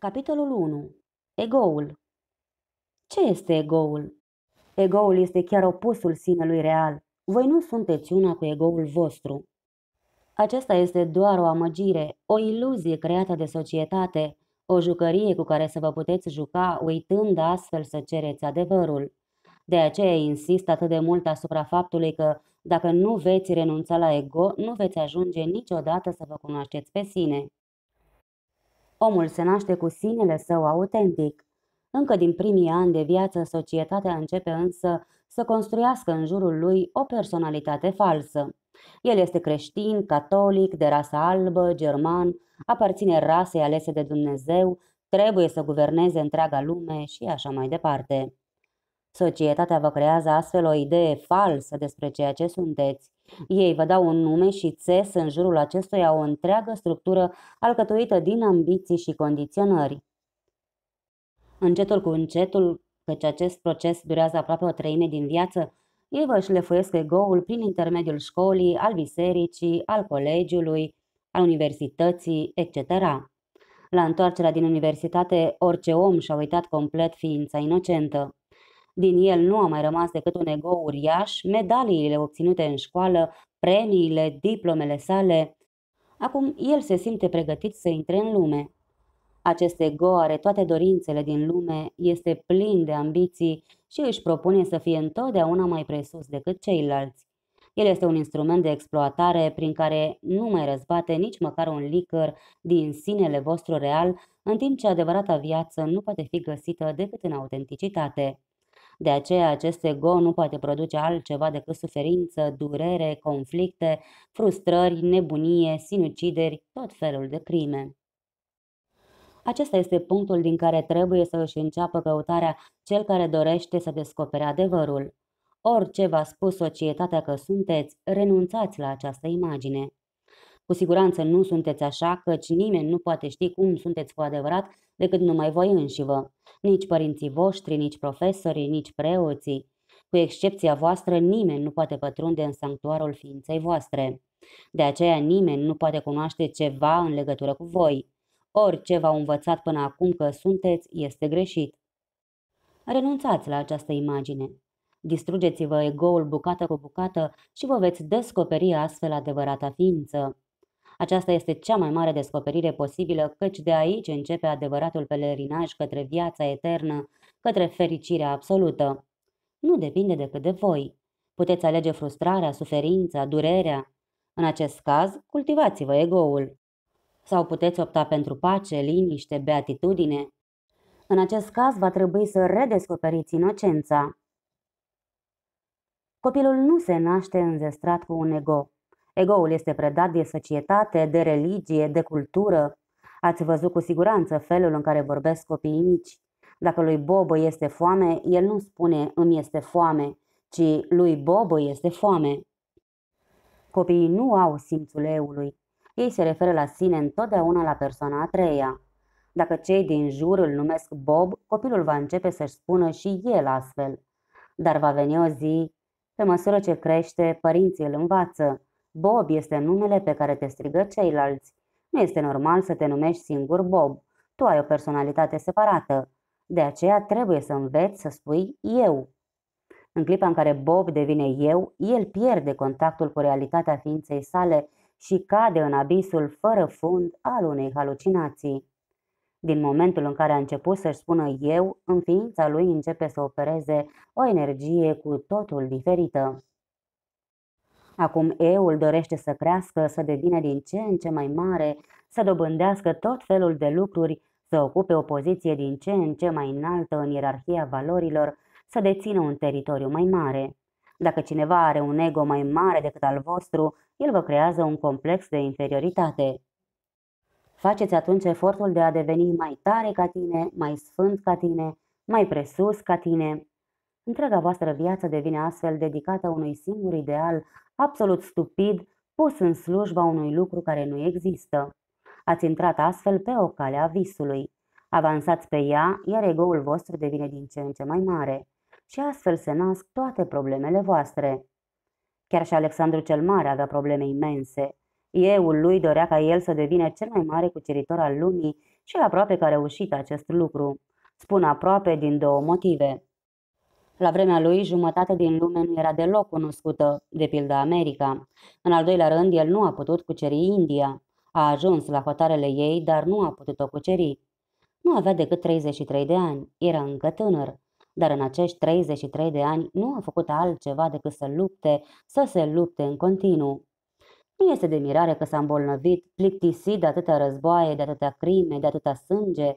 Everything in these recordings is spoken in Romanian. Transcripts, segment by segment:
Capitolul 1. Egoul Ce este egoul? Egoul este chiar opusul sinelui real. Voi nu sunteți una cu egoul vostru. Acesta este doar o amăgire, o iluzie creată de societate, o jucărie cu care să vă puteți juca uitând astfel să cereți adevărul. De aceea insist atât de mult asupra faptului că dacă nu veți renunța la ego, nu veți ajunge niciodată să vă cunoașteți pe sine. Omul se naște cu sinele său autentic. Încă din primii ani de viață, societatea începe însă să construiască în jurul lui o personalitate falsă. El este creștin, catolic, de rasă albă, german, aparține rasei alese de Dumnezeu, trebuie să guverneze întreaga lume și așa mai departe. Societatea vă creează astfel o idee falsă despre ceea ce sunteți. Ei vă dau un nume și țes în jurul acestuia o întreagă structură alcătuită din ambiții și condiționări. Încetul cu încetul, căci acest proces durează aproape o treime din viață, ei vă șlefuiesc ego-ul prin intermediul școlii, al bisericii, al colegiului, al universității, etc. La întoarcerea din universitate, orice om și-a uitat complet ființa inocentă. Din el nu a mai rămas decât un ego uriaș, medaliile obținute în școală, premiile, diplomele sale. Acum el se simte pregătit să intre în lume. Acest ego are toate dorințele din lume, este plin de ambiții și își propune să fie întotdeauna mai presus decât ceilalți. El este un instrument de exploatare prin care nu mai răzbate nici măcar un licăr din sinele vostru real, în timp ce adevărata viață nu poate fi găsită decât în autenticitate. De aceea acest ego nu poate produce altceva decât suferință, durere, conflicte, frustrări, nebunie, sinucideri, tot felul de crime. Acesta este punctul din care trebuie să își înceapă căutarea cel care dorește să descopere adevărul. Orice v-a spus societatea că sunteți, renunțați la această imagine. Cu siguranță nu sunteți așa, căci nimeni nu poate ști cum sunteți cu adevărat decât numai voi înșivă. Nici părinții voștri, nici profesorii, nici preoții. Cu excepția voastră, nimeni nu poate pătrunde în sanctuarul ființei voastre. De aceea nimeni nu poate cunoaște ceva în legătură cu voi. Orice v-au învățat până acum că sunteți este greșit. Renunțați la această imagine. Distrugeți-vă egoul bucată cu bucată și vă veți descoperi astfel adevărata ființă. Aceasta este cea mai mare descoperire posibilă, căci de aici începe adevăratul pelerinaj către viața eternă, către fericirea absolută. Nu depinde decât de voi. Puteți alege frustrarea, suferința, durerea. În acest caz, cultivați-vă egoul. Sau puteți opta pentru pace, liniște, beatitudine. În acest caz, va trebui să redescoperiți inocența. Copilul nu se naște înzestrat cu un ego. Egoul este predat de societate, de religie, de cultură. Ați văzut cu siguranță felul în care vorbesc copiii mici. Dacă lui Bobă este foame, el nu spune îmi este foame, ci lui Bobă este foame. Copiii nu au simțul eului. Ei se referă la sine întotdeauna la persoana a treia. Dacă cei din jur îl numesc Bob, copilul va începe să-și spună și el astfel. Dar va veni o zi, pe măsură ce crește, părinții îl învață. Bob este numele pe care te strigă ceilalți. Nu este normal să te numești singur Bob. Tu ai o personalitate separată. De aceea trebuie să înveți să spui eu. În clipa în care Bob devine eu, el pierde contactul cu realitatea ființei sale și cade în abisul fără fund al unei halucinații. Din momentul în care a început să-și spună eu, în ființa lui începe să opereze o energie cu totul diferită. Acum eul dorește să crească, să devină din ce în ce mai mare, să dobândească tot felul de lucruri, să ocupe o poziție din ce în ce mai înaltă în ierarhia valorilor, să dețină un teritoriu mai mare. Dacă cineva are un ego mai mare decât al vostru, el vă creează un complex de inferioritate. Faceți atunci efortul de a deveni mai tare ca tine, mai sfânt ca tine, mai presus ca tine. Întreaga voastră viață devine astfel dedicată unui singur ideal, absolut stupid, pus în slujba unui lucru care nu există. Ați intrat astfel pe o cale a visului. Avansați pe ea, iar egoul vostru devine din ce în ce mai mare. Și astfel se nasc toate problemele voastre. Chiar și Alexandru cel Mare avea probleme imense. Eul lui dorea ca el să devine cel mai mare cuceritor al lumii și aproape că a reușit acest lucru. Spun aproape din două motive. La vremea lui, jumătate din lume nu era deloc cunoscută, de pildă America. În al doilea rând, el nu a putut cuceri India. A ajuns la hotarele ei, dar nu a putut o cuceri. Nu avea decât 33 de ani, era încă tânăr, dar în acești 33 de ani nu a făcut altceva decât să lupte, să se lupte în continuu. Nu este de mirare că s-a îmbolnăvit, plictisit de atâtea războaie, de atâtea crime, de atâtea sânge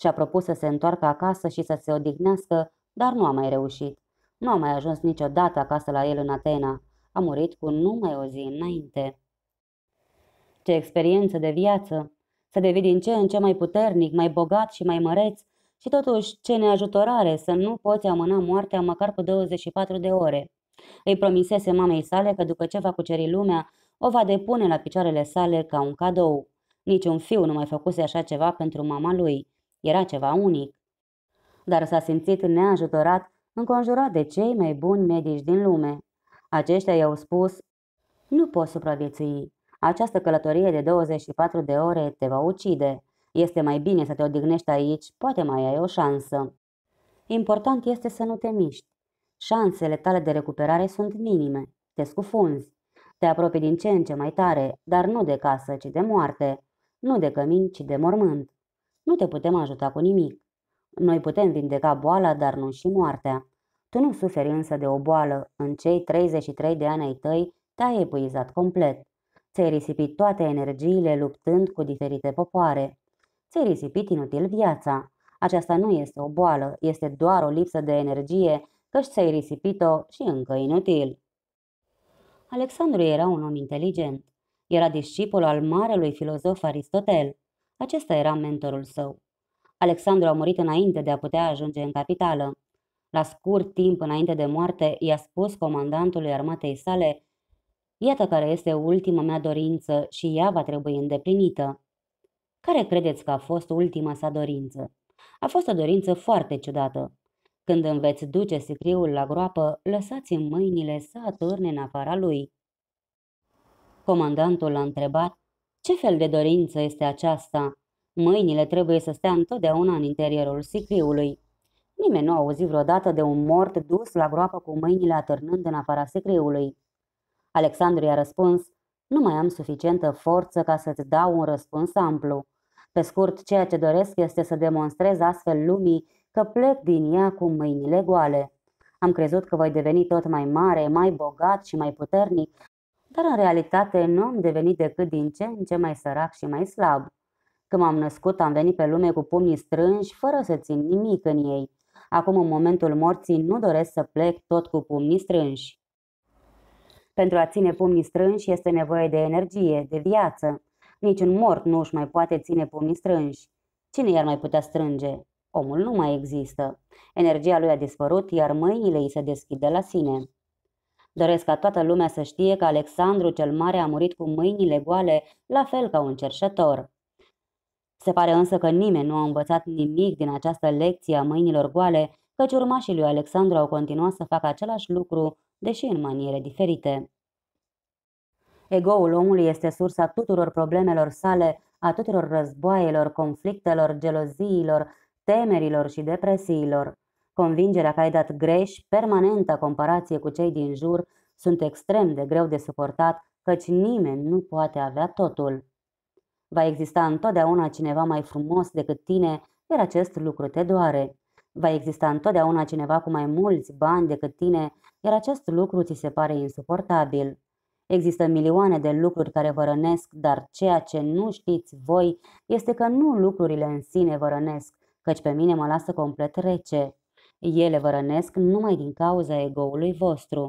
și a propus să se întoarcă acasă și să se odihnească dar nu a mai reușit. Nu a mai ajuns niciodată acasă la el în Atena. A murit cu numai o zi înainte. Ce experiență de viață! Să devii din ce în ce mai puternic, mai bogat și mai măreț și totuși ce neajutorare să nu poți amâna moartea măcar cu 24 de ore. Îi promisese mamei sale că după ce va cuceri lumea, o va depune la picioarele sale ca un cadou. Niciun fiu nu mai făcuse așa ceva pentru mama lui. Era ceva unic dar s-a simțit neajutorat, înconjurat de cei mai buni medici din lume. Aceștia i-au spus, nu poți supraviețui. Această călătorie de 24 de ore te va ucide. Este mai bine să te odihnești aici, poate mai ai o șansă. Important este să nu te miști. Șansele tale de recuperare sunt minime. Te scufunzi. Te apropii din ce în ce mai tare, dar nu de casă, ci de moarte. Nu de cămin, ci de mormânt. Nu te putem ajuta cu nimic. Noi putem vindeca boala, dar nu și moartea. Tu nu suferi însă de o boală. În cei 33 de ani ai tăi te-ai epuizat complet. Ți-ai risipit toate energiile luptând cu diferite popoare. Ți-ai risipit inutil viața. Aceasta nu este o boală, este doar o lipsă de energie, căci ți-ai risipit-o și încă inutil. Alexandru era un om inteligent. Era discipul al marelui filozof Aristotel. Acesta era mentorul său. Alexandru a murit înainte de a putea ajunge în capitală. La scurt timp înainte de moarte, i-a spus comandantului armatei sale Iată care este ultima mea dorință și ea va trebui îndeplinită. Care credeți că a fost ultima sa dorință? A fost o dorință foarte ciudată. Când îmi veți duce sicriul la groapă, lăsați-mi mâinile să atârne în afara lui. Comandantul a întrebat, ce fel de dorință este aceasta? Mâinile trebuie să stea întotdeauna în interiorul sicriului. Nimeni nu a auzit vreodată de un mort dus la groapă cu mâinile atârnând în afara sicriului. Alexandru i-a răspuns, nu mai am suficientă forță ca să-ți dau un răspuns amplu. Pe scurt, ceea ce doresc este să demonstrez astfel lumii că plec din ea cu mâinile goale. Am crezut că voi deveni tot mai mare, mai bogat și mai puternic, dar în realitate nu am devenit decât din ce în ce mai sărac și mai slab. Când m-am născut, am venit pe lume cu pumnii strânși, fără să țin nimic în ei. Acum, în momentul morții, nu doresc să plec tot cu pumnii strânși. Pentru a ține pumnii strânși este nevoie de energie, de viață. Niciun mort nu își mai poate ține pumnii strânși. Cine i-ar mai putea strânge? Omul nu mai există. Energia lui a dispărut, iar mâinile îi se deschid de la sine. Doresc ca toată lumea să știe că Alexandru cel Mare a murit cu mâinile goale, la fel ca un cerșător. Se pare însă că nimeni nu a învățat nimic din această lecție a mâinilor goale, căci urmașii lui Alexandru au continuat să facă același lucru, deși în maniere diferite. Egoul omului este sursa tuturor problemelor sale, a tuturor războaielor, conflictelor, geloziilor, temerilor și depresiilor. Convingerea că ai dat greș, permanentă comparație cu cei din jur, sunt extrem de greu de suportat, căci nimeni nu poate avea totul. Va exista întotdeauna cineva mai frumos decât tine, iar acest lucru te doare. Va exista întotdeauna cineva cu mai mulți bani decât tine, iar acest lucru ți se pare insuportabil. Există milioane de lucruri care vă rănesc, dar ceea ce nu știți voi este că nu lucrurile în sine vă rănesc, căci pe mine mă lasă complet rece. Ele vă rănesc numai din cauza egoului vostru.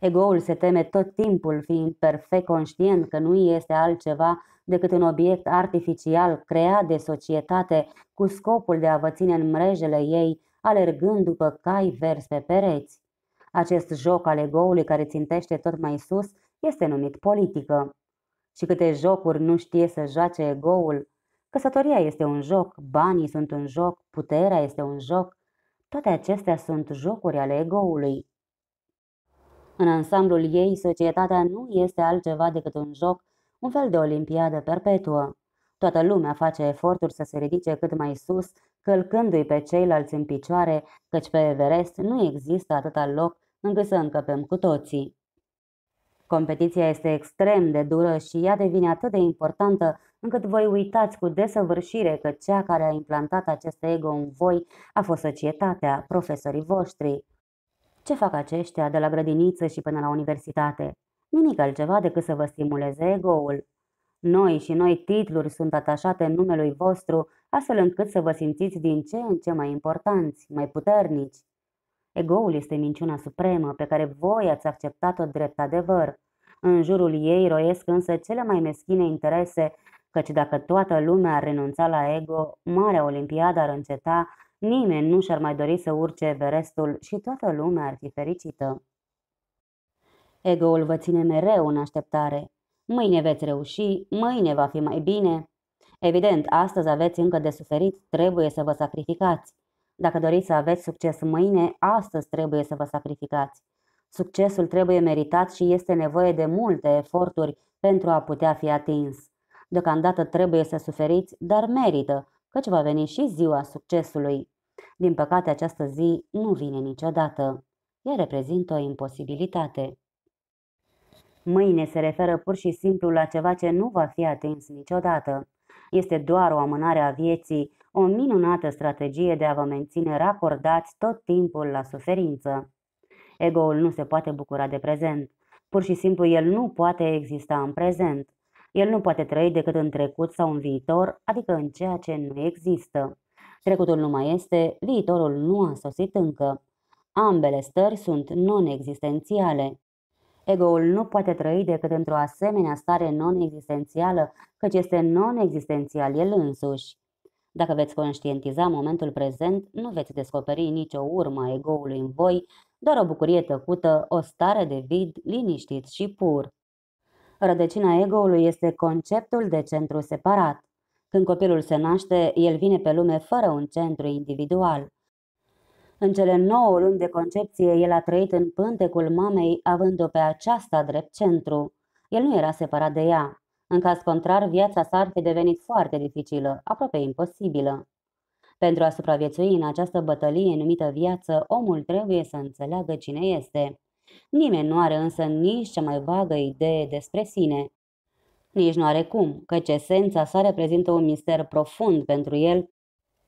Egoul se teme tot timpul, fiind perfect conștient că nu este altceva decât un obiect artificial creat de societate cu scopul de a vă ține în mrejele ei, alergând după cai vers pe pereți. Acest joc al egoului care țintește tot mai sus este numit politică. Și câte jocuri nu știe să joace egoul? Căsătoria este un joc, banii sunt un joc, puterea este un joc. Toate acestea sunt jocuri ale egoului. În ansamblul ei, societatea nu este altceva decât un joc, un fel de olimpiadă perpetuă. Toată lumea face eforturi să se ridice cât mai sus, călcându-i pe ceilalți în picioare, căci pe Everest nu există atâta loc încât să încăpem cu toții. Competiția este extrem de dură și ea devine atât de importantă încât voi uitați cu desăvârșire că cea care a implantat acest ego în voi a fost societatea, profesorii voștri. Ce fac aceștia de la grădiniță și până la universitate? Nimic altceva decât să vă stimuleze ego-ul. Noi și noi titluri sunt atașate numelui vostru, astfel încât să vă simțiți din ce în ce mai importanți, mai puternici. Egoul este minciuna supremă pe care voi ați acceptat-o drept adevăr. În jurul ei roiesc însă cele mai meschine interese, căci dacă toată lumea ar renunța la ego, Marea Olimpiadă ar înceta Nimeni nu și-ar mai dori să urce verestul și toată lumea ar fi fericită. Ego-ul vă ține mereu în așteptare. Mâine veți reuși, mâine va fi mai bine. Evident, astăzi aveți încă de suferit, trebuie să vă sacrificați. Dacă doriți să aveți succes mâine, astăzi trebuie să vă sacrificați. Succesul trebuie meritat și este nevoie de multe eforturi pentru a putea fi atins. Deocamdată trebuie să suferiți, dar merită, căci va veni și ziua succesului. Din păcate, această zi nu vine niciodată. Ea reprezintă o imposibilitate. Mâine se referă pur și simplu la ceva ce nu va fi atins niciodată. Este doar o amânare a vieții, o minunată strategie de a vă menține racordați tot timpul la suferință. Egoul nu se poate bucura de prezent. Pur și simplu el nu poate exista în prezent. El nu poate trăi decât în trecut sau în viitor, adică în ceea ce nu există. Trecutul nu mai este, viitorul nu a sosit încă. Ambele stări sunt non-existențiale. Egoul nu poate trăi decât într-o asemenea stare non-existențială, căci este non-existențial el însuși. Dacă veți conștientiza momentul prezent, nu veți descoperi nicio urmă a egoului în voi, doar o bucurie tăcută, o stare de vid, liniștit și pur. Rădăcina egoului este conceptul de centru separat. Când copilul se naște, el vine pe lume fără un centru individual. În cele nouă luni de concepție, el a trăit în pântecul mamei, având-o pe aceasta drept centru. El nu era separat de ea. În caz contrar, viața sa ar fi devenit foarte dificilă, aproape imposibilă. Pentru a supraviețui în această bătălie numită viață, omul trebuie să înțeleagă cine este. Nimeni nu are însă nici cea mai vagă idee despre sine. Nici nu are cum, căci esența sa reprezintă un mister profund pentru el,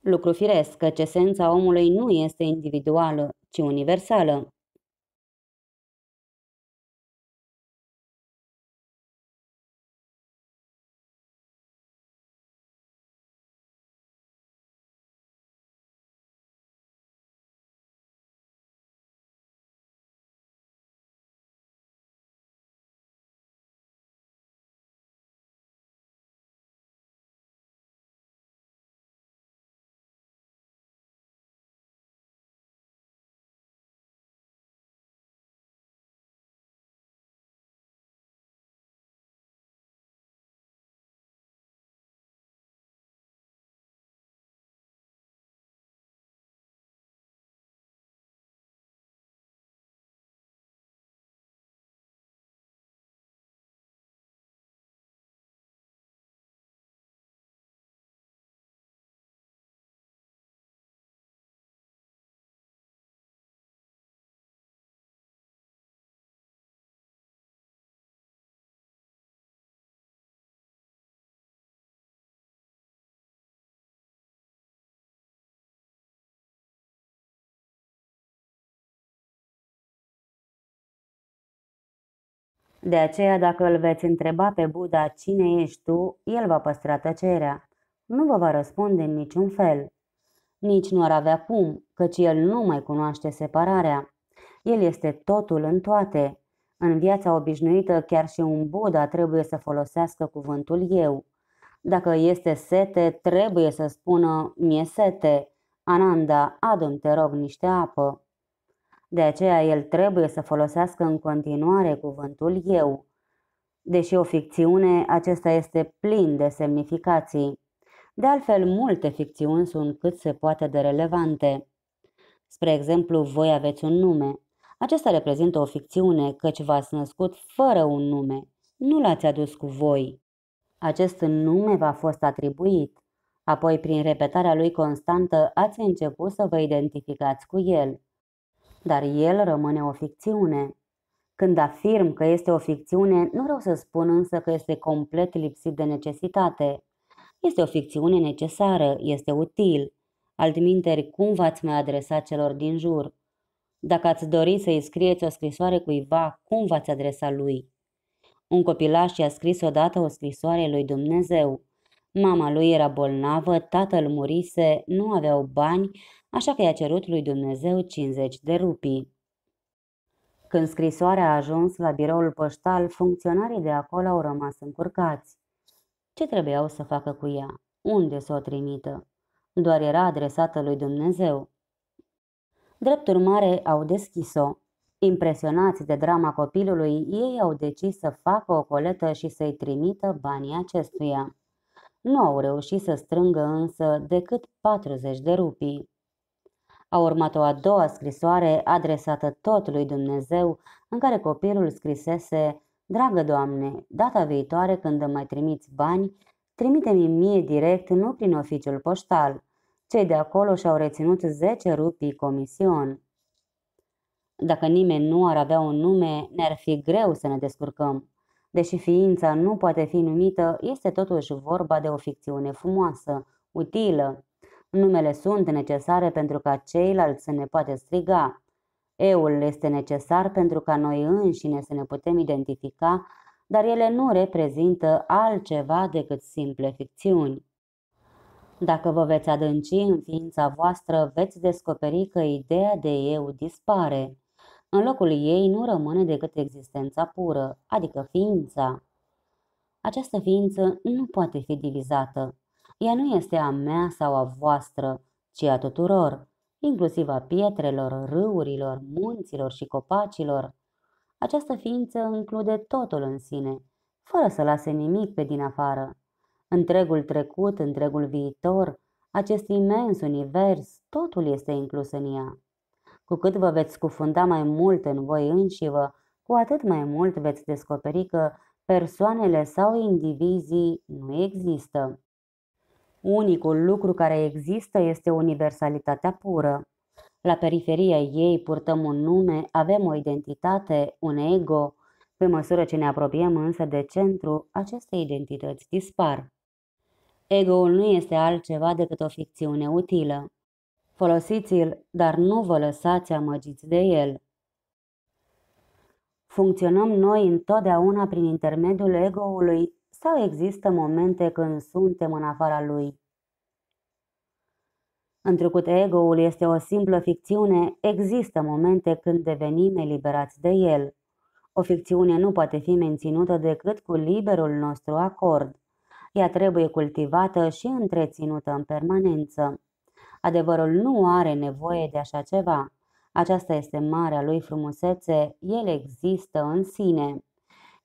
lucru firesc, căci esența omului nu este individuală, ci universală. De aceea, dacă îl veți întreba pe Buddha cine ești tu, el va păstra tăcerea. Nu vă va răspunde în niciun fel. Nici nu ar avea cum, căci el nu mai cunoaște separarea. El este totul în toate. În viața obișnuită, chiar și un Buddha trebuie să folosească cuvântul eu. Dacă este sete, trebuie să spună mie sete. Ananda, adun te rog niște apă. De aceea el trebuie să folosească în continuare cuvântul eu. Deși o ficțiune, acesta este plin de semnificații. De altfel, multe ficțiuni sunt cât se poate de relevante. Spre exemplu, voi aveți un nume. Acesta reprezintă o ficțiune, căci v-ați născut fără un nume. Nu l-ați adus cu voi. Acest nume v-a fost atribuit. Apoi, prin repetarea lui constantă, ați început să vă identificați cu el dar el rămâne o ficțiune. Când afirm că este o ficțiune, nu vreau să spun însă că este complet lipsit de necesitate. Este o ficțiune necesară, este util. Altminteri, cum v-ați mai adresa celor din jur? Dacă ați dori să-i scrieți o scrisoare cuiva, cum v-ați adresa lui? Un copilaș i-a scris odată o scrisoare lui Dumnezeu. Mama lui era bolnavă, tatăl murise, nu aveau bani așa că i-a cerut lui Dumnezeu 50 de rupii. Când scrisoarea a ajuns la biroul poștal, funcționarii de acolo au rămas încurcați. Ce trebuiau să facă cu ea? Unde să o trimită? Doar era adresată lui Dumnezeu. Drept urmare, au deschis-o. Impresionați de drama copilului, ei au decis să facă o coletă și să-i trimită banii acestuia. Nu au reușit să strângă însă decât 40 de rupii. A urmat o a doua scrisoare adresată tot lui Dumnezeu, în care copilul scrisese Dragă Doamne, data viitoare când îmi mai trimiți bani, trimite-mi mie direct, nu prin oficiul poștal. Cei de acolo și-au reținut 10 rupii comision. Dacă nimeni nu ar avea un nume, ne-ar fi greu să ne descurcăm. Deși ființa nu poate fi numită, este totuși vorba de o ficțiune frumoasă, utilă, Numele sunt necesare pentru ca ceilalți să ne poate striga. Eul este necesar pentru ca noi înșine să ne putem identifica, dar ele nu reprezintă altceva decât simple ficțiuni. Dacă vă veți adânci în ființa voastră, veți descoperi că ideea de eu dispare. În locul ei nu rămâne decât existența pură, adică ființa. Această ființă nu poate fi divizată. Ea nu este a mea sau a voastră, ci a tuturor, inclusiv a pietrelor, râurilor, munților și copacilor. Această ființă include totul în sine, fără să lase nimic pe din afară. Întregul trecut, întregul viitor, acest imens univers, totul este inclus în ea. Cu cât vă veți scufunda mai mult în voi înșivă, cu atât mai mult veți descoperi că persoanele sau indivizii nu există. Unicul lucru care există este universalitatea pură. La periferia ei purtăm un nume, avem o identitate, un ego. Pe măsură ce ne apropiem însă de centru, aceste identități dispar. Ego-ul nu este altceva decât o ficțiune utilă. Folosiți-l, dar nu vă lăsați amăgiți de el. Funcționăm noi întotdeauna prin intermediul egoului sau există momente când suntem în afara lui. Întrucât ego-ul este o simplă ficțiune, există momente când devenim eliberați de el. O ficțiune nu poate fi menținută decât cu liberul nostru acord. Ea trebuie cultivată și întreținută în permanență. Adevărul nu are nevoie de așa ceva. Aceasta este marea lui frumusețe, el există în sine.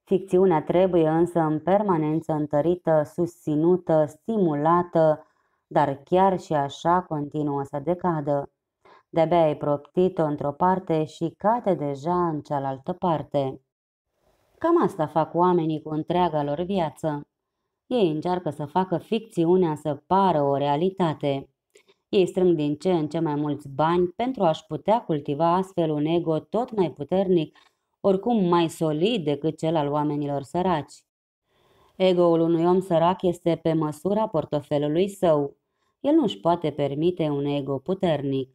Ficțiunea trebuie însă în permanență întărită, susținută, stimulată, dar chiar și așa continuă să decadă. De-abia ai proptit-o într-o parte și cade deja în cealaltă parte. Cam asta fac oamenii cu întreaga lor viață. Ei încearcă să facă ficțiunea să pară o realitate. Ei strâng din ce în ce mai mulți bani pentru a-și putea cultiva astfel un ego tot mai puternic oricum mai solid decât cel al oamenilor săraci. Ego-ul unui om sărac este pe măsura portofelului său. El nu și poate permite un ego puternic.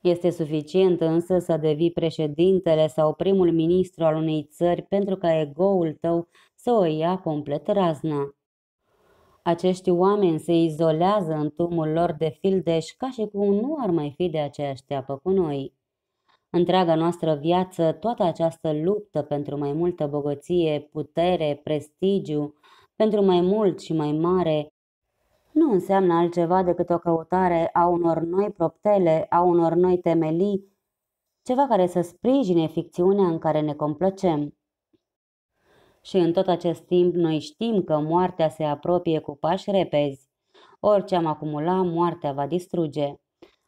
Este suficient însă să devii președintele sau primul ministru al unei țări pentru ca ul tău să o ia complet razna. Acești oameni se izolează în tumul lor de fildeș ca și cum nu ar mai fi de aceeași teapă cu noi. Întreaga noastră viață, toată această luptă pentru mai multă bogăție, putere, prestigiu, pentru mai mult și mai mare, nu înseamnă altceva decât o căutare a unor noi proptele, a unor noi temelii, ceva care să sprijine ficțiunea în care ne complăcem. Și în tot acest timp noi știm că moartea se apropie cu pași repezi. Orice am acumula, moartea va distruge.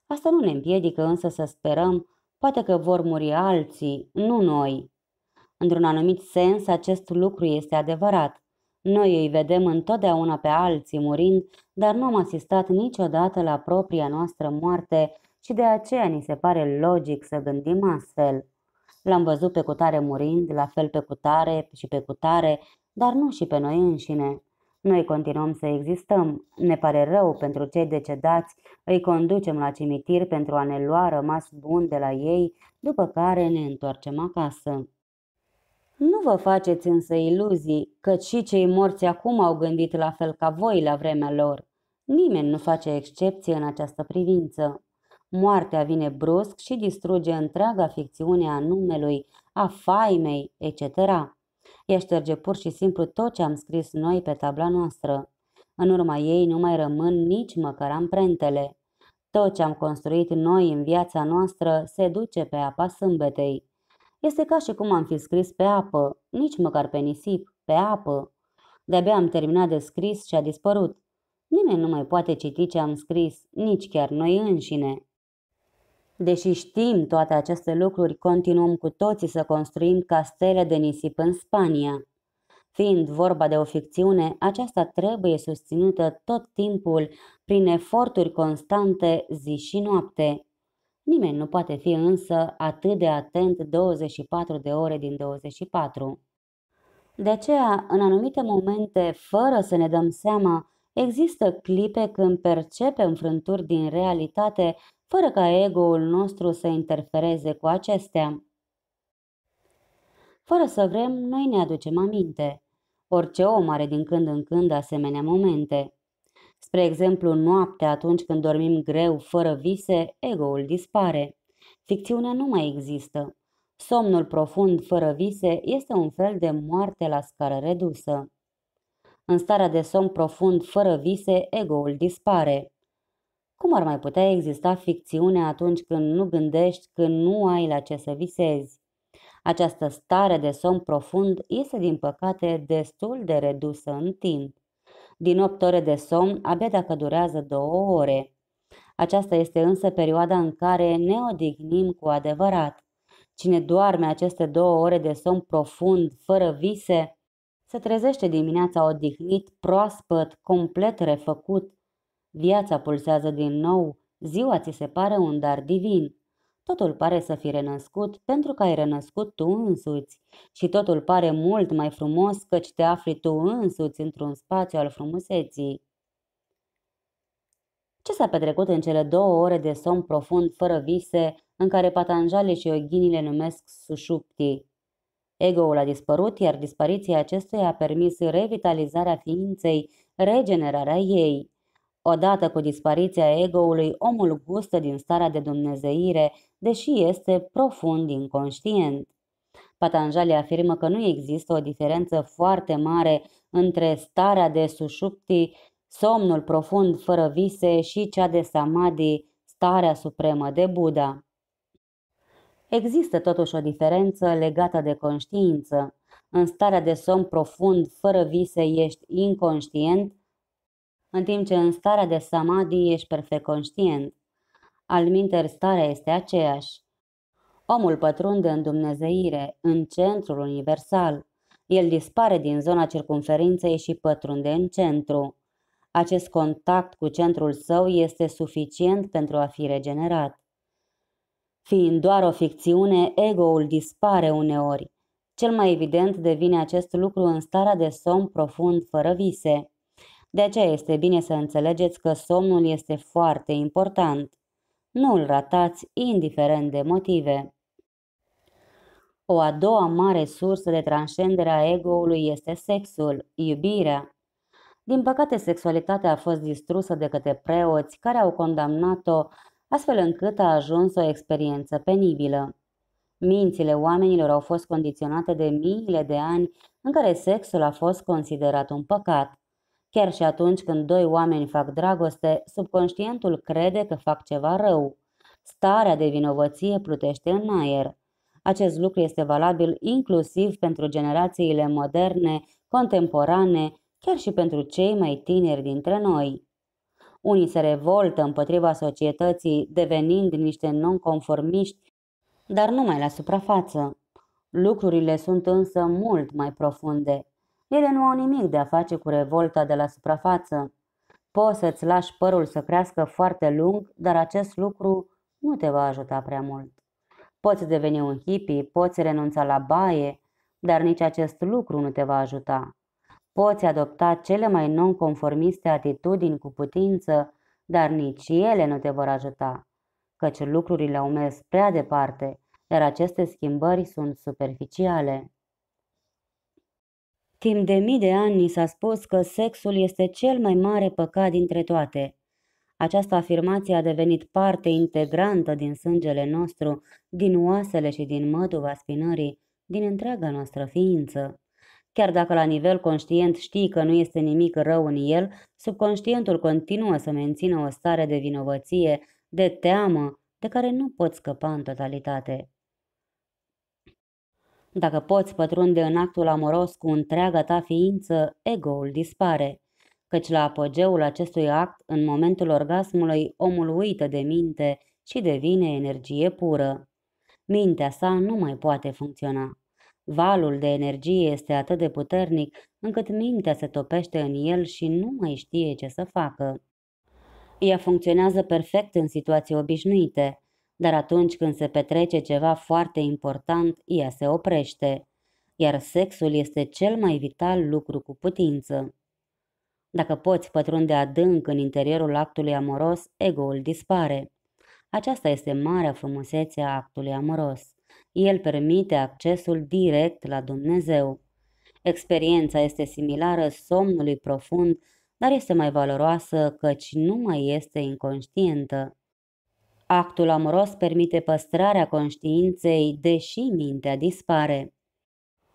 Asta nu ne împiedică însă să sperăm Poate că vor muri alții, nu noi. Într-un anumit sens, acest lucru este adevărat. Noi îi vedem întotdeauna pe alții murind, dar nu am asistat niciodată la propria noastră moarte și de aceea ni se pare logic să gândim astfel. L-am văzut pe cutare murind, la fel pe cutare și pe cutare, dar nu și pe noi înșine. Noi continuăm să existăm. Ne pare rău pentru cei decedați, îi conducem la cimitir pentru a ne lua rămas bun de la ei, după care ne întoarcem acasă. Nu vă faceți însă iluzii, că și cei morți acum au gândit la fel ca voi la vremea lor. Nimeni nu face excepție în această privință. Moartea vine brusc și distruge întreaga ficțiune a numelui, a faimei, etc. Ea șterge pur și simplu tot ce am scris noi pe tabla noastră. În urma ei nu mai rămân nici măcar amprentele. Tot ce am construit noi în viața noastră se duce pe apa sâmbetei. Este ca și cum am fi scris pe apă, nici măcar pe nisip, pe apă. De-abia am terminat de scris și a dispărut. Nimeni nu mai poate citi ce am scris, nici chiar noi înșine. Deși știm toate aceste lucruri, continuăm cu toții să construim castele de nisip în Spania. Fiind vorba de o ficțiune, aceasta trebuie susținută tot timpul prin eforturi constante zi și noapte. Nimeni nu poate fi însă atât de atent 24 de ore din 24. De aceea, în anumite momente, fără să ne dăm seama, există clipe când percepem frânturi din realitate fără ca ego-ul nostru să interfereze cu acestea. Fără să vrem, noi ne aducem aminte. Orice om are din când în când asemenea momente. Spre exemplu, noaptea, atunci când dormim greu, fără vise, ego-ul dispare. Ficțiunea nu mai există. Somnul profund, fără vise, este un fel de moarte la scară redusă. În starea de somn profund, fără vise, ego-ul dispare. Cum ar mai putea exista ficțiune atunci când nu gândești, când nu ai la ce să visezi? Această stare de somn profund este, din păcate, destul de redusă în timp. Din 8 ore de somn, abia dacă durează 2 ore. Aceasta este însă perioada în care ne odihnim cu adevărat. Cine doarme aceste două ore de somn profund, fără vise, se trezește dimineața odihnit, proaspăt, complet refăcut, Viața pulsează din nou, ziua ți se pare un dar divin. Totul pare să fi renăscut pentru că ai renăscut tu însuți și totul pare mult mai frumos căci te afli tu însuți într-un spațiu al frumuseții. Ce s-a petrecut în cele două ore de somn profund fără vise în care patanjale și oghinile numesc sușupti? ul a dispărut, iar dispariția acestuia a permis revitalizarea ființei, regenerarea ei. Odată cu dispariția egoului, omul gustă din starea de dumnezeire, deși este profund inconștient. Patanjali afirmă că nu există o diferență foarte mare între starea de sușupti, somnul profund fără vise și cea de samadhi, starea supremă de Buddha. Există totuși o diferență legată de conștiință. În starea de somn profund, fără vise, ești inconștient, în timp ce în starea de samadhi ești perfect conștient. Al minter starea este aceeași. Omul pătrunde în dumnezeire, în centrul universal. El dispare din zona circumferinței și pătrunde în centru. Acest contact cu centrul său este suficient pentru a fi regenerat. Fiind doar o ficțiune, ego-ul dispare uneori. Cel mai evident devine acest lucru în starea de somn profund fără vise. De aceea este bine să înțelegeți că somnul este foarte important. Nu îl ratați indiferent de motive. O a doua mare sursă de transcendere a ego-ului este sexul, iubirea. Din păcate, sexualitatea a fost distrusă de către preoți care au condamnat-o, astfel încât a ajuns o experiență penibilă. Mințile oamenilor au fost condiționate de miile de ani în care sexul a fost considerat un păcat. Chiar și atunci când doi oameni fac dragoste, subconștientul crede că fac ceva rău. Starea de vinovăție plutește în aer. Acest lucru este valabil inclusiv pentru generațiile moderne, contemporane, chiar și pentru cei mai tineri dintre noi. Unii se revoltă împotriva societății, devenind niște nonconformiști, dar numai la suprafață. Lucrurile sunt însă mult mai profunde. Ele nu au nimic de a face cu revolta de la suprafață. Poți să-ți lași părul să crească foarte lung, dar acest lucru nu te va ajuta prea mult. Poți deveni un hippie, poți renunța la baie, dar nici acest lucru nu te va ajuta. Poți adopta cele mai nonconformiste atitudini cu putință, dar nici ele nu te vor ajuta, căci lucrurile au mers prea departe, iar aceste schimbări sunt superficiale. Timp de mii de ani ni s-a spus că sexul este cel mai mare păcat dintre toate. Această afirmație a devenit parte integrantă din sângele nostru, din oasele și din măduva spinării, din întreaga noastră ființă. Chiar dacă la nivel conștient știi că nu este nimic rău în el, subconștientul continuă să mențină o stare de vinovăție, de teamă, de care nu poți scăpa în totalitate. Dacă poți pătrunde în actul amoros cu întreaga ta ființă, ego-ul dispare, căci la apogeul acestui act, în momentul orgasmului, omul uită de minte și devine energie pură. Mintea sa nu mai poate funcționa. Valul de energie este atât de puternic încât mintea se topește în el și nu mai știe ce să facă. Ea funcționează perfect în situații obișnuite, dar atunci când se petrece ceva foarte important, ea se oprește, iar sexul este cel mai vital lucru cu putință. Dacă poți pătrunde adânc în interiorul actului amoros, egoul dispare. Aceasta este marea frumusețe a actului amoros. El permite accesul direct la Dumnezeu. Experiența este similară somnului profund, dar este mai valoroasă căci nu mai este inconștientă. Actul amoros permite păstrarea conștiinței, deși mintea dispare.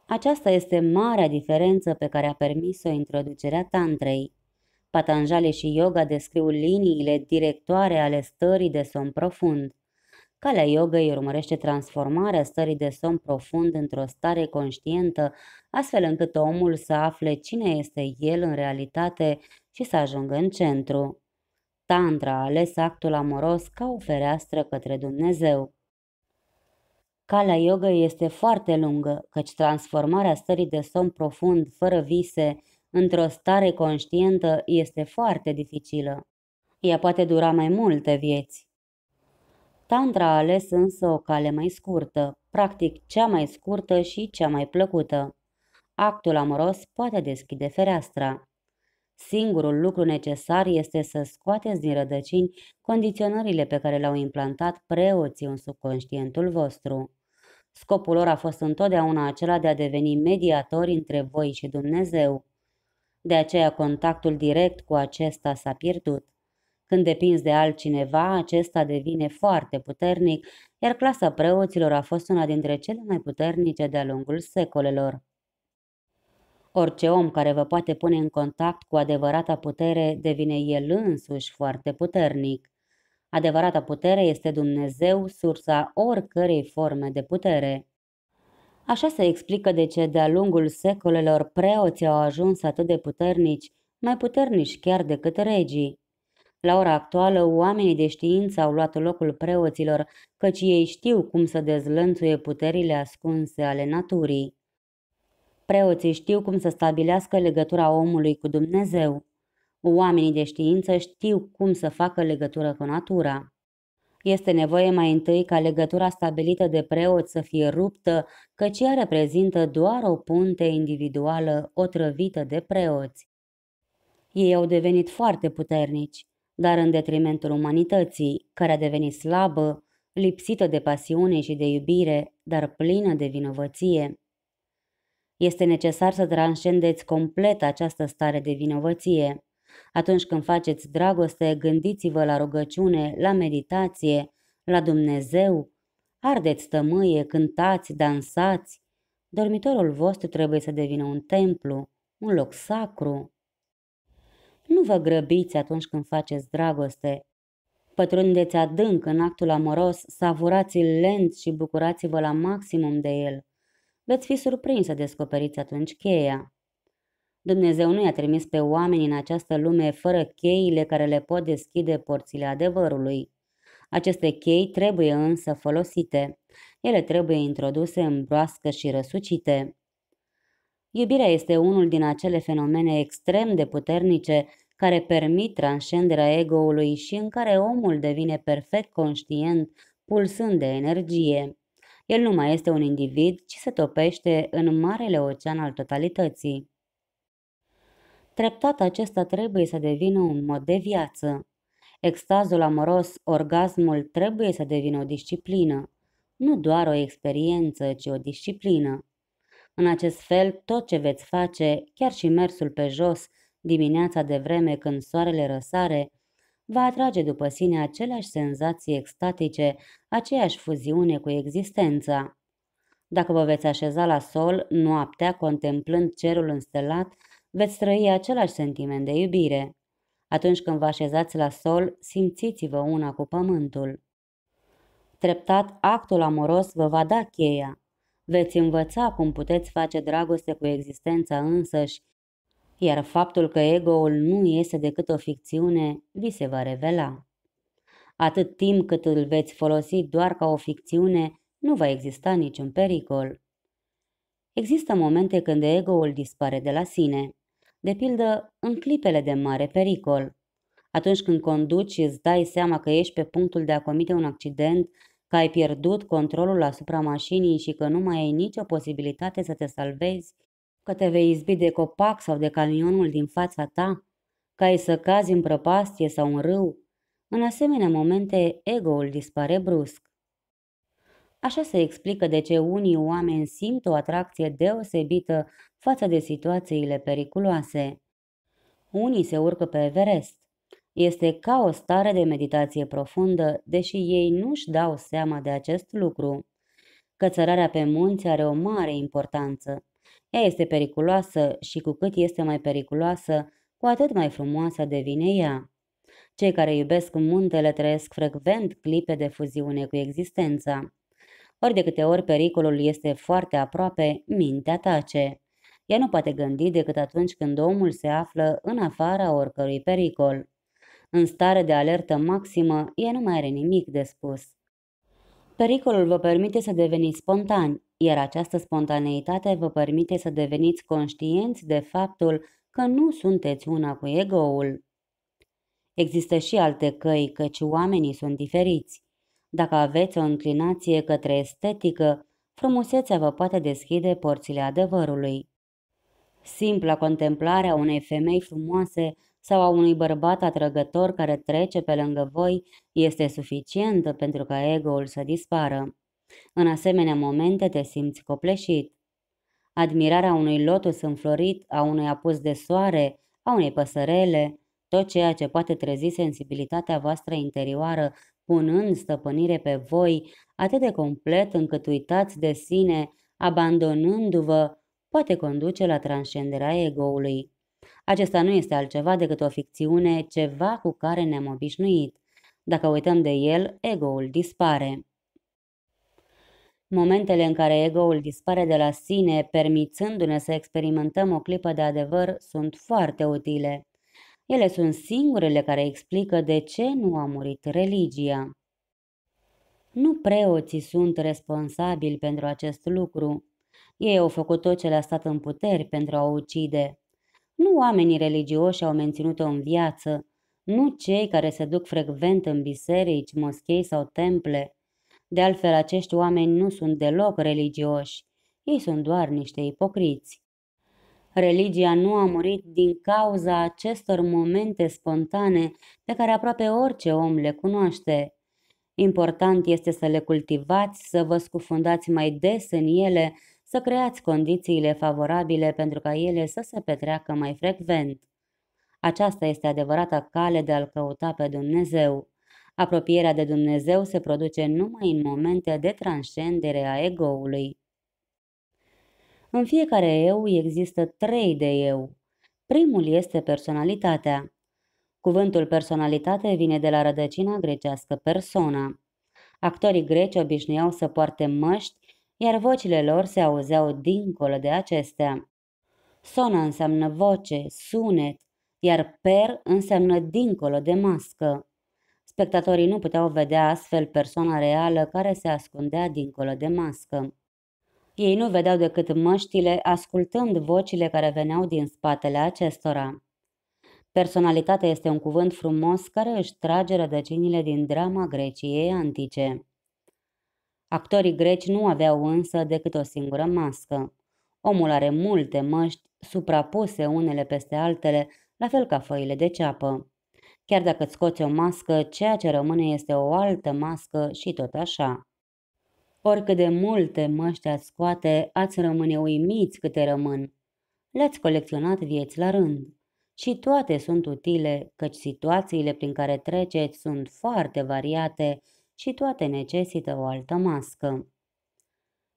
Aceasta este marea diferență pe care a permis-o introducerea tantrei. Patanjali și yoga descriu liniile directoare ale stării de somn profund. Calea yogăi urmărește transformarea stării de somn profund într-o stare conștientă, astfel încât omul să afle cine este el în realitate și să ajungă în centru. Tantra a ales actul amoros ca o fereastră către Dumnezeu. Calea yoga este foarte lungă, căci transformarea stării de somn profund, fără vise, într-o stare conștientă este foarte dificilă. Ea poate dura mai multe vieți. Tantra a ales însă o cale mai scurtă, practic cea mai scurtă și cea mai plăcută. Actul amoros poate deschide fereastra. Singurul lucru necesar este să scoateți din rădăcini condiționările pe care le-au implantat preoții în subconștientul vostru. Scopul lor a fost întotdeauna acela de a deveni mediatori între voi și Dumnezeu. De aceea contactul direct cu acesta s-a pierdut. Când depinzi de altcineva, acesta devine foarte puternic, iar clasa preoților a fost una dintre cele mai puternice de-a lungul secolelor. Orice om care vă poate pune în contact cu adevărata putere devine el însuși foarte puternic. Adevărata putere este Dumnezeu, sursa oricărei forme de putere. Așa se explică de ce de-a lungul secolelor preoții au ajuns atât de puternici, mai puternici chiar decât regii. La ora actuală, oamenii de știință au luat locul preoților, căci ei știu cum să dezlănțuie puterile ascunse ale naturii. Preoții știu cum să stabilească legătura omului cu Dumnezeu. Oamenii de știință știu cum să facă legătură cu natura. Este nevoie mai întâi ca legătura stabilită de preot să fie ruptă, căci ea reprezintă doar o punte individuală otrăvită de preoți. Ei au devenit foarte puternici, dar în detrimentul umanității, care a devenit slabă, lipsită de pasiune și de iubire, dar plină de vinovăție. Este necesar să transcendeți complet această stare de vinovăție. Atunci când faceți dragoste, gândiți-vă la rugăciune, la meditație, la Dumnezeu. Ardeți tămâie, cântați, dansați. Dormitorul vostru trebuie să devină un templu, un loc sacru. Nu vă grăbiți atunci când faceți dragoste. Pătrundeți adânc în actul amoros, savurați-l lent și bucurați-vă la maximum de el veți fi surprins să descoperiți atunci cheia. Dumnezeu nu i-a trimis pe oameni în această lume fără cheile care le pot deschide porțile adevărului. Aceste chei trebuie însă folosite. Ele trebuie introduse în broască și răsucite. Iubirea este unul din acele fenomene extrem de puternice care permit transcenderea egoului și în care omul devine perfect conștient, pulsând de energie. El nu mai este un individ, ci se topește în marele ocean al totalității. Treptat acesta trebuie să devină un mod de viață. Extazul amoros, orgasmul trebuie să devină o disciplină. Nu doar o experiență, ci o disciplină. În acest fel, tot ce veți face, chiar și mersul pe jos, dimineața de vreme când soarele răsare, va atrage după sine aceleași senzații extatice, aceeași fuziune cu existența. Dacă vă veți așeza la sol, noaptea, contemplând cerul înstelat, veți trăi același sentiment de iubire. Atunci când vă așezați la sol, simțiți-vă una cu pământul. Treptat, actul amoros vă va da cheia. Veți învăța cum puteți face dragoste cu existența însăși iar faptul că ego-ul nu este decât o ficțiune vi se va revela. Atât timp cât îl veți folosi doar ca o ficțiune, nu va exista niciun pericol. Există momente când ego-ul dispare de la sine, de pildă în clipele de mare pericol. Atunci când conduci și îți dai seama că ești pe punctul de a comite un accident, că ai pierdut controlul asupra mașinii și că nu mai ai nicio posibilitate să te salvezi, că te vei izbi de copac sau de camionul din fața ta, ca ai să cazi în prăpastie sau în râu. În asemenea momente, ego-ul dispare brusc. Așa se explică de ce unii oameni simt o atracție deosebită față de situațiile periculoase. Unii se urcă pe Everest. Este ca o stare de meditație profundă, deși ei nu-și dau seama de acest lucru. Cățărarea pe munți are o mare importanță. Ea este periculoasă și cu cât este mai periculoasă, cu atât mai frumoasă devine ea. Cei care iubesc muntele trăiesc frecvent clipe de fuziune cu existența. Ori de câte ori pericolul este foarte aproape, mintea tace. Ea nu poate gândi decât atunci când omul se află în afara oricărui pericol. În stare de alertă maximă, ea nu mai are nimic de spus. Pericolul vă permite să deveniți spontani, iar această spontaneitate vă permite să deveniți conștienți de faptul că nu sunteți una cu egoul. Există și alte căi, căci oamenii sunt diferiți. Dacă aveți o înclinație către estetică, frumusețea vă poate deschide porțile adevărului. Simpla contemplarea unei femei frumoase sau a unui bărbat atrăgător care trece pe lângă voi este suficientă pentru ca egoul să dispară. În asemenea momente te simți copleșit. Admirarea unui lotus înflorit, a unui apus de soare, a unei păsărele, tot ceea ce poate trezi sensibilitatea voastră interioară, punând stăpânire pe voi atât de complet încât uitați de sine, abandonându-vă, poate conduce la transcenderea egoului. Acesta nu este altceva decât o ficțiune, ceva cu care ne-am obișnuit. Dacă uităm de el, egoul dispare. Momentele în care ego-ul dispare de la sine, permițându-ne să experimentăm o clipă de adevăr, sunt foarte utile. Ele sunt singurele care explică de ce nu a murit religia. Nu preoții sunt responsabili pentru acest lucru. Ei au făcut tot ce le-a stat în puteri pentru a o ucide. Nu oamenii religioși au menținut-o în viață, nu cei care se duc frecvent în biserici, moschei sau temple, de altfel, acești oameni nu sunt deloc religioși. Ei sunt doar niște ipocriți. Religia nu a murit din cauza acestor momente spontane pe care aproape orice om le cunoaște. Important este să le cultivați, să vă scufundați mai des în ele, să creați condițiile favorabile pentru ca ele să se petreacă mai frecvent. Aceasta este adevărata cale de a-L căuta pe Dumnezeu. Apropierea de Dumnezeu se produce numai în momente de transcendere a egoului. În fiecare eu există trei de eu. Primul este personalitatea. Cuvântul personalitate vine de la rădăcina grecească persona. Actorii greci obișnuiau să poarte măști, iar vocile lor se auzeau dincolo de acestea. Sona înseamnă voce, sunet, iar per înseamnă dincolo de mască. Spectatorii nu puteau vedea astfel persoana reală care se ascundea dincolo de mască. Ei nu vedeau decât măștile, ascultând vocile care veneau din spatele acestora. Personalitatea este un cuvânt frumos care își trage rădăcinile din drama Greciei antice. Actorii greci nu aveau însă decât o singură mască. Omul are multe măști suprapuse unele peste altele, la fel ca făile de ceapă. Chiar dacă îți scoți o mască, ceea ce rămâne este o altă mască și tot așa. Oricât de multe măști ați scoate, ați rămâne uimiți câte rămân. Le-ați colecționat vieți la rând. Și toate sunt utile, căci situațiile prin care treceți sunt foarte variate și toate necesită o altă mască.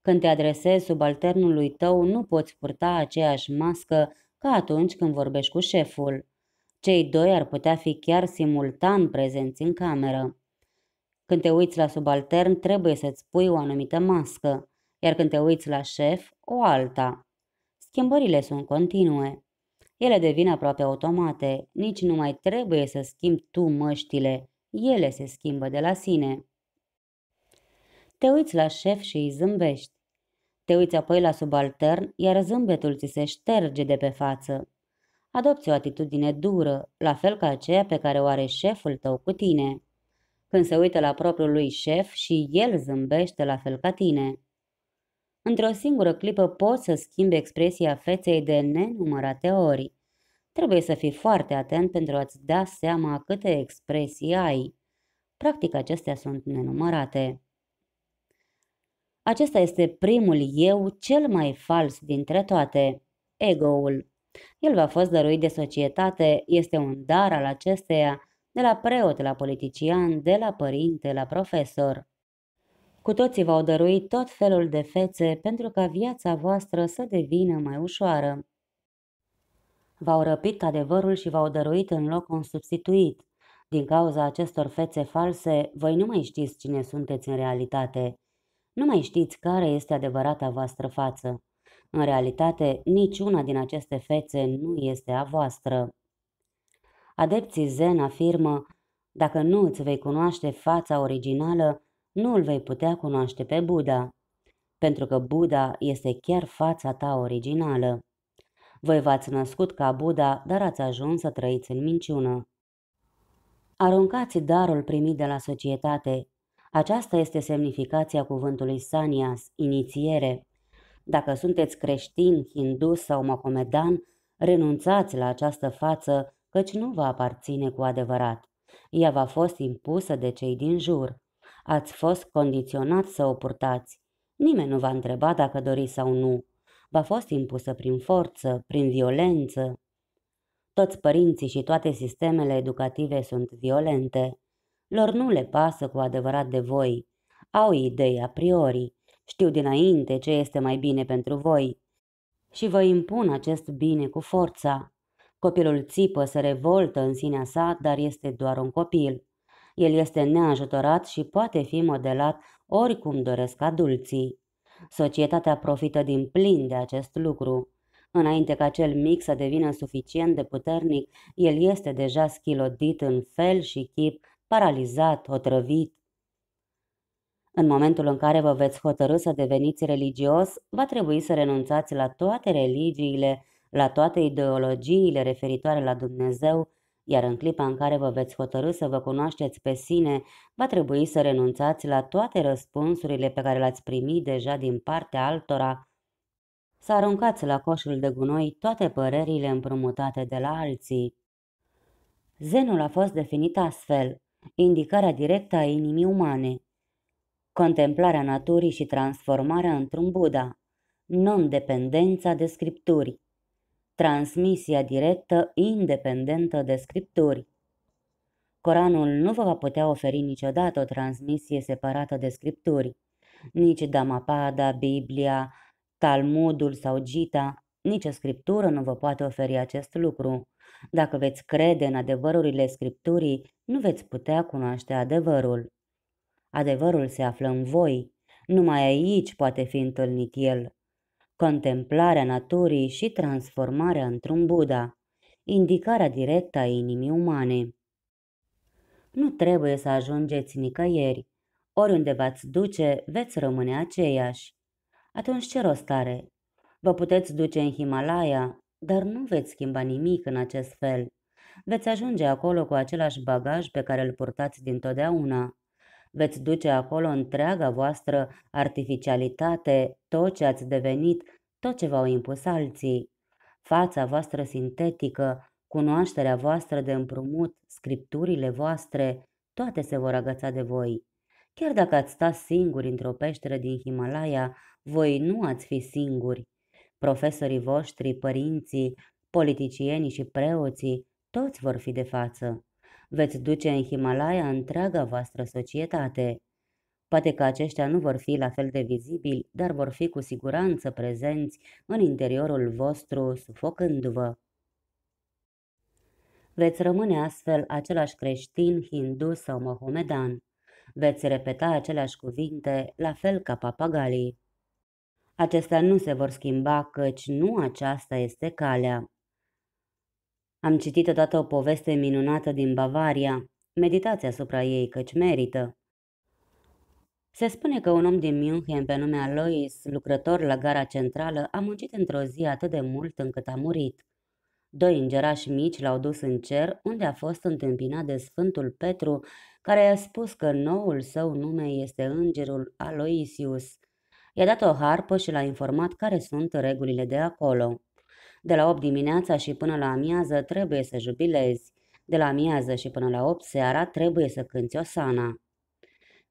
Când te adresezi subalternului tău, nu poți purta aceeași mască ca atunci când vorbești cu șeful. Cei doi ar putea fi chiar simultan prezenți în cameră. Când te uiți la subaltern, trebuie să-ți pui o anumită mască, iar când te uiți la șef, o alta. Schimbările sunt continue. Ele devin aproape automate, nici nu mai trebuie să schimbi tu măștile, ele se schimbă de la sine. Te uiți la șef și îi zâmbești. Te uiți apoi la subaltern, iar zâmbetul ți se șterge de pe față adopți o atitudine dură, la fel ca aceea pe care o are șeful tău cu tine. Când se uită la propriul lui șef și el zâmbește la fel ca tine. Într-o singură clipă poți să schimbi expresia feței de nenumărate ori. Trebuie să fii foarte atent pentru a-ți da seama câte expresii ai. Practic, acestea sunt nenumărate. Acesta este primul eu cel mai fals dintre toate, egoul. El va fost dăruit de societate, este un dar al acesteia, de la preot la politician, de la părinte la profesor. Cu toții v-au dăruit tot felul de fețe pentru ca viața voastră să devină mai ușoară. V-au răpit adevărul și v-au dăruit în loc un substituit. Din cauza acestor fețe false, voi nu mai știți cine sunteți în realitate. Nu mai știți care este adevărata voastră față. În realitate, niciuna din aceste fețe nu este a voastră. Adepții Zen afirmă, dacă nu îți vei cunoaște fața originală, nu îl vei putea cunoaște pe Buddha, pentru că Buddha este chiar fața ta originală. Voi v-ați născut ca Buddha, dar ați ajuns să trăiți în minciună. Aruncați darul primit de la societate. Aceasta este semnificația cuvântului sanias, inițiere. Dacă sunteți creștin, hindu sau mohamedan, renunțați la această față, căci nu vă aparține cu adevărat. Ea v-a fost impusă de cei din jur. Ați fost condiționați să o purtați. Nimeni nu v-a întrebat dacă doriți sau nu. V-a fost impusă prin forță, prin violență. Toți părinții și toate sistemele educative sunt violente. Lor nu le pasă cu adevărat de voi. Au idei a priori știu dinainte ce este mai bine pentru voi. Și vă impun acest bine cu forța. Copilul țipă, se revoltă în sinea sa, dar este doar un copil. El este neajutorat și poate fi modelat oricum doresc adulții. Societatea profită din plin de acest lucru. Înainte ca cel mic să devină suficient de puternic, el este deja schilodit în fel și chip, paralizat, otrăvit. În momentul în care vă veți hotărâ să deveniți religios, va trebui să renunțați la toate religiile, la toate ideologiile referitoare la Dumnezeu, iar în clipa în care vă veți hotărâ să vă cunoașteți pe sine, va trebui să renunțați la toate răspunsurile pe care le-ați primit deja din partea altora, să aruncați la coșul de gunoi toate părerile împrumutate de la alții. Zenul a fost definit astfel, indicarea directă a inimii umane, contemplarea naturii și transformarea într-un Buddha, non-dependența de scripturi, transmisia directă independentă de scripturi. Coranul nu vă va putea oferi niciodată o transmisie separată de scripturi, nici Damapada, Biblia, Talmudul sau Gita, nici o scriptură nu vă poate oferi acest lucru. Dacă veți crede în adevărurile scripturii, nu veți putea cunoaște adevărul. Adevărul se află în voi. Numai aici poate fi întâlnit el. Contemplarea naturii și transformarea într-un Buddha. Indicarea directă a inimii umane. Nu trebuie să ajungeți nicăieri. Oriunde v-ați duce, veți rămâne aceiași. Atunci ce rost are? Vă puteți duce în Himalaya, dar nu veți schimba nimic în acest fel. Veți ajunge acolo cu același bagaj pe care îl purtați dintotdeauna veți duce acolo întreaga voastră artificialitate, tot ce ați devenit, tot ce v-au impus alții. Fața voastră sintetică, cunoașterea voastră de împrumut, scripturile voastre, toate se vor agăța de voi. Chiar dacă ați sta singuri într-o peșteră din Himalaya, voi nu ați fi singuri. Profesorii voștri, părinții, politicienii și preoții, toți vor fi de față veți duce în Himalaya întreaga voastră societate. Poate că aceștia nu vor fi la fel de vizibili, dar vor fi cu siguranță prezenți în interiorul vostru, sufocându-vă. Veți rămâne astfel același creștin, hindu sau mohomedan. Veți repeta aceleași cuvinte, la fel ca papagalii. Acestea nu se vor schimba, căci nu aceasta este calea. Am citit odată o poveste minunată din Bavaria. Meditați asupra ei, căci merită. Se spune că un om din München pe nume Alois, lucrător la gara centrală, a muncit într-o zi atât de mult încât a murit. Doi îngerași mici l-au dus în cer, unde a fost întâmpinat de Sfântul Petru, care i-a spus că noul său nume este Îngerul Aloisius. I-a dat o harpă și l-a informat care sunt regulile de acolo. De la 8 dimineața și până la amiază trebuie să jubilezi. De la amiază și până la 8 seara trebuie să cânți sana.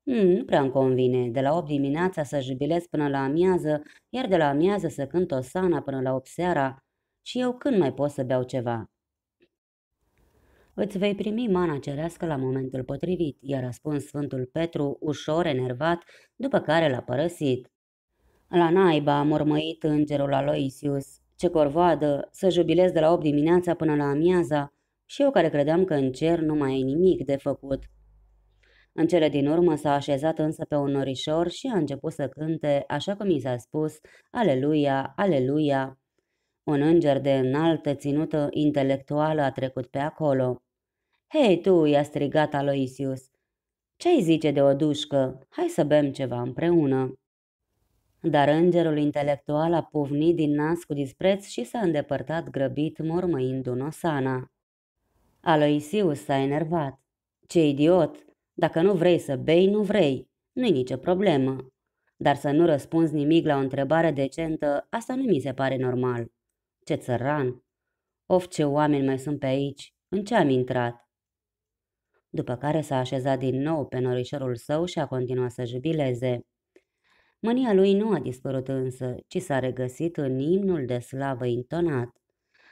Mm, nu prea îmi convine. De la 8 dimineața să jubilez până la amiază, iar de la amiază să cânt sana până la 8 seara. Și eu când mai pot să beau ceva? Îți vei primi mana cerească la momentul potrivit, i-a răspuns Sfântul Petru, ușor enervat, după care l-a părăsit. La naiba a mormăit îngerul Aloisius ce corvoadă, să jubilez de la 8 dimineața până la amiaza și eu care credeam că în cer nu mai e nimic de făcut. În cele din urmă s-a așezat însă pe un norișor și a început să cânte, așa cum i s-a spus, Aleluia, Aleluia. Un înger de înaltă ținută intelectuală a trecut pe acolo. Hei tu, i-a strigat Aloisius, ce-ai zice de o dușcă? Hai să bem ceva împreună. Dar îngerul intelectual a pufnit din nas cu dispreț și s-a îndepărtat grăbit, mormăind un osana. Aloisius s-a enervat. Ce idiot! Dacă nu vrei să bei, nu vrei. Nu-i nicio problemă. Dar să nu răspunzi nimic la o întrebare decentă, asta nu mi se pare normal. Ce țăran! Of, ce oameni mai sunt pe aici! În ce am intrat? După care s-a așezat din nou pe norișorul său și a continuat să jubileze. Mânia lui nu a dispărut însă, ci s-a regăsit în imnul de slavă intonat.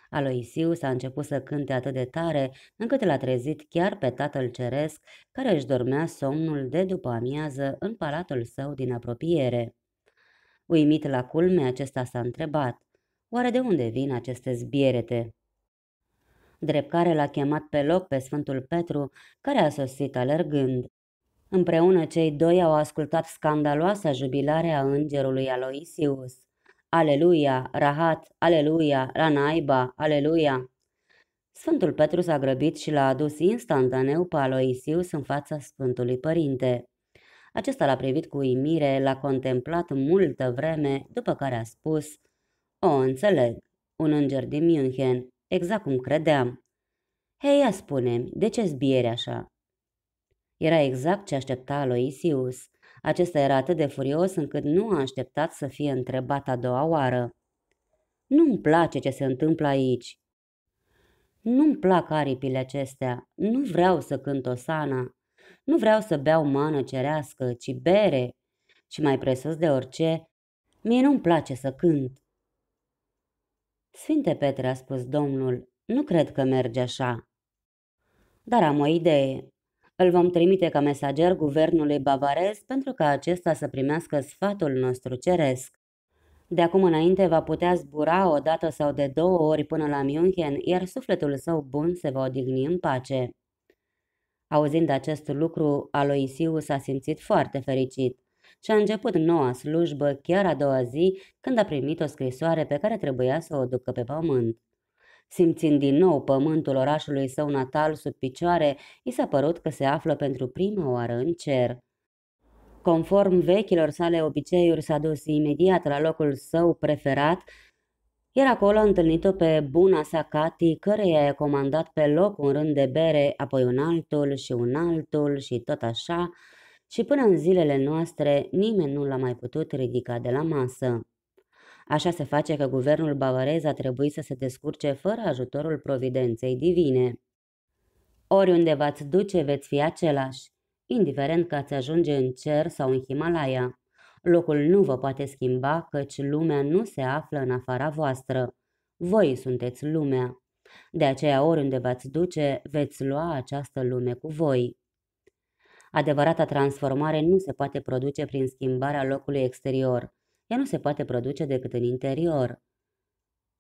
Aloisiu s-a început să cânte atât de tare, încât l-a trezit chiar pe tatăl ceresc, care își dormea somnul de după amiază în palatul său din apropiere. Uimit la culme, acesta s-a întrebat, oare de unde vin aceste zbierete? Drept care l-a chemat pe loc pe Sfântul Petru, care a sosit alergând. Împreună cei doi au ascultat scandaloasa jubilare a îngerului Aloisius. Aleluia, Rahat, Aleluia, la naiba, Aleluia! Sfântul Petru s-a grăbit și l-a adus instantaneu pe Aloisius în fața Sfântului Părinte. Acesta l-a privit cu uimire, l-a contemplat multă vreme, după care a spus O, înțeleg, un înger din München, exact cum credeam. Hei, ia spune de ce zbieri așa? Era exact ce aștepta Aloisius. Acesta era atât de furios încât nu a așteptat să fie întrebat a doua oară. Nu-mi place ce se întâmplă aici. Nu-mi plac aripile acestea. Nu vreau să cânt sana. Nu vreau să beau mană cerească, ci bere. Și mai presus de orice, mie nu-mi place să cânt. Sfinte Petre, a spus domnul, nu cred că merge așa. Dar am o idee. Îl vom trimite ca mesager guvernului bavarez pentru ca acesta să primească sfatul nostru ceresc. De acum înainte va putea zbura o dată sau de două ori până la München, iar sufletul său bun se va odihni în pace. Auzind acest lucru, Aloisiu s-a simțit foarte fericit și a început noua slujbă chiar a doua zi când a primit o scrisoare pe care trebuia să o ducă pe pământ. Simțind din nou pământul orașului său natal sub picioare, i s-a părut că se află pentru prima oară în cer. Conform vechilor sale obiceiuri, s-a dus imediat la locul său preferat, iar acolo a întâlnit-o pe buna sa Cati, căreia i-a comandat pe loc un rând de bere, apoi un altul și un altul și tot așa, și până în zilele noastre nimeni nu l-a mai putut ridica de la masă. Așa se face că guvernul bavarez a trebuit să se descurce fără ajutorul providenței divine. Oriunde v-ați duce, veți fi același, indiferent că ați ajunge în cer sau în Himalaya. Locul nu vă poate schimba, căci lumea nu se află în afara voastră. Voi sunteți lumea. De aceea, oriunde v-ați duce, veți lua această lume cu voi. Adevărata transformare nu se poate produce prin schimbarea locului exterior, ea nu se poate produce decât în interior.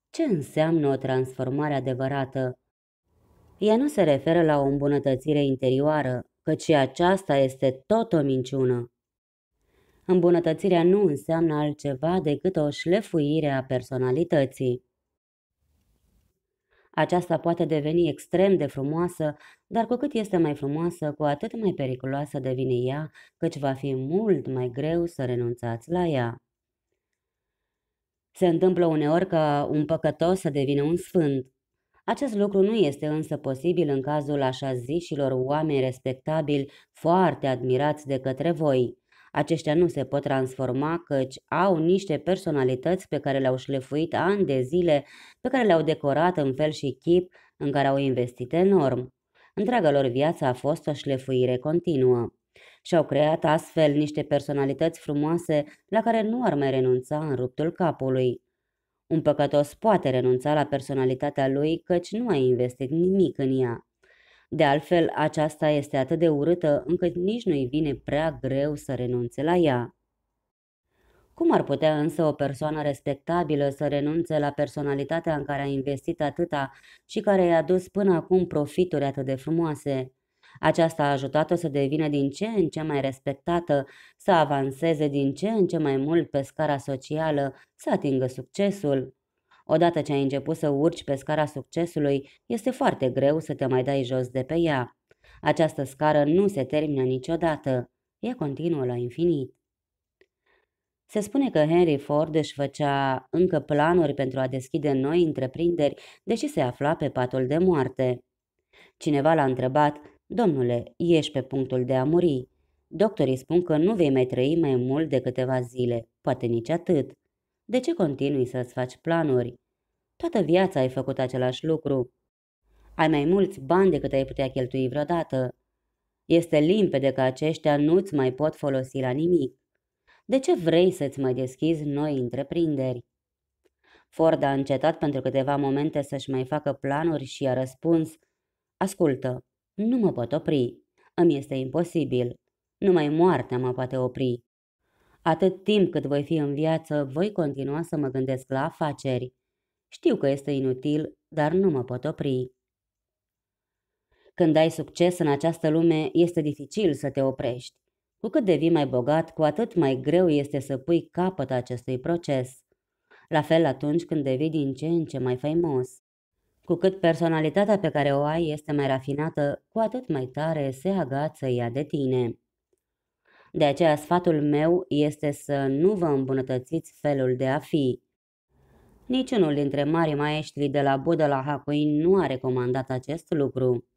Ce înseamnă o transformare adevărată? Ea nu se referă la o îmbunătățire interioară, căci aceasta este tot o minciună. Îmbunătățirea nu înseamnă altceva decât o șlefuire a personalității. Aceasta poate deveni extrem de frumoasă, dar cu cât este mai frumoasă, cu atât mai periculoasă devine ea, căci va fi mult mai greu să renunțați la ea. Se întâmplă uneori ca un păcătos să devină un sfânt. Acest lucru nu este însă posibil în cazul așa zișilor oameni respectabili foarte admirați de către voi. Aceștia nu se pot transforma căci au niște personalități pe care le-au șlefuit ani de zile, pe care le-au decorat în fel și chip în care au investit enorm. Întreaga lor viață a fost o șlefuire continuă și-au creat astfel niște personalități frumoase la care nu ar mai renunța în ruptul capului. Un păcătos poate renunța la personalitatea lui căci nu a investit nimic în ea. De altfel, aceasta este atât de urâtă încât nici nu-i vine prea greu să renunțe la ea. Cum ar putea însă o persoană respectabilă să renunțe la personalitatea în care a investit atâta și care i-a dus până acum profituri atât de frumoase? Aceasta a ajutat-o să devină din ce în ce mai respectată, să avanseze din ce în ce mai mult pe scara socială, să atingă succesul. Odată ce ai început să urci pe scara succesului, este foarte greu să te mai dai jos de pe ea. Această scară nu se termină niciodată. E continuă la infinit. Se spune că Henry Ford își făcea încă planuri pentru a deschide noi întreprinderi, deși se afla pe patul de moarte. Cineva l-a întrebat Domnule, ești pe punctul de a muri. Doctorii spun că nu vei mai trăi mai mult de câteva zile, poate nici atât. De ce continui să-ți faci planuri? Toată viața ai făcut același lucru. Ai mai mulți bani decât ai putea cheltui vreodată. Este limpede că aceștia nu-ți mai pot folosi la nimic. De ce vrei să-ți mai deschizi noi întreprinderi? Ford a încetat pentru câteva momente să-și mai facă planuri și a răspuns Ascultă, nu mă pot opri. Îmi este imposibil. Numai moartea mă poate opri. Atât timp cât voi fi în viață, voi continua să mă gândesc la afaceri. Știu că este inutil, dar nu mă pot opri. Când ai succes în această lume, este dificil să te oprești. Cu cât devii mai bogat, cu atât mai greu este să pui capăt acestui proces. La fel atunci când devii din ce în ce mai faimos. Cu cât personalitatea pe care o ai este mai rafinată, cu atât mai tare se agață ea de tine. De aceea sfatul meu este să nu vă îmbunătățiți felul de a fi. Niciunul dintre mari maestri de la Buddha la Hakuin nu a recomandat acest lucru.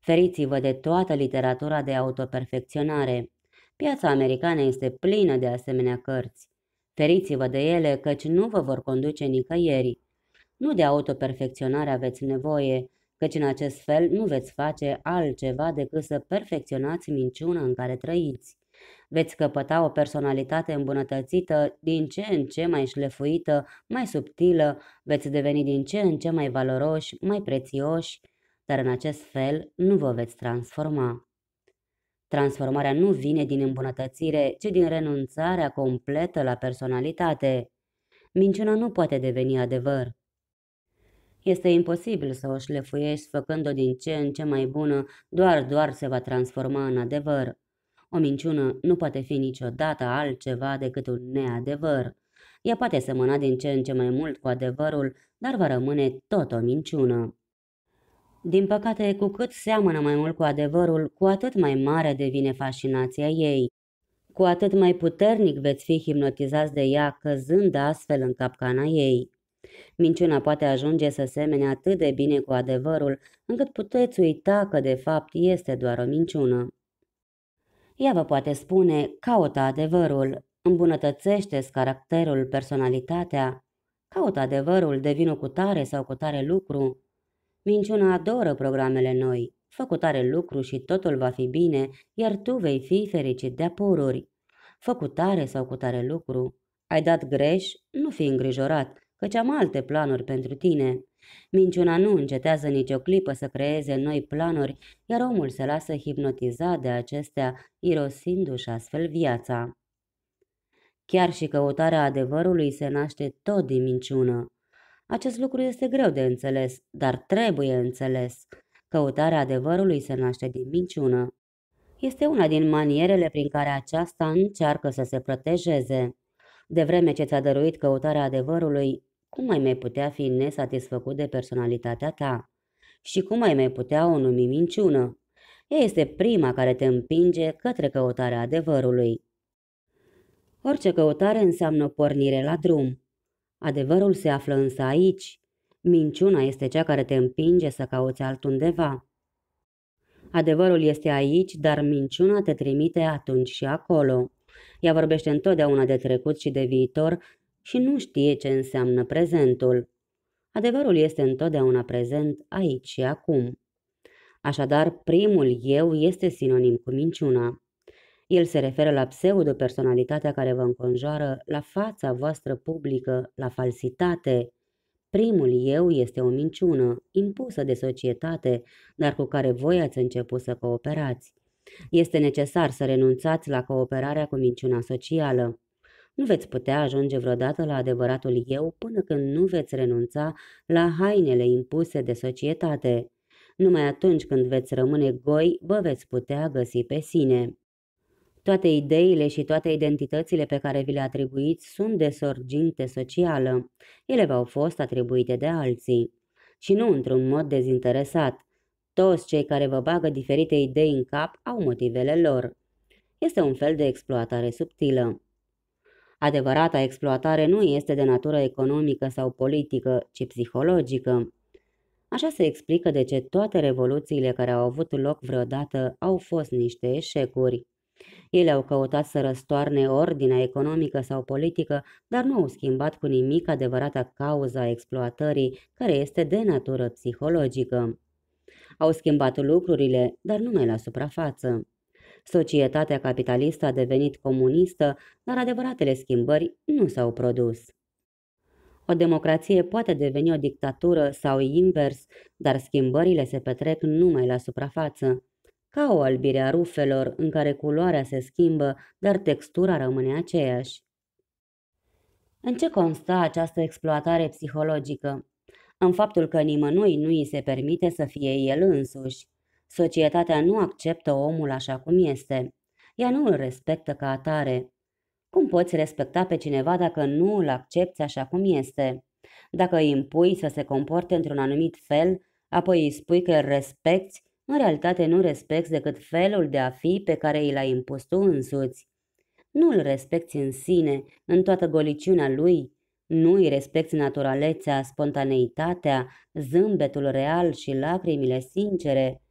Feriți-vă de toată literatura de autoperfecționare. Piața americană este plină de asemenea cărți. Feriți-vă de ele căci nu vă vor conduce nicăieri. Nu de autoperfecționare aveți nevoie, căci în acest fel nu veți face altceva decât să perfecționați minciuna în care trăiți. Veți căpăta o personalitate îmbunătățită, din ce în ce mai șlefuită, mai subtilă, veți deveni din ce în ce mai valoroși, mai prețioși, dar în acest fel nu vă veți transforma. Transformarea nu vine din îmbunătățire, ci din renunțarea completă la personalitate. Minciuna nu poate deveni adevăr. Este imposibil să o șlefuiești făcând-o din ce în ce mai bună, doar, doar se va transforma în adevăr. O minciună nu poate fi niciodată altceva decât un neadevăr. Ea poate semăna din ce în ce mai mult cu adevărul, dar va rămâne tot o minciună. Din păcate, cu cât seamănă mai mult cu adevărul, cu atât mai mare devine fascinația ei. Cu atât mai puternic veți fi hipnotizați de ea, căzând astfel în capcana ei. Minciuna poate ajunge să semene atât de bine cu adevărul, încât puteți uita că de fapt este doar o minciună. Ea vă poate spune, caută adevărul, îmbunătățește caracterul, personalitatea, caută adevărul, devină cu tare sau cu tare lucru. Minciuna adoră programele noi, fă cu tare lucru și totul va fi bine, iar tu vei fi fericit de apururi. Fă cu tare sau cu tare lucru. Ai dat greș? Nu fi îngrijorat căci am alte planuri pentru tine. Minciuna nu încetează nicio clipă să creeze noi planuri, iar omul se lasă hipnotizat de acestea, irosindu-și astfel viața. Chiar și căutarea adevărului se naște tot din minciună. Acest lucru este greu de înțeles, dar trebuie înțeles. Căutarea adevărului se naște din minciună. Este una din manierele prin care aceasta încearcă să se protejeze. De vreme ce ți-a dăruit căutarea adevărului, cum ai mai putea fi nesatisfăcut de personalitatea ta? Și cum ai mai putea o numi minciună? Ea este prima care te împinge către căutarea adevărului. Orice căutare înseamnă pornire la drum. Adevărul se află însă aici. Minciuna este cea care te împinge să cauți altundeva. Adevărul este aici, dar minciuna te trimite atunci și acolo. Ea vorbește întotdeauna de trecut și de viitor și nu știe ce înseamnă prezentul. Adevărul este întotdeauna prezent aici și acum. Așadar, primul eu este sinonim cu minciuna. El se referă la pseudopersonalitatea care vă înconjoară, la fața voastră publică, la falsitate. Primul eu este o minciună, impusă de societate, dar cu care voi ați început să cooperați. Este necesar să renunțați la cooperarea cu minciuna socială. Nu veți putea ajunge vreodată la adevăratul eu până când nu veți renunța la hainele impuse de societate. Numai atunci când veți rămâne goi, vă veți putea găsi pe sine. Toate ideile și toate identitățile pe care vi le atribuiți sunt de sorginte socială. Ele v-au fost atribuite de alții. Și nu într-un mod dezinteresat. Toți cei care vă bagă diferite idei în cap au motivele lor. Este un fel de exploatare subtilă. Adevărata exploatare nu este de natură economică sau politică, ci psihologică. Așa se explică de ce toate revoluțiile care au avut loc vreodată au fost niște eșecuri. Ele au căutat să răstoarne ordinea economică sau politică, dar nu au schimbat cu nimic adevărata cauza exploatării, care este de natură psihologică. Au schimbat lucrurile, dar numai la suprafață. Societatea capitalistă a devenit comunistă, dar adevăratele schimbări nu s-au produs. O democrație poate deveni o dictatură sau invers, dar schimbările se petrec numai la suprafață. Ca o albire a rufelor, în care culoarea se schimbă, dar textura rămâne aceeași. În ce consta această exploatare psihologică? În faptul că nimănui nu îi se permite să fie el însuși. Societatea nu acceptă omul așa cum este. Ea nu îl respectă ca atare. Cum poți respecta pe cineva dacă nu îl accepti așa cum este? Dacă îi impui să se comporte într-un anumit fel, apoi îi spui că îl respecti, în realitate nu respecti decât felul de a fi pe care i l-ai impus tu însuți. Nu îl respecti în sine, în toată goliciunea lui, nu îi respecti naturalețea, spontaneitatea, zâmbetul real și lacrimile sincere.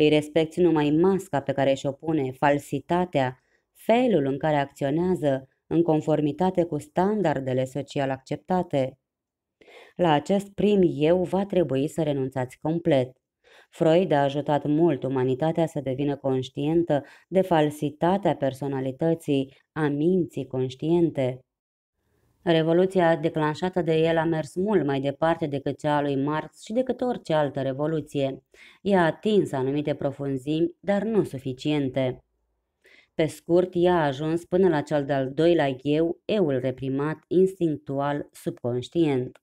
Îi respecti numai masca pe care și-o pune, falsitatea, felul în care acționează, în conformitate cu standardele social acceptate. La acest prim eu va trebui să renunțați complet. Freud a ajutat mult umanitatea să devină conștientă de falsitatea personalității, a minții conștiente. Revoluția declanșată de el a mers mult mai departe decât cea a lui Marx și decât orice altă revoluție. Ea a atins anumite profunzimi, dar nu suficiente. Pe scurt, ea a ajuns până la cel de-al doilea eu, eul reprimat, instinctual, subconștient.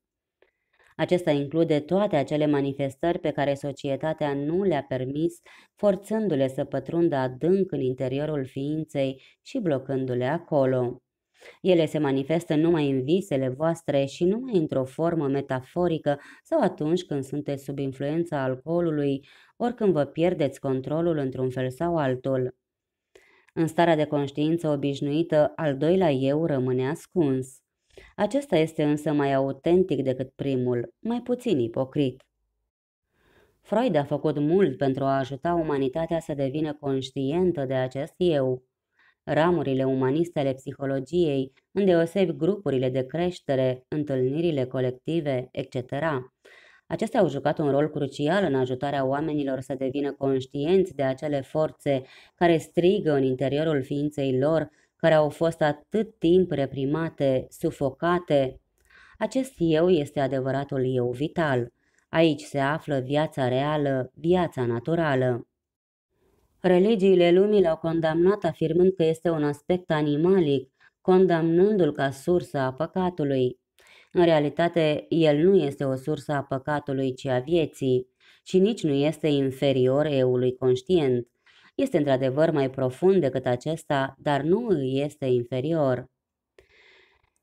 Acesta include toate acele manifestări pe care societatea nu le-a permis, forțându-le să pătrundă adânc în interiorul ființei și blocându-le acolo. Ele se manifestă numai în visele voastre și numai într-o formă metaforică sau atunci când sunteți sub influența alcoolului, ori când vă pierdeți controlul într-un fel sau altul. În starea de conștiință obișnuită, al doilea eu rămâne ascuns. Acesta este însă mai autentic decât primul, mai puțin ipocrit. Freud a făcut mult pentru a ajuta umanitatea să devină conștientă de acest eu ramurile umaniste ale psihologiei, îndeosebi grupurile de creștere, întâlnirile colective, etc. Acestea au jucat un rol crucial în ajutarea oamenilor să devină conștienți de acele forțe care strigă în interiorul ființei lor, care au fost atât timp reprimate, sufocate. Acest eu este adevăratul eu vital. Aici se află viața reală, viața naturală. Religiile lumii l-au condamnat afirmând că este un aspect animalic, condamnându-l ca sursă a păcatului. În realitate, el nu este o sursă a păcatului, ci a vieții, și nici nu este inferior eului conștient. Este într-adevăr mai profund decât acesta, dar nu îi este inferior.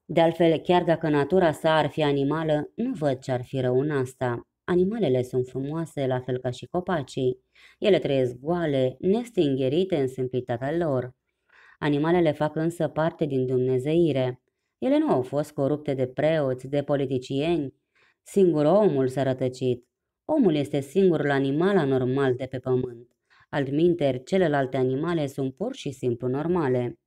De altfel, chiar dacă natura sa ar fi animală, nu văd ce ar fi rău în asta. Animalele sunt frumoase, la fel ca și copacii. Ele trăiesc goale, nestingherite în simplitatea lor. Animalele fac însă parte din dumnezeire. Ele nu au fost corupte de preoți, de politicieni. Singur omul s-a rătăcit. Omul este singurul animal anormal de pe pământ. Altminteri, celelalte animale sunt pur și simplu normale.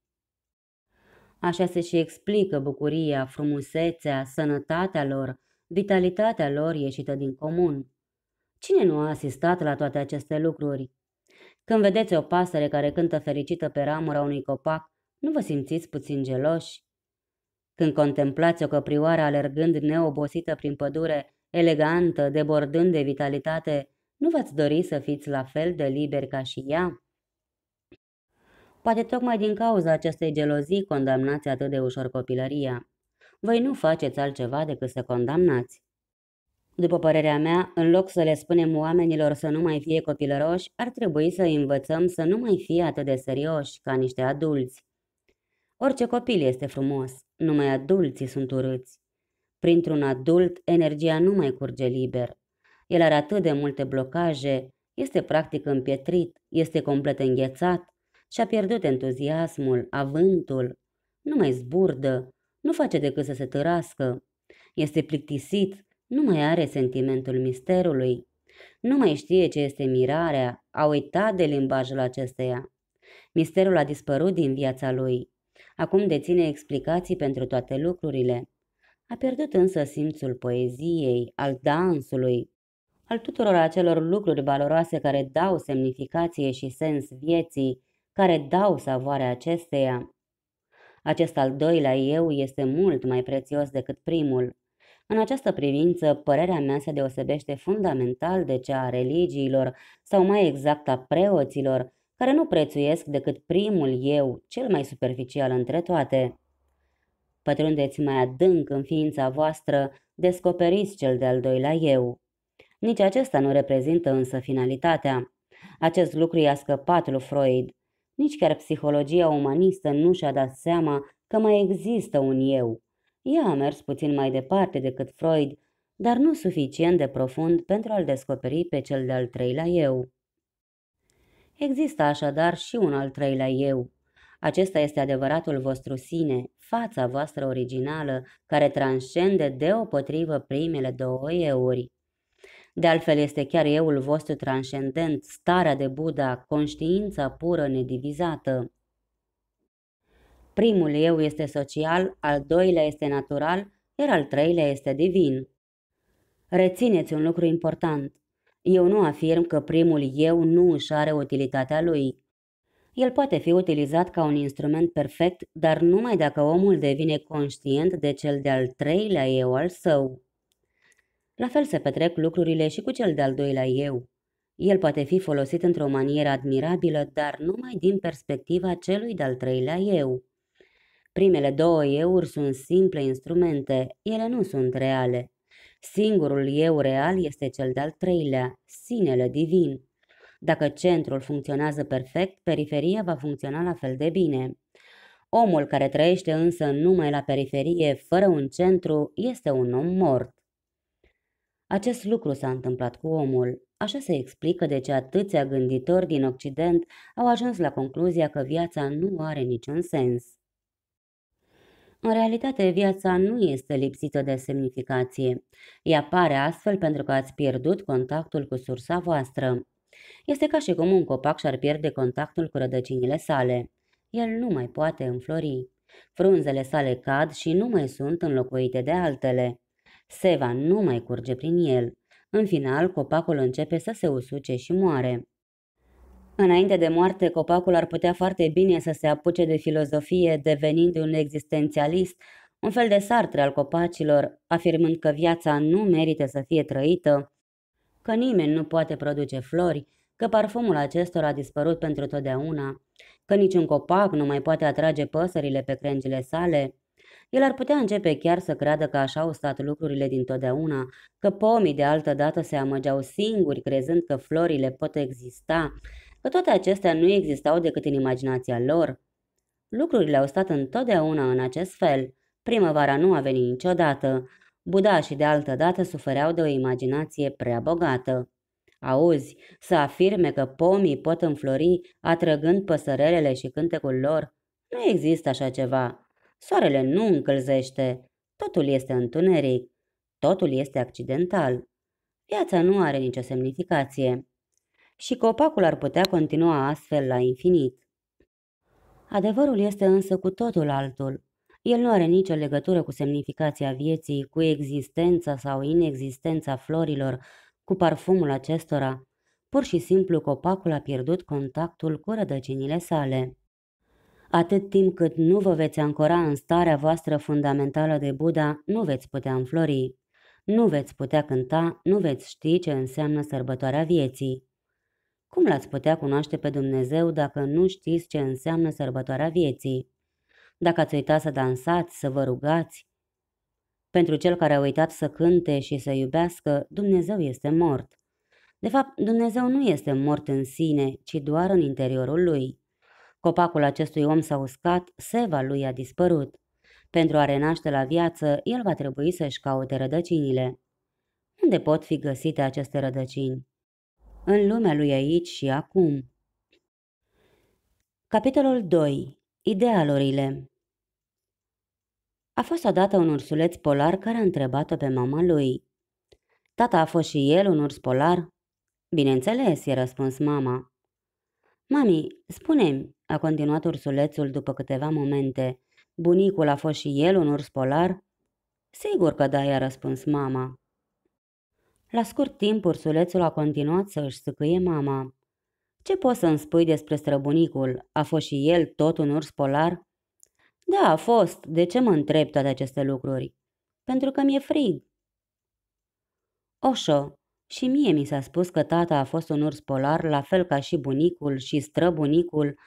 Așa se și explică bucuria, frumusețea, sănătatea lor, vitalitatea lor ieșită din comun. Cine nu a asistat la toate aceste lucruri? Când vedeți o pasăre care cântă fericită pe ramura unui copac, nu vă simțiți puțin geloși? Când contemplați o căprioară alergând neobosită prin pădure, elegantă, debordând de vitalitate, nu v-ați dori să fiți la fel de liberi ca și ea? Poate tocmai din cauza acestei gelozii condamnați atât de ușor copilăria voi nu faceți altceva decât să condamnați. După părerea mea, în loc să le spunem oamenilor să nu mai fie copilăroși, ar trebui să îi învățăm să nu mai fie atât de serioși ca niște adulți. Orice copil este frumos, numai adulții sunt urâți. Printr-un adult, energia nu mai curge liber. El are atât de multe blocaje, este practic împietrit, este complet înghețat și-a pierdut entuziasmul, avântul. Nu mai zburdă, nu face decât să se târască. Este plictisit, nu mai are sentimentul misterului. Nu mai știe ce este mirarea, a uitat de limbajul acesteia. Misterul a dispărut din viața lui. Acum deține explicații pentru toate lucrurile. A pierdut însă simțul poeziei, al dansului, al tuturor acelor lucruri valoroase care dau semnificație și sens vieții, care dau savoarea acesteia. Acest al doilea eu este mult mai prețios decât primul. În această privință, părerea mea se deosebește fundamental de cea a religiilor, sau mai exact a preoților, care nu prețuiesc decât primul eu, cel mai superficial între toate. Pătrundeți mai adânc în ființa voastră, descoperiți cel de-al doilea eu. Nici acesta nu reprezintă însă finalitatea. Acest lucru i-a scăpat lui Freud. Nici chiar psihologia umanistă nu și-a dat seama că mai există un eu. Ea a mers puțin mai departe decât Freud, dar nu suficient de profund pentru a-l descoperi pe cel de-al treilea eu. Există așadar și un al treilea eu. Acesta este adevăratul vostru sine, fața voastră originală, care transcende deopotrivă primele două euri. De altfel este chiar euul vostru transcendent, starea de Buddha, conștiința pură nedivizată. Primul eu este social, al doilea este natural, iar al treilea este divin. Rețineți un lucru important. Eu nu afirm că primul eu nu își are utilitatea lui. El poate fi utilizat ca un instrument perfect, dar numai dacă omul devine conștient de cel de-al treilea eu al său. La fel se petrec lucrurile și cu cel de-al doilea eu. El poate fi folosit într-o manieră admirabilă, dar numai din perspectiva celui de-al treilea eu. Primele două euri sunt simple instrumente, ele nu sunt reale. Singurul eu real este cel de-al treilea, sinele divin. Dacă centrul funcționează perfect, periferia va funcționa la fel de bine. Omul care trăiește însă numai la periferie, fără un centru, este un om mort. Acest lucru s-a întâmplat cu omul. Așa se explică de ce atâția gânditori din Occident au ajuns la concluzia că viața nu are niciun sens. În realitate, viața nu este lipsită de semnificație. Ea pare astfel pentru că ați pierdut contactul cu sursa voastră. Este ca și cum un copac și-ar pierde contactul cu rădăcinile sale. El nu mai poate înflori. Frunzele sale cad și nu mai sunt înlocuite de altele. Seva nu mai curge prin el. În final, copacul începe să se usuce și moare. Înainte de moarte, copacul ar putea foarte bine să se apuce de filozofie, devenind un existențialist, un fel de sartre al copacilor, afirmând că viața nu merită să fie trăită, că nimeni nu poate produce flori, că parfumul acestora a dispărut pentru totdeauna, că niciun copac nu mai poate atrage păsările pe crengile sale, el ar putea începe chiar să creadă că așa au stat lucrurile dintotdeauna, că pomii de altă dată se amăgeau singuri crezând că florile pot exista, că toate acestea nu existau decât în imaginația lor. Lucrurile au stat întotdeauna în acest fel. Primăvara nu a venit niciodată. Buda și de altă dată sufereau de o imaginație prea bogată. Auzi, să afirme că pomii pot înflori atrăgând păsărelele și cântecul lor? Nu există așa ceva. Soarele nu încălzește, totul este întuneric, totul este accidental. Viața nu are nicio semnificație. Și copacul ar putea continua astfel la infinit. Adevărul este însă cu totul altul. El nu are nicio legătură cu semnificația vieții, cu existența sau inexistența florilor, cu parfumul acestora. Pur și simplu copacul a pierdut contactul cu rădăcinile sale. Atât timp cât nu vă veți ancora în starea voastră fundamentală de Buddha, nu veți putea înflori. Nu veți putea cânta, nu veți ști ce înseamnă sărbătoarea vieții. Cum l-ați putea cunoaște pe Dumnezeu dacă nu știți ce înseamnă sărbătoarea vieții? Dacă ați uitat să dansați, să vă rugați? Pentru cel care a uitat să cânte și să iubească, Dumnezeu este mort. De fapt, Dumnezeu nu este mort în sine, ci doar în interiorul lui. Copacul acestui om s-a uscat, seva lui a dispărut. Pentru a renaște la viață, el va trebui să-și caute rădăcinile. Unde pot fi găsite aceste rădăcini? În lumea lui aici și acum. Capitolul 2. Idealurile A fost odată un ursuleț polar care a întrebat-o pe mama lui. Tata a fost și el un urs polar? Bineînțeles, i-a răspuns mama. Mami, spune-mi, a continuat ursulețul după câteva momente, bunicul a fost și el un urs polar? Sigur că da, i-a răspuns mama. La scurt timp, ursulețul a continuat să își sâcâie mama. Ce poți să-mi spui despre străbunicul? A fost și el tot un urs polar? Da, a fost. De ce mă întreb toate aceste lucruri? Pentru că mi-e frig. Oșo, și mie mi s-a spus că tata a fost un urs polar, la fel ca și bunicul și străbunicul,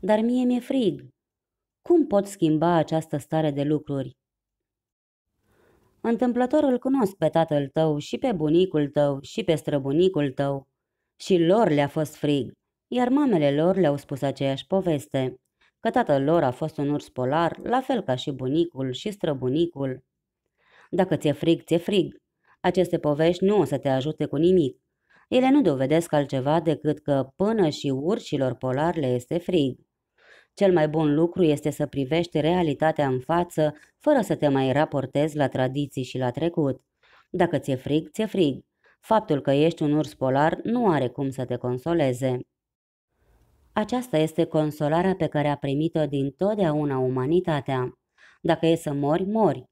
dar mie mi-e frig. Cum pot schimba această stare de lucruri? Întâmplător îl cunosc pe tatăl tău și pe bunicul tău și pe străbunicul tău. Și lor le-a fost frig, iar mamele lor le-au spus aceeași poveste, că tatăl lor a fost un urs polar, la fel ca și bunicul și străbunicul. Dacă ți-e frig, ți-e frig, aceste povești nu o să te ajute cu nimic. Ele nu dovedesc altceva decât că până și urșilor polar le este frig. Cel mai bun lucru este să privești realitatea în față, fără să te mai raportezi la tradiții și la trecut. Dacă ți-e frig, ți-e frig. Faptul că ești un urs polar nu are cum să te consoleze. Aceasta este consolarea pe care a primit-o din totdeauna umanitatea. Dacă e să mori, mori.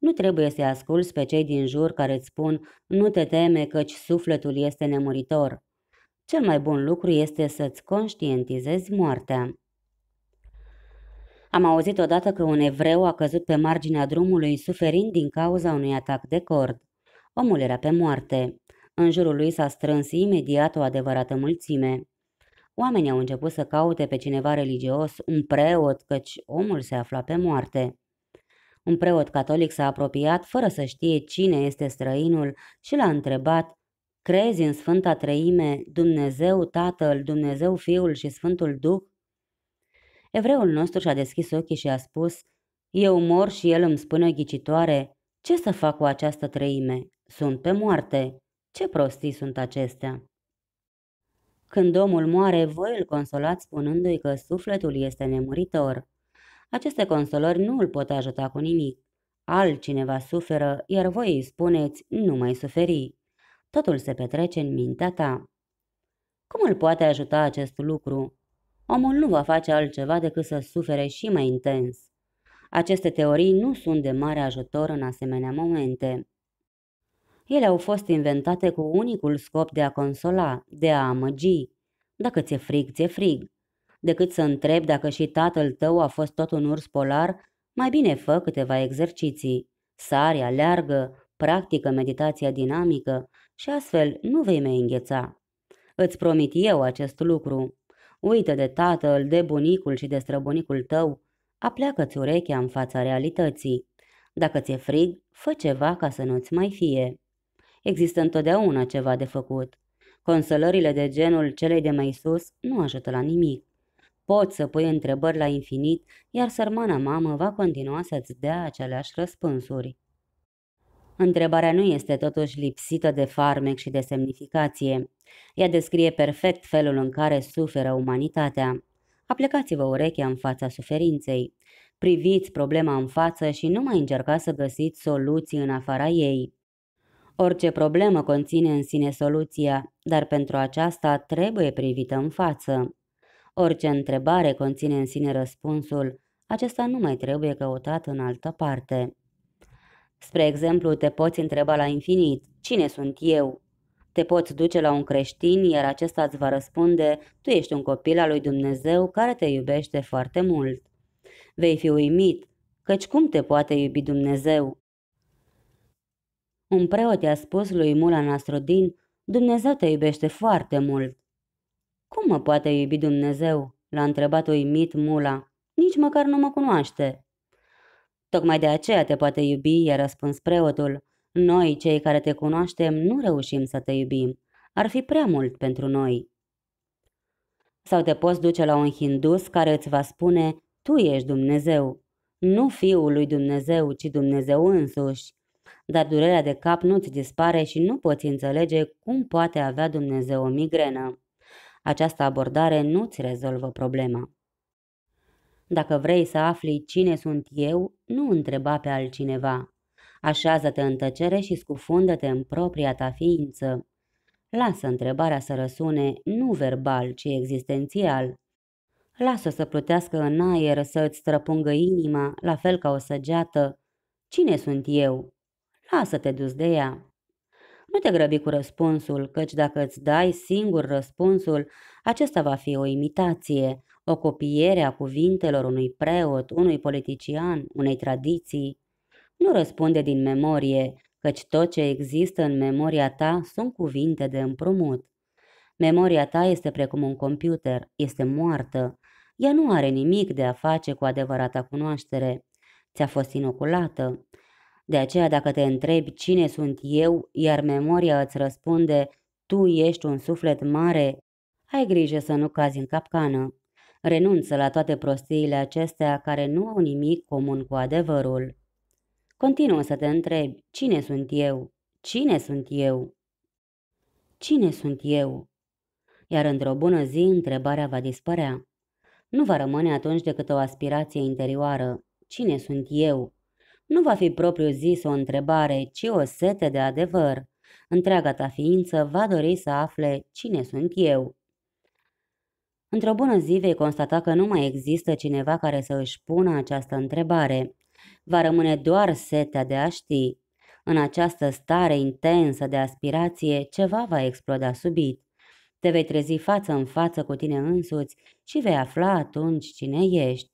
Nu trebuie să-i asculți pe cei din jur care îți spun nu te teme căci sufletul este nemuritor. Cel mai bun lucru este să-ți conștientizezi moartea. Am auzit odată că un evreu a căzut pe marginea drumului suferind din cauza unui atac de cord. Omul era pe moarte. În jurul lui s-a strâns imediat o adevărată mulțime. Oamenii au început să caute pe cineva religios, un preot, căci omul se afla pe moarte. Un preot catolic s-a apropiat fără să știe cine este străinul și l-a întrebat Crezi în Sfânta Treime, Dumnezeu Tatăl, Dumnezeu Fiul și Sfântul Duh? Evreul nostru și-a deschis ochii și a spus Eu mor și el îmi spune ghicitoare Ce să fac cu această treime? Sunt pe moarte. Ce prostii sunt acestea? Când omul moare, voi îl consolați spunându-i că sufletul este nemuritor. Aceste consolări nu îl pot ajuta cu nimic. Altcineva suferă, iar voi îi spuneți, nu mai suferi. Totul se petrece în mintea ta. Cum îl poate ajuta acest lucru? Omul nu va face altceva decât să sufere și mai intens. Aceste teorii nu sunt de mare ajutor în asemenea momente. Ele au fost inventate cu unicul scop de a consola, de a amăgi. Dacă ți-e frig, ți-e frig decât să întreb dacă și tatăl tău a fost tot un urs polar, mai bine fă câteva exerciții. Sari, aleargă, practică meditația dinamică și astfel nu vei mai îngheța. Îți promit eu acest lucru. Uită de tatăl, de bunicul și de străbunicul tău, apleacă-ți urechea în fața realității. Dacă ți-e frig, fă ceva ca să nu-ți mai fie. Există întotdeauna ceva de făcut. Consolările de genul celei de mai sus nu ajută la nimic. Poți să pui întrebări la infinit, iar sărmana mamă va continua să-ți dea aceleași răspunsuri. Întrebarea nu este totuși lipsită de farmec și de semnificație. Ea descrie perfect felul în care suferă umanitatea. Aplicați-vă urechea în fața suferinței. Priviți problema în față și nu mai încercați să găsiți soluții în afara ei. Orice problemă conține în sine soluția, dar pentru aceasta trebuie privită în față. Orice întrebare conține în sine răspunsul, acesta nu mai trebuie căutat în altă parte. Spre exemplu, te poți întreba la infinit, cine sunt eu? Te poți duce la un creștin, iar acesta îți va răspunde, tu ești un copil al lui Dumnezeu care te iubește foarte mult. Vei fi uimit, căci cum te poate iubi Dumnezeu? Un preot i-a spus lui Mula Nasrudin, Dumnezeu te iubește foarte mult. Cum mă poate iubi Dumnezeu?" l-a întrebat uimit mula. Nici măcar nu mă cunoaște." Tocmai de aceea te poate iubi," i-a răspuns preotul. Noi, cei care te cunoaștem, nu reușim să te iubim. Ar fi prea mult pentru noi." Sau te poți duce la un hindus care îți va spune, tu ești Dumnezeu. Nu fiul lui Dumnezeu, ci Dumnezeu însuși. Dar durerea de cap nu-ți dispare și nu poți înțelege cum poate avea Dumnezeu o migrenă. Această abordare nu-ți rezolvă problema. Dacă vrei să afli cine sunt eu, nu întreba pe altcineva. Așează-te în tăcere și scufundă-te în propria ta ființă. Lasă întrebarea să răsune nu verbal, ci existențial. Lasă să plutească în aer, să îți străpungă inima, la fel ca o săgeată. Cine sunt eu? Lasă-te dus de ea. Nu te grăbi cu răspunsul, căci dacă îți dai singur răspunsul, acesta va fi o imitație, o copiere a cuvintelor unui preot, unui politician, unei tradiții. Nu răspunde din memorie, căci tot ce există în memoria ta sunt cuvinte de împrumut. Memoria ta este precum un computer, este moartă. Ea nu are nimic de a face cu adevărata cunoaștere. Ți-a fost inoculată. De aceea, dacă te întrebi cine sunt eu, iar memoria îți răspunde tu ești un suflet mare, ai grijă să nu cazi în capcană. Renunță la toate prostiile acestea care nu au nimic comun cu adevărul. Continuă să te întrebi cine sunt eu, cine sunt eu, cine sunt eu, iar într-o bună zi întrebarea va dispărea. Nu va rămâne atunci decât o aspirație interioară. Cine sunt eu? nu va fi propriu zis o întrebare, ci o sete de adevăr. Întreaga ta ființă va dori să afle cine sunt eu. Într-o bună zi vei constata că nu mai există cineva care să își pună această întrebare. Va rămâne doar setea de a ști. În această stare intensă de aspirație, ceva va exploda subit. Te vei trezi față în față cu tine însuți și vei afla atunci cine ești.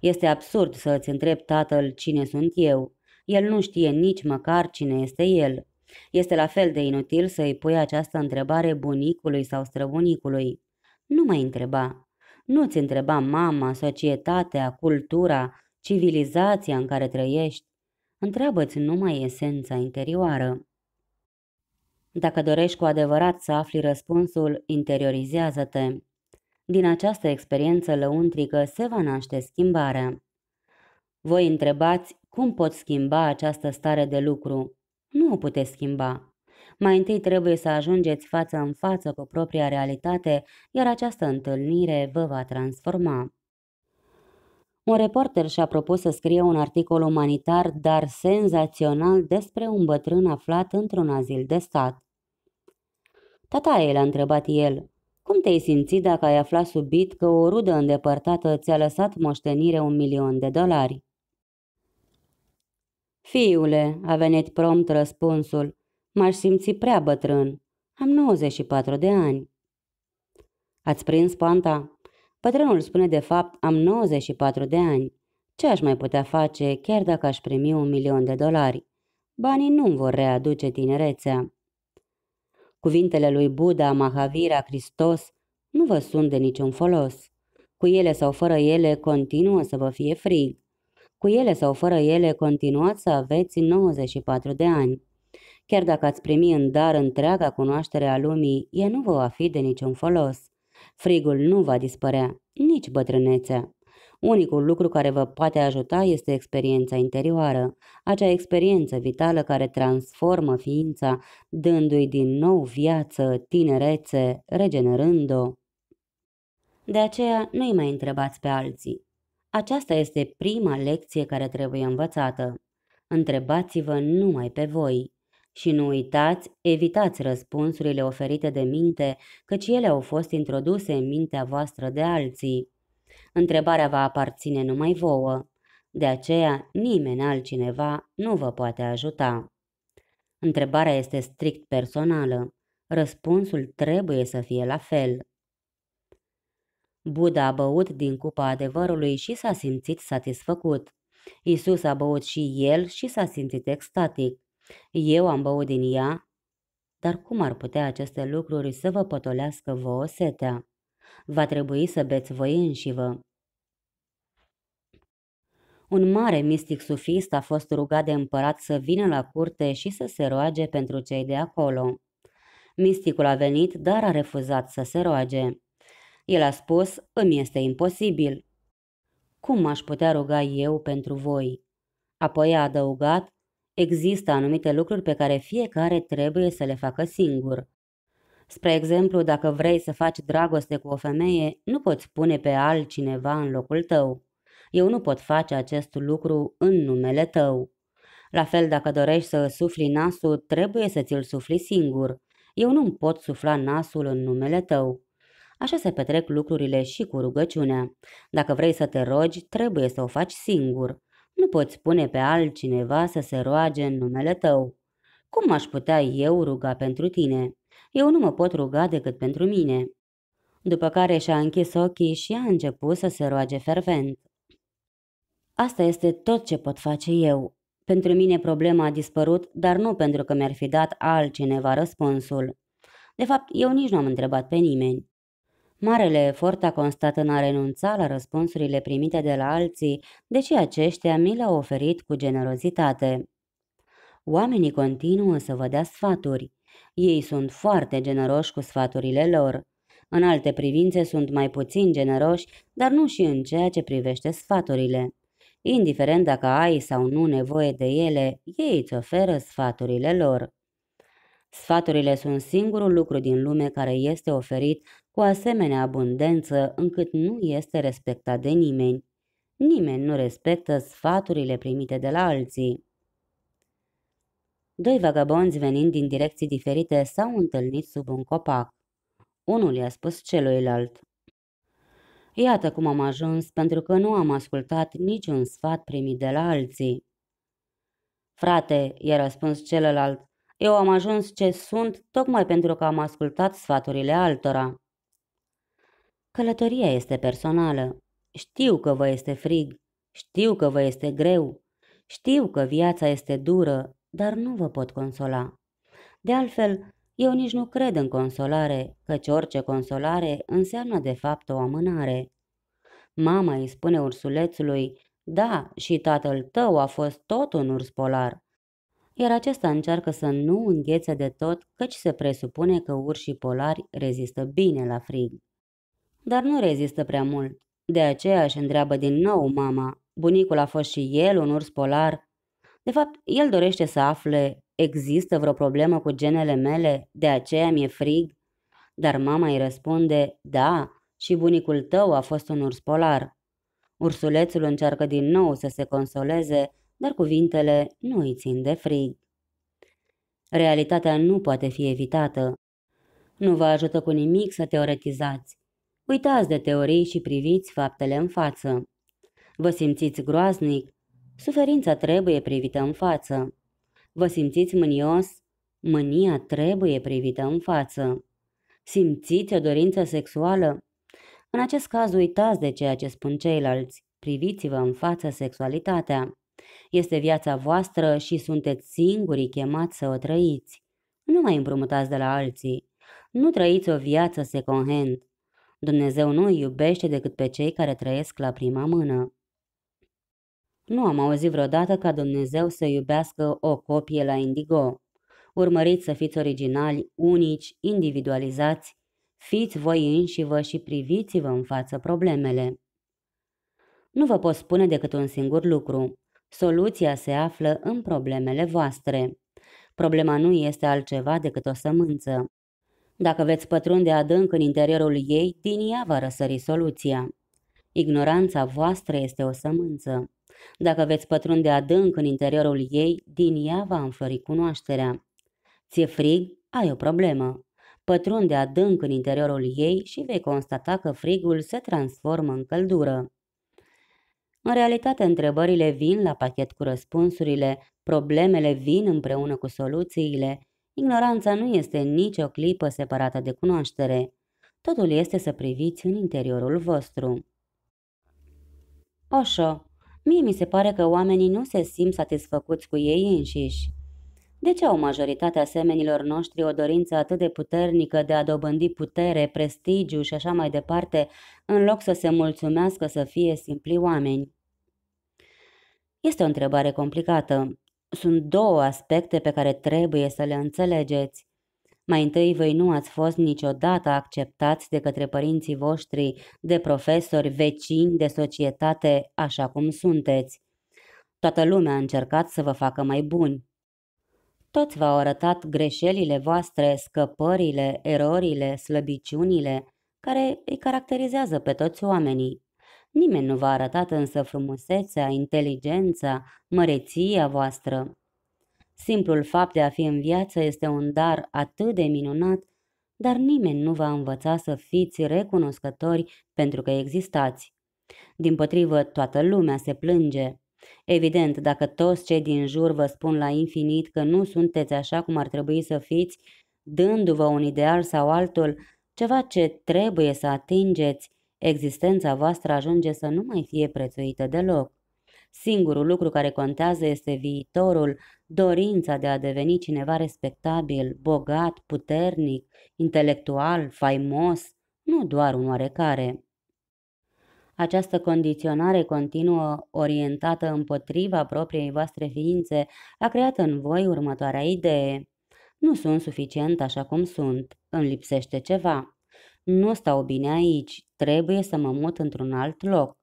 Este absurd să îți întrebi tatăl cine sunt eu. El nu știe nici măcar cine este el. Este la fel de inutil să îi pui această întrebare bunicului sau străbunicului. Nu mai întreba. Nu-ți întreba mama, societatea, cultura, civilizația în care trăiești. Întreabă-ți numai esența interioară. Dacă dorești cu adevărat să afli răspunsul, interiorizează-te. Din această experiență lăuntrică se va naște schimbarea. Voi întrebați cum pot schimba această stare de lucru. Nu o puteți schimba. Mai întâi trebuie să ajungeți față în față cu propria realitate, iar această întâlnire vă va transforma. Un reporter și-a propus să scrie un articol umanitar, dar senzațional, despre un bătrân aflat într-un azil de stat. Tata l-a întrebat el, cum te-ai simți dacă ai aflat subit că o rudă îndepărtată ți-a lăsat moștenire un milion de dolari? Fiule, a venit prompt răspunsul, m-aș simți prea bătrân. Am 94 de ani. Ați prins panta? Bătrânul spune de fapt am 94 de ani. Ce aș mai putea face chiar dacă aș primi un milion de dolari? Banii nu-mi vor readuce tinerețea. Cuvintele lui Buddha, Mahavira, Hristos nu vă sunt de niciun folos. Cu ele sau fără ele continuă să vă fie frig. Cu ele sau fără ele continuați să aveți 94 de ani. Chiar dacă ați primi în dar întreaga cunoaștere a lumii, ea nu vă va fi de niciun folos. Frigul nu va dispărea, nici bătrânețea. Unicul lucru care vă poate ajuta este experiența interioară, acea experiență vitală care transformă ființa, dându-i din nou viață, tinerețe, regenerând-o. De aceea nu-i mai întrebați pe alții. Aceasta este prima lecție care trebuie învățată. Întrebați-vă numai pe voi. Și nu uitați, evitați răspunsurile oferite de minte, căci ele au fost introduse în mintea voastră de alții întrebarea va aparține numai vouă. De aceea, nimeni altcineva nu vă poate ajuta. Întrebarea este strict personală. Răspunsul trebuie să fie la fel. Buddha a băut din cupa adevărului și s-a simțit satisfăcut. Isus a băut și el și s-a simțit extatic. Eu am băut din ea, dar cum ar putea aceste lucruri să vă potolească vouă setea? Va trebui să beți voi înșivă. Un mare mistic sufist a fost rugat de împărat să vină la curte și să se roage pentru cei de acolo. Misticul a venit, dar a refuzat să se roage. El a spus, îmi este imposibil. Cum aș putea ruga eu pentru voi? Apoi a adăugat, există anumite lucruri pe care fiecare trebuie să le facă singur. Spre exemplu, dacă vrei să faci dragoste cu o femeie, nu poți pune pe altcineva în locul tău. Eu nu pot face acest lucru în numele tău. La fel, dacă dorești să sufli nasul, trebuie să ți-l sufli singur. Eu nu-mi pot sufla nasul în numele tău. Așa se petrec lucrurile și cu rugăciunea. Dacă vrei să te rogi, trebuie să o faci singur. Nu poți pune pe altcineva să se roage în numele tău. Cum aș putea eu ruga pentru tine? Eu nu mă pot ruga decât pentru mine. După care și-a închis ochii și a început să se roage fervent. Asta este tot ce pot face eu. Pentru mine problema a dispărut, dar nu pentru că mi-ar fi dat altcineva răspunsul. De fapt, eu nici nu am întrebat pe nimeni. Marele efort a constat în a renunța la răspunsurile primite de la alții, deși aceștia mi le-au oferit cu generozitate. Oamenii continuă să vă dea sfaturi. Ei sunt foarte generoși cu sfaturile lor. În alte privințe sunt mai puțin generoși, dar nu și în ceea ce privește sfaturile. Indiferent dacă ai sau nu nevoie de ele, ei îți oferă sfaturile lor. Sfaturile sunt singurul lucru din lume care este oferit cu asemenea abundență încât nu este respectat de nimeni. Nimeni nu respectă sfaturile primite de la alții. Doi vagabonzi venind din direcții diferite s-au întâlnit sub un copac. Unul i-a spus celuilalt. Iată cum am ajuns pentru că nu am ascultat niciun sfat primit de la alții. Frate, i-a răspuns celălalt, eu am ajuns ce sunt tocmai pentru că am ascultat sfaturile altora. Călătoria este personală. Știu că vă este frig, știu că vă este greu, știu că viața este dură, dar nu vă pot consola. De altfel, eu nici nu cred în consolare, căci orice consolare înseamnă de fapt o amânare. Mama îi spune ursulețului, da, și tatăl tău a fost tot un urs polar. Iar acesta încearcă să nu înghețe de tot, căci se presupune că urșii polari rezistă bine la frig. Dar nu rezistă prea mult. De aceea își întreabă din nou mama, bunicul a fost și el un urs polar de fapt, el dorește să afle există vreo problemă cu genele mele, de aceea mi-e frig? Dar mama îi răspunde, da, și bunicul tău a fost un urs polar. Ursulețul încearcă din nou să se consoleze, dar cuvintele nu îi țin de frig. Realitatea nu poate fi evitată. Nu vă ajută cu nimic să teoretizați. Uitați de teorii și priviți faptele în față. Vă simțiți groaznic, Suferința trebuie privită în față. Vă simțiți mânios? Mânia trebuie privită în față. Simțiți o dorință sexuală? În acest caz uitați de ceea ce spun ceilalți. Priviți-vă în față sexualitatea. Este viața voastră și sunteți singurii chemați să o trăiți. Nu mai împrumutați de la alții. Nu trăiți o viață second hand. Dumnezeu nu îi iubește decât pe cei care trăiesc la prima mână. Nu am auzit vreodată ca Dumnezeu să iubească o copie la Indigo. Urmăriți să fiți originali, unici, individualizați, fiți voi vă și priviți-vă în față problemele. Nu vă pot spune decât un singur lucru. Soluția se află în problemele voastre. Problema nu este altceva decât o sămânță. Dacă veți pătrunde adânc în interiorul ei, din ea va răsări soluția. Ignoranța voastră este o sămânță. Dacă veți pătrunde adânc în interiorul ei, din ea va înflori cunoașterea. Ți-e frig? Ai o problemă. Pătrunde adânc în interiorul ei și vei constata că frigul se transformă în căldură. În realitate, întrebările vin la pachet cu răspunsurile, problemele vin împreună cu soluțiile, ignoranța nu este nici o clipă separată de cunoaștere. Totul este să priviți în interiorul vostru. Oșo Mie mi se pare că oamenii nu se simt satisfăcuți cu ei înșiși. De ce au majoritatea semenilor noștri o dorință atât de puternică de a dobândi putere, prestigiu și așa mai departe, în loc să se mulțumească să fie simpli oameni? Este o întrebare complicată. Sunt două aspecte pe care trebuie să le înțelegeți. Mai întâi, voi nu ați fost niciodată acceptați de către părinții voștri, de profesori, vecini, de societate, așa cum sunteți. Toată lumea a încercat să vă facă mai buni. Toți v-au arătat greșelile voastre, scăpările, erorile, slăbiciunile, care îi caracterizează pe toți oamenii. Nimeni nu v-a arătat însă frumusețea, inteligența, măreția voastră. Simplul fapt de a fi în viață este un dar atât de minunat, dar nimeni nu va învăța să fiți recunoscători pentru că existați. Din potrivă, toată lumea se plânge. Evident, dacă toți cei din jur vă spun la infinit că nu sunteți așa cum ar trebui să fiți, dându-vă un ideal sau altul, ceva ce trebuie să atingeți, existența voastră ajunge să nu mai fie prețuită deloc. Singurul lucru care contează este viitorul, dorința de a deveni cineva respectabil, bogat, puternic, intelectual, faimos, nu doar un oarecare. Această condiționare continuă, orientată împotriva propriei voastre ființe, a creat în voi următoarea idee. Nu sunt suficient așa cum sunt, îmi lipsește ceva. Nu stau bine aici, trebuie să mă mut într-un alt loc.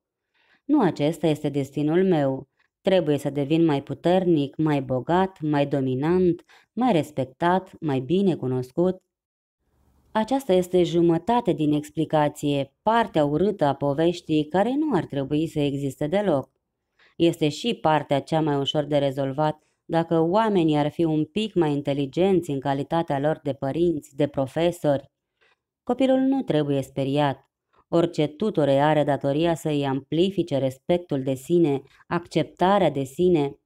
Nu acesta este destinul meu. Trebuie să devin mai puternic, mai bogat, mai dominant, mai respectat, mai bine cunoscut. Aceasta este jumătate din explicație, partea urâtă a poveștii care nu ar trebui să existe deloc. Este și partea cea mai ușor de rezolvat dacă oamenii ar fi un pic mai inteligenți în calitatea lor de părinți, de profesori. Copilul nu trebuie speriat, Orice tutore are datoria să îi amplifice respectul de sine, acceptarea de sine.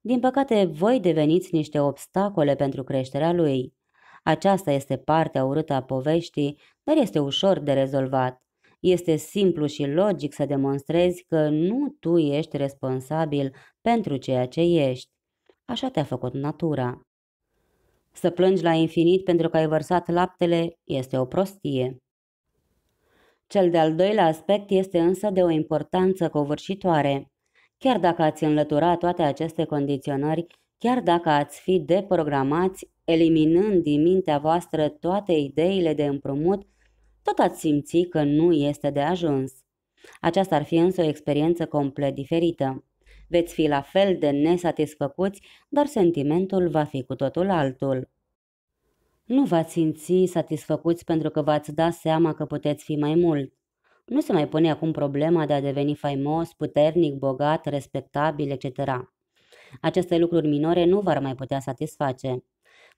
Din păcate, voi deveniți niște obstacole pentru creșterea lui. Aceasta este partea urâtă a poveștii, dar este ușor de rezolvat. Este simplu și logic să demonstrezi că nu tu ești responsabil pentru ceea ce ești. Așa te-a făcut natura. Să plângi la infinit pentru că ai vărsat laptele este o prostie. Cel de-al doilea aspect este însă de o importanță covârșitoare. Chiar dacă ați înlătura toate aceste condiționări, chiar dacă ați fi deprogramați, eliminând din mintea voastră toate ideile de împrumut, tot ați simți că nu este de ajuns. Aceasta ar fi însă o experiență complet diferită. Veți fi la fel de nesatisfăcuți, dar sentimentul va fi cu totul altul. Nu v-ați simți satisfăcuți pentru că v-ați dat seama că puteți fi mai mult. Nu se mai pune acum problema de a deveni faimos, puternic, bogat, respectabil, etc. Aceste lucruri minore nu v-ar mai putea satisface.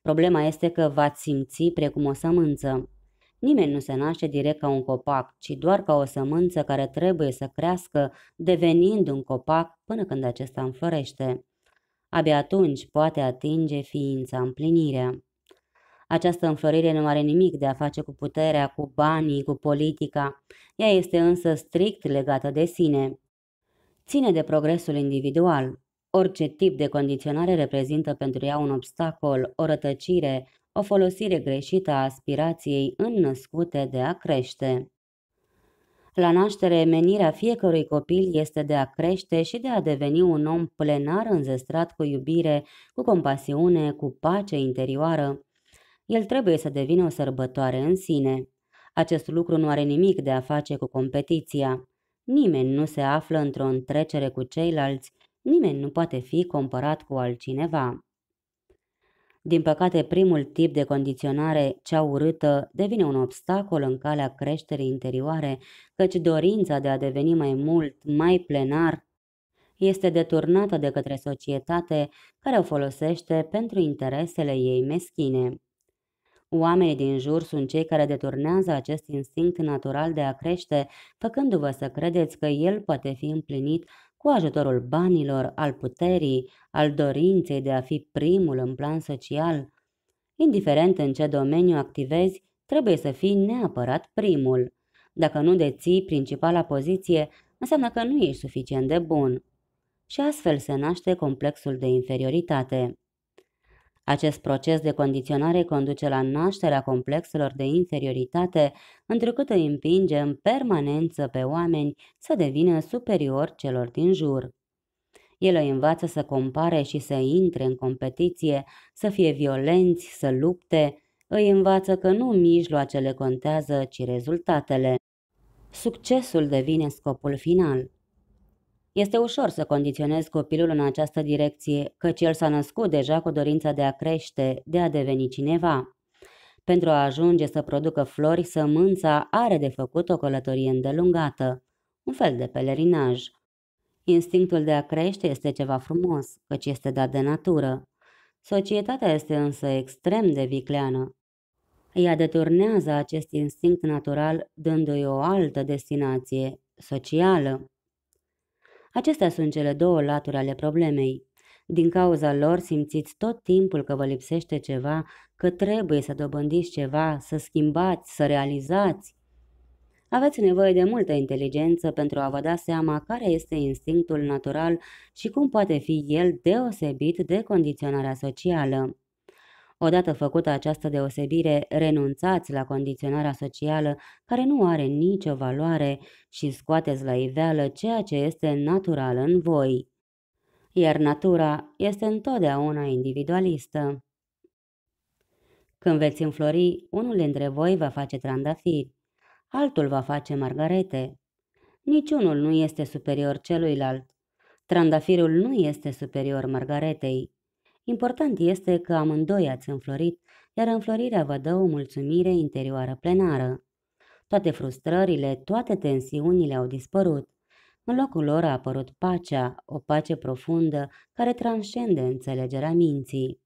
Problema este că v-ați simți precum o sămânță. Nimeni nu se naște direct ca un copac, ci doar ca o sămânță care trebuie să crească, devenind un copac până când acesta înflorește. Abia atunci poate atinge ființa împlinirea. Această înflorire nu are nimic de a face cu puterea, cu banii, cu politica. Ea este însă strict legată de sine. Ține de progresul individual. Orice tip de condiționare reprezintă pentru ea un obstacol, o rătăcire, o folosire greșită a aspirației înnăscute de a crește. La naștere, menirea fiecărui copil este de a crește și de a deveni un om plenar înzestrat cu iubire, cu compasiune, cu pace interioară, el trebuie să devină o sărbătoare în sine. Acest lucru nu are nimic de a face cu competiția. Nimeni nu se află într-o întrecere cu ceilalți, nimeni nu poate fi comparat cu altcineva. Din păcate, primul tip de condiționare, cea urâtă, devine un obstacol în calea creșterii interioare, căci dorința de a deveni mai mult, mai plenar, este deturnată de către societate care o folosește pentru interesele ei meschine. Oamenii din jur sunt cei care deturnează acest instinct natural de a crește, făcându-vă să credeți că el poate fi împlinit cu ajutorul banilor, al puterii, al dorinței de a fi primul în plan social. Indiferent în ce domeniu activezi, trebuie să fii neapărat primul. Dacă nu deții principala poziție, înseamnă că nu ești suficient de bun. Și astfel se naște complexul de inferioritate. Acest proces de condiționare conduce la nașterea complexelor de inferioritate, întrucât îi împinge în permanență pe oameni să devină superior celor din jur. El îi învață să compare și să intre în competiție, să fie violenți, să lupte, îi învață că nu mijloacele contează, ci rezultatele. Succesul devine scopul final. Este ușor să condiționezi copilul în această direcție, căci el s-a născut deja cu dorința de a crește, de a deveni cineva. Pentru a ajunge să producă flori, sămânța are de făcut o călătorie îndelungată, un fel de pelerinaj. Instinctul de a crește este ceva frumos, căci este dat de natură. Societatea este însă extrem de vicleană. Ea deturnează acest instinct natural, dându-i o altă destinație, socială. Acestea sunt cele două laturi ale problemei. Din cauza lor simțiți tot timpul că vă lipsește ceva, că trebuie să dobândiți ceva, să schimbați, să realizați. Aveți nevoie de multă inteligență pentru a vă da seama care este instinctul natural și cum poate fi el deosebit de condiționarea socială. Odată făcută această deosebire, renunțați la condiționarea socială care nu are nicio valoare și scoateți la iveală ceea ce este natural în voi. Iar natura este întotdeauna individualistă. Când veți înflori, unul dintre voi va face trandafiri, altul va face margarete. Niciunul nu este superior celuilalt. Trandafirul nu este superior margaretei. Important este că amândoi ați înflorit, iar înflorirea vă dă o mulțumire interioară plenară. Toate frustrările, toate tensiunile au dispărut. În locul lor a apărut pacea, o pace profundă care transcende înțelegerea minții.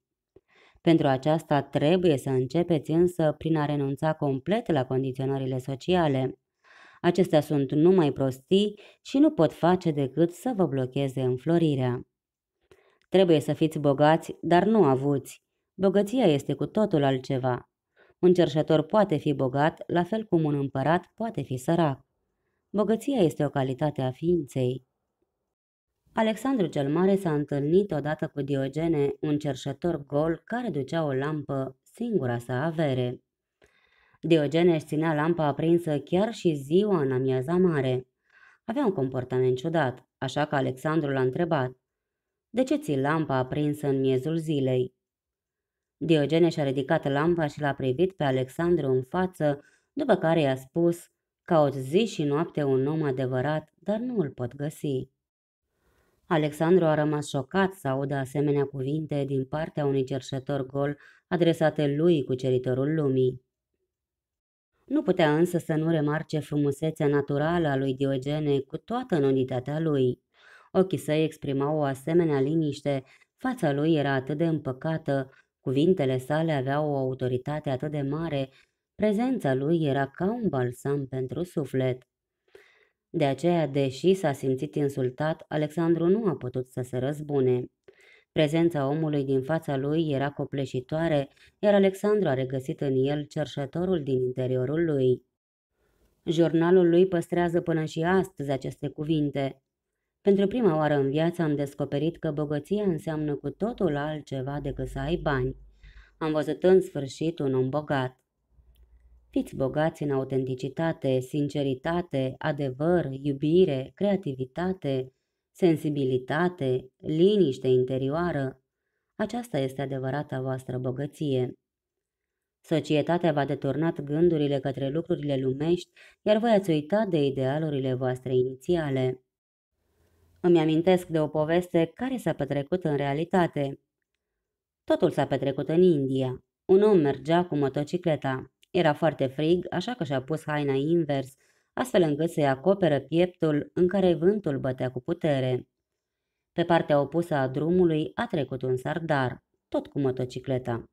Pentru aceasta trebuie să începeți însă prin a renunța complet la condiționările sociale. Acestea sunt numai prostii și nu pot face decât să vă blocheze înflorirea. Trebuie să fiți bogați, dar nu avuți. Bogăția este cu totul altceva. Un cerșător poate fi bogat, la fel cum un împărat poate fi sărac. Bogăția este o calitate a ființei. Alexandru cel Mare s-a întâlnit odată cu Diogene, un cerșător gol care ducea o lampă, singura sa avere. Diogene își ținea lampa aprinsă chiar și ziua în amiaza mare. Avea un comportament ciudat, așa că Alexandru l-a întrebat. De ce ții lampa aprinsă în miezul zilei? Diogene și-a ridicat lampa și l-a privit pe Alexandru în față, după care i-a spus, cauți zi și noapte un om adevărat, dar nu îl pot găsi. Alexandru a rămas șocat să audă asemenea cuvinte din partea unui cerșător gol adresate lui cu ceritorul lumii. Nu putea însă să nu remarce frumusețea naturală a lui Diogene cu toată nuditatea lui. Ochii săi exprimau o asemenea liniște, fața lui era atât de împăcată, cuvintele sale aveau o autoritate atât de mare, prezența lui era ca un balsam pentru suflet. De aceea, deși s-a simțit insultat, Alexandru nu a putut să se răzbune. Prezența omului din fața lui era copleșitoare, iar Alexandru a regăsit în el cerșătorul din interiorul lui. Jurnalul lui păstrează până și astăzi aceste cuvinte. Pentru prima oară în viață am descoperit că bogăția înseamnă cu totul altceva decât să ai bani. Am văzut în sfârșit un om bogat. Fiți bogați în autenticitate, sinceritate, adevăr, iubire, creativitate, sensibilitate, liniște interioară. Aceasta este adevărata voastră bogăție. Societatea v-a deturnat gândurile către lucrurile lumești, iar voi ați uitat de idealurile voastre inițiale. Îmi amintesc de o poveste care s-a petrecut în realitate. Totul s-a petrecut în India. Un om mergea cu motocicleta. Era foarte frig, așa că și-a pus haina invers, astfel încât să-i acoperă pieptul în care vântul bătea cu putere. Pe partea opusă a drumului a trecut un sardar, tot cu motocicleta.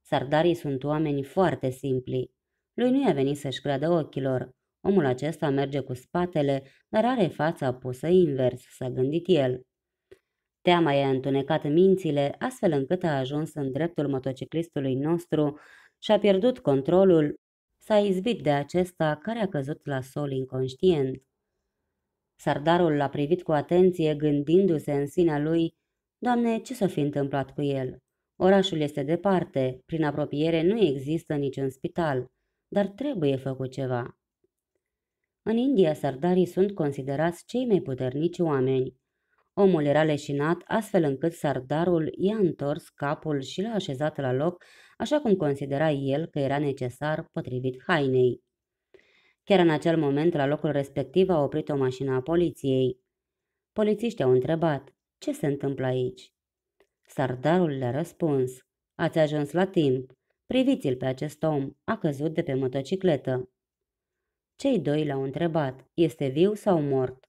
Sardarii sunt oameni foarte simpli. Lui nu i-a venit să-și creadă ochilor. Omul acesta merge cu spatele, dar are fața pusă invers, s-a gândit el. Teama i-a întunecat mințile, astfel încât a ajuns în dreptul motociclistului nostru și a pierdut controlul, s-a izbit de acesta care a căzut la sol inconștient. Sardarul l-a privit cu atenție, gândindu-se în sinea lui, Doamne, ce s a fi întâmplat cu el? Orașul este departe, prin apropiere nu există niciun spital, dar trebuie făcut ceva. În India, sardarii sunt considerați cei mai puternici oameni. Omul era leșinat, astfel încât sardarul i-a întors capul și l-a așezat la loc, așa cum considera el că era necesar potrivit hainei. Chiar în acel moment, la locul respectiv a oprit o mașină a poliției. Polițiștii au întrebat, ce se întâmplă aici? Sardarul le-a răspuns, ați ajuns la timp, priviți-l pe acest om, a căzut de pe motocicletă. Cei doi l-au întrebat, este viu sau mort?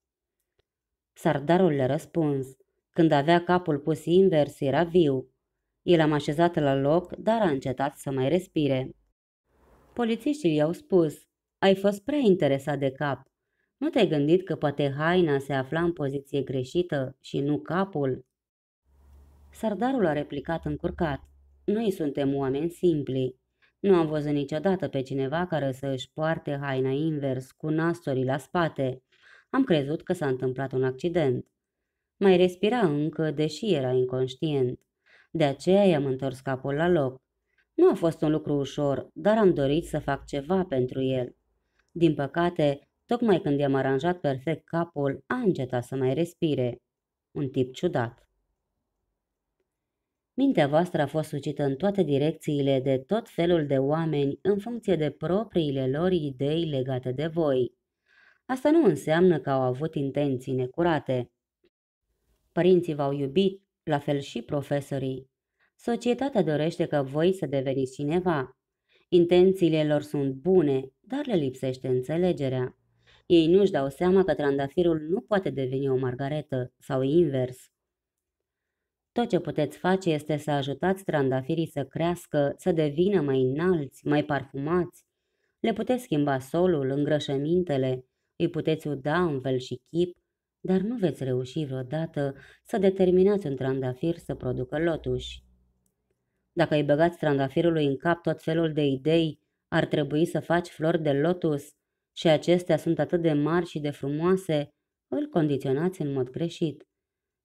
Sardarul le răspuns, când avea capul pus invers, era viu. El am așezat la loc, dar a încetat să mai respire. Polițiștii i-au spus, ai fost prea interesat de cap. Nu te-ai gândit că poate haina se afla în poziție greșită și nu capul? Sardarul a replicat încurcat, noi suntem oameni simpli, nu am văzut niciodată pe cineva care să își poarte haina invers, cu nasorii la spate. Am crezut că s-a întâmplat un accident. Mai respira încă, deși era inconștient. De aceea i-am întors capul la loc. Nu a fost un lucru ușor, dar am dorit să fac ceva pentru el. Din păcate, tocmai când i-am aranjat perfect capul, a încetat să mai respire. Un tip ciudat. Mintea voastră a fost sucită în toate direcțiile de tot felul de oameni în funcție de propriile lor idei legate de voi. Asta nu înseamnă că au avut intenții necurate. Părinții v-au iubit, la fel și profesorii. Societatea dorește că voi să deveniți cineva. Intențiile lor sunt bune, dar le lipsește înțelegerea. Ei nu-și dau seama că trandafirul nu poate deveni o margaretă sau invers. Tot ce puteți face este să ajutați trandafirii să crească, să devină mai înalți, mai parfumați. Le puteți schimba solul, îngrășămintele, îi puteți uda în fel și chip, dar nu veți reuși vreodată să determinați un trandafir să producă lotuși. Dacă îi băgați trandafirului în cap tot felul de idei, ar trebui să faci flori de lotus și acestea sunt atât de mari și de frumoase, îl condiționați în mod greșit.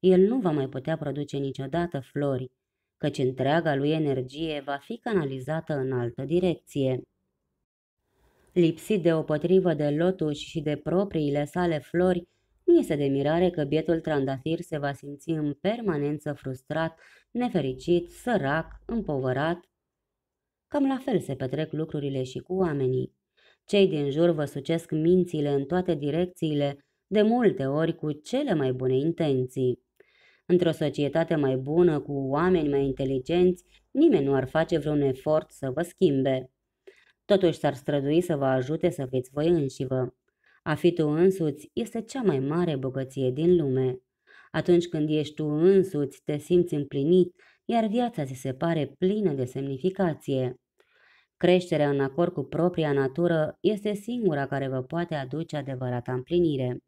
El nu va mai putea produce niciodată flori, căci întreaga lui energie va fi canalizată în altă direcție. Lipsit de o potrivă de lotuși și de propriile sale flori, nu este de mirare că bietul trandafir se va simți în permanență frustrat, nefericit, sărac, împovărat. Cam la fel se petrec lucrurile și cu oamenii. Cei din jur vă sucesc mințile în toate direcțiile, de multe ori cu cele mai bune intenții. Într-o societate mai bună, cu oameni mai inteligenți, nimeni nu ar face vreun efort să vă schimbe. Totuși s-ar strădui să vă ajute să fiți voi înșivă. A fi tu însuți este cea mai mare bogăție din lume. Atunci când ești tu însuți, te simți împlinit, iar viața ți se pare plină de semnificație. Creșterea în acord cu propria natură este singura care vă poate aduce adevărata împlinire.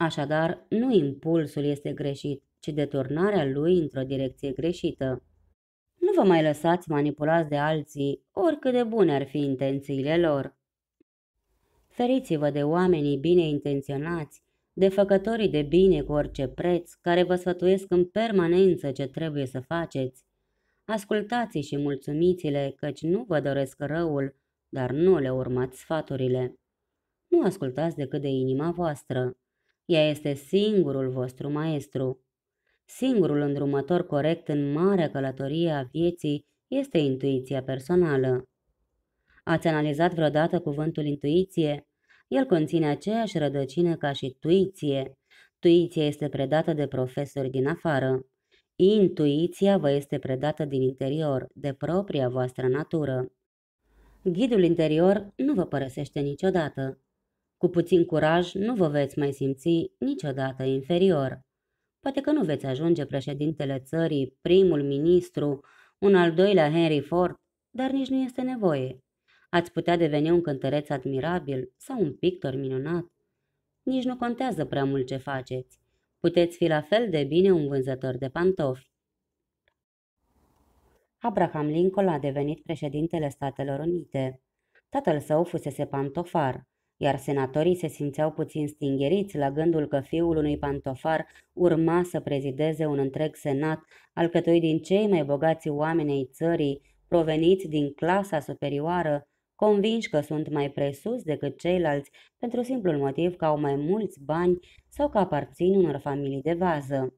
Așadar, nu impulsul este greșit, ci deturnarea lui într-o direcție greșită. Nu vă mai lăsați manipulați de alții, oricât de bune ar fi intențiile lor. Feriți-vă de oamenii bine intenționați, de făcătorii de bine cu orice preț, care vă sfătuiesc în permanență ce trebuie să faceți. ascultați și mulțumiți-le, căci nu vă doresc răul, dar nu le urmați sfaturile. Nu ascultați decât de inima voastră. Ea este singurul vostru maestru. Singurul îndrumător corect în marea călătorie a vieții este intuiția personală. Ați analizat vreodată cuvântul intuiție? El conține aceeași rădăcină ca și tuiție. Tuiția este predată de profesori din afară. Intuiția vă este predată din interior, de propria voastră natură. Ghidul interior nu vă părăsește niciodată. Cu puțin curaj nu vă veți mai simți niciodată inferior. Poate că nu veți ajunge președintele țării, primul ministru, un al doilea Henry Ford, dar nici nu este nevoie. Ați putea deveni un cântăreț admirabil sau un pictor minunat. Nici nu contează prea mult ce faceți. Puteți fi la fel de bine un vânzător de pantofi. Abraham Lincoln a devenit președintele Statelor Unite. Tatăl său fusese pantofar iar senatorii se simțeau puțin stingheriți la gândul că fiul unui pantofar urma să prezideze un întreg senat alcătuit din cei mai bogați oameni ai țării, proveniți din clasa superioară, convinși că sunt mai presus decât ceilalți pentru simplul motiv că au mai mulți bani sau că aparțin unor familii de vază.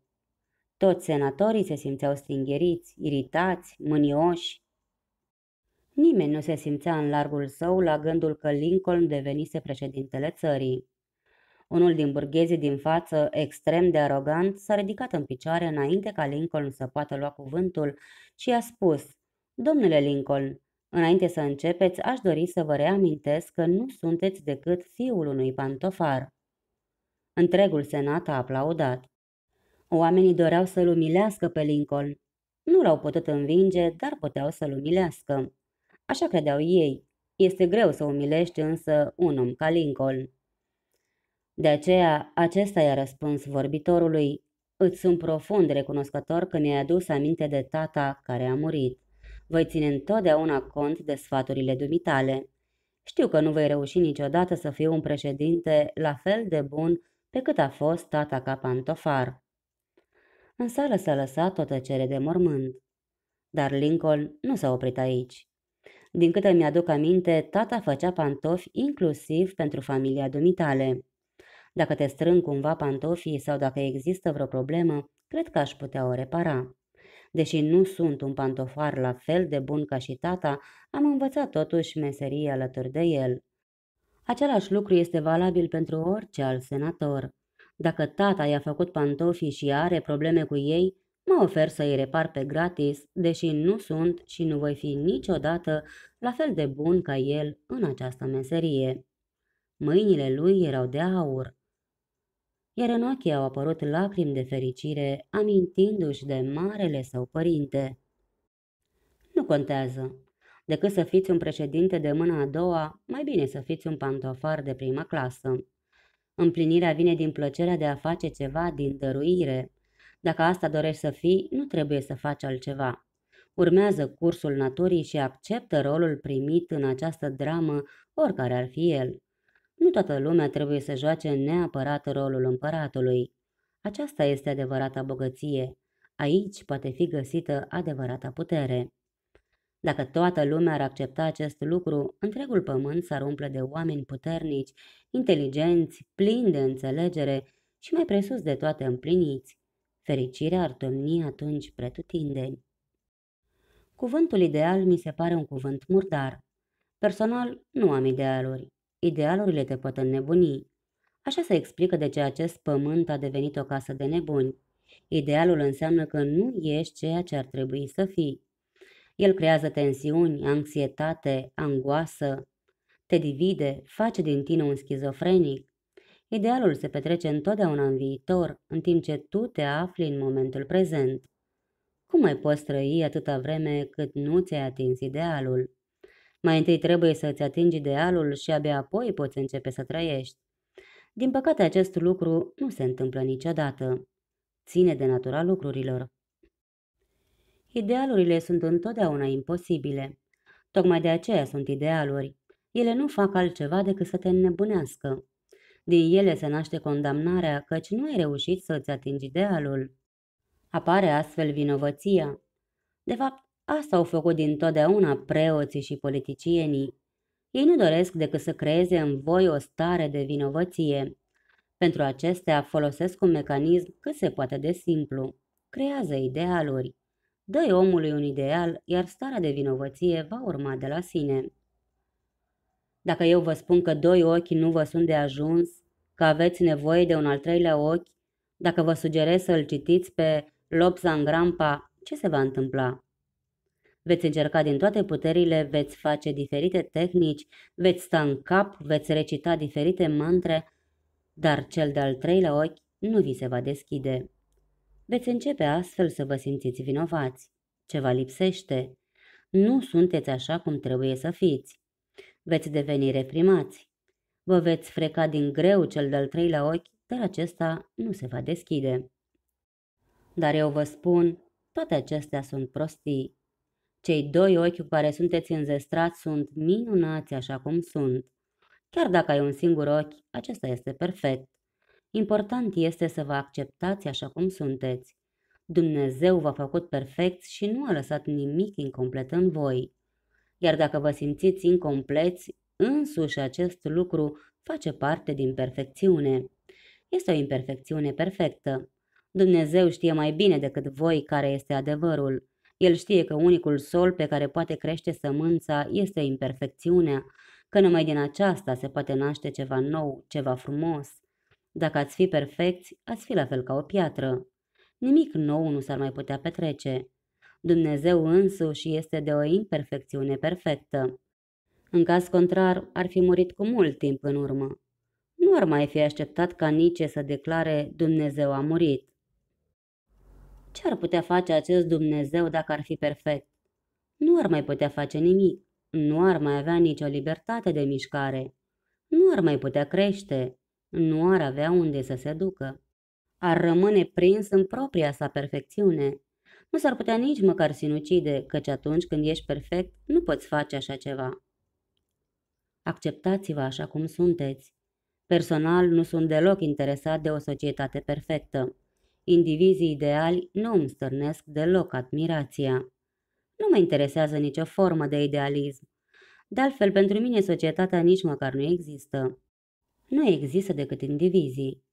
Toți senatorii se simțeau stingheriți, iritați, mânioși, Nimeni nu se simțea în largul său la gândul că Lincoln devenise președintele țării. Unul din burghezii din față, extrem de arogant, s-a ridicat în picioare înainte ca Lincoln să poată lua cuvântul și a spus Domnule Lincoln, înainte să începeți, aș dori să vă reamintesc că nu sunteți decât fiul unui pantofar. Întregul senat a aplaudat. Oamenii doreau să-l umilească pe Lincoln. Nu l-au putut învinge, dar puteau să-l umilească. Așa credeau ei. Este greu să umilești însă un om ca Lincoln. De aceea, acesta i-a răspuns vorbitorului, îți sunt profund recunoscător că mi-ai adus aminte de tata care a murit. Voi ține întotdeauna cont de sfaturile dumitale. Știu că nu vei reuși niciodată să fiu un președinte la fel de bun pe cât a fost tata ca pantofar. În sală s-a lăsat o tăcere de mormânt. Dar Lincoln nu s-a oprit aici. Din câte mi-aduc aminte, tata făcea pantofi inclusiv pentru familia dumitale. Dacă te strâng cumva pantofii sau dacă există vreo problemă, cred că aș putea o repara. Deși nu sunt un pantofar la fel de bun ca și tata, am învățat totuși meserie alături de el. Același lucru este valabil pentru orice alt senator. Dacă tata i-a făcut pantofii și are probleme cu ei, Mă ofer să îi repar pe gratis, deși nu sunt și nu voi fi niciodată la fel de bun ca el în această meserie. Mâinile lui erau de aur, iar în ochii au apărut lacrimi de fericire, amintindu-și de marele său părinte. Nu contează. Decât să fiți un președinte de mâna a doua, mai bine să fiți un pantofar de prima clasă. Împlinirea vine din plăcerea de a face ceva din dăruire, dacă asta dorești să fii, nu trebuie să faci altceva. Urmează cursul naturii și acceptă rolul primit în această dramă, oricare ar fi el. Nu toată lumea trebuie să joace neapărat rolul împăratului. Aceasta este adevărata bogăție. Aici poate fi găsită adevărata putere. Dacă toată lumea ar accepta acest lucru, întregul pământ s-ar umple de oameni puternici, inteligenți, plini de înțelegere și mai presus de toate împliniți. Fericirea ar domni atunci pretutindeni. Cuvântul ideal mi se pare un cuvânt murdar. Personal, nu am idealuri. Idealurile te pot înnebuni. Așa se explică de ce acest pământ a devenit o casă de nebuni. Idealul înseamnă că nu ești ceea ce ar trebui să fii. El creează tensiuni, anxietate, angoasă, te divide, face din tine un schizofrenic. Idealul se petrece întotdeauna în viitor, în timp ce tu te afli în momentul prezent. Cum mai poți trăi atâta vreme cât nu ți-ai atins idealul? Mai întâi trebuie să-ți atingi idealul și abia apoi poți începe să trăiești. Din păcate, acest lucru nu se întâmplă niciodată. Ține de natura lucrurilor. Idealurile sunt întotdeauna imposibile. Tocmai de aceea sunt idealuri. Ele nu fac altceva decât să te înnebunească. Din ele se naște condamnarea căci nu ai reușit să-ți atingi idealul. Apare astfel vinovăția. De fapt, asta au făcut dintotdeauna preoții și politicienii. Ei nu doresc decât să creeze în voi o stare de vinovăție. Pentru acestea folosesc un mecanism cât se poate de simplu. Creează idealuri. Dă omului un ideal, iar starea de vinovăție va urma de la sine. Dacă eu vă spun că doi ochi nu vă sunt de ajuns, că aveți nevoie de un al treilea ochi, dacă vă sugerez să-l citiți pe în grampa ce se va întâmpla? Veți încerca din toate puterile, veți face diferite tehnici, veți sta în cap, veți recita diferite mantre, dar cel de-al treilea ochi nu vi se va deschide. Veți începe astfel să vă simțiți vinovați. Ceva lipsește. Nu sunteți așa cum trebuie să fiți veți deveni reprimați. Vă veți freca din greu cel de-al treilea ochi, dar acesta nu se va deschide. Dar eu vă spun, toate acestea sunt prostii. Cei doi ochi cu care sunteți înzestrați sunt minunați așa cum sunt. Chiar dacă ai un singur ochi, acesta este perfect. Important este să vă acceptați așa cum sunteți. Dumnezeu v-a făcut perfect și nu a lăsat nimic incomplet în voi. Iar dacă vă simțiți incompleți, însuși acest lucru face parte din perfecțiune. Este o imperfecțiune perfectă. Dumnezeu știe mai bine decât voi care este adevărul. El știe că unicul sol pe care poate crește sămânța este imperfecțiunea, că numai din aceasta se poate naște ceva nou, ceva frumos. Dacă ați fi perfecți, ați fi la fel ca o piatră. Nimic nou nu s-ar mai putea petrece. Dumnezeu însuși este de o imperfecțiune perfectă. În caz contrar, ar fi murit cu mult timp în urmă. Nu ar mai fi așteptat ca Nice să declare Dumnezeu a murit. Ce ar putea face acest Dumnezeu dacă ar fi perfect? Nu ar mai putea face nimic, nu ar mai avea nicio libertate de mișcare, nu ar mai putea crește, nu ar avea unde să se ducă. Ar rămâne prins în propria sa perfecțiune, nu s-ar putea nici măcar sinucide, căci atunci când ești perfect, nu poți face așa ceva. Acceptați-vă așa cum sunteți. Personal, nu sunt deloc interesat de o societate perfectă. Indivizii ideali nu îmi stârnesc deloc admirația. Nu mă interesează nicio formă de idealism. De altfel, pentru mine societatea nici măcar nu există. Nu există decât indivizii.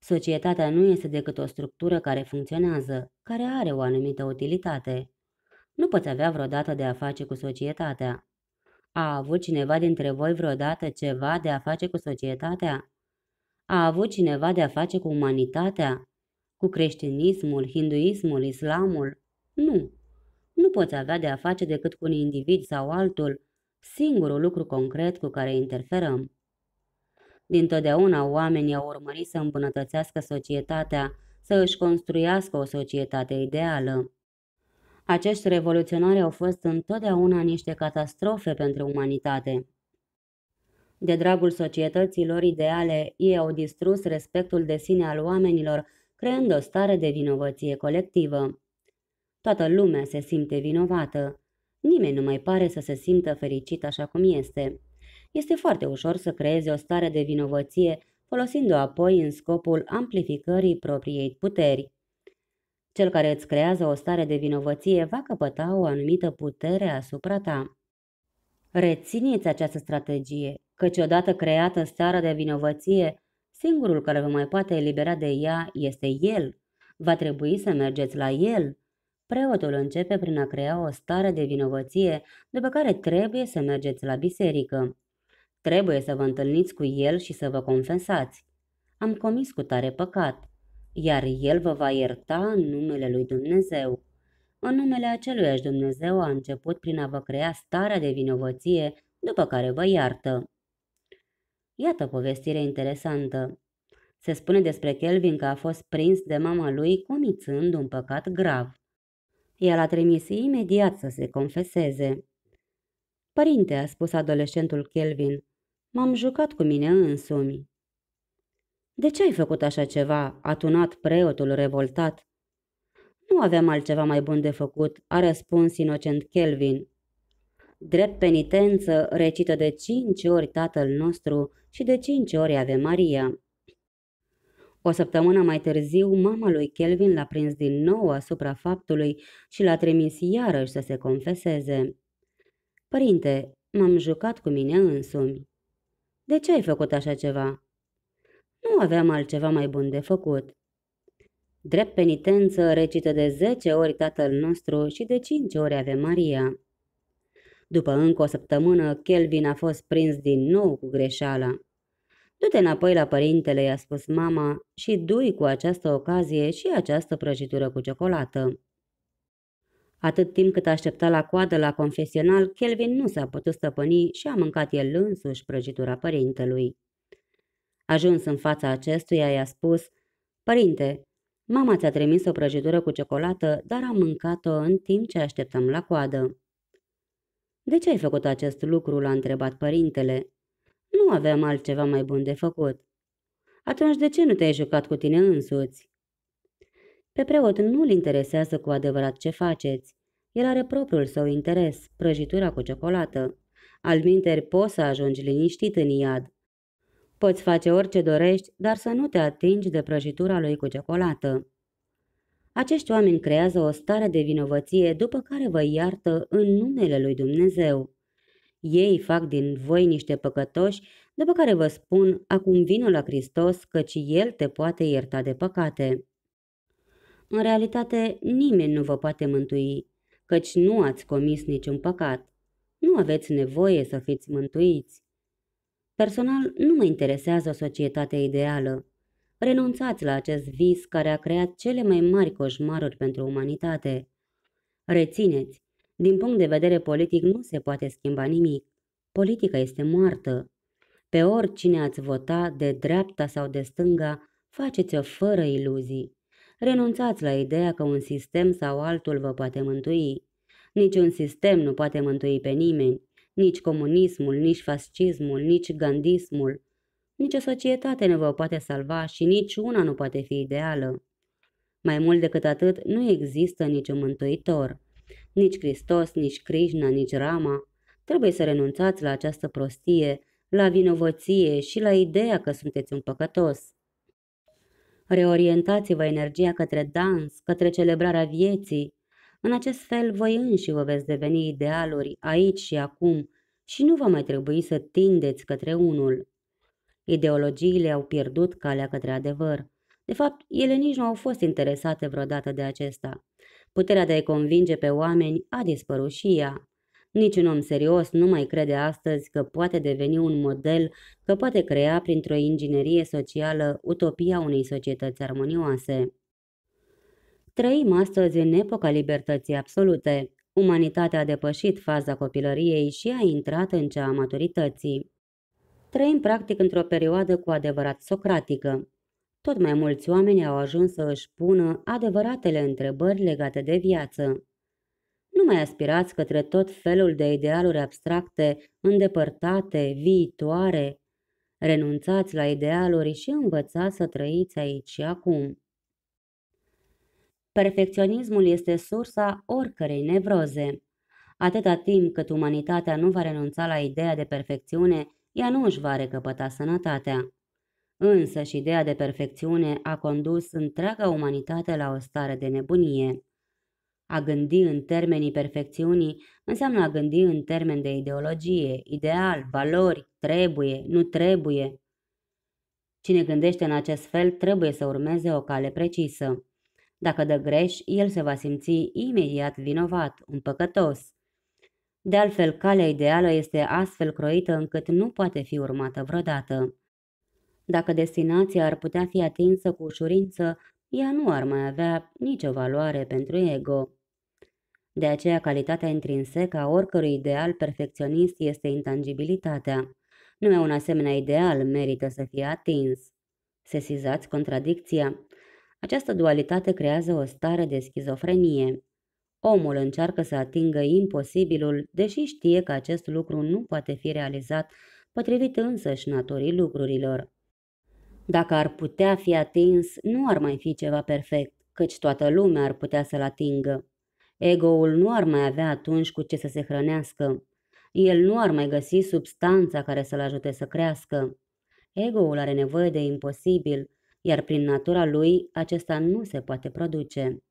Societatea nu este decât o structură care funcționează, care are o anumită utilitate. Nu poți avea vreodată de a face cu societatea. A avut cineva dintre voi vreodată ceva de a face cu societatea? A avut cineva de a face cu umanitatea? Cu creștinismul, hinduismul, islamul? Nu. Nu poți avea de a face decât cu un individ sau altul, singurul lucru concret cu care interferăm. Dintotdeauna oamenii au urmărit să îmbunătățească societatea, să își construiască o societate ideală. Acești revoluționari au fost întotdeauna niște catastrofe pentru umanitate. De dragul societăților ideale, ei au distrus respectul de sine al oamenilor, creând o stare de vinovăție colectivă. Toată lumea se simte vinovată. Nimeni nu mai pare să se simtă fericit așa cum este este foarte ușor să creeze o stare de vinovăție, folosindu-o apoi în scopul amplificării propriei puteri. Cel care îți creează o stare de vinovăție va căpăta o anumită putere asupra ta. Rețineți această strategie, căci odată creată starea de vinovăție, singurul care vă mai poate elibera de ea este el. Va trebui să mergeți la el. Preotul începe prin a crea o stare de vinovăție, după care trebuie să mergeți la biserică. Trebuie să vă întâlniți cu el și să vă confesați. Am comis cu tare păcat, iar el vă va ierta în numele lui Dumnezeu. În numele aceluiași Dumnezeu a început prin a vă crea starea de vinovăție, după care vă iartă. Iată povestire interesantă. Se spune despre Kelvin că a fost prins de mama lui comițând un păcat grav. Ea l-a trimis imediat să se confeseze. Părinte, a spus adolescentul Kelvin, M-am jucat cu mine însumi. De ce ai făcut așa ceva?" a tunat preotul revoltat. Nu aveam altceva mai bun de făcut," a răspuns inocent Kelvin. Drept penitență recită de cinci ori Tatăl nostru și de cinci ori Ave Maria. O săptămână mai târziu, mama lui Kelvin l-a prins din nou asupra faptului și l-a trimis iarăși să se confeseze. Părinte, m-am jucat cu mine însumi. De ce ai făcut așa ceva? Nu aveam altceva mai bun de făcut. Drept penitență recită de 10 ori Tatăl nostru și de 5 ori Ave Maria. După încă o săptămână, Kelvin a fost prins din nou cu greșeala. Du-te înapoi la părintele, i-a spus mama, și dui cu această ocazie și această prăjitură cu ciocolată. Atât timp cât aștepta la coadă la confesional, Kelvin nu s-a putut stăpâni și a mâncat el însuși prăjitura părintelui. Ajuns în fața acestuia, i-a spus, Părinte, mama ți-a trimis o prăjitură cu ciocolată, dar am mâncat-o în timp ce așteptăm la coadă. De ce ai făcut acest lucru?" l-a întrebat părintele. Nu aveam altceva mai bun de făcut. Atunci de ce nu te-ai jucat cu tine însuți? Pe preot nu-l interesează cu adevărat ce faceți. El are propriul său interes, prăjitura cu ciocolată. Alminteri poți să ajungi liniștit în iad. Poți face orice dorești, dar să nu te atingi de prăjitura lui cu ciocolată. Acești oameni creează o stare de vinovăție după care vă iartă în numele lui Dumnezeu. Ei fac din voi niște păcătoși, după care vă spun, acum vină la Hristos, căci El te poate ierta de păcate. În realitate, nimeni nu vă poate mântui, căci nu ați comis niciun păcat. Nu aveți nevoie să fiți mântuiți. Personal, nu mă interesează o societate ideală. Renunțați la acest vis care a creat cele mai mari coșmaruri pentru umanitate. Rețineți, din punct de vedere politic nu se poate schimba nimic. Politica este moartă. Pe oricine ați vota, de dreapta sau de stânga, faceți-o fără iluzii renunțați la ideea că un sistem sau altul vă poate mântui. Niciun sistem nu poate mântui pe nimeni, nici comunismul, nici fascismul, nici gandismul. Nici o societate nu vă poate salva și nici una nu poate fi ideală. Mai mult decât atât, nu există niciun mântuitor. Nici Hristos, nici Krishna, nici Rama. Trebuie să renunțați la această prostie, la vinovăție și la ideea că sunteți un păcătos. Reorientați-vă energia către dans, către celebrarea vieții. În acest fel, voi înși vă veți deveni idealuri aici și acum și nu va mai trebui să tindeți către unul. Ideologiile au pierdut calea către adevăr. De fapt, ele nici nu au fost interesate vreodată de acesta. Puterea de a-i convinge pe oameni a dispărut și ea. Niciun om serios nu mai crede astăzi că poate deveni un model, că poate crea printr-o inginerie socială utopia unei societăți armonioase. Trăim astăzi în epoca libertății absolute. Umanitatea a depășit faza copilăriei și a intrat în cea a maturității. Trăim practic într-o perioadă cu adevărat socratică. Tot mai mulți oameni au ajuns să își pună adevăratele întrebări legate de viață. Nu mai aspirați către tot felul de idealuri abstracte, îndepărtate, viitoare. Renunțați la idealuri și învățați să trăiți aici și acum. Perfecționismul este sursa oricărei nevroze. Atâta timp cât umanitatea nu va renunța la ideea de perfecțiune, ea nu își va recăpăta sănătatea. Însă și ideea de perfecțiune a condus întreaga umanitate la o stare de nebunie. A gândi în termenii perfecțiunii înseamnă a gândi în termeni de ideologie, ideal, valori, trebuie, nu trebuie. Cine gândește în acest fel trebuie să urmeze o cale precisă. Dacă dă greș, el se va simți imediat vinovat, un păcătos. De altfel, calea ideală este astfel croită încât nu poate fi urmată vreodată. Dacă destinația ar putea fi atinsă cu ușurință, ea nu ar mai avea nicio valoare pentru ego. De aceea, calitatea intrinsecă a oricărui ideal perfecționist este intangibilitatea. Numai un asemenea ideal merită să fie atins. Sesizați contradicția? Această dualitate creează o stare de schizofrenie. Omul încearcă să atingă imposibilul, deși știe că acest lucru nu poate fi realizat potrivit însăși naturii lucrurilor. Dacă ar putea fi atins, nu ar mai fi ceva perfect, căci toată lumea ar putea să-l atingă. Egoul nu ar mai avea atunci cu ce să se hrănească. El nu ar mai găsi substanța care să-l ajute să crească. Egoul are nevoie de imposibil, iar prin natura lui acesta nu se poate produce.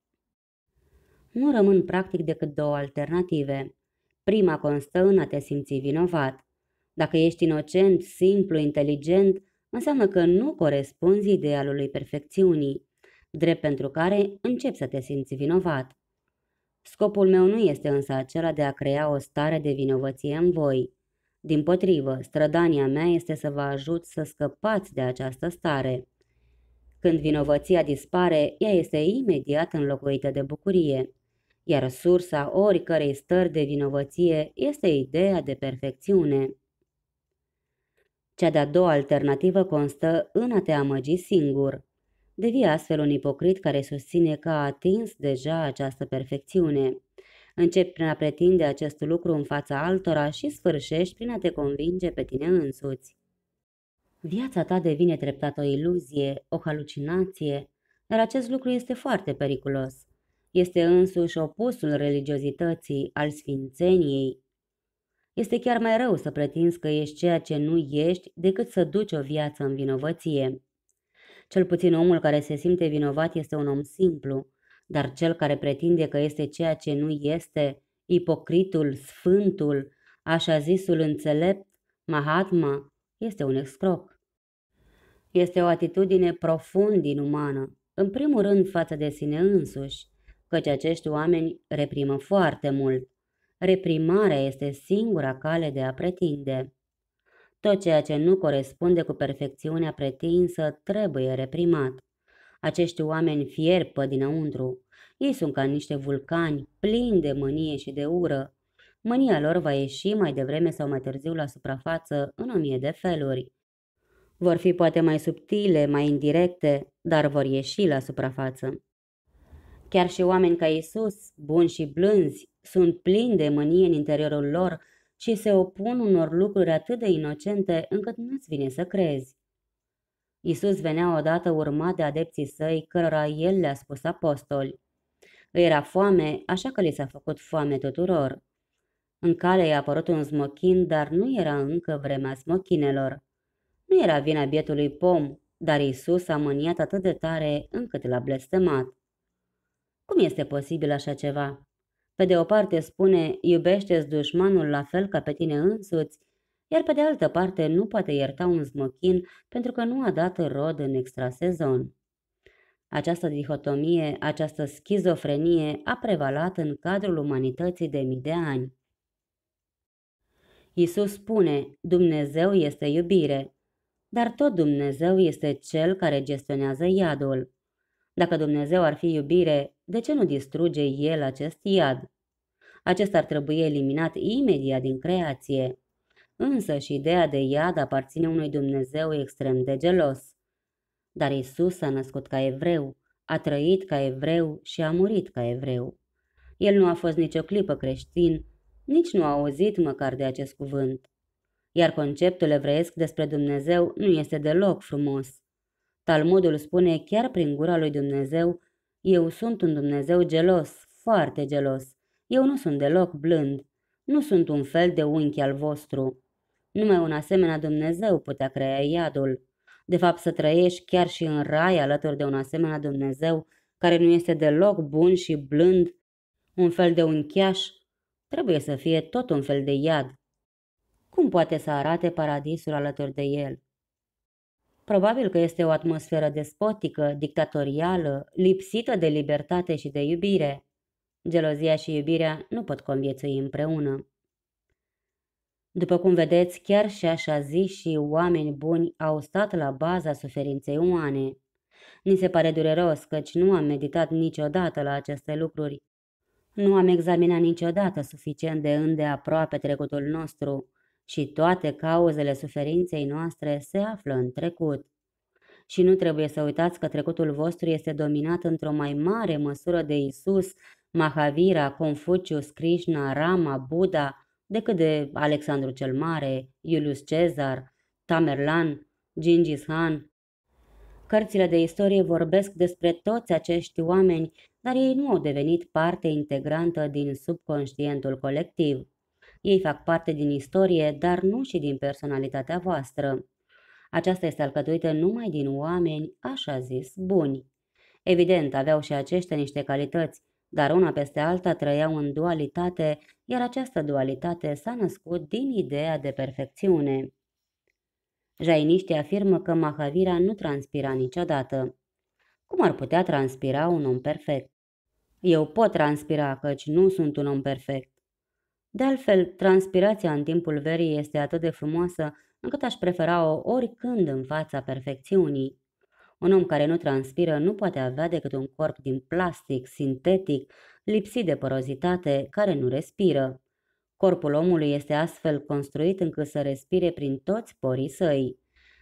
Nu rămân practic decât două alternative. Prima constă în a te simți vinovat. Dacă ești inocent, simplu, inteligent, înseamnă că nu corespunzi idealului perfecțiunii, drept pentru care începi să te simți vinovat. Scopul meu nu este însă acela de a crea o stare de vinovăție în voi. Din potrivă, strădania mea este să vă ajut să scăpați de această stare. Când vinovăția dispare, ea este imediat înlocuită de bucurie, iar sursa oricărei stări de vinovăție este ideea de perfecțiune. Cea de-a doua alternativă constă în a te amăgi singur devii astfel un ipocrit care susține că a atins deja această perfecțiune. Începi prin a pretinde acest lucru în fața altora și sfârșești prin a te convinge pe tine însuți. Viața ta devine treptat o iluzie, o halucinație, dar acest lucru este foarte periculos. Este însuși opusul religiozității, al sfințeniei. Este chiar mai rău să pretinzi că ești ceea ce nu ești decât să duci o viață în vinovăție. Cel puțin omul care se simte vinovat este un om simplu, dar cel care pretinde că este ceea ce nu este, ipocritul, sfântul, așa zisul înțelept, Mahatma, este un excroc. Este o atitudine profund inumană, în primul rând față de sine însuși, căci acești oameni reprimă foarte mult. Reprimarea este singura cale de a pretinde. Tot ceea ce nu corespunde cu perfecțiunea pretinsă trebuie reprimat. Acești oameni fierb dinăuntru. Ei sunt ca niște vulcani, plini de mânie și de ură. Mânia lor va ieși mai devreme sau mai târziu la suprafață în o mie de feluri. Vor fi poate mai subtile, mai indirecte, dar vor ieși la suprafață. Chiar și oameni ca Isus, buni și blânzi, sunt plini de mânie în interiorul lor, ci se opun unor lucruri atât de inocente încât nu-ți vine să crezi. Isus venea odată urmat de adepții săi, cărora el le-a spus apostoli. Îi era foame, așa că li s-a făcut foame tuturor. În cale i-a apărut un smochin, dar nu era încă vremea smochinelor. Nu era vina bietului pom, dar Isus a mâniat atât de tare încât l-a blestemat. Cum este posibil așa ceva? Pe de o parte spune, iubește-ți dușmanul la fel ca pe tine însuți, iar pe de altă parte nu poate ierta un smochin pentru că nu a dat rod în extrasezon. Această dihotomie, această schizofrenie a prevalat în cadrul umanității de mii de ani. Isus spune, Dumnezeu este iubire, dar tot Dumnezeu este Cel care gestionează iadul. Dacă Dumnezeu ar fi iubire, de ce nu distruge El acest iad? Acesta ar trebui eliminat imediat din creație. Însă și ideea de iad aparține unui Dumnezeu extrem de gelos. Dar Isus s-a născut ca evreu, a trăit ca evreu și a murit ca evreu. El nu a fost nicio clipă creștin, nici nu a auzit măcar de acest cuvânt. Iar conceptul evreiesc despre Dumnezeu nu este deloc frumos. Talmudul spune chiar prin gura lui Dumnezeu, eu sunt un Dumnezeu gelos, foarte gelos. Eu nu sunt deloc blând. Nu sunt un fel de unchi al vostru. Numai un asemenea Dumnezeu putea crea iadul. De fapt, să trăiești chiar și în rai alături de un asemenea Dumnezeu care nu este deloc bun și blând, un fel de unchiaș, trebuie să fie tot un fel de iad. Cum poate să arate paradisul alături de el? Probabil că este o atmosferă despotică, dictatorială, lipsită de libertate și de iubire. Gelozia și iubirea nu pot conviețui împreună. După cum vedeți, chiar și așa zi și oameni buni au stat la baza suferinței umane. Ni se pare dureros căci nu am meditat niciodată la aceste lucruri. Nu am examinat niciodată suficient de îndeaproape trecutul nostru, și toate cauzele suferinței noastre se află în trecut. Și nu trebuie să uitați că trecutul vostru este dominat într-o mai mare măsură de Isus, Mahavira, Confucius, Krishna, Rama, Buddha, decât de Alexandru cel Mare, Iulius Cezar, Tamerlan, Gingis Khan. Cărțile de istorie vorbesc despre toți acești oameni, dar ei nu au devenit parte integrantă din subconștientul colectiv. Ei fac parte din istorie, dar nu și din personalitatea voastră. Aceasta este alcătuită numai din oameni, așa zis, buni. Evident, aveau și aceștia niște calități, dar una peste alta trăiau în dualitate, iar această dualitate s-a născut din ideea de perfecțiune. Jainiștii afirmă că Mahavira nu transpira niciodată. Cum ar putea transpira un om perfect? Eu pot transpira, căci nu sunt un om perfect. De altfel, transpirația în timpul verii este atât de frumoasă încât aș prefera-o oricând în fața perfecțiunii. Un om care nu transpiră nu poate avea decât un corp din plastic, sintetic, lipsit de porozitate, care nu respiră. Corpul omului este astfel construit încât să respire prin toți porii săi.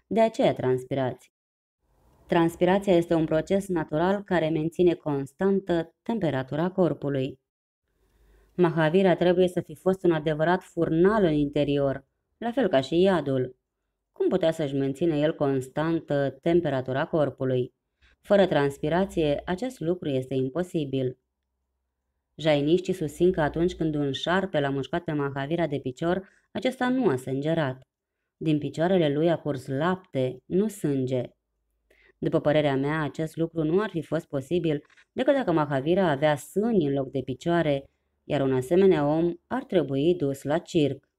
De aceea transpirați. Transpirația este un proces natural care menține constantă temperatura corpului. Mahavira trebuie să fi fost un adevărat furnal în interior, la fel ca și iadul. Cum putea să-și menține el constantă temperatura corpului? Fără transpirație, acest lucru este imposibil. Jainiștii susțin că atunci când un șarpe l-a mușcat pe Mahavira de picior, acesta nu a sângerat. Din picioarele lui a curs lapte, nu sânge. După părerea mea, acest lucru nu ar fi fost posibil decât dacă Mahavira avea sâni în loc de picioare iar un asemenea om ar trebui dus la circ.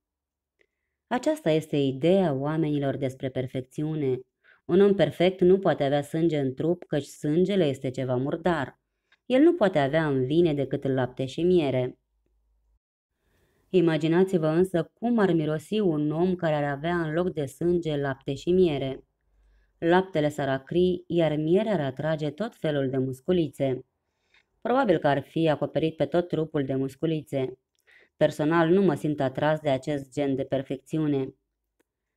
Aceasta este ideea oamenilor despre perfecțiune. Un om perfect nu poate avea sânge în trup, căci sângele este ceva murdar. El nu poate avea în vine decât lapte și miere. Imaginați-vă însă cum ar mirosi un om care ar avea în loc de sânge lapte și miere. Laptele s-ar acri, iar mierea ar atrage tot felul de musculițe. Probabil că ar fi acoperit pe tot trupul de musculițe. Personal nu mă simt atras de acest gen de perfecțiune.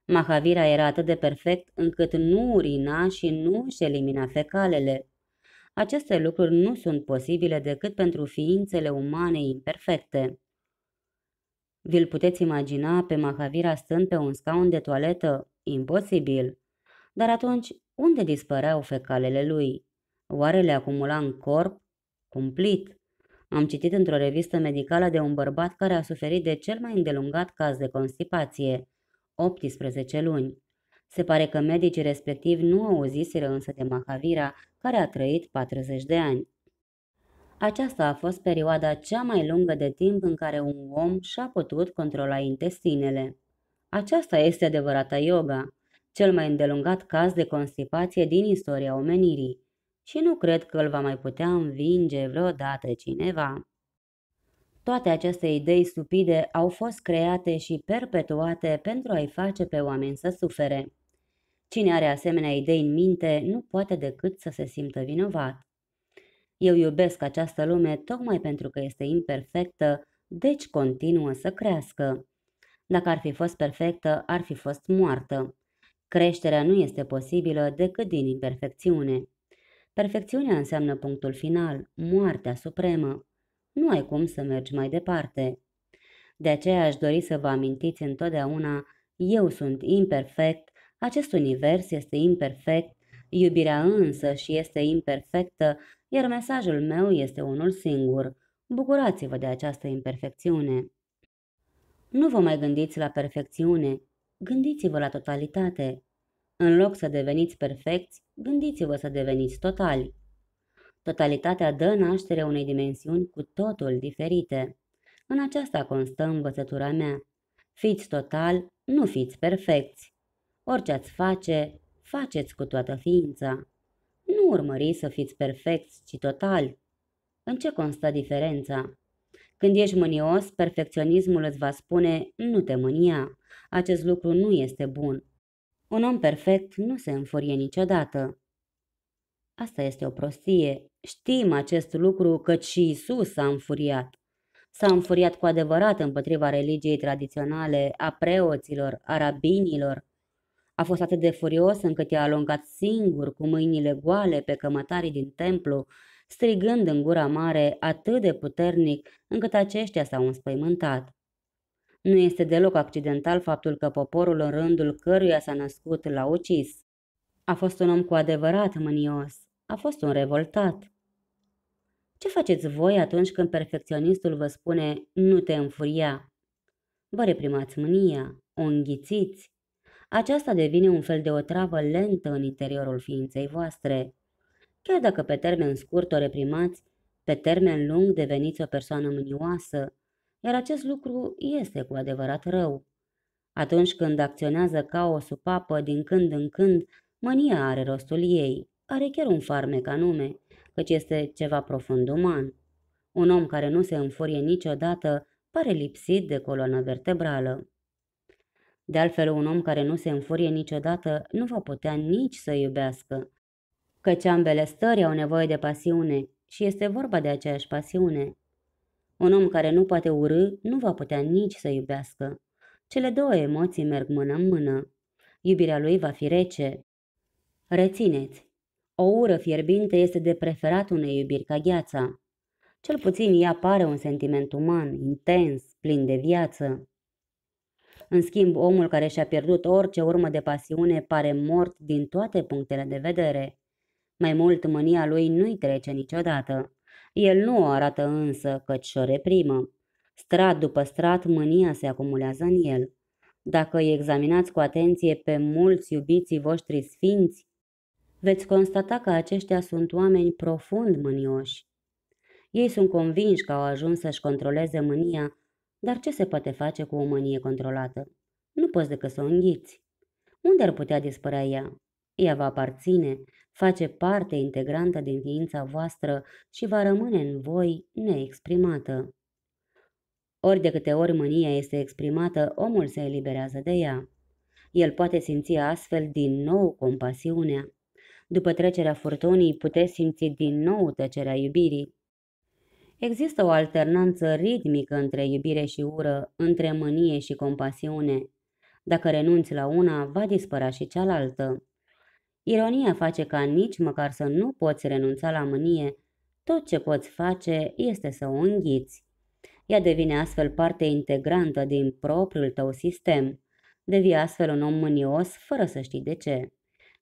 Mahavira era atât de perfect încât nu urina și nu își elimina fecalele. Aceste lucruri nu sunt posibile decât pentru ființele umane imperfecte. Vi-l puteți imagina pe Mahavira stând pe un scaun de toaletă? Imposibil. Dar atunci, unde dispăreau fecalele lui? Oare le acumula în corp Cumplit. Am citit într-o revistă medicală de un bărbat care a suferit de cel mai îndelungat caz de constipație, 18 luni. Se pare că medicii respectiv nu auziseră însă de Mahavira, care a trăit 40 de ani. Aceasta a fost perioada cea mai lungă de timp în care un om și-a putut controla intestinele. Aceasta este adevărata yoga, cel mai îndelungat caz de constipație din istoria omenirii și nu cred că îl va mai putea învinge vreodată cineva. Toate aceste idei stupide au fost create și perpetuate pentru a-i face pe oameni să sufere. Cine are asemenea idei în minte nu poate decât să se simtă vinovat. Eu iubesc această lume tocmai pentru că este imperfectă, deci continuă să crească. Dacă ar fi fost perfectă, ar fi fost moartă. Creșterea nu este posibilă decât din imperfecțiune. Perfecțiunea înseamnă punctul final, moartea supremă. Nu ai cum să mergi mai departe. De aceea aș dori să vă amintiți întotdeauna, eu sunt imperfect, acest univers este imperfect, iubirea însă și este imperfectă, iar mesajul meu este unul singur. Bucurați-vă de această imperfecțiune. Nu vă mai gândiți la perfecțiune, gândiți-vă la totalitate. În loc să deveniți perfecți, gândiți-vă să deveniți totali. Totalitatea dă naștere unei dimensiuni cu totul diferite. În aceasta constă învățătura mea. Fiți total, nu fiți perfecți. Orice ați face, faceți cu toată ființa. Nu urmăriți să fiți perfecți, ci totali. În ce constă diferența? Când ești mânios, perfecționismul îți va spune, nu te mânia, acest lucru nu este bun. Un om perfect nu se înfurie niciodată. Asta este o prostie. Știm acest lucru că și Isus s-a înfuriat. S-a înfuriat cu adevărat împotriva religiei tradiționale, a preoților, a rabinilor. A fost atât de furios încât i-a alungat singur cu mâinile goale pe cămătarii din templu, strigând în gura mare atât de puternic încât aceștia s-au înspăimântat. Nu este deloc accidental faptul că poporul în rândul căruia s-a născut l-a ucis. A fost un om cu adevărat mânios. A fost un revoltat. Ce faceți voi atunci când perfecționistul vă spune nu te înfuria? Vă reprimați mânia, o înghițiți. Aceasta devine un fel de o travă lentă în interiorul ființei voastre. Chiar dacă pe termen scurt o reprimați, pe termen lung deveniți o persoană mânioasă, iar acest lucru este cu adevărat rău. Atunci când acționează ca o supapă din când în când, mânia are rostul ei, are chiar un farmec anume, căci este ceva profund uman. Un om care nu se înfurie niciodată pare lipsit de coloană vertebrală. De altfel, un om care nu se înfurie niciodată nu va putea nici să iubească, căci ambele stări au nevoie de pasiune și este vorba de aceeași pasiune, un om care nu poate urâ nu va putea nici să iubească. Cele două emoții merg mână în mână. Iubirea lui va fi rece. Rețineți! O ură fierbinte este de preferat unei iubiri ca gheața. Cel puțin ea pare un sentiment uman, intens, plin de viață. În schimb, omul care și-a pierdut orice urmă de pasiune pare mort din toate punctele de vedere. Mai mult, mânia lui nu-i trece niciodată. El nu o arată însă, căci o reprimă. Strat după strat, mânia se acumulează în el. Dacă îi examinați cu atenție pe mulți iubiții voștri sfinți, veți constata că aceștia sunt oameni profund mânioși. Ei sunt convinși că au ajuns să-și controleze mânia, dar ce se poate face cu o mânie controlată? Nu poți decât să o înghiți. Unde ar putea dispărea ea? Ea va aparține, face parte integrantă din ființa voastră și va rămâne în voi neexprimată. Ori de câte ori mânia este exprimată, omul se eliberează de ea. El poate simți astfel din nou compasiunea. După trecerea furtunii, puteți simți din nou tăcerea iubirii. Există o alternanță ritmică între iubire și ură, între mânie și compasiune. Dacă renunți la una, va dispărea și cealaltă. Ironia face ca nici măcar să nu poți renunța la mânie. Tot ce poți face este să o înghiți. Ea devine astfel parte integrantă din propriul tău sistem. Devii astfel un om mânios fără să știi de ce.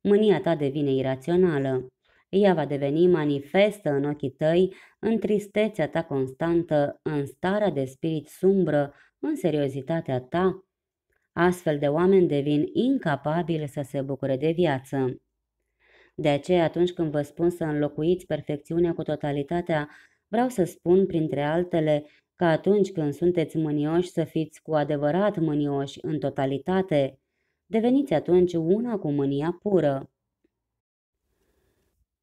Mânia ta devine irațională. Ea va deveni manifestă în ochii tăi, în tristețea ta constantă, în starea de spirit sumbră, în seriozitatea ta. Astfel de oameni devin incapabili să se bucure de viață. De aceea, atunci când vă spun să înlocuiți perfecțiunea cu totalitatea, vreau să spun, printre altele, că atunci când sunteți mânioși să fiți cu adevărat mânioși în totalitate, deveniți atunci una cu mânia pură.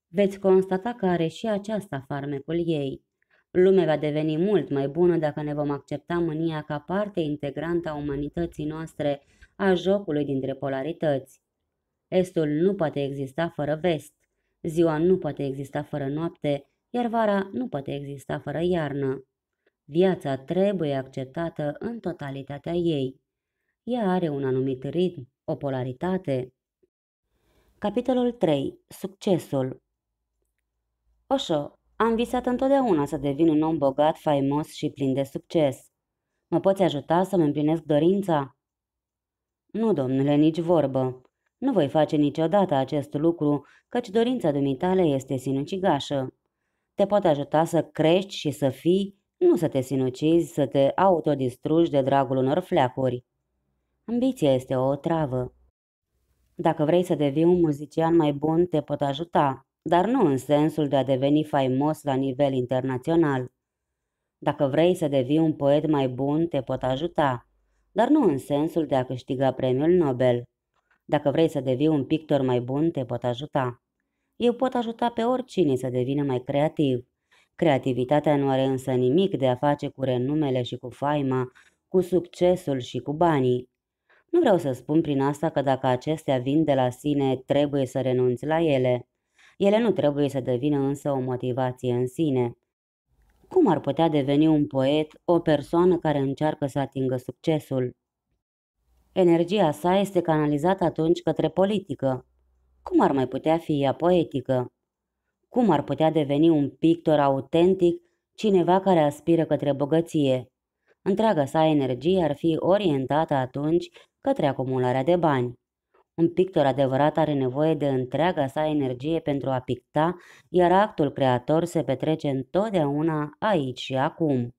Veți constata că are și aceasta farmecul ei. Lumea va deveni mult mai bună dacă ne vom accepta mânia ca parte integrantă a umanității noastre, a jocului dintre polarități. Estul nu poate exista fără vest, ziua nu poate exista fără noapte, iar vara nu poate exista fără iarnă. Viața trebuie acceptată în totalitatea ei. Ea are un anumit ritm, o polaritate. Capitolul 3. Succesul Oșo, am visat întotdeauna să devin un om bogat, faimos și plin de succes. Mă poți ajuta să-mi împlinesc dorința? Nu, domnule, nici vorbă. Nu voi face niciodată acest lucru, căci dorința dumitale este sinucigașă. Te poate ajuta să crești și să fii, nu să te sinucizi, să te autodistrugi de dragul unor fleacuri. Ambiția este o travă. Dacă vrei să devii un muzician mai bun, te pot ajuta, dar nu în sensul de a deveni faimos la nivel internațional. Dacă vrei să devii un poet mai bun, te pot ajuta, dar nu în sensul de a câștiga premiul Nobel. Dacă vrei să devii un pictor mai bun, te pot ajuta. Eu pot ajuta pe oricine să devină mai creativ. Creativitatea nu are însă nimic de a face cu renumele și cu faima, cu succesul și cu banii. Nu vreau să spun prin asta că dacă acestea vin de la sine, trebuie să renunți la ele. Ele nu trebuie să devină însă o motivație în sine. Cum ar putea deveni un poet o persoană care încearcă să atingă succesul? Energia sa este canalizată atunci către politică. Cum ar mai putea fi ea poetică? Cum ar putea deveni un pictor autentic cineva care aspiră către bogăție? Întreaga sa energie ar fi orientată atunci către acumularea de bani. Un pictor adevărat are nevoie de întreaga sa energie pentru a picta, iar actul creator se petrece întotdeauna aici și acum.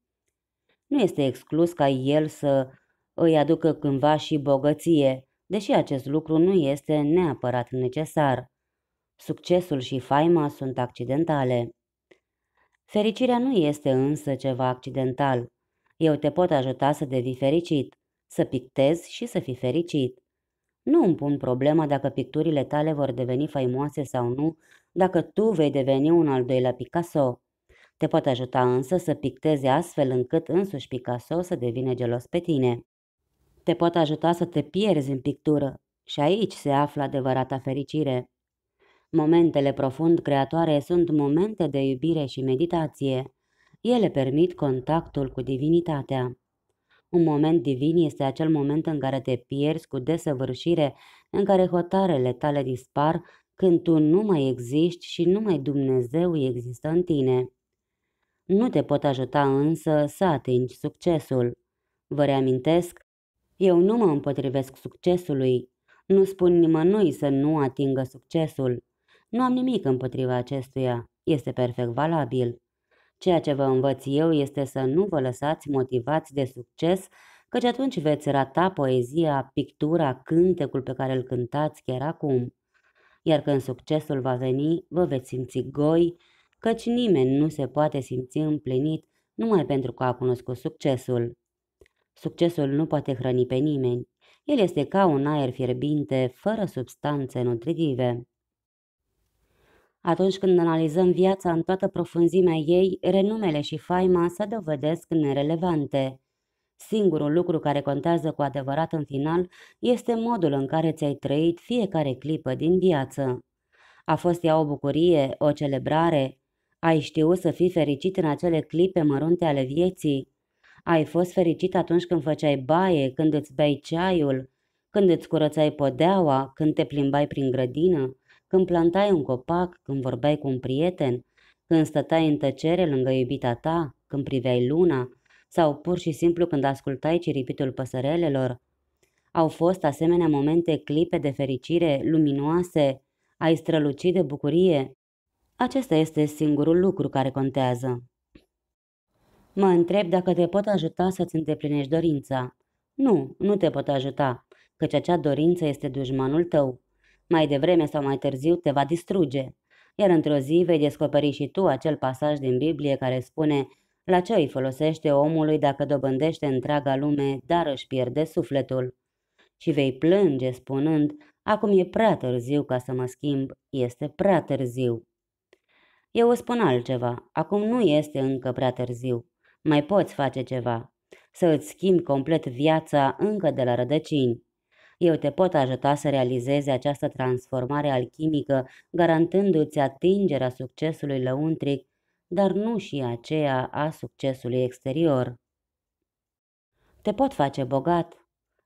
Nu este exclus ca el să îi aducă cândva și bogăție, deși acest lucru nu este neapărat necesar. Succesul și faima sunt accidentale. Fericirea nu este însă ceva accidental. Eu te pot ajuta să devii fericit, să pictezi și să fii fericit. Nu îmi pun problema dacă picturile tale vor deveni faimoase sau nu, dacă tu vei deveni un al doilea Picasso. Te pot ajuta însă să pictezi astfel încât însuși Picasso să devine gelos pe tine te pot ajuta să te pierzi în pictură și aici se află adevărata fericire. Momentele profund creatoare sunt momente de iubire și meditație. Ele permit contactul cu divinitatea. Un moment divin este acel moment în care te pierzi cu desăvârșire, în care hotarele tale dispar când tu nu mai existi și numai Dumnezeu există în tine. Nu te pot ajuta însă să atingi succesul. Vă reamintesc eu nu mă împotrivesc succesului. Nu spun nimănui să nu atingă succesul. Nu am nimic împotriva acestuia. Este perfect valabil. Ceea ce vă învăț eu este să nu vă lăsați motivați de succes, căci atunci veți rata poezia, pictura, cântecul pe care îl cântați chiar acum. Iar când succesul va veni, vă veți simți goi, căci nimeni nu se poate simți împlinit numai pentru că a cunoscut succesul. Succesul nu poate hrăni pe nimeni. El este ca un aer fierbinte, fără substanțe nutritive. Atunci când analizăm viața în toată profunzimea ei, renumele și faima se dovedesc nerelevante. Singurul lucru care contează cu adevărat în final este modul în care ți-ai trăit fiecare clipă din viață. A fost ea o bucurie, o celebrare? Ai știut să fii fericit în acele clipe mărunte ale vieții? Ai fost fericit atunci când făceai baie, când îți beai ceaiul, când îți curățai podeaua, când te plimbai prin grădină, când plantai un copac, când vorbeai cu un prieten, când stătai în tăcere lângă iubita ta, când priveai luna, sau pur și simplu când ascultai ciripitul păsărelelor. Au fost asemenea momente clipe de fericire luminoase, ai strălucit de bucurie. Acesta este singurul lucru care contează. Mă întreb dacă te pot ajuta să-ți îndeplinești dorința. Nu, nu te pot ajuta, căci acea dorință este dușmanul tău. Mai devreme sau mai târziu te va distruge. Iar într-o zi vei descoperi și tu acel pasaj din Biblie care spune la ce îi folosește omului dacă dobândește întreaga lume, dar își pierde sufletul. Și vei plânge spunând, acum e prea târziu ca să mă schimb, este prea târziu. Eu o spun altceva, acum nu este încă prea târziu. Mai poți face ceva. Să îți schimbi complet viața încă de la rădăcini. Eu te pot ajuta să realizezi această transformare alchimică, garantându-ți atingerea succesului lăuntric, dar nu și aceea a succesului exterior. Te pot face bogat,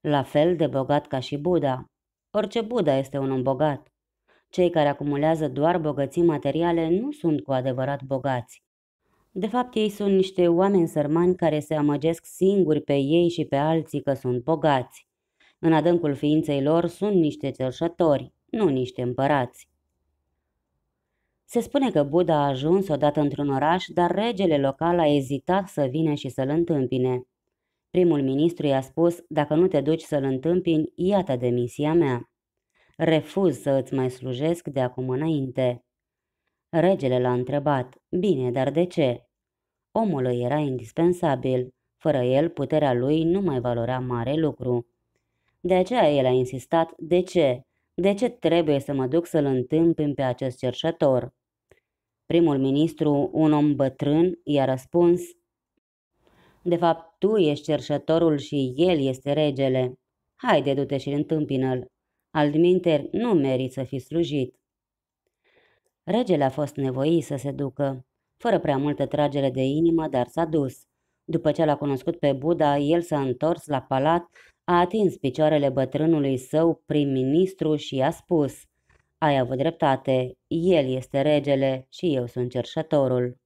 la fel de bogat ca și Buddha. Orice Buddha este un om bogat. Cei care acumulează doar bogății materiale nu sunt cu adevărat bogați. De fapt, ei sunt niște oameni sărmani care se amăgesc singuri pe ei și pe alții că sunt bogați. În adâncul ființei lor sunt niște cerșători, nu niște împărați. Se spune că Buddha a ajuns odată într-un oraș, dar regele local a ezitat să vină și să-l întâmpine. Primul ministru i-a spus, dacă nu te duci să-l întâmpini, iată demisia mea. Refuz să îți mai slujesc de acum înainte. Regele l-a întrebat, bine, dar de ce? Omul îi era indispensabil, fără el puterea lui nu mai valora mare lucru. De aceea el a insistat, de ce? De ce trebuie să mă duc să-l întâmpin pe acest cerșător? Primul ministru, un om bătrân, i-a răspuns, De fapt, tu ești cerșătorul și el este regele. Haide, du-te și întâmpină-l. Altminteri, nu meriți să fii slujit. Regele a fost nevoit să se ducă, fără prea multă tragere de inimă, dar s-a dus. După ce l-a cunoscut pe Buddha, el s-a întors la palat, a atins picioarele bătrânului său prim-ministru și i-a spus Ai avut dreptate, el este regele și eu sunt cerșătorul.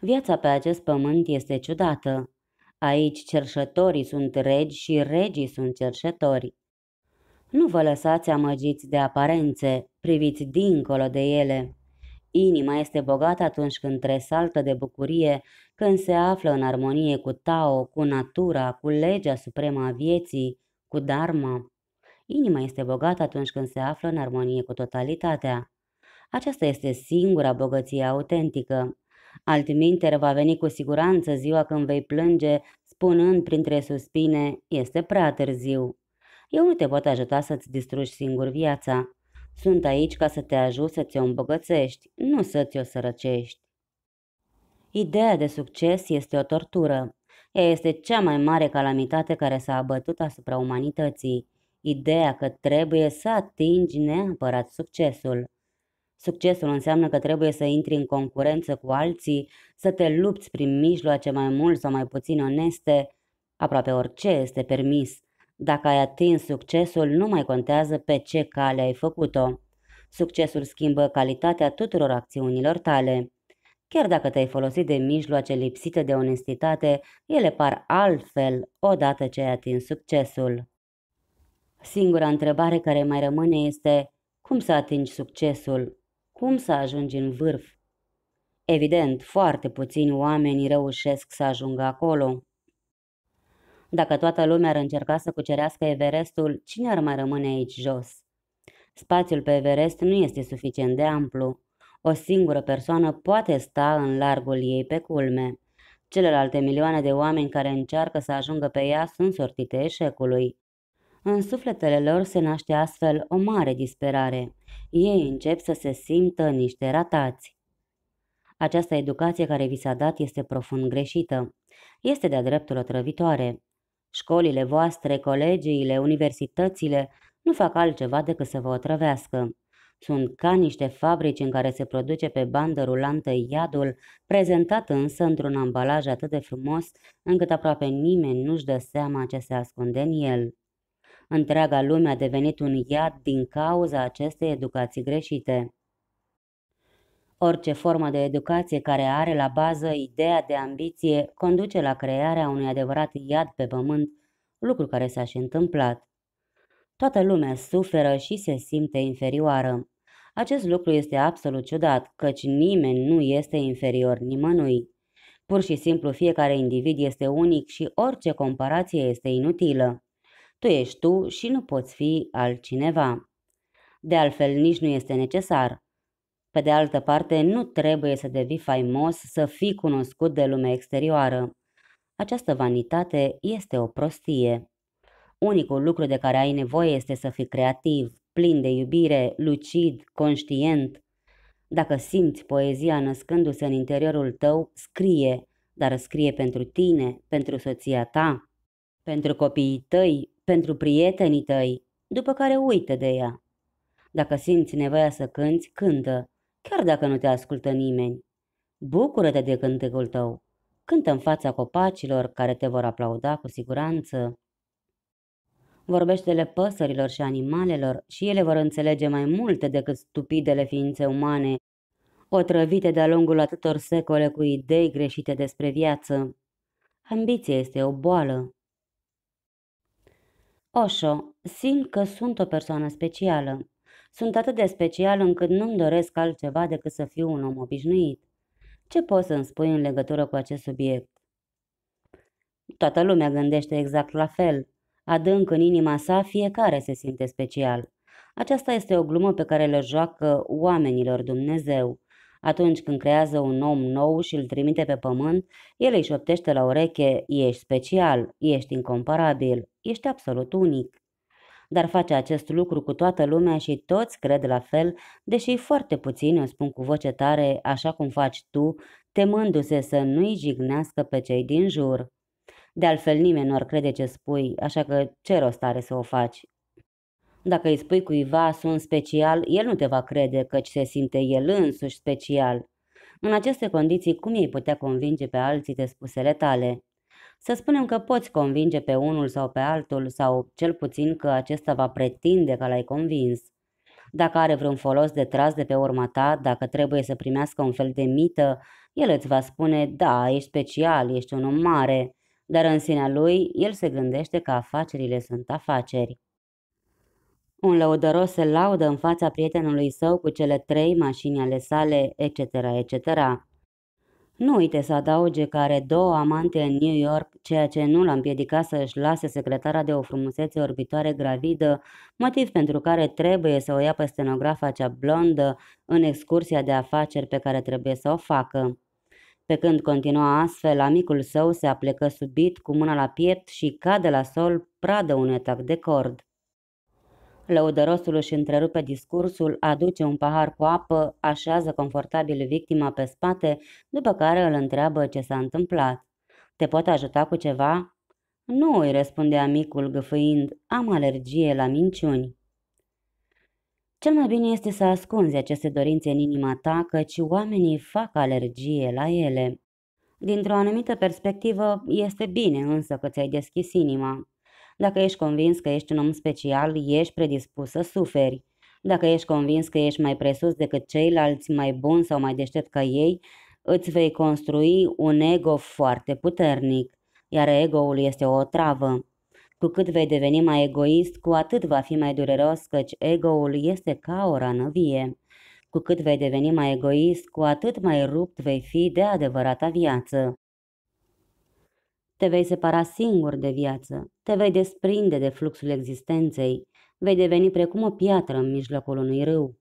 Viața pe acest pământ este ciudată. Aici cerșătorii sunt regi și regii sunt cerșători. Nu vă lăsați amăgiți de aparențe, priviți dincolo de ele. Inima este bogată atunci când tresaltă de bucurie, când se află în armonie cu Tao, cu natura, cu legea supremă a vieții, cu Dharma. Inima este bogată atunci când se află în armonie cu totalitatea. Aceasta este singura bogăție autentică. Altminter va veni cu siguranță ziua când vei plânge, spunând printre suspine, este prea târziu. Eu nu te pot ajuta să-ți distrugi singur viața. Sunt aici ca să te ajut să ți-o îmbogățești, nu să ți-o sărăcești. Ideea de succes este o tortură. Ea este cea mai mare calamitate care s-a abătut asupra umanității. Ideea că trebuie să atingi neapărat succesul. Succesul înseamnă că trebuie să intri în concurență cu alții, să te lupți prin mijloace mai mult sau mai puțin oneste. Aproape orice este permis, dacă ai atins succesul, nu mai contează pe ce cale ai făcut-o. Succesul schimbă calitatea tuturor acțiunilor tale. Chiar dacă te-ai folosit de mijloace lipsite de onestitate, ele par altfel odată ce ai atins succesul. Singura întrebare care mai rămâne este cum să atingi succesul? Cum să ajungi în vârf? Evident, foarte puțini oameni reușesc să ajungă acolo. Dacă toată lumea ar încerca să cucerească Everestul, cine ar mai rămâne aici jos? Spațiul pe Everest nu este suficient de amplu. O singură persoană poate sta în largul ei pe culme. Celelalte milioane de oameni care încearcă să ajungă pe ea sunt sortite eșecului. În sufletele lor se naște astfel o mare disperare. Ei încep să se simtă niște ratați. Această educație care vi s-a dat este profund greșită. Este de-a dreptul otrăvitoare. Școlile voastre, colegiile, universitățile nu fac altceva decât să vă otrăvească. Sunt ca niște fabrici în care se produce pe bandă rulantă iadul, prezentat însă într-un ambalaj atât de frumos, încât aproape nimeni nu-și dă seama ce se ascunde în el. Întreaga lume a devenit un iad din cauza acestei educații greșite. Orice formă de educație care are la bază ideea de ambiție conduce la crearea unui adevărat iad pe pământ, lucru care s-a și întâmplat. Toată lumea suferă și se simte inferioară. Acest lucru este absolut ciudat, căci nimeni nu este inferior nimănui. Pur și simplu fiecare individ este unic și orice comparație este inutilă. Tu ești tu și nu poți fi altcineva. De altfel, nici nu este necesar. Pe de altă parte, nu trebuie să devii faimos să fii cunoscut de lumea exterioară. Această vanitate este o prostie. Unicul lucru de care ai nevoie este să fii creativ, plin de iubire, lucid, conștient. Dacă simți poezia născându-se în interiorul tău, scrie, dar scrie pentru tine, pentru soția ta, pentru copiii tăi, pentru prietenii tăi, după care uită de ea. Dacă simți nevoia să cânți, cântă, chiar dacă nu te ascultă nimeni. Bucură-te de cântecul tău. Cântă în fața copacilor care te vor aplauda cu siguranță. Vorbește-le păsărilor și animalelor și ele vor înțelege mai multe decât stupidele ființe umane, otrăvite de-a lungul atâtor secole cu idei greșite despre viață. Ambiția este o boală. Oșo, simt că sunt o persoană specială. Sunt atât de special încât nu-mi doresc altceva decât să fiu un om obișnuit. Ce poți să-mi spui în legătură cu acest subiect? Toată lumea gândește exact la fel. Adânc în inima sa, fiecare se simte special. Aceasta este o glumă pe care le joacă oamenilor Dumnezeu. Atunci când creează un om nou și îl trimite pe pământ, el îi șoptește la ureche, ești special, ești incomparabil, ești absolut unic dar face acest lucru cu toată lumea și toți cred la fel, deși foarte puțini îmi spun cu voce tare, așa cum faci tu, temându-se să nu-i jignească pe cei din jur. De altfel nimeni nu ar crede ce spui, așa că ce rost are să o faci? Dacă îi spui cuiva sunt special, el nu te va crede căci se simte el însuși special. În aceste condiții, cum ei putea convinge pe alții de spusele tale? Să spunem că poți convinge pe unul sau pe altul sau cel puțin că acesta va pretinde că l-ai convins. Dacă are vreun folos de tras de pe urma ta, dacă trebuie să primească un fel de mită, el îți va spune, da, ești special, ești un om mare, dar în sinea lui, el se gândește că afacerile sunt afaceri. Un lăudăros se laudă în fața prietenului său cu cele trei mașini ale sale, etc., etc. Nu uite să adauge că are două amante în New York, ceea ce nu l-a împiedicat să își lase secretara de o frumusețe orbitoare gravidă, motiv pentru care trebuie să o ia pe stenografa cea blondă în excursia de afaceri pe care trebuie să o facă. Pe când continua astfel, amicul său se aplecă subit cu mâna la piept și cade la sol pradă un etac de cord. Lăudărosul își întrerupe discursul, aduce un pahar cu apă, așează confortabil victima pe spate, după care îl întreabă ce s-a întâmplat. Te pot ajuta cu ceva? Nu, îi răspunde amicul gâfâind, am alergie la minciuni. Cel mai bine este să ascunzi aceste dorințe în inima ta, căci oamenii fac alergie la ele. Dintr-o anumită perspectivă, este bine însă că ți-ai deschis inima. Dacă ești convins că ești un om special, ești predispus să suferi. Dacă ești convins că ești mai presus decât ceilalți, mai bun sau mai deștept ca ei, îți vei construi un ego foarte puternic, iar ego-ul este o travă. Cu cât vei deveni mai egoist, cu atât va fi mai dureros, căci ego-ul este ca o rană vie. Cu cât vei deveni mai egoist, cu atât mai rupt vei fi de adevărata viață. Te vei separa singur de viață, te vei desprinde de fluxul existenței, vei deveni precum o piatră în mijlocul unui râu.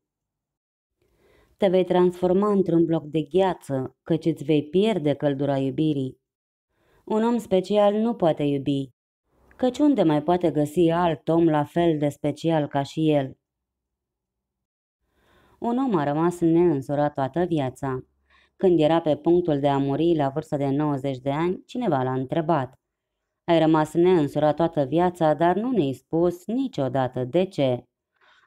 Te vei transforma într-un bloc de gheață, căci îți vei pierde căldura iubirii. Un om special nu poate iubi, căci unde mai poate găsi alt om la fel de special ca și el? Un om a rămas neînsurat toată viața, când era pe punctul de a muri la vârsta de 90 de ani, cineva l-a întrebat. Ai rămas neînsurat toată viața, dar nu ne-ai spus niciodată de ce.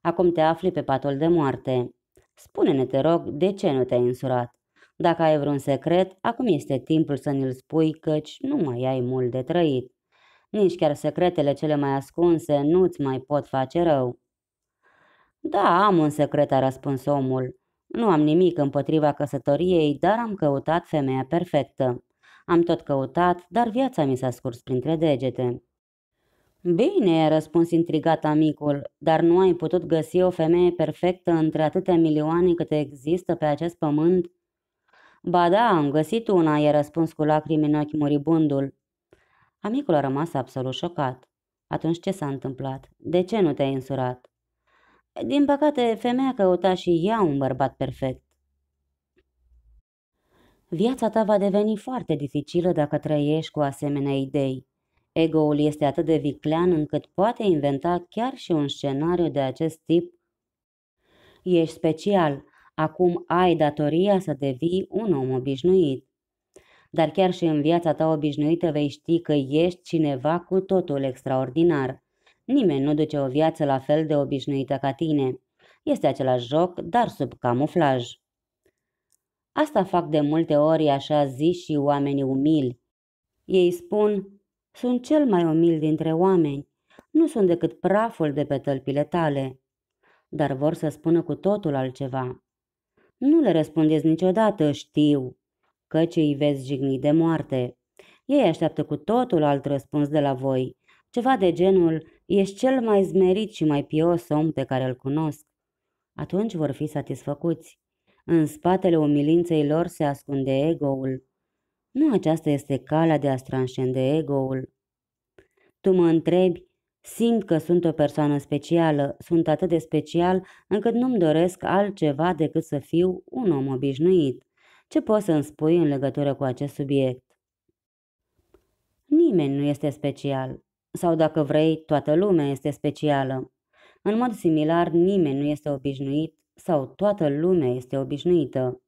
Acum te afli pe patul de moarte. Spune-ne, te rog, de ce nu te-ai însurat? Dacă ai vreun secret, acum este timpul să ne-l spui, căci nu mai ai mult de trăit. Nici chiar secretele cele mai ascunse nu-ți mai pot face rău. Da, am un secret, a răspuns omul. Nu am nimic împotriva căsătoriei, dar am căutat femeia perfectă. Am tot căutat, dar viața mi s-a scurs printre degete. Bine, a răspuns intrigat amicul, dar nu ai putut găsi o femeie perfectă între atâtea milioane câte există pe acest pământ? Ba da, am găsit una, i-a răspuns cu lacrimi în ochi muribundul. Amicul a rămas absolut șocat. Atunci ce s-a întâmplat? De ce nu te-ai însurat? Din păcate, femeia căuta și ea un bărbat perfect. Viața ta va deveni foarte dificilă dacă trăiești cu asemenea idei. Ego-ul este atât de viclean încât poate inventa chiar și un scenariu de acest tip. Ești special, acum ai datoria să devii un om obișnuit. Dar chiar și în viața ta obișnuită vei ști că ești cineva cu totul extraordinar. Nimeni nu duce o viață la fel de obișnuită ca tine. Este același joc, dar sub camuflaj. Asta fac de multe ori așa zi și oamenii umili. Ei spun, sunt cel mai umil dintre oameni, nu sunt decât praful de pe tălpile tale. Dar vor să spună cu totul altceva. Nu le răspundeți niciodată, știu, căci îi vezi jigni de moarte. Ei așteaptă cu totul alt răspuns de la voi, ceva de genul Ești cel mai zmerit și mai pios om pe care îl cunosc. Atunci vor fi satisfăcuți. În spatele umilinței lor se ascunde egoul. Nu aceasta este calea de a transcende egoul. Tu mă întrebi, simt că sunt o persoană specială, sunt atât de special încât nu-mi doresc altceva decât să fiu un om obișnuit. Ce poți să-mi spui în legătură cu acest subiect? Nimeni nu este special. Sau dacă vrei, toată lumea este specială. În mod similar, nimeni nu este obișnuit sau toată lumea este obișnuită.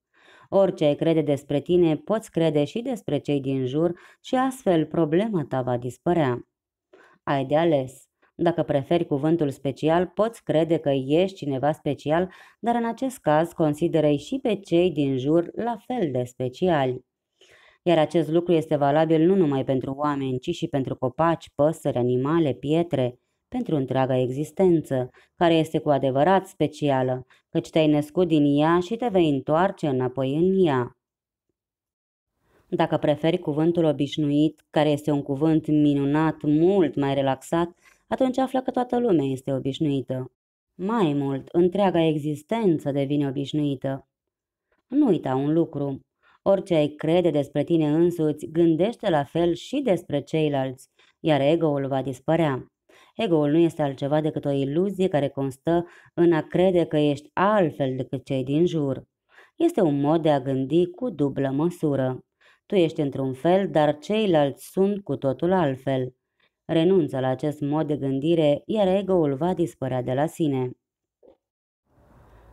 Orice ai crede despre tine, poți crede și despre cei din jur și astfel problema ta va dispărea. Ai de ales. Dacă preferi cuvântul special, poți crede că ești cineva special, dar în acest caz consideră și pe cei din jur la fel de speciali iar acest lucru este valabil nu numai pentru oameni, ci și pentru copaci, păsări, animale, pietre, pentru întreaga existență, care este cu adevărat specială, căci te-ai născut din ea și te vei întoarce înapoi în ea. Dacă preferi cuvântul obișnuit, care este un cuvânt minunat, mult mai relaxat, atunci află că toată lumea este obișnuită. Mai mult, întreaga existență devine obișnuită. Nu uita un lucru. Orice ai crede despre tine însuți, gândește la fel și despre ceilalți, iar ego-ul va dispărea. Ego-ul nu este altceva decât o iluzie care constă în a crede că ești altfel decât cei din jur. Este un mod de a gândi cu dublă măsură. Tu ești într-un fel, dar ceilalți sunt cu totul altfel. Renunță la acest mod de gândire, iar ego-ul va dispărea de la sine.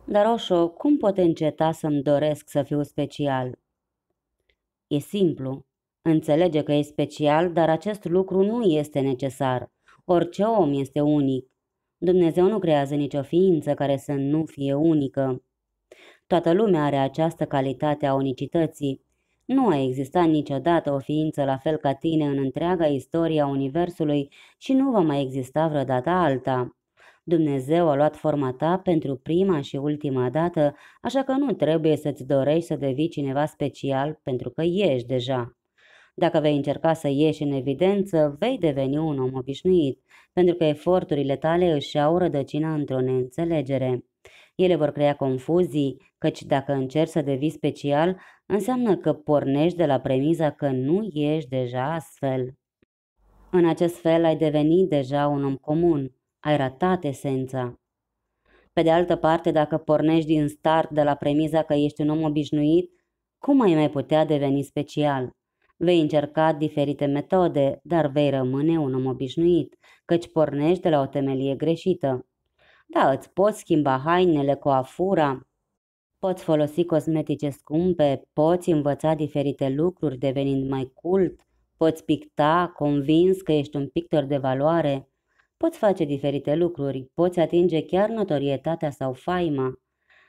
Dar, Oșo, cum pot înceta să-mi doresc să fiu special? E simplu. Înțelege că e special, dar acest lucru nu este necesar. Orice om este unic. Dumnezeu nu creează nicio ființă care să nu fie unică. Toată lumea are această calitate a unicității. Nu a existat niciodată o ființă la fel ca tine în întreaga istorie a Universului și nu va mai exista vreodată alta. Dumnezeu a luat forma ta pentru prima și ultima dată, așa că nu trebuie să-ți dorești să devii cineva special pentru că ești deja. Dacă vei încerca să ieși în evidență, vei deveni un om obișnuit, pentru că eforturile tale își au rădăcina într-o neînțelegere. Ele vor crea confuzii, căci dacă încerci să devii special, înseamnă că pornești de la premiza că nu ești deja astfel. În acest fel ai devenit deja un om comun ai ratat esența. Pe de altă parte, dacă pornești din start de la premiza că ești un om obișnuit, cum ai mai putea deveni special? Vei încerca diferite metode, dar vei rămâne un om obișnuit, căci pornești de la o temelie greșită. Da, îți poți schimba hainele, coafura, poți folosi cosmetice scumpe, poți învăța diferite lucruri devenind mai cult, poți picta, convins că ești un pictor de valoare, Poți face diferite lucruri, poți atinge chiar notorietatea sau faima,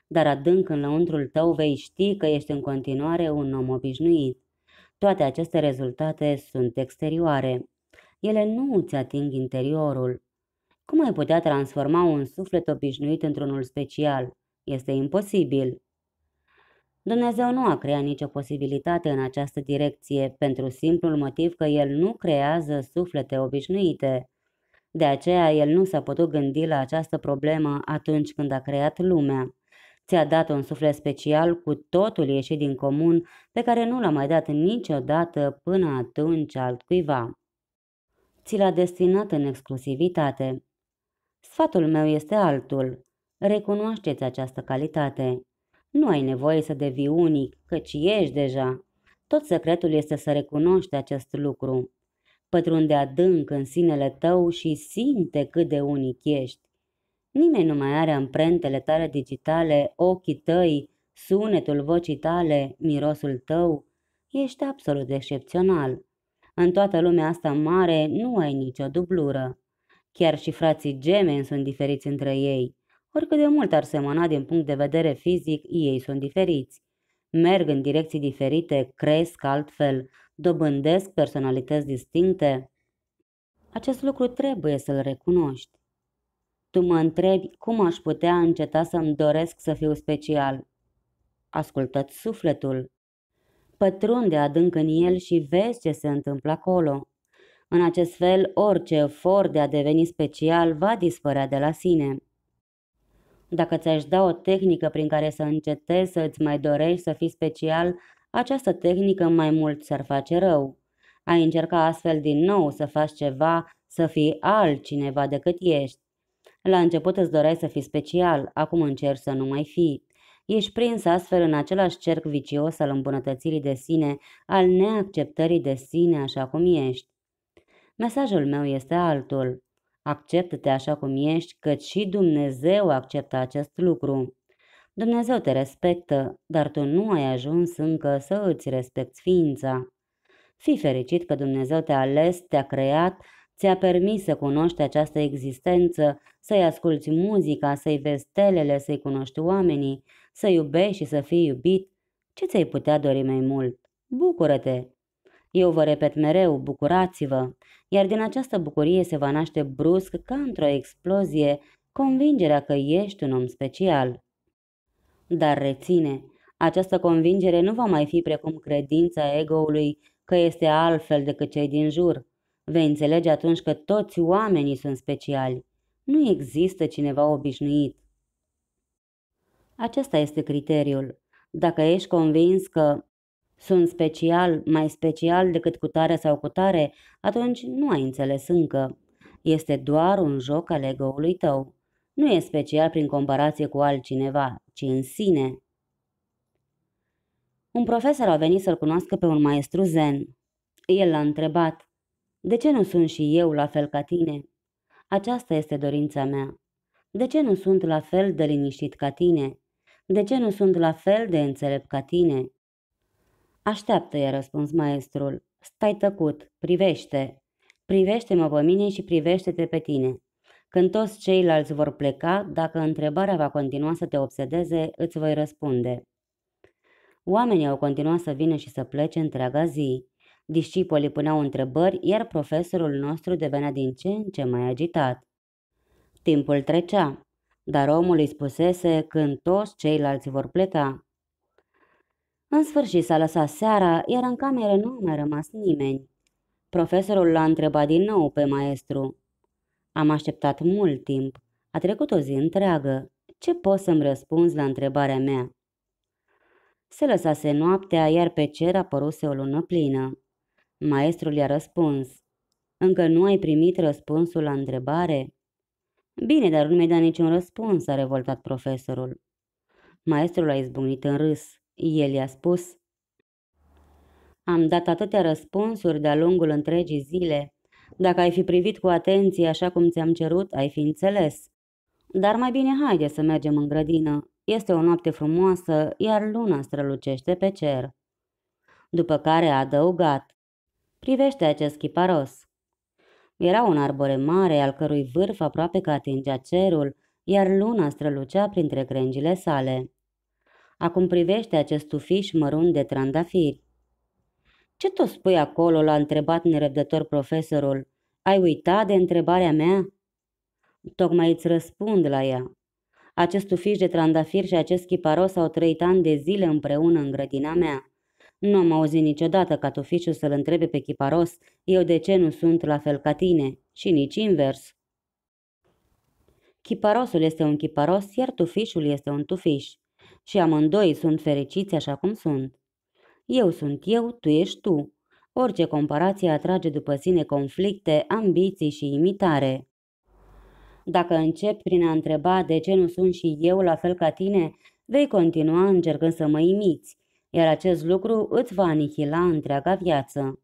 dar adânc în lăuntrul tău vei ști că ești în continuare un om obișnuit. Toate aceste rezultate sunt exterioare. Ele nu îți ating interiorul. Cum ai putea transforma un suflet obișnuit într-unul special? Este imposibil. Dumnezeu nu a creat nicio posibilitate în această direcție pentru simplul motiv că El nu creează suflete obișnuite. De aceea el nu s-a putut gândi la această problemă atunci când a creat lumea. Ți-a dat un suflet special cu totul ieșit din comun pe care nu l-a mai dat niciodată până atunci altcuiva. Ți l-a destinat în exclusivitate. Sfatul meu este altul. Recunoașteți această calitate. Nu ai nevoie să devii unic, căci ești deja. Tot secretul este să recunoști acest lucru pătrunde adânc în sinele tău și simte cât de unic ești. Nimeni nu mai are amprentele tale digitale, ochii tăi, sunetul vocii tale, mirosul tău. Ești absolut excepțional. În toată lumea asta mare nu ai nicio dublură. Chiar și frații gemeni sunt diferiți între ei. Oricât de mult ar semăna din punct de vedere fizic, ei sunt diferiți. Merg în direcții diferite, cresc altfel, dobândesc personalități distincte? Acest lucru trebuie să-l recunoști. Tu mă întrebi cum aș putea înceta să-mi doresc să fiu special. Ascultă-ți sufletul. Pătrunde adânc în el și vezi ce se întâmplă acolo. În acest fel, orice efort de a deveni special va dispărea de la sine. Dacă ți-aș da o tehnică prin care să încetezi să îți mai dorești să fii special, această tehnică mai mult s ar face rău. Ai încerca astfel din nou să faci ceva, să fii altcineva decât ești. La început îți doreai să fii special, acum încerci să nu mai fii. Ești prins astfel în același cerc vicios al îmbunătățirii de sine, al neacceptării de sine așa cum ești. Mesajul meu este altul. Acceptă-te așa cum ești, căci și Dumnezeu acceptă acest lucru. Dumnezeu te respectă, dar tu nu ai ajuns încă să îți respecti ființa. Fii fericit că Dumnezeu te-a ales, te-a creat, ți-a permis să cunoști această existență, să-i asculți muzica, să-i vezi stelele, să-i cunoști oamenii, să iubești și să fii iubit. Ce ți-ai putea dori mai mult? Bucură-te! Eu vă repet mereu, bucurați-vă! Iar din această bucurie se va naște brusc, ca într-o explozie, convingerea că ești un om special. Dar reține, această convingere nu va mai fi precum credința egoului că este altfel decât cei din jur. Vei înțelege atunci că toți oamenii sunt speciali. Nu există cineva obișnuit. Acesta este criteriul. Dacă ești convins că sunt special, mai special decât cu tare sau cu tare, atunci nu ai înțeles încă. Este doar un joc al ego-ului tău nu e special prin comparație cu altcineva, ci în sine. Un profesor a venit să-l cunoască pe un maestru zen. El l-a întrebat, de ce nu sunt și eu la fel ca tine? Aceasta este dorința mea. De ce nu sunt la fel de liniștit ca tine? De ce nu sunt la fel de înțelept ca tine? Așteaptă, i-a răspuns maestrul. Stai tăcut, privește. Privește-mă pe mine și privește-te pe tine. Când toți ceilalți vor pleca, dacă întrebarea va continua să te obsedeze, îți voi răspunde. Oamenii au continuat să vină și să plece întreaga zi. Discipolii puneau întrebări, iar profesorul nostru devenea din ce în ce mai agitat. Timpul trecea, dar omul îi spusese când toți ceilalți vor pleca. În sfârșit s-a lăsat seara, iar în cameră nu a mai rămas nimeni. Profesorul l-a întrebat din nou pe maestru. Am așteptat mult timp. A trecut o zi întreagă. Ce poți să-mi răspunzi la întrebarea mea? Se lăsase noaptea, iar pe cer apăruse o lună plină. Maestrul i-a răspuns. Încă nu ai primit răspunsul la întrebare? Bine, dar nu mi-ai dat niciun răspuns, a revoltat profesorul. Maestrul a izbucnit în râs. El i-a spus. Am dat atâtea răspunsuri de-a lungul întregii zile, dacă ai fi privit cu atenție așa cum ți-am cerut, ai fi înțeles. Dar mai bine haide să mergem în grădină. Este o noapte frumoasă, iar luna strălucește pe cer. După care a adăugat. Privește acest chiparos. Era un arbore mare, al cărui vârf aproape că atingea cerul, iar luna strălucea printre crengile sale. Acum privește acest tufiș mărunt de trandafiri. Ce tot spui acolo?" l-a întrebat nerăbdător profesorul. Ai uitat de întrebarea mea?" Tocmai îți răspund la ea. Acest ufiș de trandafir și acest chiparos au trăit ani de zile împreună în grădina mea. Nu am auzit niciodată ca tufișul să-l întrebe pe chiparos, eu de ce nu sunt la fel ca tine, și nici invers. Chiparosul este un chiparos, iar tufișul este un tufiș. Și amândoi sunt fericiți așa cum sunt. Eu sunt eu, tu ești tu. Orice comparație atrage după sine conflicte, ambiții și imitare. Dacă încep prin a întreba de ce nu sunt și eu la fel ca tine, vei continua încercând să mă imiți, iar acest lucru îți va anihila întreaga viață.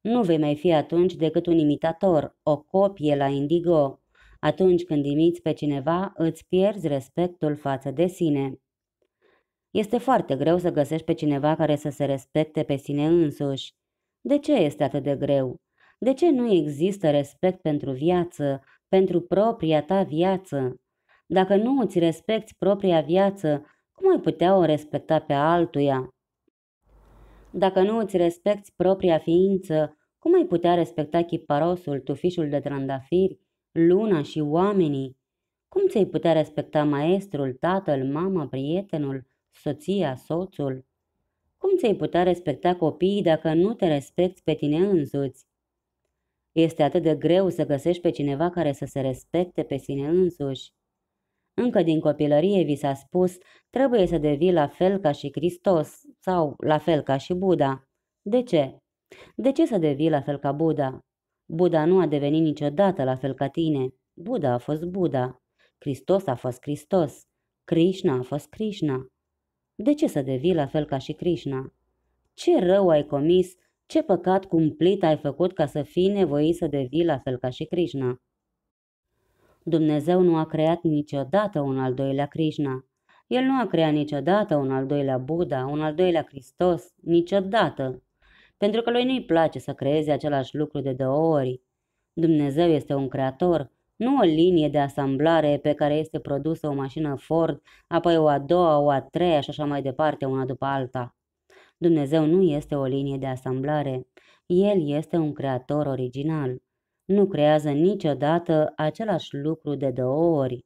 Nu vei mai fi atunci decât un imitator, o copie la indigo. Atunci când imiți pe cineva, îți pierzi respectul față de sine. Este foarte greu să găsești pe cineva care să se respecte pe sine însuși. De ce este atât de greu? De ce nu există respect pentru viață, pentru propria ta viață? Dacă nu îți respecti propria viață, cum ai putea o respecta pe altuia? Dacă nu îți respecti propria ființă, cum ai putea respecta chiparosul, tufișul de trandafiri, luna și oamenii? Cum ți-ai putea respecta maestrul, tatăl, mama, prietenul, soția, soțul. Cum ți-ai putea respecta copiii dacă nu te respecti pe tine însuți? Este atât de greu să găsești pe cineva care să se respecte pe sine însuși. Încă din copilărie vi s-a spus, trebuie să devii la fel ca și Hristos sau la fel ca și Buddha. De ce? De ce să devii la fel ca Buddha? Buddha nu a devenit niciodată la fel ca tine. Buddha a fost Buddha. Hristos a fost Hristos. Krishna a fost Krishna. De ce să devii la fel ca și Krishna? Ce rău ai comis, ce păcat cumplit ai făcut ca să fii nevoit să devii la fel ca și Krishna? Dumnezeu nu a creat niciodată un al doilea Krishna. El nu a creat niciodată un al doilea Buddha, un al doilea Hristos, niciodată. Pentru că lui nu-i place să creeze același lucru de două ori. Dumnezeu este un creator nu o linie de asamblare pe care este produsă o mașină Ford, apoi o a doua, o a treia și așa mai departe, una după alta. Dumnezeu nu este o linie de asamblare, El este un creator original. Nu creează niciodată același lucru de două ori.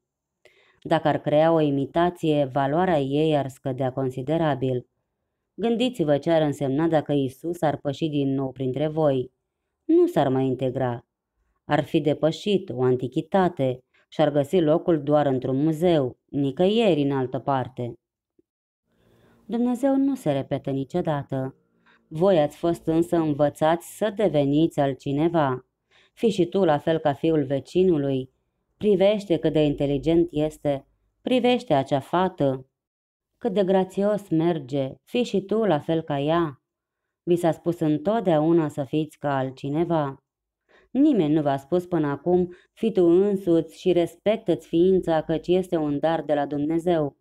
Dacă ar crea o imitație, valoarea ei ar scădea considerabil. Gândiți-vă ce ar însemna dacă Isus ar păși din nou printre voi. Nu s-ar mai integra, ar fi depășit o antichitate și ar găsi locul doar într-un muzeu, nicăieri în altă parte. Dumnezeu nu se repete niciodată. Voi ați fost însă învățați să deveniți altcineva. Fii și tu la fel ca fiul vecinului. Privește cât de inteligent este, privește acea fată, cât de grațios merge, fii și tu la fel ca ea. Vi s-a spus întotdeauna să fiți ca altcineva. Nimeni nu v-a spus până acum, fi tu însuți și respectă-ți ființa căci este un dar de la Dumnezeu.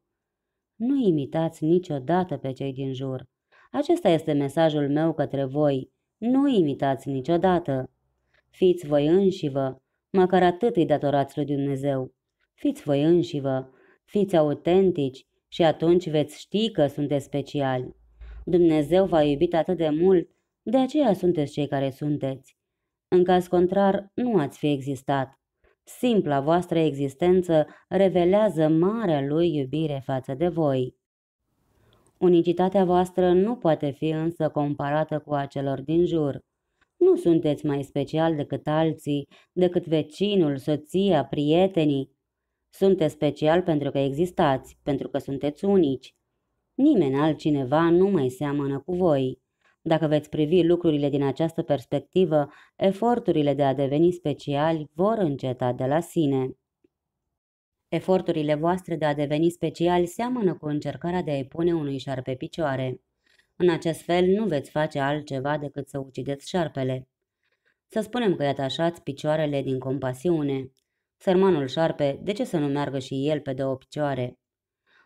Nu imitați niciodată pe cei din jur. Acesta este mesajul meu către voi. Nu imitați niciodată. Fiți voi înșivă, măcar atât îi datorați lui Dumnezeu. Fiți voi înșivă, fiți autentici și atunci veți ști că sunteți speciali. Dumnezeu v-a iubit atât de mult, de aceea sunteți cei care sunteți. În caz contrar, nu ați fi existat. Simpla voastră existență revelează marea lui iubire față de voi. Unicitatea voastră nu poate fi însă comparată cu a celor din jur. Nu sunteți mai special decât alții, decât vecinul, soția, prietenii. Sunteți special pentru că existați, pentru că sunteți unici. Nimeni altcineva nu mai seamănă cu voi. Dacă veți privi lucrurile din această perspectivă, eforturile de a deveni speciali vor înceta de la sine. Eforturile voastre de a deveni speciali seamănă cu încercarea de a-i pune unui șarpe picioare. În acest fel nu veți face altceva decât să ucideți șarpele. Să spunem că i atașați picioarele din compasiune. Sărmanul șarpe, de ce să nu meargă și el pe două picioare?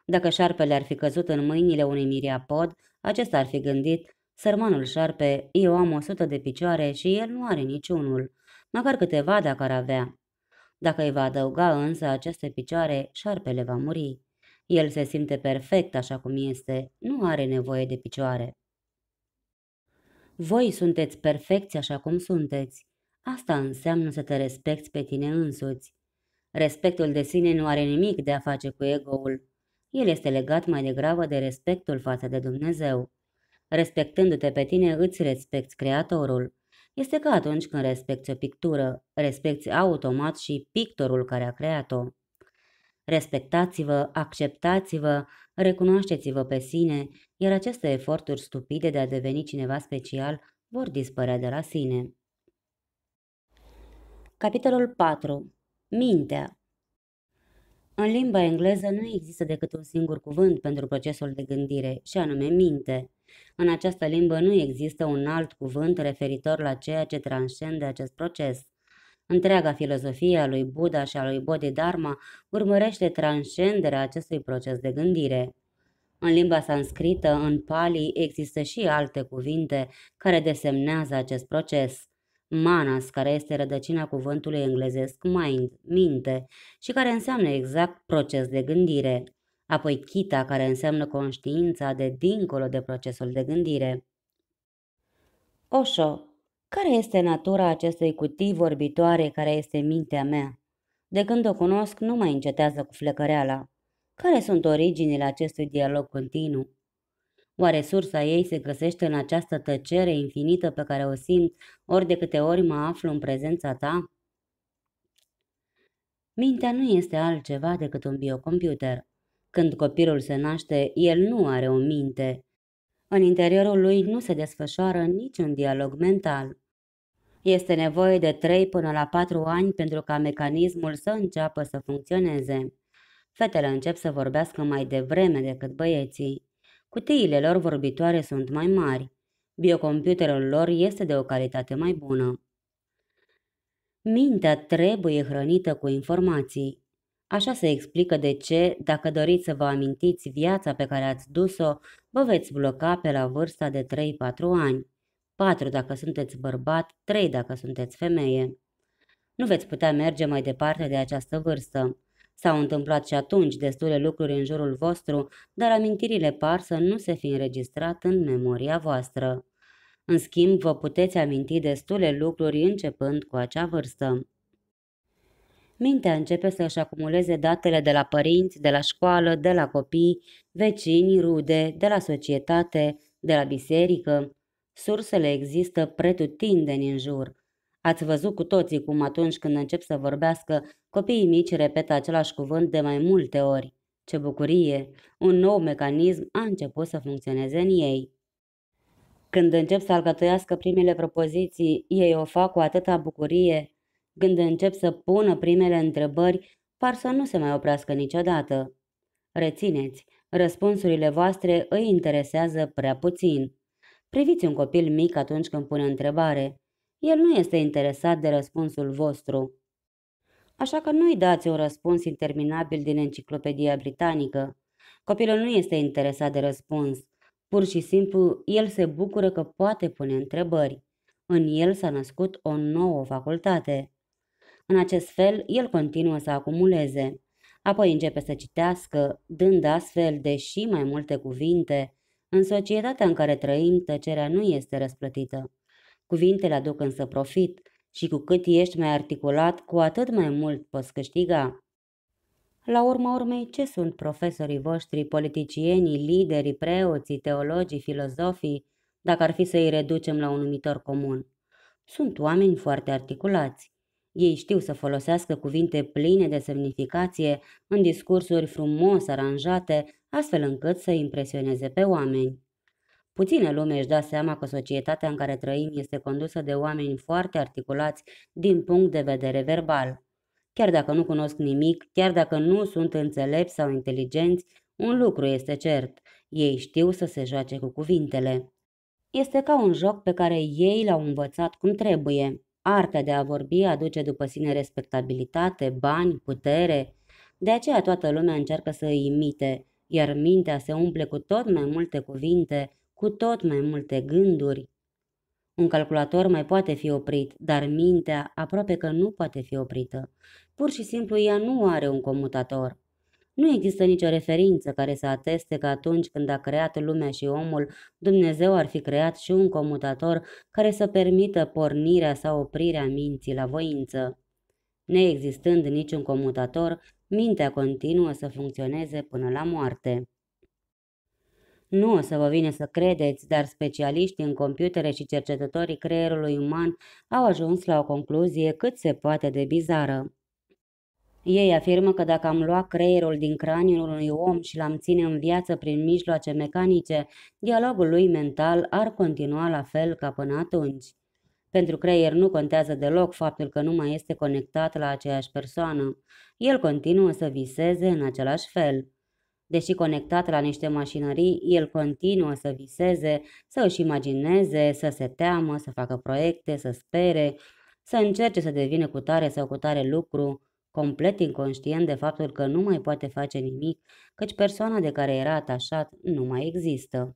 Dacă șarpele ar fi căzut în mâinile unui miriapod, acesta ar fi gândit, Sărmanul șarpe, eu am o sută de picioare și el nu are niciunul, măcar câteva dacă ar avea. Dacă îi va adăuga însă aceste picioare, șarpele va muri. El se simte perfect așa cum este, nu are nevoie de picioare. Voi sunteți perfecți așa cum sunteți. Asta înseamnă să te respecti pe tine însuți. Respectul de sine nu are nimic de a face cu egoul. El este legat mai degrabă de respectul față de Dumnezeu. Respectându-te pe tine, îți respecti creatorul. Este ca atunci când respecti o pictură, respecti automat și pictorul care a creat-o. Respectați-vă, acceptați-vă, recunoașteți-vă pe sine, iar aceste eforturi stupide de a deveni cineva special vor dispărea de la sine. Capitolul 4. Mintea în limba engleză nu există decât un singur cuvânt pentru procesul de gândire, și anume minte. În această limbă nu există un alt cuvânt referitor la ceea ce transcende acest proces. Întreaga filozofie a lui Buddha și a lui Bodhidharma urmărește transcenderea acestui proces de gândire. În limba sanscrită, în pali, există și alte cuvinte care desemnează acest proces manas, care este rădăcina cuvântului englezesc mind, minte, și care înseamnă exact proces de gândire, apoi kita, care înseamnă conștiința de dincolo de procesul de gândire. Oșo, care este natura acestei cutii vorbitoare care este mintea mea? De când o cunosc, nu mai încetează cu flecăreala. Care sunt originile acestui dialog continuu? Oare sursa ei se găsește în această tăcere infinită pe care o simt ori de câte ori mă aflu în prezența ta? Mintea nu este altceva decât un biocomputer. Când copilul se naște, el nu are o minte. În interiorul lui nu se desfășoară niciun dialog mental. Este nevoie de 3 până la 4 ani pentru ca mecanismul să înceapă să funcționeze. Fetele încep să vorbească mai devreme decât băieții. Cutiile lor vorbitoare sunt mai mari. Biocomputerul lor este de o calitate mai bună. Mintea trebuie hrănită cu informații. Așa se explică de ce, dacă doriți să vă amintiți viața pe care ați dus-o, vă veți bloca pe la vârsta de 3-4 ani. 4 dacă sunteți bărbat, 3 dacă sunteți femeie. Nu veți putea merge mai departe de această vârstă. S-au întâmplat și atunci destule lucruri în jurul vostru, dar amintirile par să nu se fi înregistrat în memoria voastră. În schimb, vă puteți aminti destule lucruri începând cu acea vârstă. Mintea începe să-și acumuleze datele de la părinți, de la școală, de la copii, vecini, rude, de la societate, de la biserică. Sursele există pretutindeni în jur. Ați văzut cu toții cum atunci când încep să vorbească, copiii mici repetă același cuvânt de mai multe ori. Ce bucurie! Un nou mecanism a început să funcționeze în ei. Când încep să alcătuiască primele propoziții, ei o fac cu atâta bucurie. Când încep să pună primele întrebări, par să nu se mai oprească niciodată. Rețineți, răspunsurile voastre îi interesează prea puțin. Priviți un copil mic atunci când pune întrebare. El nu este interesat de răspunsul vostru. Așa că nu-i dați un răspuns interminabil din enciclopedia britanică. Copilul nu este interesat de răspuns. Pur și simplu, el se bucură că poate pune întrebări. În el s-a născut o nouă facultate. În acest fel, el continuă să acumuleze. Apoi începe să citească, dând astfel de și mai multe cuvinte. În societatea în care trăim, tăcerea nu este răsplătită. Cuvintele aduc însă profit și cu cât ești mai articulat, cu atât mai mult poți câștiga. La urma urmei, ce sunt profesorii voștri, politicienii, liderii, preoții, teologii, filozofii, dacă ar fi să îi reducem la un numitor comun? Sunt oameni foarte articulați. Ei știu să folosească cuvinte pline de semnificație în discursuri frumos aranjate, astfel încât să impresioneze pe oameni. Puține lume își da seama că societatea în care trăim este condusă de oameni foarte articulați din punct de vedere verbal. Chiar dacă nu cunosc nimic, chiar dacă nu sunt înțelepți sau inteligenți, un lucru este cert, ei știu să se joace cu cuvintele. Este ca un joc pe care ei l-au învățat cum trebuie. Arta de a vorbi aduce după sine respectabilitate, bani, putere. De aceea toată lumea încearcă să îi imite, iar mintea se umple cu tot mai multe cuvinte, cu tot mai multe gânduri. Un calculator mai poate fi oprit, dar mintea aproape că nu poate fi oprită. Pur și simplu ea nu are un comutator. Nu există nicio referință care să ateste că atunci când a creat lumea și omul, Dumnezeu ar fi creat și un comutator care să permită pornirea sau oprirea minții la voință. Neexistând niciun comutator, mintea continuă să funcționeze până la moarte. Nu o să vă vine să credeți, dar specialiștii în computere și cercetătorii creierului uman au ajuns la o concluzie cât se poate de bizară. Ei afirmă că dacă am luat creierul din craniul unui om și l-am ține în viață prin mijloace mecanice, dialogul lui mental ar continua la fel ca până atunci. Pentru creier nu contează deloc faptul că nu mai este conectat la aceeași persoană. El continuă să viseze în același fel. Deși conectat la niște mașinării, el continuă să viseze, să își imagineze, să se teamă, să facă proiecte, să spere, să încerce să devină cu tare sau cu tare lucru, complet inconștient de faptul că nu mai poate face nimic, căci persoana de care era atașat nu mai există.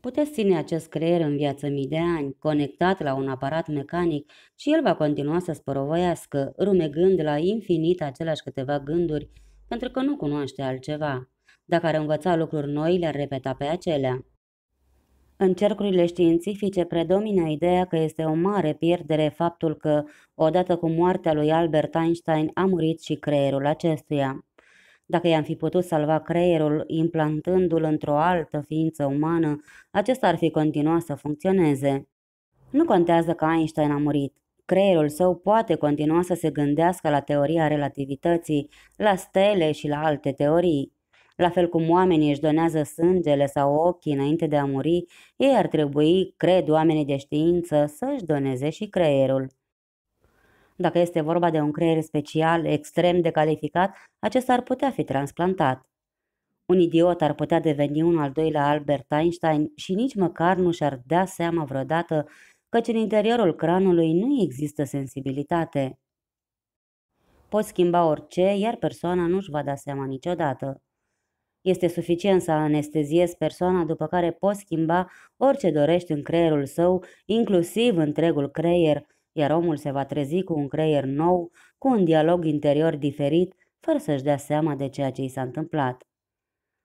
Puteți ține acest creier în viață mii de ani, conectat la un aparat mecanic și el va continua să sporovoiască, rumegând la infinit aceleași câteva gânduri pentru că nu cunoaște altceva. Dacă ar învăța lucruri noi, le-ar repeta pe acelea. În cercurile științifice predomină ideea că este o mare pierdere faptul că, odată cu moartea lui Albert Einstein, a murit și creierul acestuia. Dacă i-am fi putut salva creierul implantându-l într-o altă ființă umană, acesta ar fi continuat să funcționeze. Nu contează că Einstein a murit. Creierul său poate continua să se gândească la teoria relativității, la stele și la alte teorii. La fel cum oamenii își donează sângele sau ochii înainte de a muri, ei ar trebui, cred oamenii de știință, să-și doneze și creierul. Dacă este vorba de un creier special, extrem de calificat, acesta ar putea fi transplantat. Un idiot ar putea deveni un al doilea Albert Einstein și nici măcar nu și-ar da seama vreodată căci în interiorul cranului nu există sensibilitate. Poți schimba orice, iar persoana nu-și va da seama niciodată. Este suficient să anesteziezi persoana după care poți schimba orice dorești în creierul său, inclusiv întregul creier, iar omul se va trezi cu un creier nou, cu un dialog interior diferit, fără să-și dea seama de ceea ce i s-a întâmplat.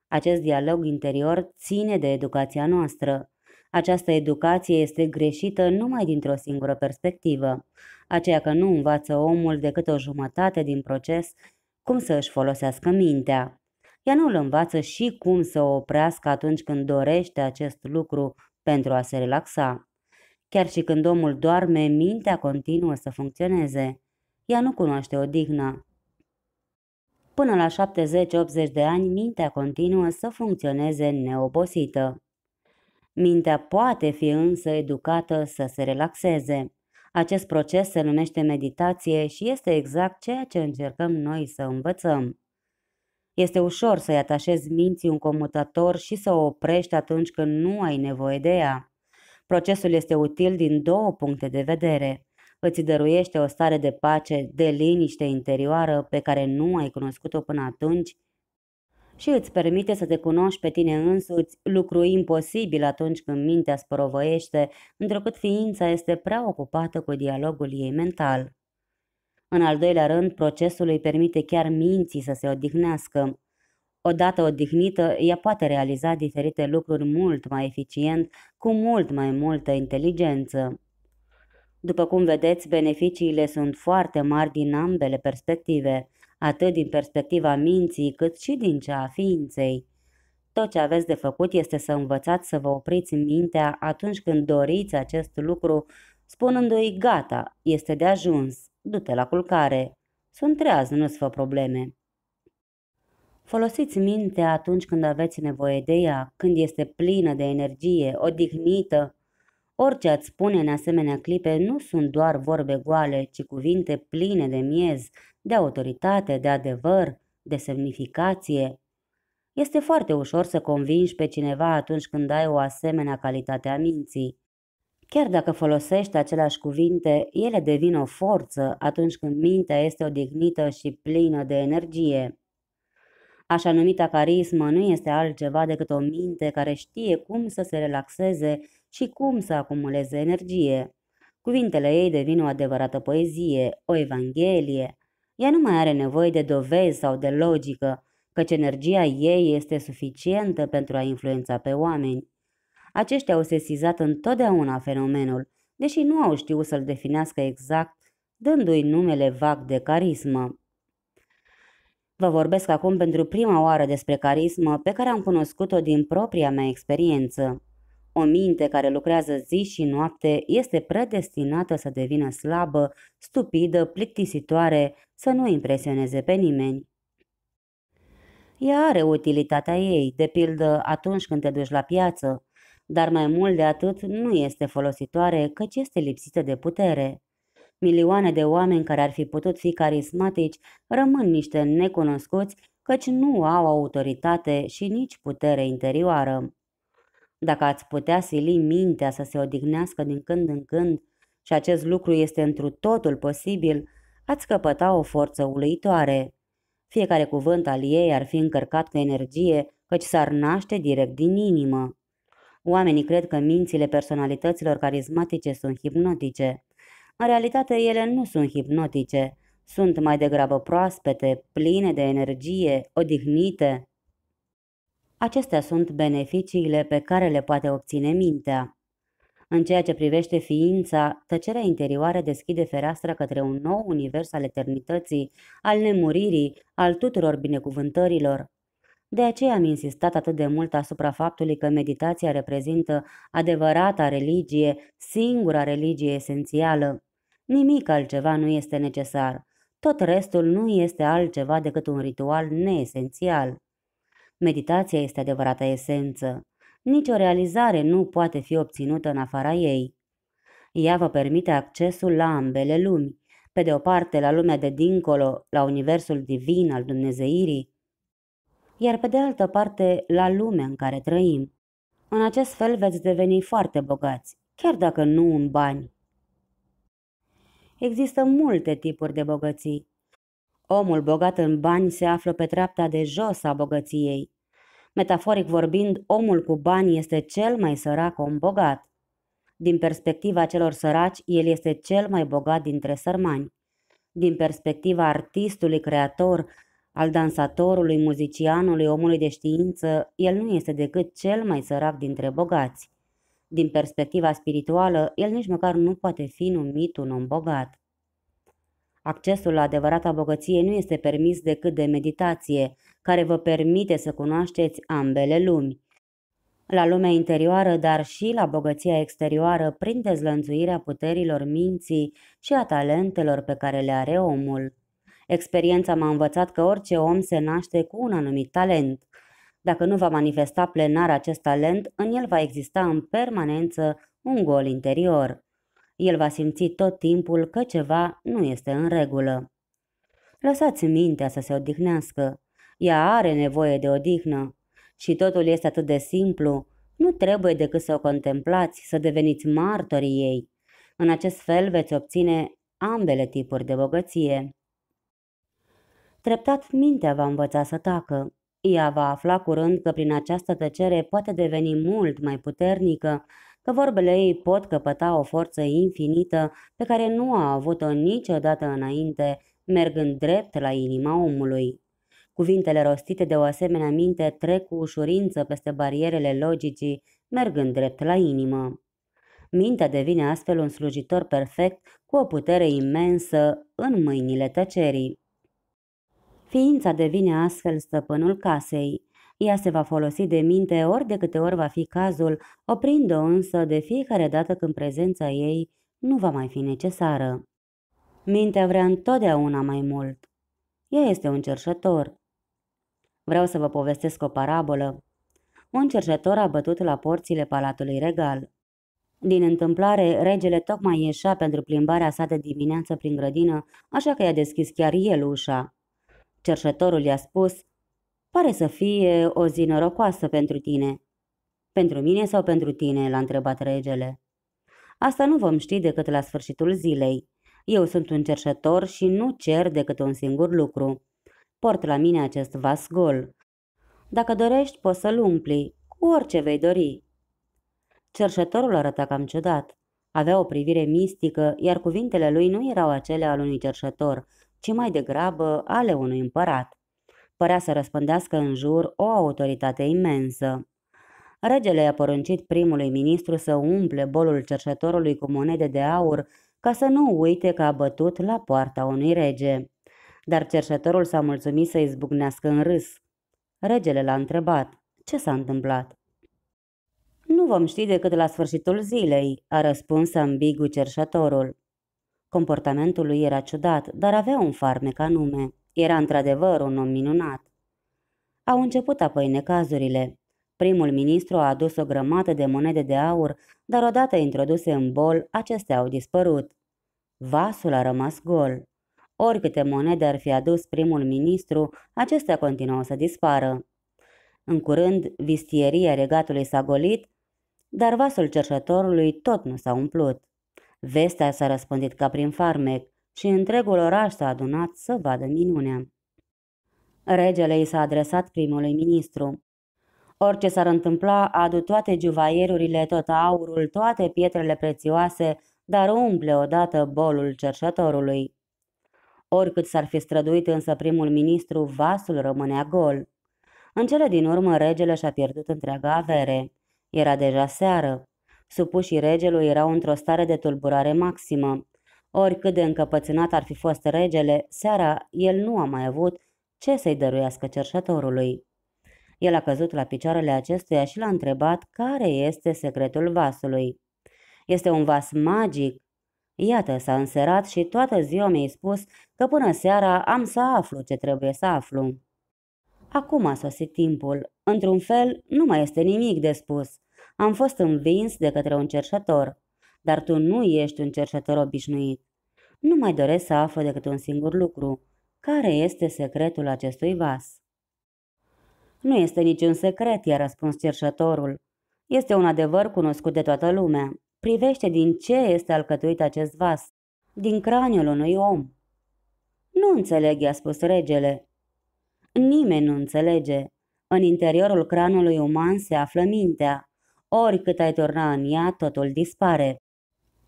Acest dialog interior ține de educația noastră. Această educație este greșită numai dintr-o singură perspectivă, aceea că nu învață omul decât o jumătate din proces cum să își folosească mintea. Ea nu îl învață și cum să o oprească atunci când dorește acest lucru pentru a se relaxa. Chiar și când omul doarme, mintea continuă să funcționeze. Ea nu cunoaște o dignă. Până la 70-80 de ani, mintea continuă să funcționeze neobosită. Mintea poate fi însă educată să se relaxeze. Acest proces se numește meditație și este exact ceea ce încercăm noi să învățăm. Este ușor să-i atașezi minții un comutator și să o oprești atunci când nu ai nevoie de ea. Procesul este util din două puncte de vedere. Îți dăruiește o stare de pace, de liniște interioară pe care nu ai cunoscut-o până atunci și îți permite să te cunoști pe tine însuți, lucru imposibil atunci când mintea sporovăiește, întrucât ființa este prea ocupată cu dialogul ei mental. În al doilea rând, procesul îi permite chiar minții să se odihnească. Odată odihnită, ea poate realiza diferite lucruri mult mai eficient, cu mult mai multă inteligență. După cum vedeți, beneficiile sunt foarte mari din ambele perspective – atât din perspectiva minții cât și din cea a ființei. Tot ce aveți de făcut este să învățați să vă opriți mintea atunci când doriți acest lucru, spunându-i gata, este de ajuns, du-te la culcare. Sunt treaz, nu-ți fă probleme. Folosiți mintea atunci când aveți nevoie de ea, când este plină de energie, odihnită, Orice ați spune în asemenea clipe nu sunt doar vorbe goale, ci cuvinte pline de miez, de autoritate, de adevăr, de semnificație. Este foarte ușor să convingi pe cineva atunci când ai o asemenea calitate a minții. Chiar dacă folosești aceleași cuvinte, ele devin o forță atunci când mintea este odihnită și plină de energie. Așa numita carismă nu este altceva decât o minte care știe cum să se relaxeze și cum să acumuleze energie. Cuvintele ei devin o adevărată poezie, o evanghelie. Ea nu mai are nevoie de dovezi sau de logică, căci energia ei este suficientă pentru a influența pe oameni. Aceștia au sesizat întotdeauna fenomenul, deși nu au știut să-l definească exact, dându-i numele vag de carismă. Vă vorbesc acum pentru prima oară despre carismă pe care am cunoscut-o din propria mea experiență. O minte care lucrează zi și noapte este predestinată să devină slabă, stupidă, plictisitoare, să nu impresioneze pe nimeni. Ea are utilitatea ei, de pildă atunci când te duci la piață, dar mai mult de atât nu este folositoare căci este lipsită de putere. Milioane de oameni care ar fi putut fi carismatici rămân niște necunoscuți căci nu au autoritate și nici putere interioară. Dacă ați putea sili mintea să se odihnească din când în când și acest lucru este întru totul posibil, ați căpăta o forță uluitoare. Fiecare cuvânt al ei ar fi încărcat cu energie, căci s-ar naște direct din inimă. Oamenii cred că mințile personalităților carismatice sunt hipnotice. În realitate, ele nu sunt hipnotice. Sunt mai degrabă proaspete, pline de energie, odihnite. Acestea sunt beneficiile pe care le poate obține mintea. În ceea ce privește ființa, tăcerea interioară deschide fereastra către un nou univers al eternității, al nemuririi, al tuturor binecuvântărilor. De aceea am insistat atât de mult asupra faptului că meditația reprezintă adevărata religie, singura religie esențială. Nimic altceva nu este necesar. Tot restul nu este altceva decât un ritual neesențial. Meditația este adevărata esență. Nici o realizare nu poate fi obținută în afara ei. Ea vă permite accesul la ambele lumi, pe de o parte la lumea de dincolo, la universul divin al Dumnezeirii, iar pe de altă parte la lumea în care trăim. În acest fel veți deveni foarte bogați, chiar dacă nu în bani. Există multe tipuri de bogății, Omul bogat în bani se află pe treapta de jos a bogăției. Metaforic vorbind, omul cu bani este cel mai sărac om bogat. Din perspectiva celor săraci, el este cel mai bogat dintre sărmani. Din perspectiva artistului creator, al dansatorului, muzicianului, omului de știință, el nu este decât cel mai sărac dintre bogați. Din perspectiva spirituală, el nici măcar nu poate fi numit un om bogat. Accesul la adevărata bogăție nu este permis decât de meditație, care vă permite să cunoașteți ambele lumi. La lumea interioară, dar și la bogăția exterioară, prin dezlănțuirea puterilor minții și a talentelor pe care le are omul. Experiența m-a învățat că orice om se naște cu un anumit talent. Dacă nu va manifesta plenar acest talent, în el va exista în permanență un gol interior. El va simți tot timpul că ceva nu este în regulă. Lăsați mintea să se odihnească. Ea are nevoie de odihnă. Și totul este atât de simplu. Nu trebuie decât să o contemplați, să deveniți martorii ei. În acest fel veți obține ambele tipuri de bogăție. Treptat, mintea va învăța să tacă. Ea va afla curând că prin această tăcere poate deveni mult mai puternică că vorbele ei pot căpăta o forță infinită pe care nu a avut-o niciodată înainte, mergând drept la inima omului. Cuvintele rostite de o asemenea minte trec cu ușurință peste barierele logicii, mergând drept la inimă. Mintea devine astfel un slujitor perfect cu o putere imensă în mâinile tăcerii. Ființa devine astfel stăpânul casei. Ea se va folosi de minte ori de câte ori va fi cazul, oprind-o însă de fiecare dată când prezența ei nu va mai fi necesară. Mintea vrea întotdeauna mai mult. Ea este un cerșător. Vreau să vă povestesc o parabolă. Un cerșător a bătut la porțile palatului regal. Din întâmplare, regele tocmai ieșea pentru plimbarea sa de dimineață prin grădină, așa că i-a deschis chiar el ușa. Cerșătorul i-a spus Pare să fie o zi norocoasă pentru tine. Pentru mine sau pentru tine? l-a întrebat regele. Asta nu vom ști decât la sfârșitul zilei. Eu sunt un cerșător și nu cer decât un singur lucru. Port la mine acest vas gol. Dacă dorești, poți să-l umpli, cu orice vei dori. Cerșătorul arăta cam ciudat. Avea o privire mistică, iar cuvintele lui nu erau acele al unui cerșător, ci mai degrabă ale unui împărat părea să răspândească în jur o autoritate imensă. Regele i-a poruncit primului ministru să umple bolul cercetătorului cu monede de aur ca să nu uite că a bătut la poarta unui rege. Dar cercetătorul s-a mulțumit să izbucnească în râs. Regele l-a întrebat, ce s-a întâmplat? Nu vom ști decât la sfârșitul zilei, a răspuns ambigu cerșătorul. Comportamentul lui era ciudat, dar avea un farmec anume. Era într-adevăr un om minunat. Au început apoi necazurile. Primul ministru a adus o grămadă de monede de aur, dar odată introduse în bol, acestea au dispărut. Vasul a rămas gol. Oricâte monede ar fi adus primul ministru, acestea continuau să dispară. În curând, vistieria regatului s-a golit, dar vasul cerșătorului tot nu s-a umplut. Vestea s-a răspândit ca prin farmec și întregul oraș s-a adunat să vadă minunea. Regele i s-a adresat primului ministru. Orice s-ar întâmpla, adu toate juvaierurile, tot aurul, toate pietrele prețioase, dar umple odată bolul cerșătorului. Oricât s-ar fi străduit însă primul ministru, vasul rămânea gol. În cele din urmă, regele și-a pierdut întreaga avere. Era deja seară. Supușii regelui erau într-o stare de tulburare maximă. Oricât de încăpățânat ar fi fost regele, seara el nu a mai avut ce să-i dăruiască cerșătorului. El a căzut la picioarele acestuia și l-a întrebat care este secretul vasului. Este un vas magic. Iată, s-a înserat și toată ziua mi-ai spus că până seara am să aflu ce trebuie să aflu. Acum a sosit timpul. Într-un fel, nu mai este nimic de spus. Am fost învins de către un cerșător dar tu nu ești un cercetător obișnuit. Nu mai doresc să aflu decât un singur lucru. Care este secretul acestui vas? Nu este niciun secret, i-a răspuns cercetătorul. Este un adevăr cunoscut de toată lumea. Privește din ce este alcătuit acest vas. Din craniul unui om. Nu înțeleg, i-a spus regele. Nimeni nu înțelege. În interiorul cranului uman se află mintea. Oricât ai turna în ea, totul dispare.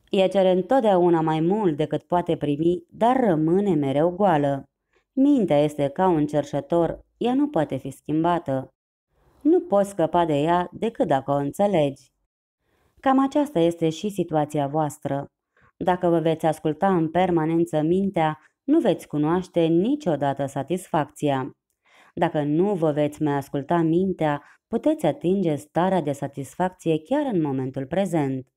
Ea cere întotdeauna mai mult decât poate primi, dar rămâne mereu goală. Mintea este ca un cerșător, ea nu poate fi schimbată. Nu poți scăpa de ea decât dacă o înțelegi. Cam aceasta este și situația voastră. Dacă vă veți asculta în permanență mintea, nu veți cunoaște niciodată satisfacția. Dacă nu vă veți mai asculta mintea, puteți atinge starea de satisfacție chiar în momentul prezent.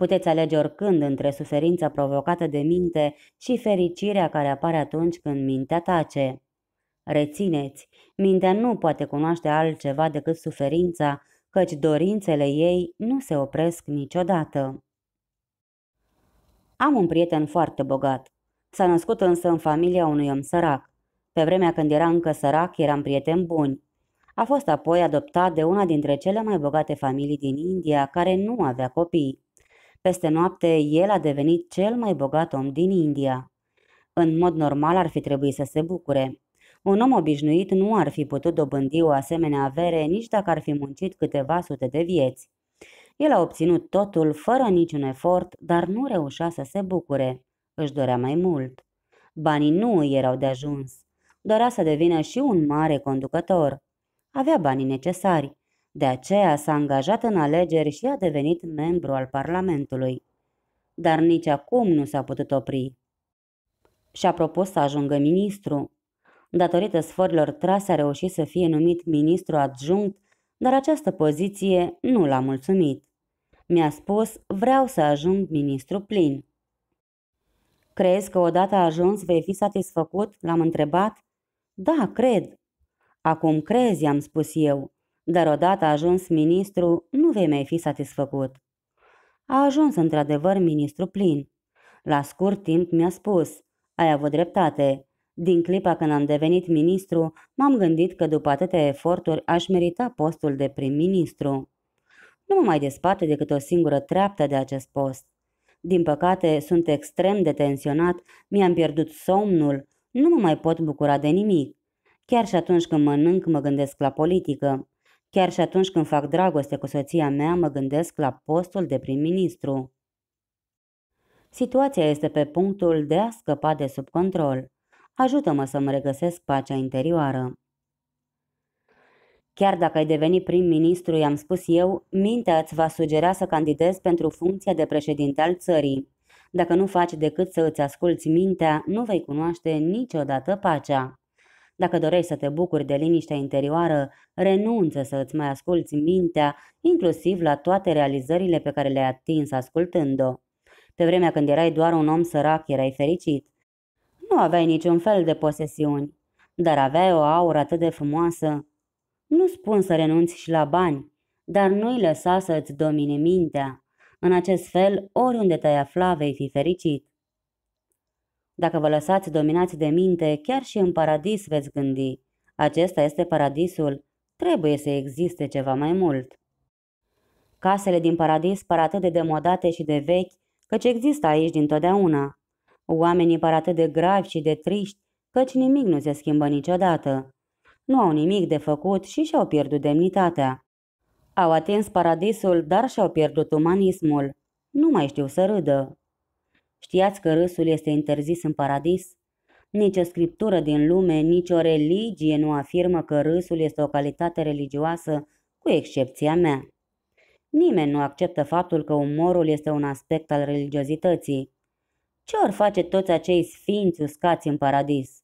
Puteți alege oricând între suferința provocată de minte și fericirea care apare atunci când mintea tace. Rețineți, mintea nu poate cunoaște altceva decât suferința, căci dorințele ei nu se opresc niciodată. Am un prieten foarte bogat. S-a născut însă în familia unui om sărac. Pe vremea când era încă sărac, eram prieteni buni. A fost apoi adoptat de una dintre cele mai bogate familii din India care nu avea copii. Peste noapte, el a devenit cel mai bogat om din India. În mod normal ar fi trebuit să se bucure. Un om obișnuit nu ar fi putut dobândi o asemenea avere nici dacă ar fi muncit câteva sute de vieți. El a obținut totul fără niciun efort, dar nu reușea să se bucure. Își dorea mai mult. Banii nu erau de ajuns. Dorea să devină și un mare conducător. Avea banii necesari, de aceea s-a angajat în alegeri și a devenit membru al Parlamentului. Dar nici acum nu s-a putut opri. Și-a propus să ajungă ministru. Datorită sforilor trase a reușit să fie numit ministru adjunct, dar această poziție nu l-a mulțumit. Mi-a spus, vreau să ajung ministru plin. Crezi că odată ajuns vei fi satisfăcut? L-am întrebat. Da, cred. Acum crezi, am spus eu dar odată ajuns ministru, nu vei mai fi satisfăcut. A ajuns într-adevăr ministru plin. La scurt timp mi-a spus, ai avut dreptate. Din clipa când am devenit ministru, m-am gândit că după atâtea eforturi aș merita postul de prim-ministru. Nu mă mai desparte decât o singură treaptă de acest post. Din păcate, sunt extrem de tensionat, mi-am pierdut somnul, nu mă mai pot bucura de nimic. Chiar și atunci când mănânc, mă gândesc la politică. Chiar și atunci când fac dragoste cu soția mea, mă gândesc la postul de prim-ministru. Situația este pe punctul de a scăpa de sub control. Ajută-mă să-mi regăsesc pacea interioară. Chiar dacă ai devenit prim-ministru, i-am spus eu, mintea îți va sugera să candidezi pentru funcția de președinte al țării. Dacă nu faci decât să îți asculți mintea, nu vei cunoaște niciodată pacea. Dacă dorești să te bucuri de liniștea interioară, renunță să îți mai asculți mintea, inclusiv la toate realizările pe care le-ai atins ascultând-o. Pe vremea când erai doar un om sărac, erai fericit. Nu aveai niciun fel de posesiuni, dar aveai o aură atât de frumoasă. Nu spun să renunți și la bani, dar nu-i lăsa să îți domine mintea. În acest fel, oriunde te-ai afla, vei fi fericit. Dacă vă lăsați dominați de minte, chiar și în paradis veți gândi. Acesta este paradisul. Trebuie să existe ceva mai mult. Casele din paradis par atât de demodate și de vechi, căci există aici dintotdeauna. Oamenii par atât de gravi și de triști, căci nimic nu se schimbă niciodată. Nu au nimic de făcut și și-au pierdut demnitatea. Au atins paradisul, dar și-au pierdut umanismul. Nu mai știu să râdă, Știați că râsul este interzis în paradis? Nici o scriptură din lume, nici o religie nu afirmă că râsul este o calitate religioasă, cu excepția mea. Nimeni nu acceptă faptul că umorul este un aspect al religiozității. Ce or face toți acei sfinți uscați în paradis?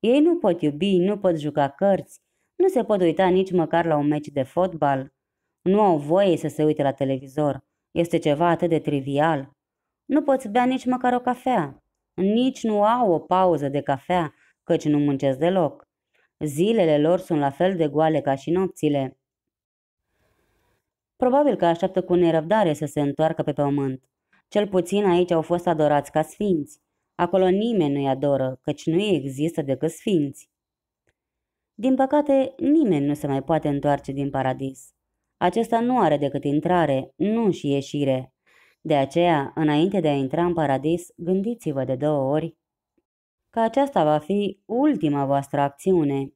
Ei nu pot iubi, nu pot juca cărți, nu se pot uita nici măcar la un meci de fotbal. Nu au voie să se uite la televizor. Este ceva atât de trivial. Nu poți bea nici măcar o cafea. Nici nu au o pauză de cafea, căci nu muncesc deloc. Zilele lor sunt la fel de goale ca și nopțile. Probabil că așteaptă cu nerăbdare să se întoarcă pe pământ. Cel puțin aici au fost adorați ca sfinți. Acolo nimeni nu-i adoră, căci nu există decât sfinți. Din păcate, nimeni nu se mai poate întoarce din paradis. Acesta nu are decât intrare, nu și ieșire. De aceea, înainte de a intra în paradis, gândiți-vă de două ori că aceasta va fi ultima voastră acțiune.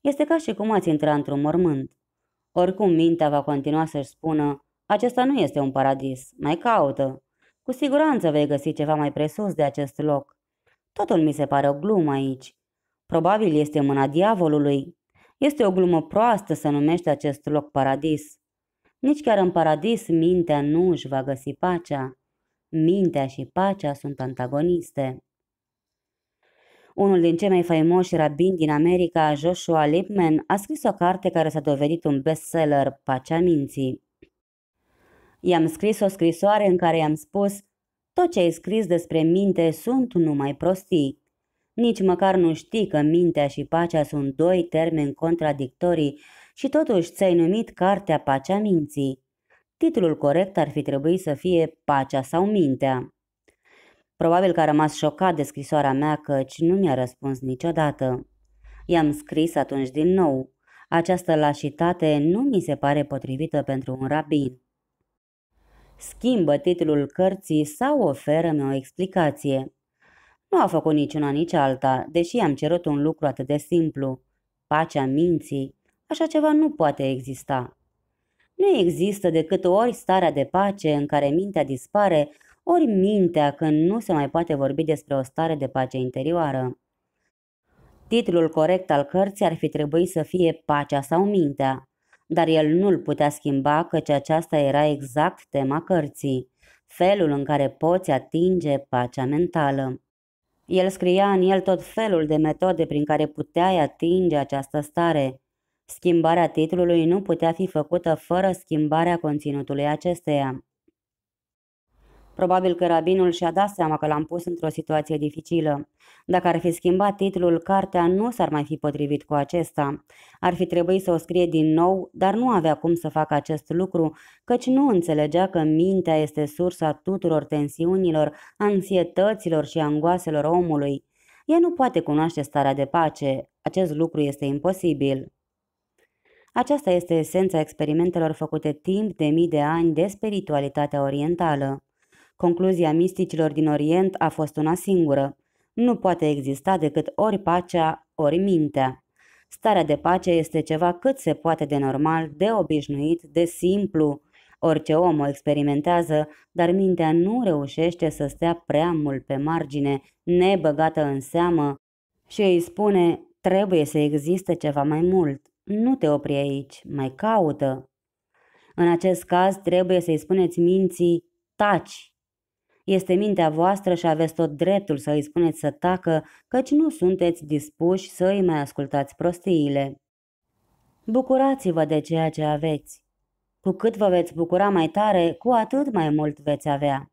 Este ca și cum ați intra într-un mormânt. Oricum, mintea va continua să-și spună, acesta nu este un paradis, mai caută. Cu siguranță vei găsi ceva mai presus de acest loc. Totul mi se pare o glumă aici. Probabil este mâna diavolului. Este o glumă proastă să numești acest loc paradis. Nici chiar în paradis mintea nu își va găsi pacea. Mintea și pacea sunt antagoniste. Unul din cei mai faimoși rabini din America, Joshua Lipman, a scris o carte care s-a dovedit un bestseller, Pacea Minții. I-am scris o scrisoare în care i-am spus tot ce ai scris despre minte sunt numai prostii. Nici măcar nu știi că mintea și pacea sunt doi termeni contradictorii și totuși ți-ai numit Cartea Pacea Minții. Titlul corect ar fi trebuit să fie Pacea sau Mintea. Probabil că a rămas șocat de scrisoarea mea căci nu mi-a răspuns niciodată. I-am scris atunci din nou. Această lașitate nu mi se pare potrivită pentru un rabin. Schimbă titlul cărții sau oferă-mi o explicație. Nu a făcut niciuna nici alta, deși am cerut un lucru atât de simplu. Pacea minții. Așa ceva nu poate exista. Nu există decât ori starea de pace în care mintea dispare, ori mintea când nu se mai poate vorbi despre o stare de pace interioară. Titlul corect al cărții ar fi trebuit să fie Pacea sau Mintea, dar el nu-l putea schimba căci aceasta era exact tema cărții, felul în care poți atinge pacea mentală. El scria în el tot felul de metode prin care puteai atinge această stare, Schimbarea titlului nu putea fi făcută fără schimbarea conținutului acesteia. Probabil că rabinul și-a dat seama că l-am pus într-o situație dificilă. Dacă ar fi schimbat titlul, cartea nu s-ar mai fi potrivit cu acesta. Ar fi trebuit să o scrie din nou, dar nu avea cum să facă acest lucru, căci nu înțelegea că mintea este sursa tuturor tensiunilor, anxietăților și angoaselor omului. Ea nu poate cunoaște starea de pace. Acest lucru este imposibil. Aceasta este esența experimentelor făcute timp de mii de ani de spiritualitatea orientală. Concluzia misticilor din Orient a fost una singură. Nu poate exista decât ori pacea, ori mintea. Starea de pace este ceva cât se poate de normal, de obișnuit, de simplu. Orice om o experimentează, dar mintea nu reușește să stea prea mult pe margine, nebăgată în seamă și îi spune trebuie să existe ceva mai mult. Nu te opri aici, mai caută. În acest caz trebuie să-i spuneți minții, taci. Este mintea voastră și aveți tot dreptul să îi spuneți să tacă, căci nu sunteți dispuși să îi mai ascultați prostiile. Bucurați-vă de ceea ce aveți. Cu cât vă veți bucura mai tare, cu atât mai mult veți avea.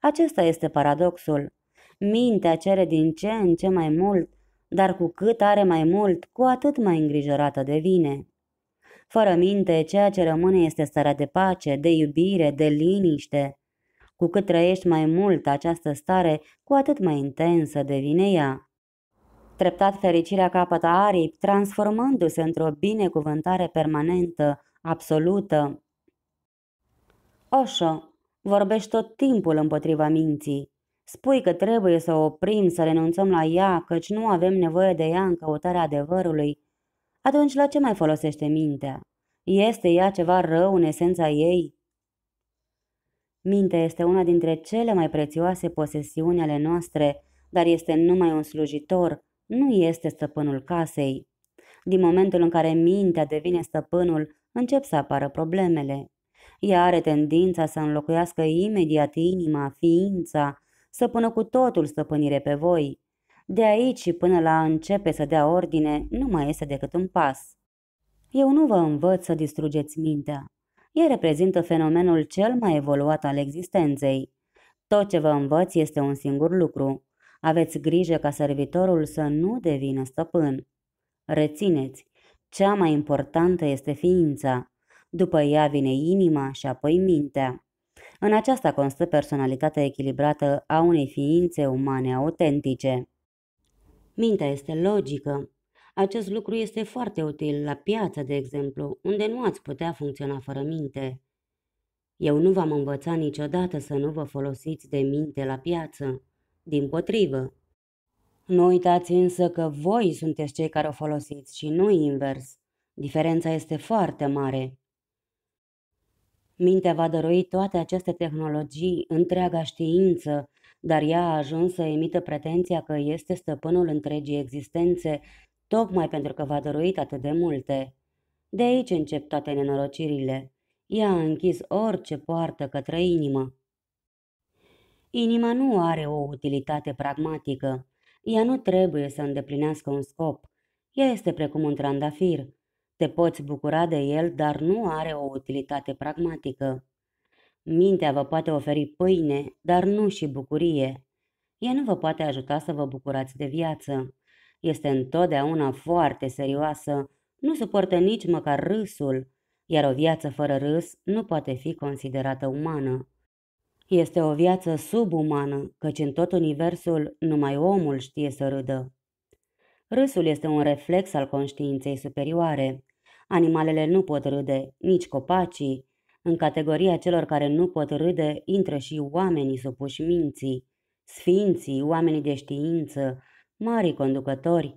Acesta este paradoxul. Mintea cere din ce în ce mai mult, dar cu cât are mai mult, cu atât mai îngrijorată devine. Fără minte, ceea ce rămâne este starea de pace, de iubire, de liniște. Cu cât trăiești mai mult această stare, cu atât mai intensă devine ea. Treptat fericirea capătă aripi, transformându-se într-o binecuvântare permanentă, absolută. Oșo, vorbești tot timpul împotriva minții. Spui că trebuie să o oprim, să renunțăm la ea, căci nu avem nevoie de ea în căutarea adevărului. Atunci la ce mai folosește mintea? Este ea ceva rău în esența ei? Mintea este una dintre cele mai prețioase posesiuni ale noastre, dar este numai un slujitor, nu este stăpânul casei. Din momentul în care mintea devine stăpânul, încep să apară problemele. Ea are tendința să înlocuiască imediat inima, ființa, să pună cu totul stăpânire pe voi. De aici până la începe să dea ordine, nu mai este decât un pas. Eu nu vă învăț să distrugeți mintea. Ea reprezintă fenomenul cel mai evoluat al existenței. Tot ce vă învăț este un singur lucru. Aveți grijă ca servitorul să nu devină stăpân. Rețineți, cea mai importantă este ființa. După ea vine inima și apoi mintea. În aceasta constă personalitatea echilibrată a unei ființe umane autentice. Mintea este logică. Acest lucru este foarte util la piață, de exemplu, unde nu ați putea funcționa fără minte. Eu nu v-am învățat niciodată să nu vă folosiți de minte la piață. Din potrivă. Nu uitați însă că voi sunteți cei care o folosiți și nu invers. Diferența este foarte mare. Mintea va dărui toate aceste tehnologii, întreaga știință, dar ea a ajuns să emită pretenția că este stăpânul întregii existențe, tocmai pentru că va dărui atât de multe. De aici încep toate nenorocirile. Ea a închis orice poartă către inimă. Inima nu are o utilitate pragmatică. Ea nu trebuie să îndeplinească un scop. Ea este precum un trandafir. Te poți bucura de el, dar nu are o utilitate pragmatică. Mintea vă poate oferi pâine, dar nu și bucurie. Ea nu vă poate ajuta să vă bucurați de viață. Este întotdeauna foarte serioasă, nu suportă nici măcar râsul, iar o viață fără râs nu poate fi considerată umană. Este o viață subumană, căci în tot universul numai omul știe să râdă. Râsul este un reflex al conștiinței superioare. Animalele nu pot râde, nici copacii. În categoria celor care nu pot râde intră și oamenii supuși minții, sfinții, oamenii de știință, mari conducători.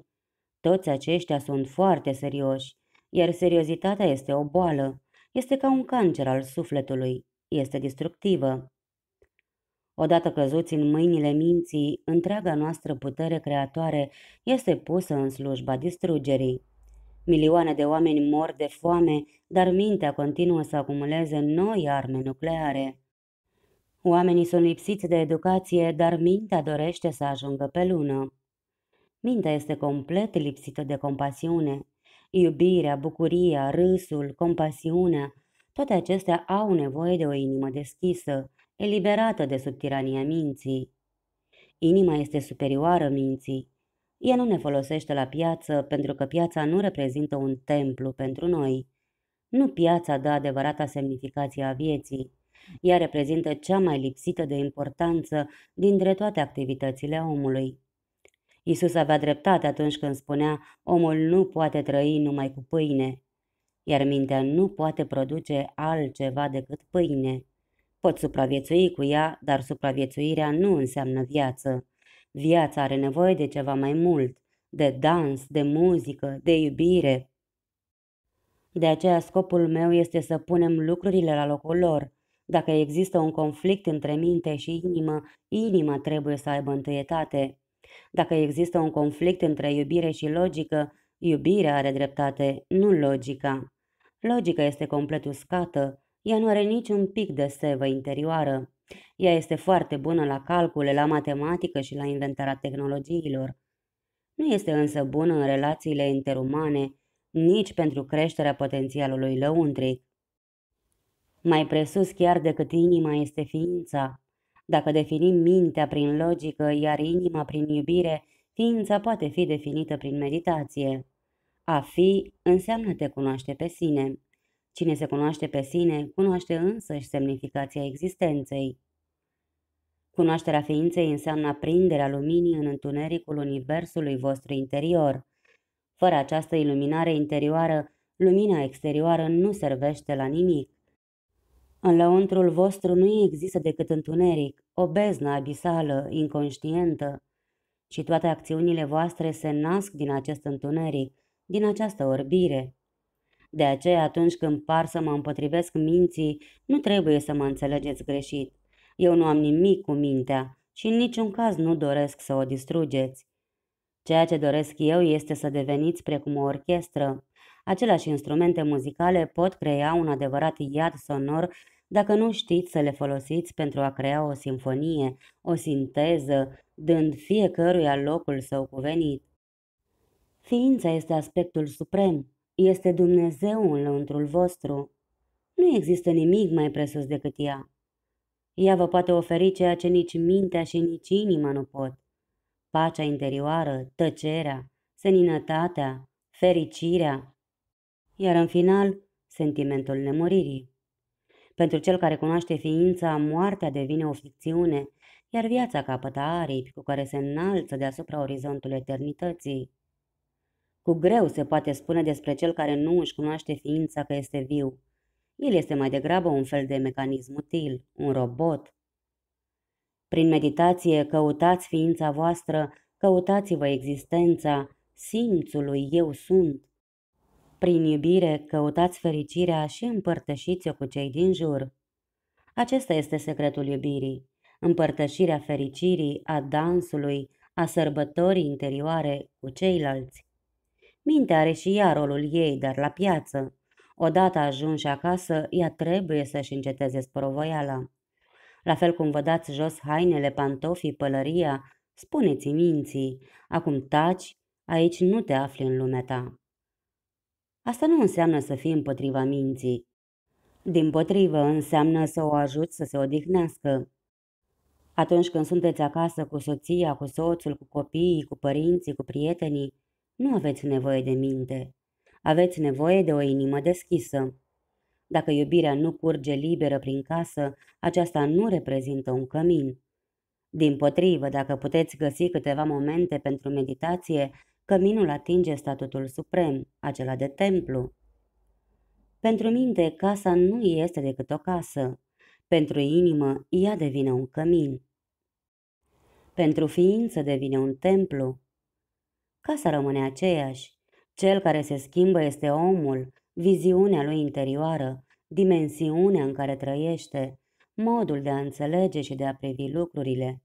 Toți aceștia sunt foarte serioși, iar seriozitatea este o boală. Este ca un cancer al sufletului. Este destructivă. Odată căzuți în mâinile minții, întreaga noastră putere creatoare este pusă în slujba distrugerii. Milioane de oameni mor de foame, dar mintea continuă să acumuleze noi arme nucleare. Oamenii sunt lipsiți de educație, dar mintea dorește să ajungă pe lună. Mintea este complet lipsită de compasiune. Iubirea, bucuria, râsul, compasiunea, toate acestea au nevoie de o inimă deschisă, eliberată de sub tirania minții. Inima este superioară minții. Ea nu ne folosește la piață pentru că piața nu reprezintă un templu pentru noi. Nu piața dă adevărata semnificație a vieții. Ea reprezintă cea mai lipsită de importanță dintre toate activitățile omului. Isus avea dreptate atunci când spunea omul nu poate trăi numai cu pâine, iar mintea nu poate produce altceva decât pâine. Pot supraviețui cu ea, dar supraviețuirea nu înseamnă viață. Viața are nevoie de ceva mai mult, de dans, de muzică, de iubire. De aceea scopul meu este să punem lucrurile la locul lor. Dacă există un conflict între minte și inimă, inima trebuie să aibă întâietate. Dacă există un conflict între iubire și logică, iubirea are dreptate, nu logica. Logica este complet uscată, ea nu are niciun pic de sevă interioară. Ea este foarte bună la calcule, la matematică și la inventarea tehnologiilor. Nu este însă bună în relațiile interumane, nici pentru creșterea potențialului lăuntric. Mai presus chiar decât inima este ființa. Dacă definim mintea prin logică, iar inima prin iubire, ființa poate fi definită prin meditație. A fi înseamnă te cunoaște pe sine. Cine se cunoaște pe sine, cunoaște însă și semnificația existenței. Cunoașterea ființei înseamnă aprinderea luminii în întunericul universului vostru interior. Fără această iluminare interioară, lumina exterioară nu servește la nimic. În lăuntrul vostru nu există decât întuneric, o beznă abisală, inconștientă. Și toate acțiunile voastre se nasc din acest întuneric, din această orbire. De aceea, atunci când par să mă împotrivesc minții, nu trebuie să mă înțelegeți greșit. Eu nu am nimic cu mintea și în niciun caz nu doresc să o distrugeți. Ceea ce doresc eu este să deveniți precum o orchestră. Aceleași instrumente muzicale pot crea un adevărat iad sonor dacă nu știți să le folosiți pentru a crea o sinfonie, o sinteză, dând fiecăruia locul său cuvenit. Ființa este aspectul suprem, este Dumnezeu în lăuntrul vostru. Nu există nimic mai presus decât ea. Ea vă poate oferi ceea ce nici mintea și nici inima nu pot. Pacea interioară, tăcerea, seninătatea, fericirea, iar în final, sentimentul nemuririi. Pentru cel care cunoaște ființa, moartea devine o ficțiune, iar viața capătă aripi cu care se înalță deasupra orizontului eternității. Cu greu se poate spune despre cel care nu își cunoaște ființa că este viu. El este mai degrabă un fel de mecanism util, un robot. Prin meditație căutați ființa voastră, căutați-vă existența, simțului eu sunt. Prin iubire căutați fericirea și împărtășiți-o cu cei din jur. Acesta este secretul iubirii, împărtășirea fericirii, a dansului, a sărbătorii interioare cu ceilalți. Mintea are și ea rolul ei, dar la piață. Odată ajunși acasă, ea trebuie să-și înceteze sporovoiala. La fel cum vă dați jos hainele, pantofii, pălăria, spuneți minții, acum taci, aici nu te afli în lumea ta. Asta nu înseamnă să fii împotriva minții. Din potrivă, înseamnă să o ajut să se odihnească. Atunci când sunteți acasă cu soția, cu soțul, cu copiii, cu părinții, cu prietenii, nu aveți nevoie de minte. Aveți nevoie de o inimă deschisă. Dacă iubirea nu curge liberă prin casă, aceasta nu reprezintă un cămin. Din potrivă, dacă puteți găsi câteva momente pentru meditație, căminul atinge statutul suprem, acela de templu. Pentru minte, casa nu este decât o casă. Pentru inimă, ea devine un cămin. Pentru ființă devine un templu. Casa rămâne aceeași. Cel care se schimbă este omul, viziunea lui interioară, dimensiunea în care trăiește, modul de a înțelege și de a privi lucrurile.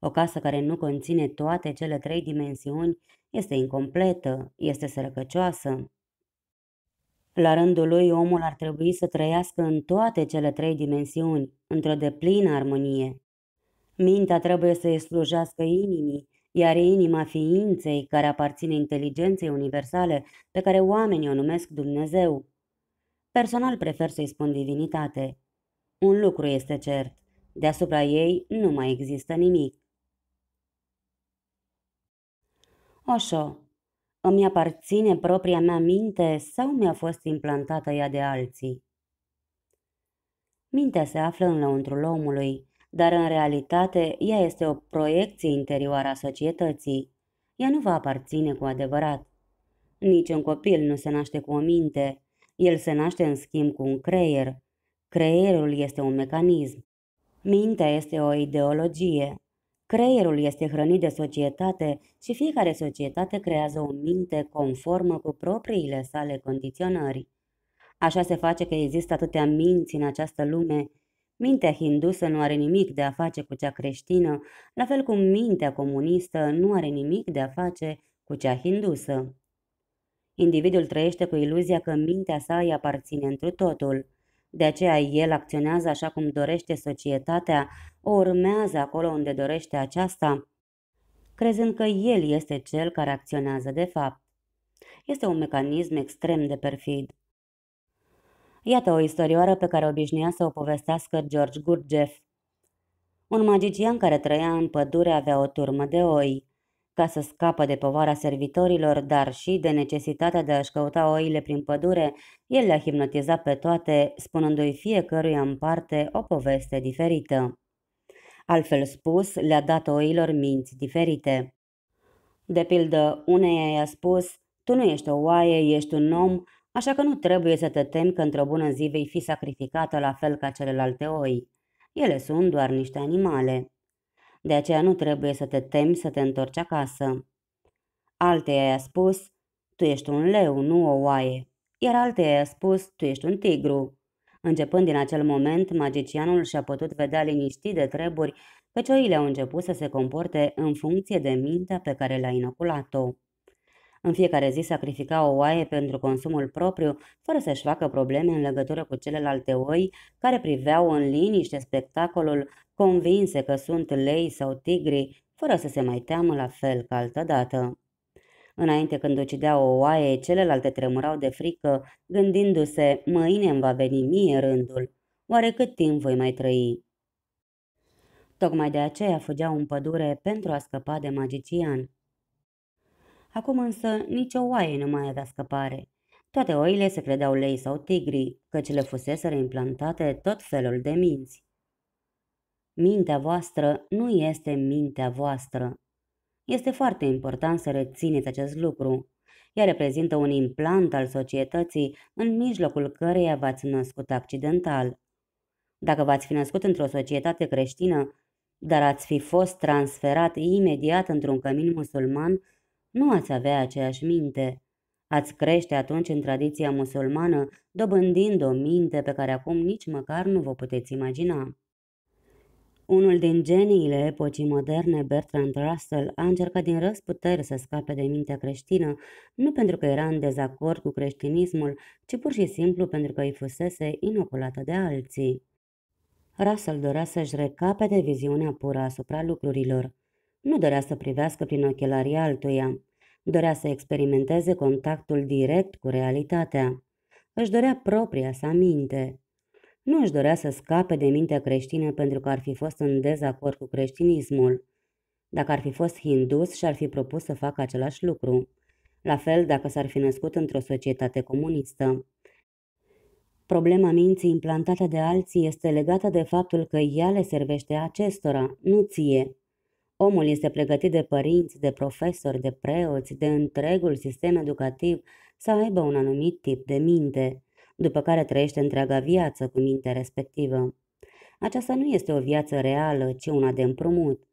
O casă care nu conține toate cele trei dimensiuni este incompletă, este sărăcăcioasă. La rândul lui, omul ar trebui să trăiască în toate cele trei dimensiuni, într-o deplină armonie. Mintea trebuie să-i slujească inimii, iar inima ființei care aparține inteligenței universale pe care oamenii o numesc Dumnezeu. Personal prefer să-i spun divinitate. Un lucru este cert, deasupra ei nu mai există nimic. Oșo, îmi aparține propria mea minte sau mi-a fost implantată ea de alții? Mintea se află în lăuntrul omului, dar în realitate ea este o proiecție interioară a societății. Ea nu va aparține cu adevărat. Nici un copil nu se naște cu o minte, el se naște în schimb cu un creier. Creierul este un mecanism. Mintea este o ideologie. Creierul este hrănit de societate și fiecare societate creează o minte conformă cu propriile sale condiționări. Așa se face că există atâtea minți în această lume Mintea hindusă nu are nimic de a face cu cea creștină, la fel cum mintea comunistă nu are nimic de a face cu cea hindusă. Individul trăiește cu iluzia că mintea sa îi aparține întru totul. De aceea el acționează așa cum dorește societatea, o urmează acolo unde dorește aceasta, crezând că el este cel care acționează de fapt. Este un mecanism extrem de perfid. Iată o istorioară pe care obișnuia să o povestească George Gurdjieff. Un magician care trăia în pădure avea o turmă de oi. Ca să scapă de povara servitorilor, dar și de necesitatea de a-și căuta oile prin pădure, el le-a hipnotizat pe toate, spunându-i fiecăruia în parte o poveste diferită. Altfel spus, le-a dat oilor minți diferite. De pildă, uneia i-a spus, tu nu ești o oaie, ești un om, așa că nu trebuie să te temi că într-o bună zi vei fi sacrificată la fel ca celelalte oi. Ele sunt doar niște animale. De aceea nu trebuie să te temi să te întorci acasă. Alteia i-a spus, tu ești un leu, nu o oaie. Iar alteia i-a spus, tu ești un tigru. Începând din acel moment, magicianul și-a putut vedea liniștit de treburi căci oile au început să se comporte în funcție de mintea pe care l a inoculat-o. În fiecare zi sacrifica o oaie pentru consumul propriu, fără să-și facă probleme în legătură cu celelalte oi care priveau în liniște spectacolul, convinse că sunt lei sau tigri, fără să se mai teamă la fel ca altădată. Înainte când ucidea o oaie, celelalte tremurau de frică, gândindu-se, mâine îmi va veni mie rândul. Oare cât timp voi mai trăi? Tocmai de aceea fugeau în pădure pentru a scăpa de magician. Acum însă nicio oaie nu mai avea scăpare. Toate oile se credeau lei sau tigri, căci le fusese reimplantate tot felul de minți. Mintea voastră nu este mintea voastră. Este foarte important să rețineți acest lucru. Ea reprezintă un implant al societății în mijlocul căreia v-ați născut accidental. Dacă v-ați fi născut într-o societate creștină, dar ați fi fost transferat imediat într-un cămin musulman, nu ați avea aceeași minte. Ați crește atunci în tradiția musulmană, dobândind o minte pe care acum nici măcar nu vă puteți imagina. Unul din geniile epocii moderne, Bertrand Russell, a încercat din răsputeri să scape de mintea creștină, nu pentru că era în dezacord cu creștinismul, ci pur și simplu pentru că îi fusese inoculată de alții. Russell dorea să-și recapete viziunea pură asupra lucrurilor. Nu dorea să privească prin ochelarii altuia. Dorea să experimenteze contactul direct cu realitatea. Își dorea propria sa minte. Nu își dorea să scape de mintea creștină pentru că ar fi fost în dezacord cu creștinismul. Dacă ar fi fost hindus și-ar fi propus să facă același lucru. La fel dacă s-ar fi născut într-o societate comunistă. Problema minții implantată de alții este legată de faptul că ea le servește acestora, nu ție. Omul este pregătit de părinți, de profesori, de preoți, de întregul sistem educativ să aibă un anumit tip de minte, după care trăiește întreaga viață cu mintea respectivă. Aceasta nu este o viață reală, ci una de împrumut.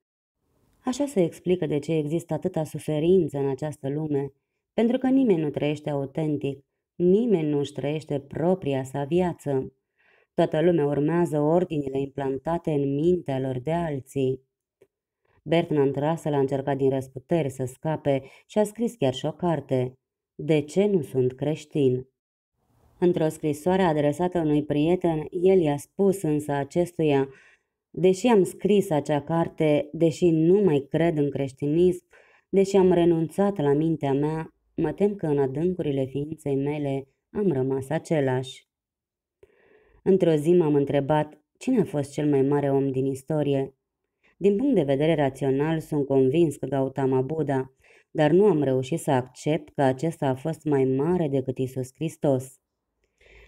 Așa se explică de ce există atâta suferință în această lume, pentru că nimeni nu trăiește autentic, nimeni nu își trăiește propria sa viață. Toată lumea urmează ordinile implantate în mintea lor de alții. Bertrand Russell a încercat din răsputeri să scape și a scris chiar și o carte. De ce nu sunt creștin? Într-o scrisoare adresată unui prieten, el i-a spus însă acestuia Deși am scris acea carte, deși nu mai cred în creștinism, deși am renunțat la mintea mea, mă tem că în adâncurile ființei mele am rămas același. Într-o zi m-am întrebat cine a fost cel mai mare om din istorie din punct de vedere rațional, sunt convins că Gautama Buddha, dar nu am reușit să accept că acesta a fost mai mare decât Isus Hristos.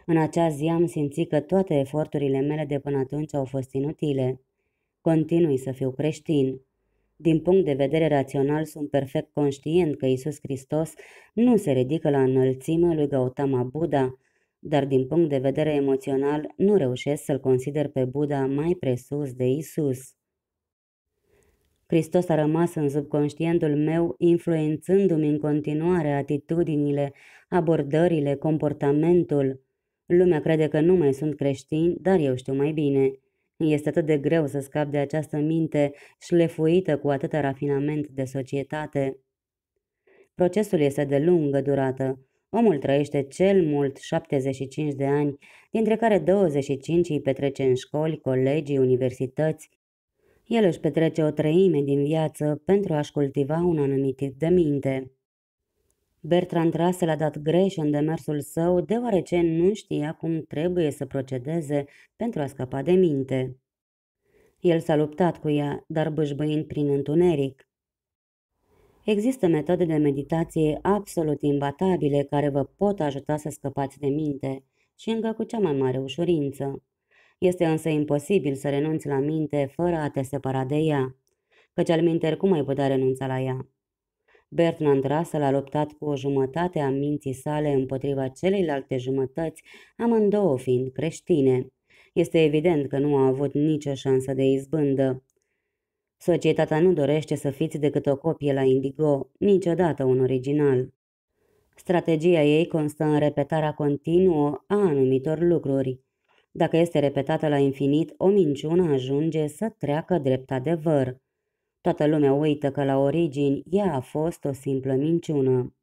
În acea zi am simțit că toate eforturile mele de până atunci au fost inutile. Continui să fiu creștin. Din punct de vedere rațional, sunt perfect conștient că Isus Hristos nu se ridică la înălțimea lui Gautama Buddha, dar din punct de vedere emoțional nu reușesc să-l consider pe Buddha mai presus de Isus. Hristos a rămas în subconștientul meu, influențându-mi în continuare atitudinile, abordările, comportamentul. Lumea crede că nu mai sunt creștin, dar eu știu mai bine. Este atât de greu să scap de această minte șlefuită cu atâta rafinament de societate. Procesul este de lungă durată. Omul trăiește cel mult 75 de ani, dintre care 25 îi petrece în școli, colegii, universități, el își petrece o treime din viață pentru a-și cultiva un anumit tip de minte. Bertrand Russell a dat greș în demersul său deoarece nu știa cum trebuie să procedeze pentru a scăpa de minte. El s-a luptat cu ea, dar bâșbâind prin întuneric. Există metode de meditație absolut imbatabile care vă pot ajuta să scăpați de minte și încă cu cea mai mare ușurință. Este însă imposibil să renunți la minte fără a te separa de ea, căci al minter cum ai putea renunța la ea? Bertrand Russell a luptat cu o jumătate a minții sale împotriva celeilalte jumătăți, amândouă fiind creștine. Este evident că nu a avut nicio șansă de izbândă. Societatea nu dorește să fiți decât o copie la Indigo, niciodată un original. Strategia ei constă în repetarea continuă a anumitor lucruri. Dacă este repetată la infinit, o minciună ajunge să treacă drept adevăr. Toată lumea uită că la origini ea a fost o simplă minciună.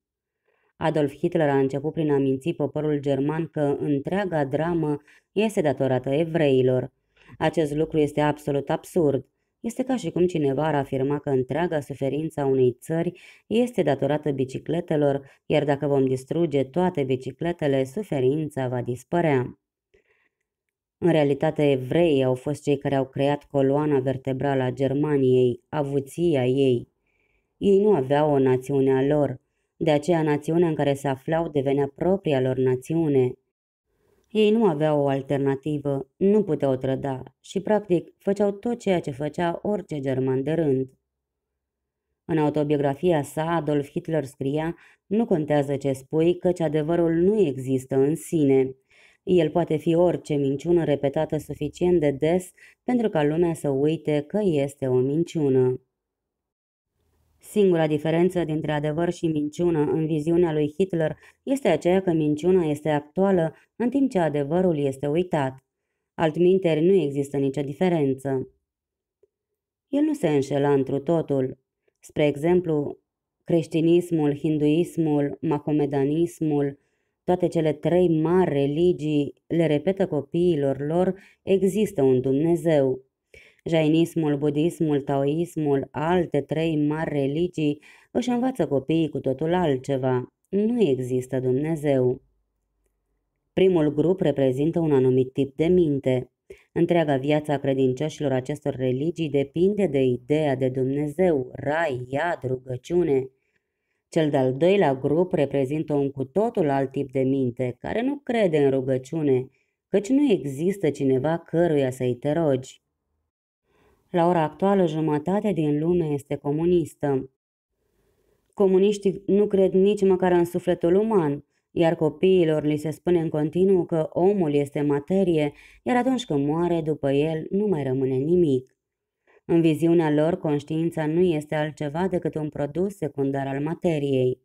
Adolf Hitler a început prin a minți poporul german că întreaga dramă este datorată evreilor. Acest lucru este absolut absurd. Este ca și cum cineva ar afirma că întreaga suferință a unei țări este datorată bicicletelor, iar dacă vom distruge toate bicicletele, suferința va dispărea. În realitate, evreii au fost cei care au creat coloana vertebrală a Germaniei, avuția ei. Ei nu aveau o națiune a lor, de aceea națiunea în care se aflau devenea propria lor națiune. Ei nu aveau o alternativă, nu puteau trăda și, practic, făceau tot ceea ce făcea orice german de rând. În autobiografia sa, Adolf Hitler scria, nu contează ce spui, căci adevărul nu există în sine – el poate fi orice minciună repetată suficient de des pentru ca lumea să uite că este o minciună. Singura diferență dintre adevăr și minciună în viziunea lui Hitler este aceea că minciuna este actuală, în timp ce adevărul este uitat. Altminteri nu există nicio diferență. El nu se înșela întru totul. Spre exemplu, creștinismul, hinduismul, macomedanismul, toate cele trei mari religii le repetă copiilor lor, există un Dumnezeu. Jainismul, budismul, taoismul, alte trei mari religii își învață copiii cu totul altceva. Nu există Dumnezeu. Primul grup reprezintă un anumit tip de minte. Întreaga viața a credincioșilor acestor religii depinde de ideea de Dumnezeu, rai, iad, rugăciune. Cel de-al doilea grup reprezintă un cu totul alt tip de minte, care nu crede în rugăciune, căci nu există cineva căruia să-i te rogi. La ora actuală, jumătate din lume este comunistă. Comuniștii nu cred nici măcar în sufletul uman, iar copiilor li se spune în continuu că omul este materie, iar atunci când moare, după el nu mai rămâne nimic. În viziunea lor, conștiința nu este altceva decât un produs secundar al materiei.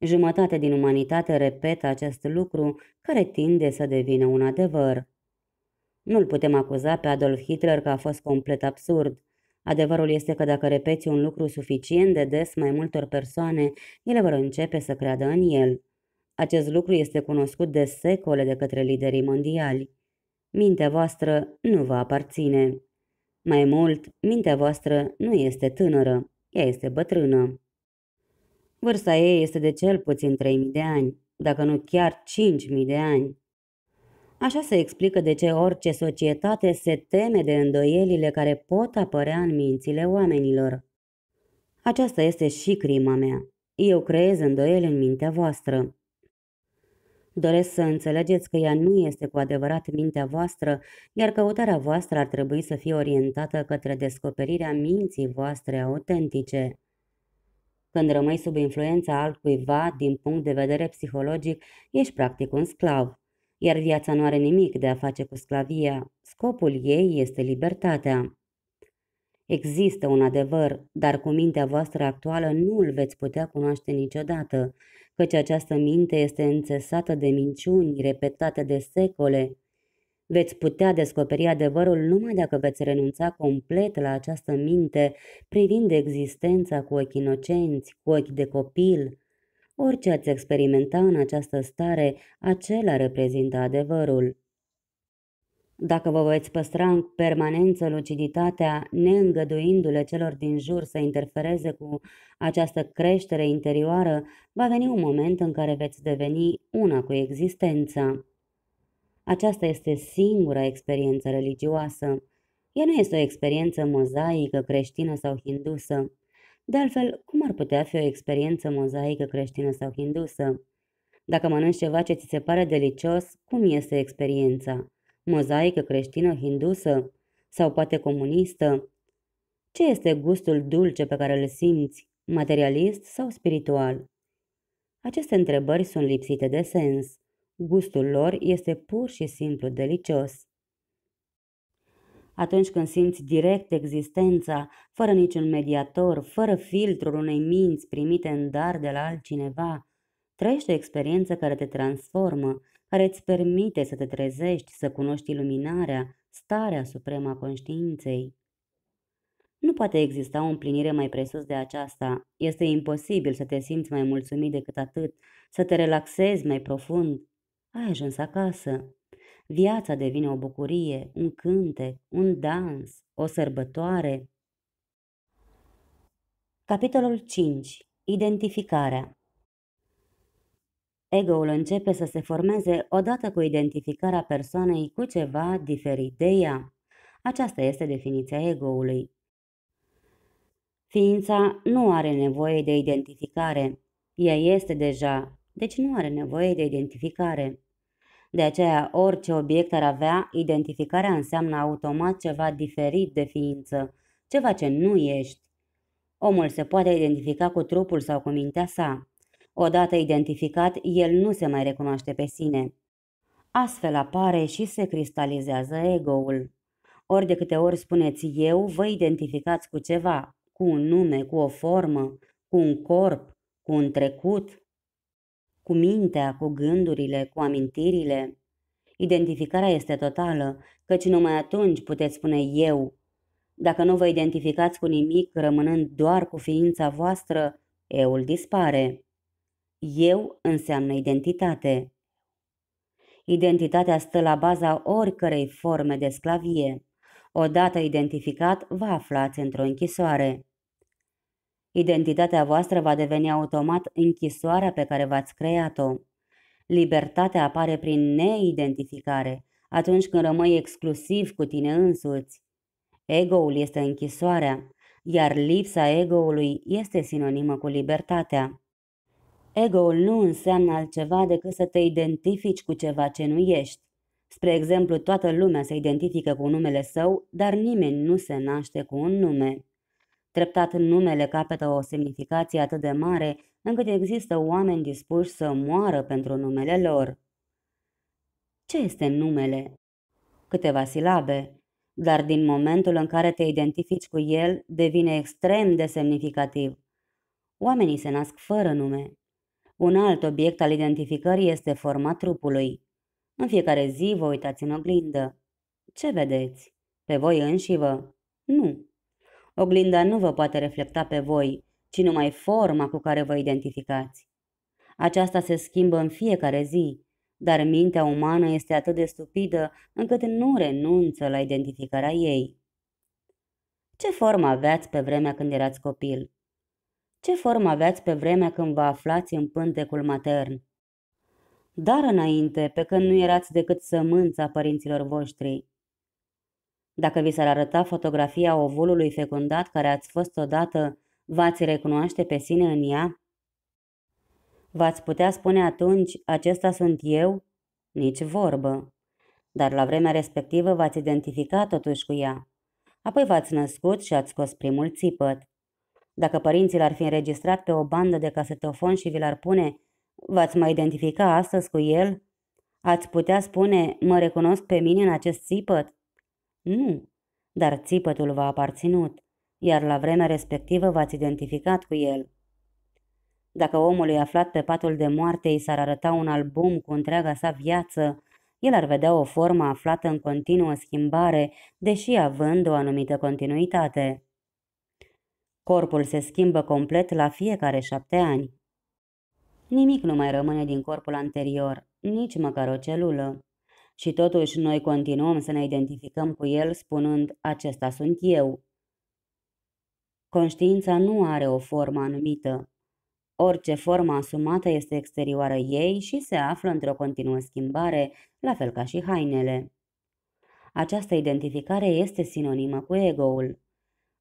Jumătate din umanitate repetă acest lucru care tinde să devină un adevăr. Nu-l putem acuza pe Adolf Hitler că a fost complet absurd. Adevărul este că dacă repeți un lucru suficient de des mai multor persoane, ele vor începe să creadă în el. Acest lucru este cunoscut de secole de către liderii mondiali. Mintea voastră nu vă aparține. Mai mult, mintea voastră nu este tânără, ea este bătrână. Vârsta ei este de cel puțin 3.000 de ani, dacă nu chiar 5.000 de ani. Așa se explică de ce orice societate se teme de îndoielile care pot apărea în mințile oamenilor. Aceasta este și crima mea. Eu creez îndoieli în mintea voastră. Doresc să înțelegeți că ea nu este cu adevărat mintea voastră, iar căutarea voastră ar trebui să fie orientată către descoperirea minții voastre autentice. Când rămâi sub influența altcuiva, din punct de vedere psihologic, ești practic un sclav. Iar viața nu are nimic de a face cu sclavia. Scopul ei este libertatea. Există un adevăr, dar cu mintea voastră actuală nu îl veți putea cunoaște niciodată căci această minte este înțesată de minciuni repetate de secole. Veți putea descoperi adevărul numai dacă veți renunța complet la această minte, privind existența cu ochi inocenți, cu ochi de copil. Orice ați experimenta în această stare, acela reprezintă adevărul. Dacă vă veți păstra în permanență luciditatea, neîngăduindu-le celor din jur să interfereze cu această creștere interioară, va veni un moment în care veți deveni una cu existența. Aceasta este singura experiență religioasă. Ea nu este o experiență mozaică, creștină sau hindusă. De altfel, cum ar putea fi o experiență mozaică, creștină sau hindusă? Dacă mănânci ceva ce ți se pare delicios, cum este experiența? mozaică creștină hindusă sau poate comunistă? Ce este gustul dulce pe care îl simți, materialist sau spiritual? Aceste întrebări sunt lipsite de sens. Gustul lor este pur și simplu delicios. Atunci când simți direct existența, fără niciun mediator, fără filtrul unei minți primite în dar de la altcineva, trăiești o experiență care te transformă, care îți permite să te trezești, să cunoști iluminarea, starea supremă a conștiinței. Nu poate exista o împlinire mai presus de aceasta. Este imposibil să te simți mai mulțumit decât atât, să te relaxezi mai profund. Ai ajuns acasă. Viața devine o bucurie, un cântec, un dans, o sărbătoare. Capitolul 5. Identificarea Ego-ul începe să se formeze odată cu identificarea persoanei cu ceva diferit de ea. Aceasta este definiția ego-ului. Ființa nu are nevoie de identificare. Ea este deja, deci nu are nevoie de identificare. De aceea, orice obiect ar avea, identificarea înseamnă automat ceva diferit de ființă, ceva ce nu ești. Omul se poate identifica cu trupul sau cu mintea sa. Odată identificat, el nu se mai recunoaște pe sine. Astfel apare și se cristalizează ego-ul. Ori de câte ori spuneți eu, vă identificați cu ceva, cu un nume, cu o formă, cu un corp, cu un trecut, cu mintea, cu gândurile, cu amintirile. Identificarea este totală, căci numai atunci puteți spune eu. Dacă nu vă identificați cu nimic, rămânând doar cu ființa voastră, eul dispare. Eu înseamnă identitate. Identitatea stă la baza oricărei forme de sclavie. Odată identificat, vă aflați într-o închisoare. Identitatea voastră va deveni automat închisoarea pe care v-ați creat-o. Libertatea apare prin neidentificare, atunci când rămâi exclusiv cu tine însuți. Ego-ul este închisoarea, iar lipsa egoului este sinonimă cu libertatea. Ego-ul nu înseamnă altceva decât să te identifici cu ceva ce nu ești. Spre exemplu, toată lumea se identifică cu numele său, dar nimeni nu se naște cu un nume. Treptat numele capătă o semnificație atât de mare încât există oameni dispuși să moară pentru numele lor. Ce este numele? Câteva silabe, dar din momentul în care te identifici cu el, devine extrem de semnificativ. Oamenii se nasc fără nume. Un alt obiect al identificării este forma trupului. În fiecare zi vă uitați în oglindă. Ce vedeți? Pe voi înșivă? Nu. Oglinda nu vă poate reflecta pe voi, ci numai forma cu care vă identificați. Aceasta se schimbă în fiecare zi, dar mintea umană este atât de stupidă încât nu renunță la identificarea ei. Ce formă aveați pe vremea când erați copil? ce formă aveați pe vremea când vă aflați în pântecul matern. Dar înainte, pe când nu erați decât sămânța părinților voștri. Dacă vi s-ar arăta fotografia ovulului fecundat care ați fost odată, v-ați recunoaște pe sine în ea? V-ați putea spune atunci, acesta sunt eu? Nici vorbă. Dar la vremea respectivă v-ați identificat totuși cu ea. Apoi v-ați născut și ați scos primul țipăt. Dacă părinții l-ar fi înregistrat pe o bandă de casetofon și vi l-ar pune, v-ați mai identifica astăzi cu el? Ați putea spune, mă recunosc pe mine în acest țipăt? Nu, dar țipătul v-a aparținut, iar la vremea respectivă v-ați identificat cu el. Dacă omului aflat pe patul de moarte i s-ar arăta un album cu întreaga sa viață, el ar vedea o formă aflată în continuă schimbare, deși având o anumită continuitate. Corpul se schimbă complet la fiecare șapte ani. Nimic nu mai rămâne din corpul anterior, nici măcar o celulă. Și totuși noi continuăm să ne identificăm cu el spunând acesta sunt eu. Conștiința nu are o formă anumită. Orice formă asumată este exterioară ei și se află într-o continuă schimbare, la fel ca și hainele. Această identificare este sinonimă cu egoul.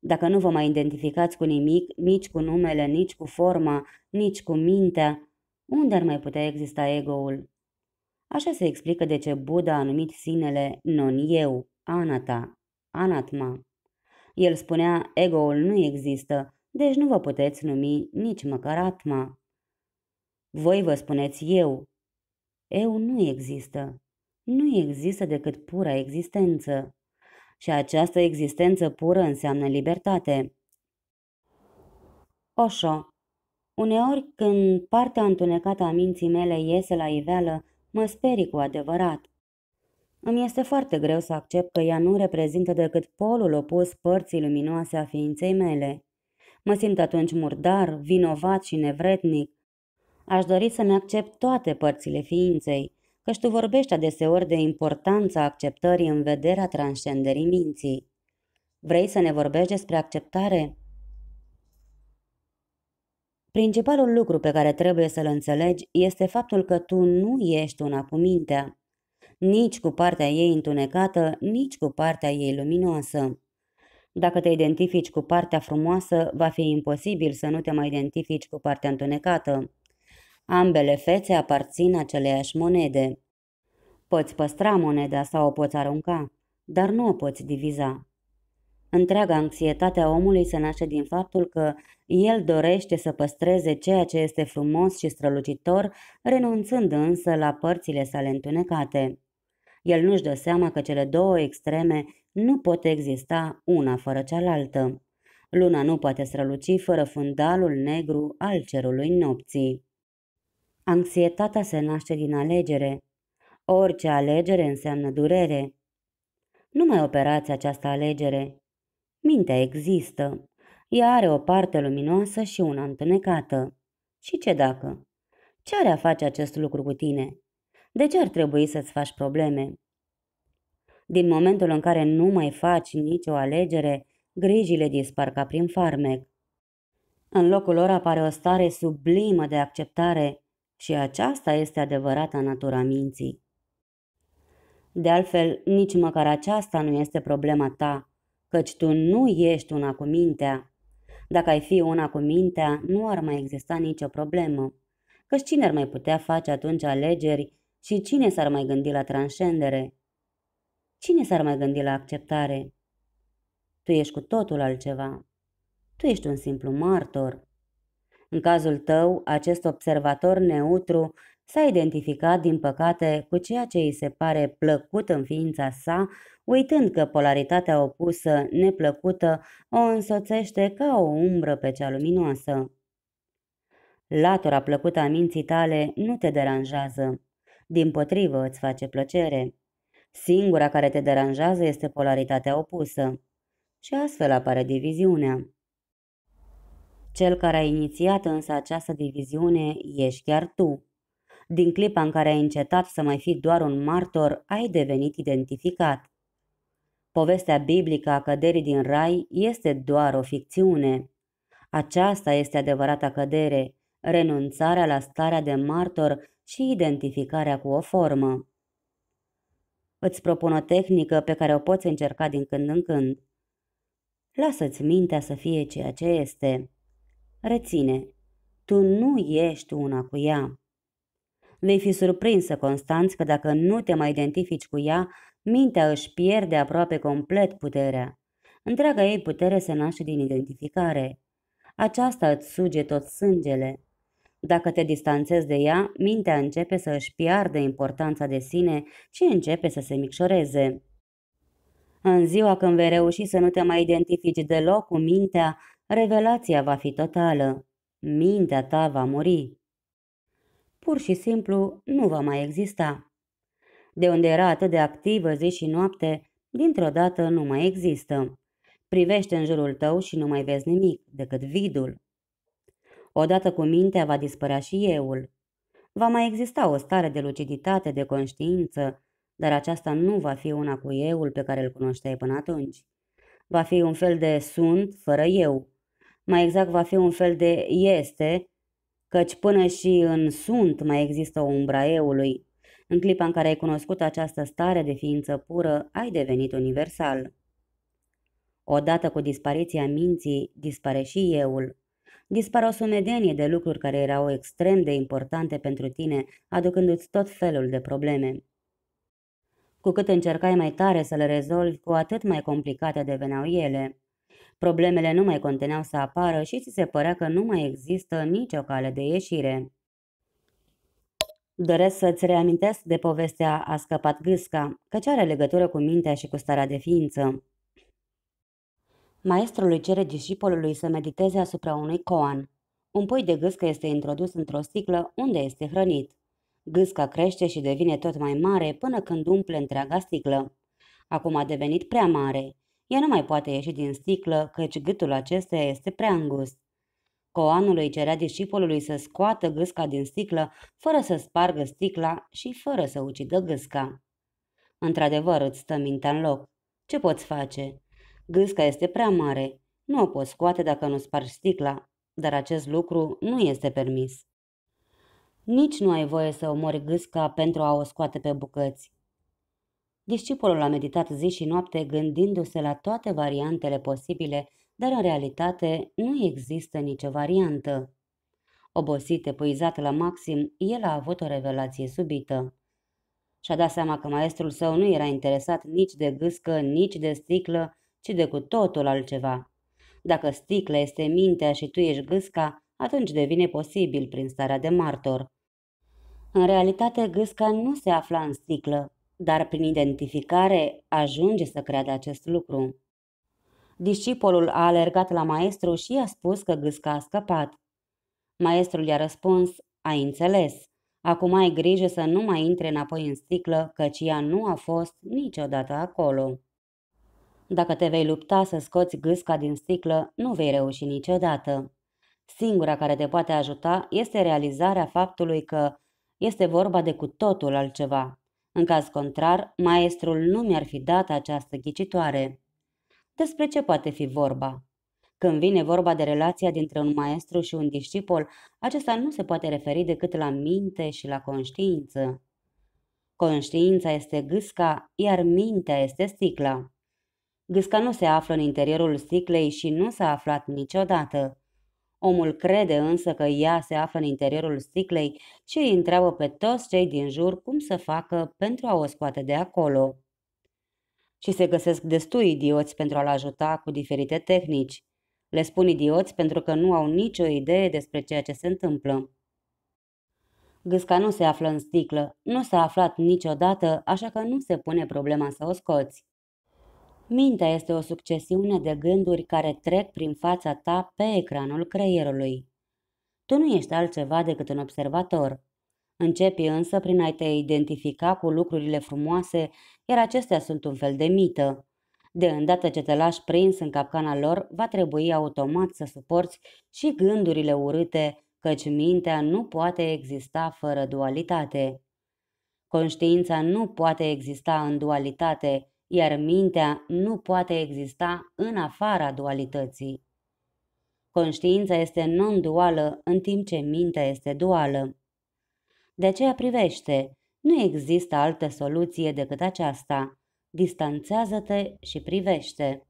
Dacă nu vă mai identificați cu nimic, nici cu numele, nici cu forma, nici cu mintea, unde ar mai putea exista egoul? Așa se explică de ce Buddha a numit sinele non-eu, anata, anatma. El spunea, egoul nu există, deci nu vă puteți numi nici măcar atma. Voi vă spuneți eu. Eu nu există. Nu există decât pura existență și această existență pură înseamnă libertate. Oșo Uneori, când partea întunecată a minții mele iese la iveală, mă sperii cu adevărat. Îmi este foarte greu să accept că ea nu reprezintă decât polul opus părții luminoase a ființei mele. Mă simt atunci murdar, vinovat și nevretnic. Aș dori să-mi accept toate părțile ființei, căci tu vorbești adeseori de importanța acceptării în vederea transcenderii minții. Vrei să ne vorbești despre acceptare? Principalul lucru pe care trebuie să-l înțelegi este faptul că tu nu ești una cu mintea, nici cu partea ei întunecată, nici cu partea ei luminoasă. Dacă te identifici cu partea frumoasă, va fi imposibil să nu te mai identifici cu partea întunecată. Ambele fețe aparțin aceleiași monede. Poți păstra moneda sau o poți arunca, dar nu o poți diviza. Întreaga anxietate a omului se naște din faptul că el dorește să păstreze ceea ce este frumos și strălucitor, renunțând însă la părțile sale întunecate. El nu-și dă seama că cele două extreme nu pot exista una fără cealaltă. Luna nu poate străluci fără fundalul negru al cerului nopții. Anxietatea se naște din alegere. Orice alegere înseamnă durere. Nu mai operați această alegere. Mintea există. Ea are o parte luminoasă și una întunecată. Și ce dacă? Ce are a face acest lucru cu tine? De ce ar trebui să-ți faci probleme? Din momentul în care nu mai faci nicio alegere, grijile dispar ca prin farmec. În locul lor apare o stare sublimă de acceptare, și aceasta este adevărata natura minții. De altfel, nici măcar aceasta nu este problema ta, căci tu nu ești una cu mintea. Dacă ai fi una cu mintea, nu ar mai exista nicio problemă, căci cine ar mai putea face atunci alegeri și cine s-ar mai gândi la transcendere? Cine s-ar mai gândi la acceptare? Tu ești cu totul altceva. Tu ești un simplu martor. În cazul tău, acest observator neutru s-a identificat, din păcate, cu ceea ce îi se pare plăcut în ființa sa, uitând că polaritatea opusă, neplăcută, o însoțește ca o umbră pe cea luminoasă. Latura plăcută a minții tale nu te deranjează. Din potrivă, îți face plăcere. Singura care te deranjează este polaritatea opusă. Și astfel apare diviziunea. Cel care a inițiat însă această diviziune ești chiar tu. Din clipa în care ai încetat să mai fii doar un martor, ai devenit identificat. Povestea biblică a căderii din rai este doar o ficțiune. Aceasta este adevărata cădere, renunțarea la starea de martor și identificarea cu o formă. Îți propun o tehnică pe care o poți încerca din când în când. Lasă-ți mintea să fie ceea ce este. Reține, tu nu ești una cu ea. Vei fi surprins Constanț, că dacă nu te mai identifici cu ea, mintea își pierde aproape complet puterea. Întreaga ei putere se naște din identificare. Aceasta îți suge tot sângele. Dacă te distanțezi de ea, mintea începe să își piardă importanța de sine și începe să se micșoreze. În ziua când vei reuși să nu te mai identifici deloc cu mintea, revelația va fi totală. Mintea ta va muri. Pur și simplu nu va mai exista. De unde era atât de activă zi și noapte, dintr-o dată nu mai există. Privește în jurul tău și nu mai vezi nimic decât vidul. Odată cu mintea va dispărea și euul. Va mai exista o stare de luciditate, de conștiință, dar aceasta nu va fi una cu euul pe care îl cunoșteai până atunci. Va fi un fel de sunt fără eu, mai exact va fi un fel de este, căci până și în sunt mai există o umbra eului. În clipa în care ai cunoscut această stare de ființă pură, ai devenit universal. Odată cu dispariția minții, dispare și euul. Dispare o sumedenie de lucruri care erau extrem de importante pentru tine, aducându-ți tot felul de probleme. Cu cât încercai mai tare să le rezolvi, cu atât mai complicate deveneau ele. Problemele nu mai conteneau să apară și ți se părea că nu mai există nicio cale de ieșire. Doresc să-ți reamintesc de povestea A scăpat gâsca, căci are legătură cu mintea și cu starea de ființă. Maestrul îi cere discipolului să mediteze asupra unui coan. Un pui de gâscă este introdus într-o sticlă unde este hrănit. Gâsca crește și devine tot mai mare până când umple întreaga sticlă. Acum a devenit prea mare. Ea nu mai poate ieși din sticlă, căci gâtul acesta este prea îngust. Coanul îi cerea discipolului să scoată gâsca din sticlă, fără să spargă sticla și fără să ucidă gâsca. Într-adevăr, îți stă mintea în loc. Ce poți face? Gâsca este prea mare. Nu o poți scoate dacă nu spargi sticla, dar acest lucru nu este permis. Nici nu ai voie să omori gâsca pentru a o scoate pe bucăți. Discipolul a meditat zi și noapte gândindu-se la toate variantele posibile, dar în realitate nu există nicio variantă. Obosit, epuizat la maxim, el a avut o revelație subită. Și-a dat seama că maestrul său nu era interesat nici de gâscă, nici de sticlă, ci de cu totul altceva. Dacă sticla este mintea și tu ești gâsca, atunci devine posibil prin starea de martor. În realitate, gâsca nu se afla în sticlă, dar prin identificare ajunge să creadă acest lucru. Discipolul a alergat la maestru și i-a spus că gâsca a scăpat. Maestrul i-a răspuns, ai înțeles. Acum ai grijă să nu mai intre înapoi în sticlă, căci ea nu a fost niciodată acolo. Dacă te vei lupta să scoți gâsca din sticlă, nu vei reuși niciodată. Singura care te poate ajuta este realizarea faptului că este vorba de cu totul altceva, în caz contrar, maestrul nu mi-ar fi dat această ghicitoare. Despre ce poate fi vorba? Când vine vorba de relația dintre un maestru și un discipol, acesta nu se poate referi decât la minte și la conștiință. Conștiința este gâsca, iar mintea este sticla. Gâsca nu se află în interiorul sticlei și nu s-a aflat niciodată. Omul crede însă că ea se află în interiorul sticlei și îi întreabă pe toți cei din jur cum să facă pentru a o scoate de acolo. Și se găsesc destui idioți pentru a-l ajuta cu diferite tehnici. Le spun idioți pentru că nu au nicio idee despre ceea ce se întâmplă. Gâsca nu se află în sticlă, nu s-a aflat niciodată, așa că nu se pune problema să o scoți. Mintea este o succesiune de gânduri care trec prin fața ta pe ecranul creierului. Tu nu ești altceva decât un observator. Începi însă prin a te identifica cu lucrurile frumoase, iar acestea sunt un fel de mită. De îndată ce te lași prins în capcana lor, va trebui automat să suporți și gândurile urâte, căci mintea nu poate exista fără dualitate. Conștiința nu poate exista în dualitate, iar mintea nu poate exista în afara dualității. Conștiința este non-duală în timp ce mintea este duală. De aceea privește, nu există altă soluție decât aceasta. Distanțează-te și privește.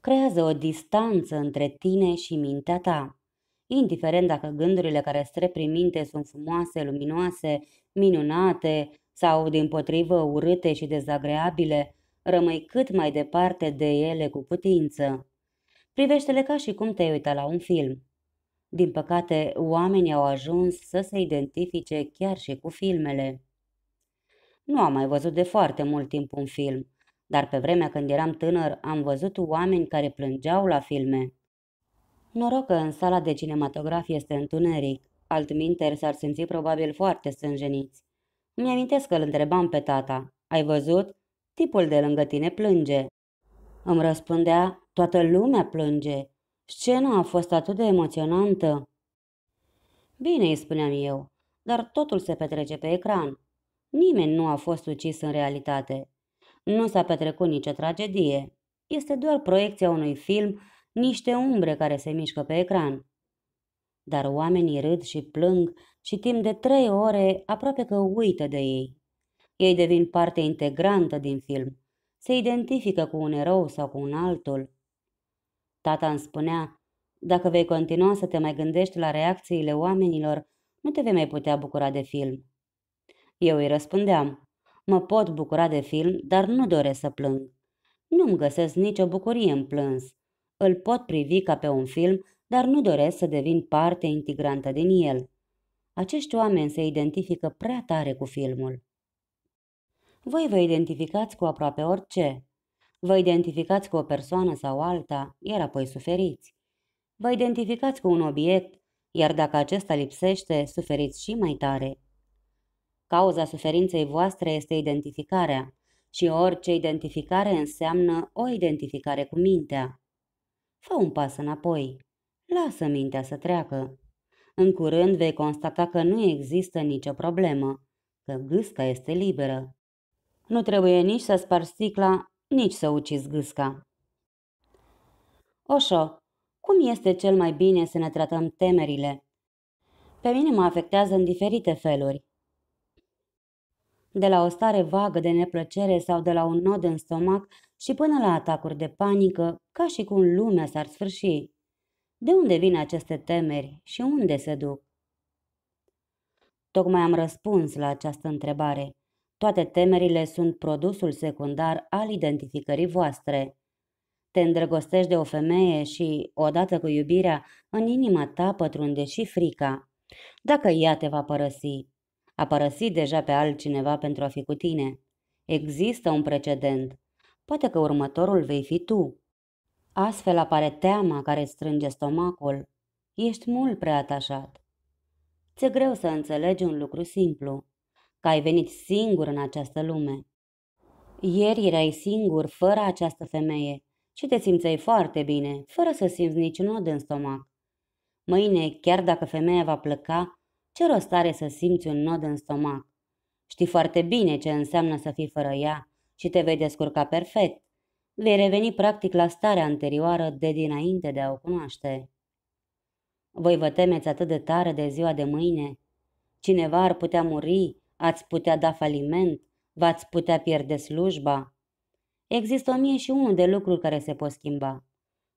Creează o distanță între tine și mintea ta. Indiferent dacă gândurile care îți prin minte sunt frumoase, luminoase, minunate, sau, din potrivă, urâte și dezagreabile, rămâi cât mai departe de ele cu putință. Privește-le ca și cum te-ai uita la un film. Din păcate, oamenii au ajuns să se identifice chiar și cu filmele. Nu am mai văzut de foarte mult timp un film, dar pe vremea când eram tânăr am văzut oameni care plângeau la filme. Noroc că în sala de cinematograf este întuneric, altminteri s-ar simți probabil foarte sânjeniți. Mi-amintesc că îl întrebam pe tata, ai văzut? Tipul de lângă tine plânge. Îmi răspundea, toată lumea plânge. Scena a fost atât de emoționantă. Bine, îi spuneam eu, dar totul se petrece pe ecran. Nimeni nu a fost ucis în realitate. Nu s-a petrecut nicio tragedie. Este doar proiecția unui film, niște umbre care se mișcă pe ecran. Dar oamenii râd și plâng și timp de trei ore aproape că uită de ei. Ei devin parte integrantă din film, se identifică cu un erou sau cu un altul. Tata îmi spunea, dacă vei continua să te mai gândești la reacțiile oamenilor, nu te vei mai putea bucura de film. Eu îi răspundeam, mă pot bucura de film, dar nu doresc să plâng. Nu-mi găsesc nicio bucurie în plâns. Îl pot privi ca pe un film, dar nu doresc să devin parte integrantă din el. Acești oameni se identifică prea tare cu filmul. Voi vă identificați cu aproape orice. Vă identificați cu o persoană sau alta, iar apoi suferiți. Vă identificați cu un obiect, iar dacă acesta lipsește, suferiți și mai tare. Cauza suferinței voastre este identificarea și orice identificare înseamnă o identificare cu mintea. Fă un pas înapoi. Lasă mintea să treacă. În curând vei constata că nu există nicio problemă, că gâsca este liberă. Nu trebuie nici să spar sticla, nici să ucizi gâsca. Oșo, cum este cel mai bine să ne tratăm temerile? Pe mine mă afectează în diferite feluri. De la o stare vagă de neplăcere sau de la un nod în stomac și până la atacuri de panică, ca și cum lumea s-ar sfârși. De unde vin aceste temeri și unde se duc? Tocmai am răspuns la această întrebare. Toate temerile sunt produsul secundar al identificării voastre. Te îndrăgostești de o femeie și, odată cu iubirea, în inima ta pătrunde și frica. Dacă ea te va părăsi, a părăsit deja pe altcineva pentru a fi cu tine. Există un precedent. Poate că următorul vei fi tu. Astfel apare teama care strânge stomacul. Ești mult prea atașat. Ți-e greu să înțelegi un lucru simplu, că ai venit singur în această lume. Ieri erai singur, fără această femeie, și te simțeai foarte bine, fără să simți niciun nod în stomac. Mâine, chiar dacă femeia va pleca, ce rost are să simți un nod în stomac? Știi foarte bine ce înseamnă să fii fără ea și te vei descurca perfect. Vei reveni practic la starea anterioară de dinainte de a o cunoaște. Voi vă temeți atât de tare de ziua de mâine? Cineva ar putea muri, ați putea da faliment, v-ați putea pierde slujba. Există o mie și unul de lucruri care se pot schimba.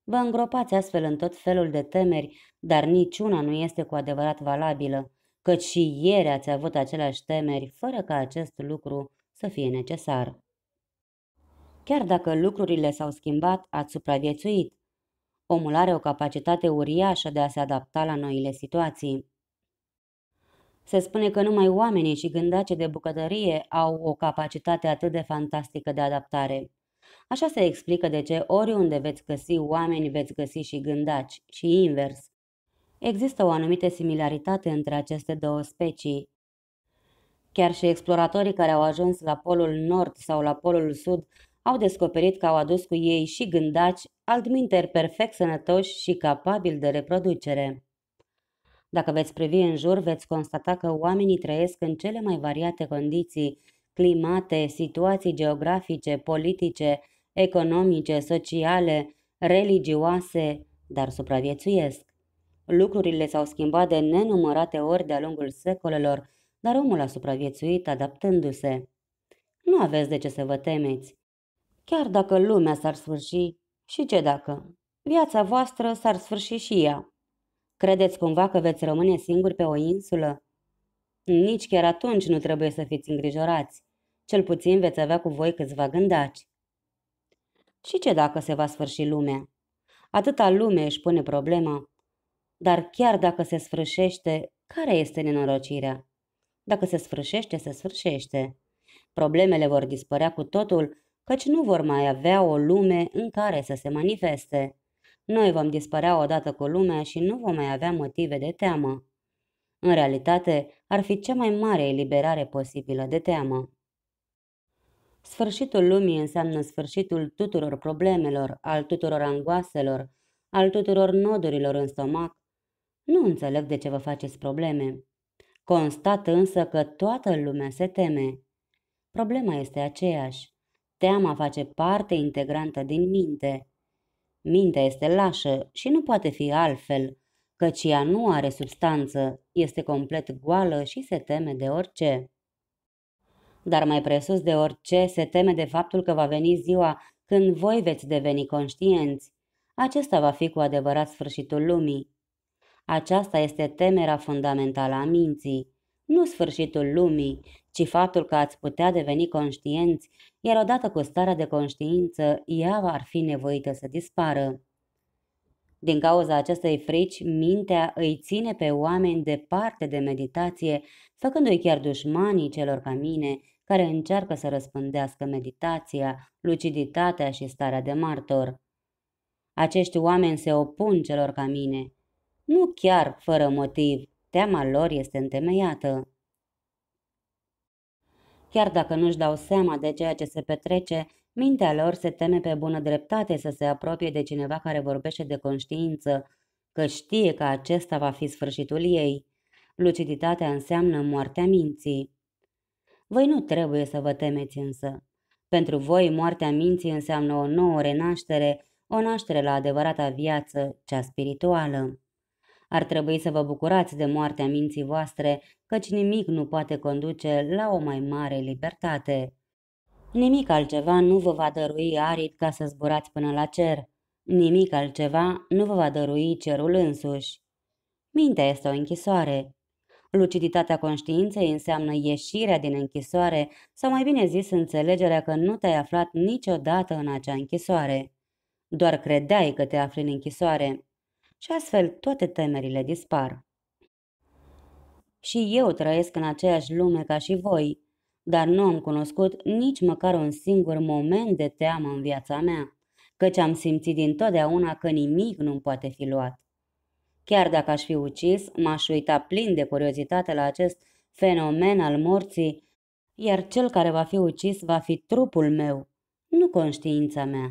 Vă îngropați astfel în tot felul de temeri, dar niciuna nu este cu adevărat valabilă, căci și ieri ați avut aceleași temeri, fără ca acest lucru să fie necesar. Chiar dacă lucrurile s-au schimbat, ați supraviețuit. Omul are o capacitate uriașă de a se adapta la noile situații. Se spune că numai oamenii și gândace de bucătărie au o capacitate atât de fantastică de adaptare. Așa se explică de ce oriunde veți găsi oameni, veți găsi și gândaci, și invers. Există o anumită similaritate între aceste două specii. Chiar și exploratorii care au ajuns la polul nord sau la polul sud au descoperit că au adus cu ei și gândaci, altminteri perfect sănătoși și capabili de reproducere. Dacă veți privi în jur, veți constata că oamenii trăiesc în cele mai variate condiții, climate, situații geografice, politice, economice, sociale, religioase, dar supraviețuiesc. Lucrurile s-au schimbat de nenumărate ori de-a lungul secolelor, dar omul a supraviețuit adaptându-se. Nu aveți de ce să vă temeți. Chiar dacă lumea s-ar sfârși, și ce dacă? Viața voastră s-ar sfârși și ea. Credeți cumva că veți rămâne singuri pe o insulă? Nici chiar atunci nu trebuie să fiți îngrijorați. Cel puțin veți avea cu voi câțiva gândaci. Și ce dacă se va sfârși lumea? Atâta lume își pune problema. Dar chiar dacă se sfârșește, care este nenorocirea? Dacă se sfârșește, se sfârșește. Problemele vor dispărea cu totul căci nu vor mai avea o lume în care să se manifeste. Noi vom dispărea odată cu lumea și nu vom mai avea motive de teamă. În realitate, ar fi cea mai mare eliberare posibilă de teamă. Sfârșitul lumii înseamnă sfârșitul tuturor problemelor, al tuturor angoaselor, al tuturor nodurilor în stomac. Nu înțeleg de ce vă faceți probleme. Constat însă că toată lumea se teme. Problema este aceeași. Teama face parte integrantă din minte. Mintea este lașă și nu poate fi altfel, căci ea nu are substanță, este complet goală și se teme de orice. Dar mai presus de orice, se teme de faptul că va veni ziua când voi veți deveni conștienți. Acesta va fi cu adevărat sfârșitul lumii. Aceasta este temerea fundamentală a minții nu sfârșitul lumii, ci faptul că ați putea deveni conștienți, iar odată cu starea de conștiință, ea ar fi nevoită să dispară. Din cauza acestei frici, mintea îi ține pe oameni departe de meditație, făcându-i chiar dușmanii celor ca mine, care încearcă să răspândească meditația, luciditatea și starea de martor. Acești oameni se opun celor ca mine, nu chiar fără motiv, teama lor este întemeiată. Chiar dacă nu-și dau seama de ceea ce se petrece, mintea lor se teme pe bună dreptate să se apropie de cineva care vorbește de conștiință, că știe că acesta va fi sfârșitul ei. Luciditatea înseamnă moartea minții. Voi nu trebuie să vă temeți însă. Pentru voi, moartea minții înseamnă o nouă renaștere, o naștere la adevărata viață, cea spirituală. Ar trebui să vă bucurați de moartea minții voastre, căci nimic nu poate conduce la o mai mare libertate. Nimic altceva nu vă va dărui arit ca să zburați până la cer. Nimic altceva nu vă va dărui cerul însuși. Mintea este o închisoare. Luciditatea conștiinței înseamnă ieșirea din închisoare sau mai bine zis înțelegerea că nu te-ai aflat niciodată în acea închisoare. Doar credeai că te afli în închisoare și astfel toate temerile dispar. Și eu trăiesc în aceeași lume ca și voi, dar nu am cunoscut nici măcar un singur moment de teamă în viața mea, căci am simțit dintotdeauna că nimic nu poate fi luat. Chiar dacă aș fi ucis, m-aș uita plin de curiozitate la acest fenomen al morții, iar cel care va fi ucis va fi trupul meu, nu conștiința mea.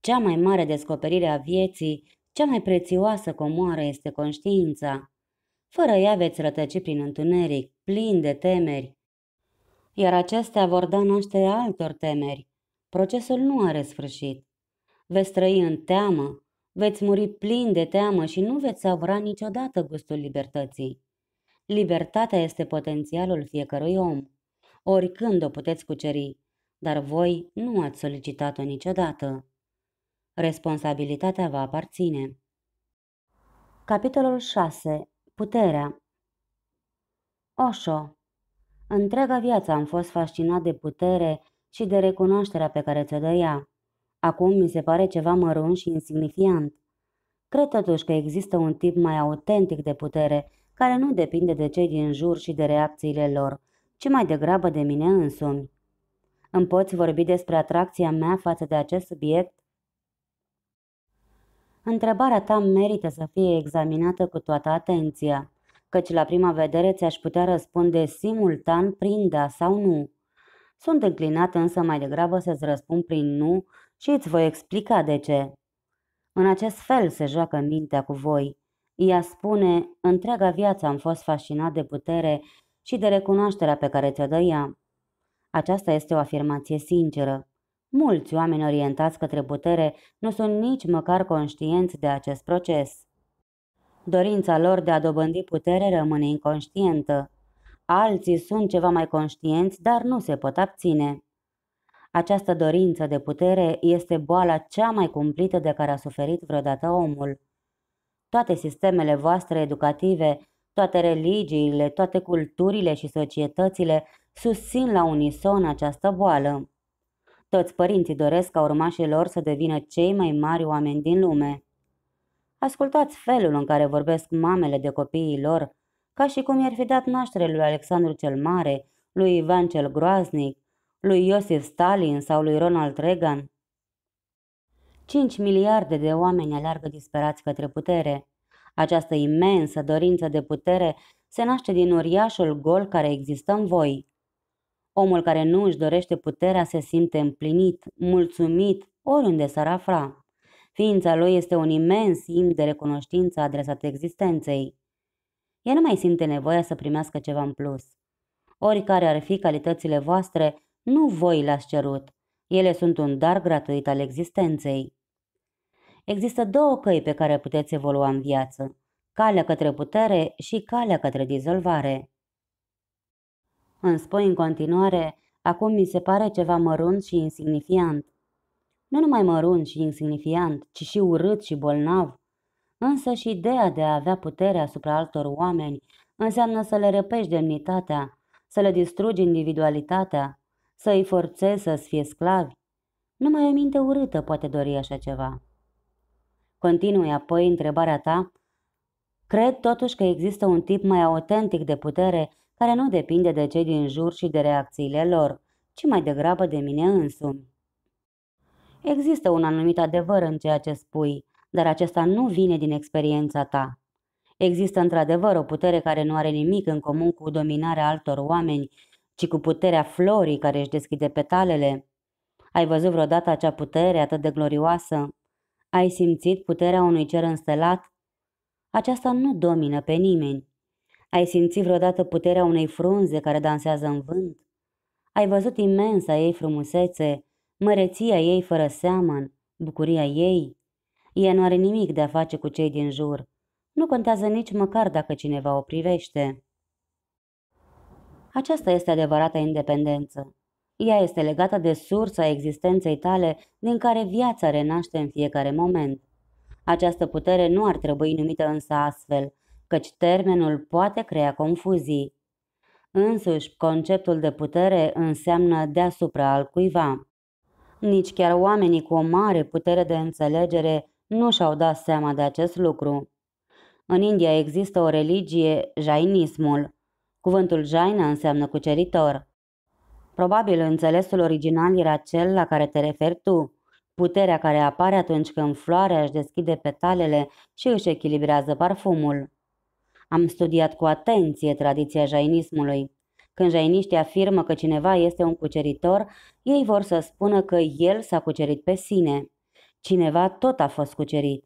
Cea mai mare descoperire a vieții cea mai prețioasă comoară este conștiința. Fără ea veți rătăci prin întuneric, plin de temeri. Iar acestea vor da naștere altor temeri. Procesul nu are sfârșit. Veți trăi în teamă, veți muri plin de teamă și nu veți savura niciodată gustul libertății. Libertatea este potențialul fiecărui om. Oricând o puteți cuceri, dar voi nu ați solicitat-o niciodată. Responsabilitatea va aparține. Capitolul 6. Puterea Osho Întreaga viață am fost fascinat de putere și de recunoașterea pe care ți-o ea. Acum mi se pare ceva mărunt și insignifiant. Cred totuși că există un tip mai autentic de putere, care nu depinde de cei din jur și de reacțiile lor, ci mai degrabă de mine însumi. Îmi poți vorbi despre atracția mea față de acest subiect întrebarea ta merită să fie examinată cu toată atenția, căci la prima vedere ți-aș putea răspunde simultan prin da sau nu. Sunt înclinat însă mai degrabă să-ți răspund prin nu și îți voi explica de ce. În acest fel se joacă mintea cu voi. Ea spune, întreaga viață am fost fascinat de putere și de recunoașterea pe care ți-o dă ea. Aceasta este o afirmație sinceră. Mulți oameni orientați către putere nu sunt nici măcar conștienți de acest proces. Dorința lor de a dobândi putere rămâne inconștientă. Alții sunt ceva mai conștienți, dar nu se pot abține. Această dorință de putere este boala cea mai cumplită de care a suferit vreodată omul. Toate sistemele voastre educative, toate religiile, toate culturile și societățile susțin la unison această boală. Toți părinții doresc ca urmașii lor să devină cei mai mari oameni din lume. Ascultați felul în care vorbesc mamele de copiii lor, ca și cum i-ar fi dat naștere lui Alexandru cel Mare, lui Ivan cel Groaznic, lui Iosif Stalin sau lui Ronald Reagan. 5 miliarde de oameni alergă disperați către putere. Această imensă dorință de putere se naște din uriașul gol care există în voi. Omul care nu își dorește puterea se simte împlinit, mulțumit, oriunde s-ar afla. Ființa lui este un imens im de recunoștință adresat existenței. Ea nu mai simte nevoia să primească ceva în plus. Oricare ar fi calitățile voastre, nu voi le-ați cerut. Ele sunt un dar gratuit al existenței. Există două căi pe care puteți evolua în viață. Calea către putere și calea către dizolvare îmi spui în continuare, acum mi se pare ceva mărunt și insignifiant. Nu numai mărunt și insignifiant, ci și urât și bolnav. Însă și ideea de a avea putere asupra altor oameni înseamnă să le răpești demnitatea, să le distrugi individualitatea, să îi forțezi să-ți fie sclavi. Numai o minte urâtă poate dori așa ceva. Continui apoi întrebarea ta. Cred totuși că există un tip mai autentic de putere care nu depinde de cei din jur și de reacțiile lor, ci mai degrabă de mine însumi. Există un anumit adevăr în ceea ce spui, dar acesta nu vine din experiența ta. Există într-adevăr o putere care nu are nimic în comun cu dominarea altor oameni, ci cu puterea florii care își deschide petalele. Ai văzut vreodată acea putere atât de glorioasă? Ai simțit puterea unui cer înstelat? Aceasta nu domină pe nimeni. Ai simțit vreodată puterea unei frunze care dansează în vânt? Ai văzut imensa ei frumusețe, măreția ei fără seamăn, bucuria ei? Ea nu are nimic de a face cu cei din jur. Nu contează nici măcar dacă cineva o privește. Aceasta este adevărata independență. Ea este legată de sursa existenței tale, din care viața renaște în fiecare moment. Această putere nu ar trebui numită însă astfel, căci termenul poate crea confuzii. Însuși, conceptul de putere înseamnă deasupra al cuiva. Nici chiar oamenii cu o mare putere de înțelegere nu și-au dat seama de acest lucru. În India există o religie, jainismul. Cuvântul jaina înseamnă cuceritor. Probabil înțelesul original era cel la care te referi tu, puterea care apare atunci când floarea își deschide petalele și își echilibrează parfumul. Am studiat cu atenție tradiția jainismului. Când jainiștii afirmă că cineva este un cuceritor, ei vor să spună că el s-a cucerit pe sine. Cineva tot a fost cucerit.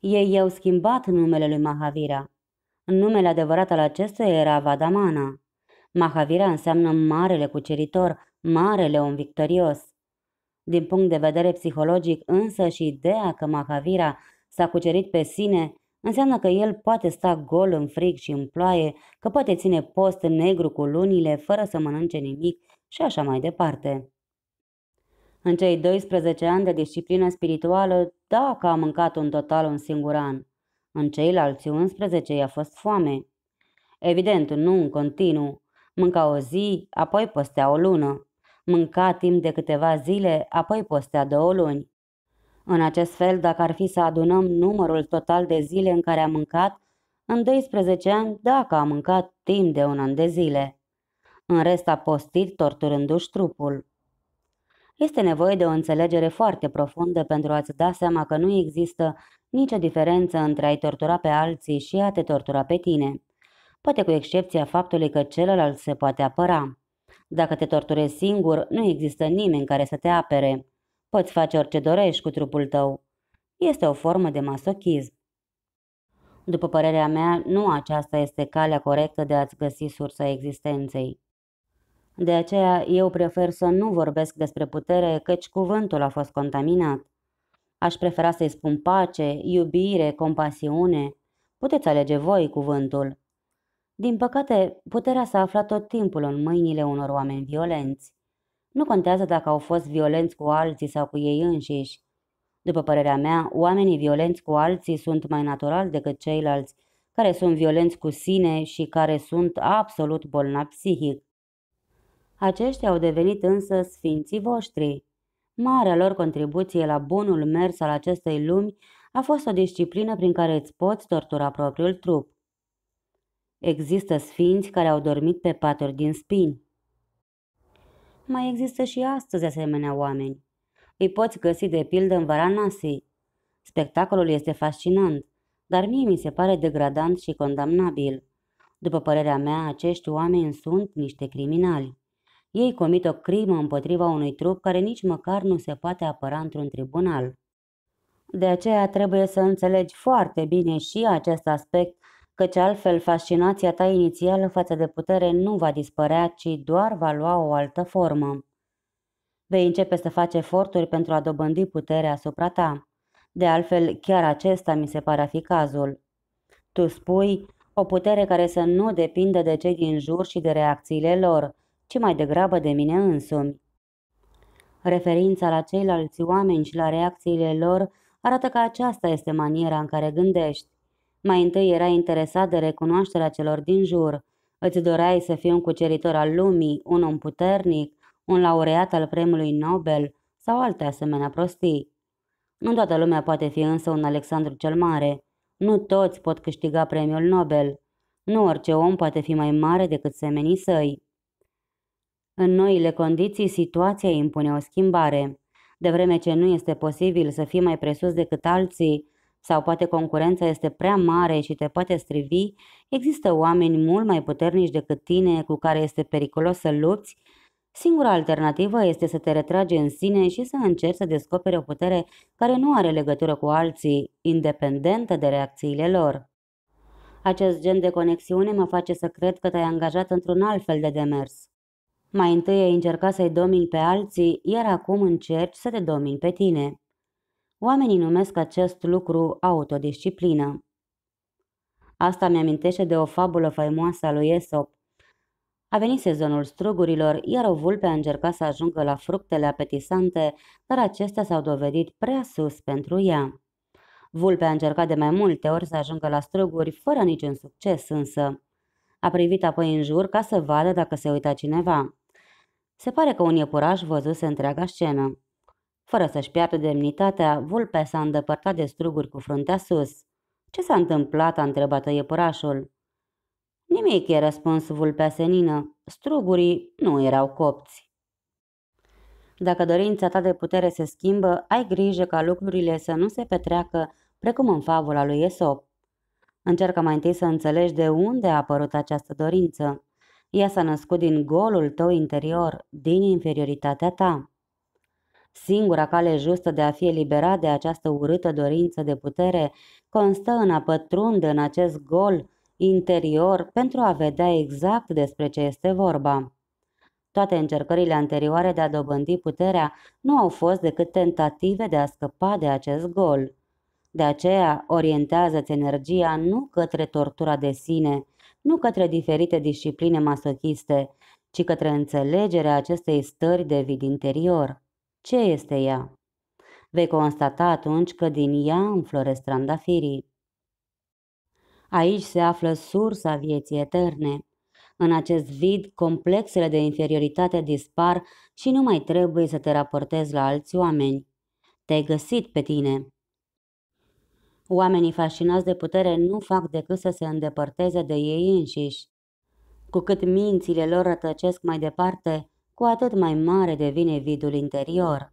Ei i-au schimbat numele lui Mahavira. Numele adevărat al acestuia era Vadamana. Mahavira înseamnă marele cuceritor, marele om victorios. Din punct de vedere psihologic, însă și ideea că Mahavira s-a cucerit pe sine Înseamnă că el poate sta gol în frig și în ploaie, că poate ține post negru cu lunile fără să mănânce nimic și așa mai departe. În cei 12 ani de disciplină spirituală, da că a mâncat un total un singur an. În ceilalți 11 i-a fost foame. Evident, nu în continuu. Mânca o zi, apoi postea o lună. Mânca timp de câteva zile, apoi postea două luni. În acest fel, dacă ar fi să adunăm numărul total de zile în care a mâncat, în 12 ani, dacă a mâncat timp de un an de zile. În rest a postit torturându-și trupul. Este nevoie de o înțelegere foarte profundă pentru a-ți da seama că nu există nicio diferență între a-i tortura pe alții și a te tortura pe tine. Poate cu excepția faptului că celălalt se poate apăra. Dacă te torturezi singur, nu există nimeni care să te apere. Poți face orice dorești cu trupul tău. Este o formă de masochism. După părerea mea, nu aceasta este calea corectă de a-ți găsi sursa existenței. De aceea, eu prefer să nu vorbesc despre putere, căci cuvântul a fost contaminat. Aș prefera să-i spun pace, iubire, compasiune. Puteți alege voi cuvântul. Din păcate, puterea s-a aflat tot timpul în mâinile unor oameni violenți. Nu contează dacă au fost violenți cu alții sau cu ei înșiși. După părerea mea, oamenii violenți cu alții sunt mai natural decât ceilalți, care sunt violenți cu sine și care sunt absolut bolnavi psihic. Aceștia au devenit însă sfinții voștri. Marea lor contribuție la bunul mers al acestei lumi a fost o disciplină prin care îți poți tortura propriul trup. Există sfinți care au dormit pe paturi din spini mai există și astăzi asemenea oameni. Îi poți găsi de pildă în Varanasi. Spectacolul este fascinant, dar mie mi se pare degradant și condamnabil. După părerea mea, acești oameni sunt niște criminali. Ei comit o crimă împotriva unui trup care nici măcar nu se poate apăra într-un tribunal. De aceea trebuie să înțelegi foarte bine și acest aspect căci altfel fascinația ta inițială față de putere nu va dispărea, ci doar va lua o altă formă. Vei începe să faci eforturi pentru a dobândi puterea asupra ta. De altfel, chiar acesta mi se pare a fi cazul. Tu spui, o putere care să nu depindă de cei din jur și de reacțiile lor, ci mai degrabă de mine însumi. Referința la ceilalți oameni și la reacțiile lor arată că aceasta este maniera în care gândești. Mai întâi era interesat de recunoașterea celor din jur. Îți doreai să fii un cuceritor al lumii, un om puternic, un laureat al premiului Nobel sau alte asemenea prostii. Nu toată lumea poate fi însă un Alexandru cel Mare. Nu toți pot câștiga premiul Nobel. Nu orice om poate fi mai mare decât semenii săi. În noile condiții, situația impune o schimbare. De vreme ce nu este posibil să fii mai presus decât alții, sau poate concurența este prea mare și te poate strivi, există oameni mult mai puternici decât tine cu care este periculos să lupți, singura alternativă este să te retragi în sine și să încerci să descoperi o putere care nu are legătură cu alții, independentă de reacțiile lor. Acest gen de conexiune mă face să cred că te-ai angajat într-un alt fel de demers. Mai întâi ai încercat să-i domini pe alții, iar acum încerci să te domini pe tine. Oamenii numesc acest lucru autodisciplină. Asta mi-amintește de o fabulă faimoasă a lui Esop. A venit sezonul strugurilor, iar o vulpe a încercat să ajungă la fructele apetisante, dar acestea s-au dovedit prea sus pentru ea. Vulpea a încercat de mai multe ori să ajungă la struguri, fără niciun succes însă. A privit apoi în jur ca să vadă dacă se uita cineva. Se pare că un iepuraș văzuse întreaga scenă. Fără să-și piardă demnitatea, vulpea s-a îndepărtat de struguri cu fruntea sus. Ce s-a întâmplat?" a întrebat iepurașul. Nimic e răspuns vulpea senină. Strugurii nu erau copți. Dacă dorința ta de putere se schimbă, ai grijă ca lucrurile să nu se petreacă precum în favola lui Esop. Încearcă mai întâi să înțelegi de unde a apărut această dorință. Ea s-a născut din golul tău interior, din inferioritatea ta. Singura cale justă de a fi eliberat de această urâtă dorință de putere constă în a pătrunde în acest gol interior pentru a vedea exact despre ce este vorba. Toate încercările anterioare de a dobândi puterea nu au fost decât tentative de a scăpa de acest gol. De aceea, orientează-ți energia nu către tortura de sine, nu către diferite discipline masochiste, ci către înțelegerea acestei stări de vid interior. Ce este ea? Vei constata atunci că din ea înfloresc trandafirii. Aici se află sursa vieții eterne. În acest vid, complexele de inferioritate dispar și nu mai trebuie să te raportezi la alți oameni. Te-ai găsit pe tine. Oamenii fascinați de putere nu fac decât să se îndepărteze de ei înșiși. Cu cât mințile lor rătăcesc mai departe, cu atât mai mare devine vidul interior.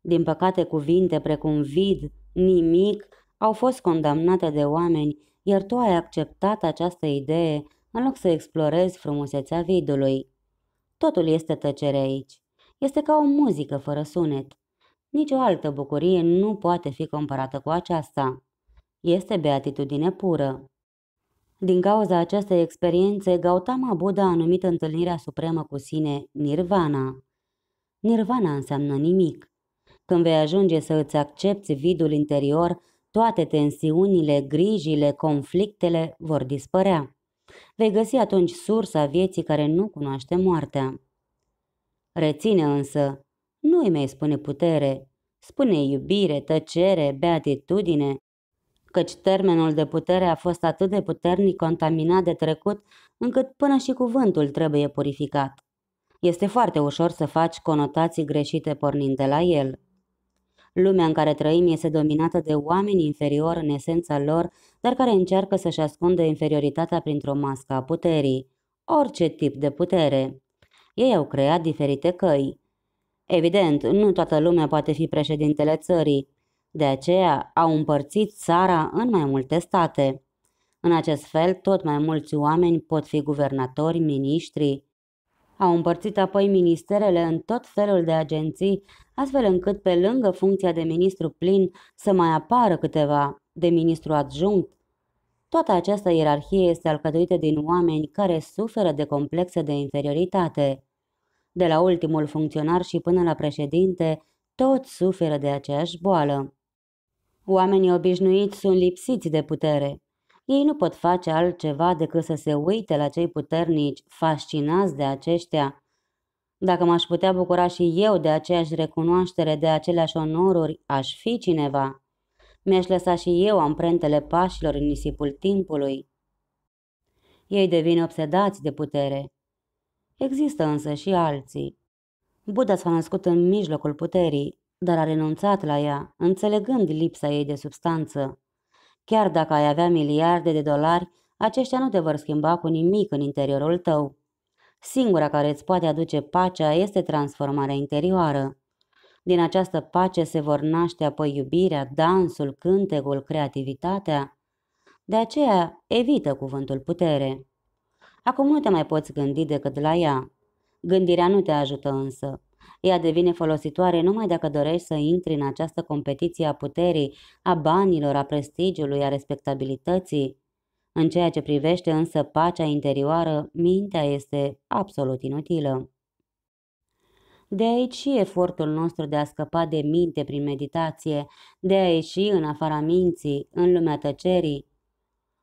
Din păcate, cuvinte precum vid, nimic, au fost condamnate de oameni, iar tu ai acceptat această idee în loc să explorezi frumusețea vidului. Totul este tăcere aici. Este ca o muzică fără sunet. Nici o altă bucurie nu poate fi comparată cu aceasta. Este beatitudine pură. Din cauza acestei experiențe, Gautama Buddha a numit întâlnirea supremă cu sine Nirvana. Nirvana înseamnă nimic. Când vei ajunge să îți accepti vidul interior, toate tensiunile, grijile, conflictele vor dispărea. Vei găsi atunci sursa vieții care nu cunoaște moartea. Reține însă, nu îi mai spune putere, spune iubire, tăcere, beatitudine, căci termenul de putere a fost atât de puternic contaminat de trecut, încât până și cuvântul trebuie purificat. Este foarte ușor să faci conotații greșite pornind de la el. Lumea în care trăim este dominată de oameni inferiori, în esența lor, dar care încearcă să-și ascundă inferioritatea printr-o mască a puterii, orice tip de putere. Ei au creat diferite căi. Evident, nu toată lumea poate fi președintele țării, de aceea au împărțit țara în mai multe state. În acest fel, tot mai mulți oameni pot fi guvernatori, miniștri. Au împărțit apoi ministerele în tot felul de agenții, astfel încât pe lângă funcția de ministru plin să mai apară câteva de ministru adjunct. Toată această ierarhie este alcătuită din oameni care suferă de complexe de inferioritate. De la ultimul funcționar și până la președinte, toți suferă de aceeași boală. Oamenii obișnuiți sunt lipsiți de putere. Ei nu pot face altceva decât să se uite la cei puternici, fascinați de aceștia. Dacă m-aș putea bucura și eu de aceeași recunoaștere, de aceleași onoruri, aș fi cineva. Mi-aș lăsa și eu amprentele pașilor în nisipul timpului. Ei devin obsedați de putere. Există însă și alții. Buddha s-a născut în mijlocul puterii, dar a renunțat la ea, înțelegând lipsa ei de substanță. Chiar dacă ai avea miliarde de dolari, aceștia nu te vor schimba cu nimic în interiorul tău. Singura care îți poate aduce pacea este transformarea interioară. Din această pace se vor naște apoi iubirea, dansul, cântecul, creativitatea. De aceea evită cuvântul putere. Acum nu te mai poți gândi decât la ea. Gândirea nu te ajută însă. Ea devine folositoare numai dacă dorești să intri în această competiție a puterii, a banilor, a prestigiului, a respectabilității. În ceea ce privește însă pacea interioară, mintea este absolut inutilă. De aici și efortul nostru de a scăpa de minte prin meditație, de a ieși în afara minții, în lumea tăcerii.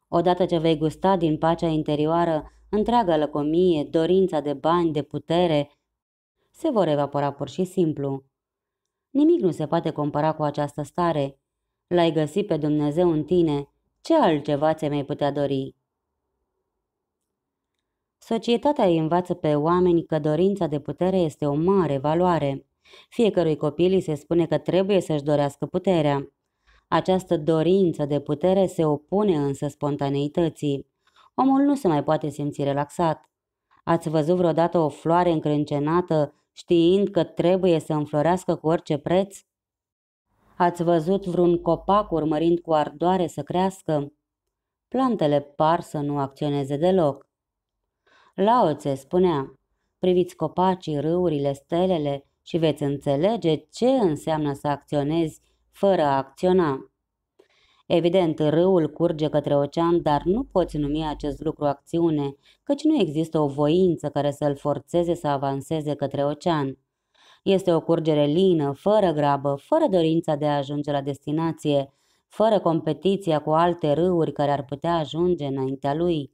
Odată ce vei gusta din pacea interioară, întreaga lăcomie, dorința de bani, de putere, se vor evapora pur și simplu. Nimic nu se poate compara cu această stare. L-ai găsit pe Dumnezeu în tine. Ce altceva ți mai putea dori? Societatea îi învață pe oameni că dorința de putere este o mare valoare. Fiecărui copil îi se spune că trebuie să-și dorească puterea. Această dorință de putere se opune însă spontaneității. Omul nu se mai poate simți relaxat. Ați văzut vreodată o floare încrâncenată știind că trebuie să înflorească cu orice preț? Ați văzut vreun copac urmărind cu ardoare să crească? Plantele par să nu acționeze deloc. Laoțe spunea, priviți copacii, râurile, stelele și veți înțelege ce înseamnă să acționezi fără a acționa. Evident, râul curge către ocean, dar nu poți numi acest lucru acțiune, căci nu există o voință care să-l forțeze să avanseze către ocean. Este o curgere lină, fără grabă, fără dorința de a ajunge la destinație, fără competiția cu alte râuri care ar putea ajunge înaintea lui.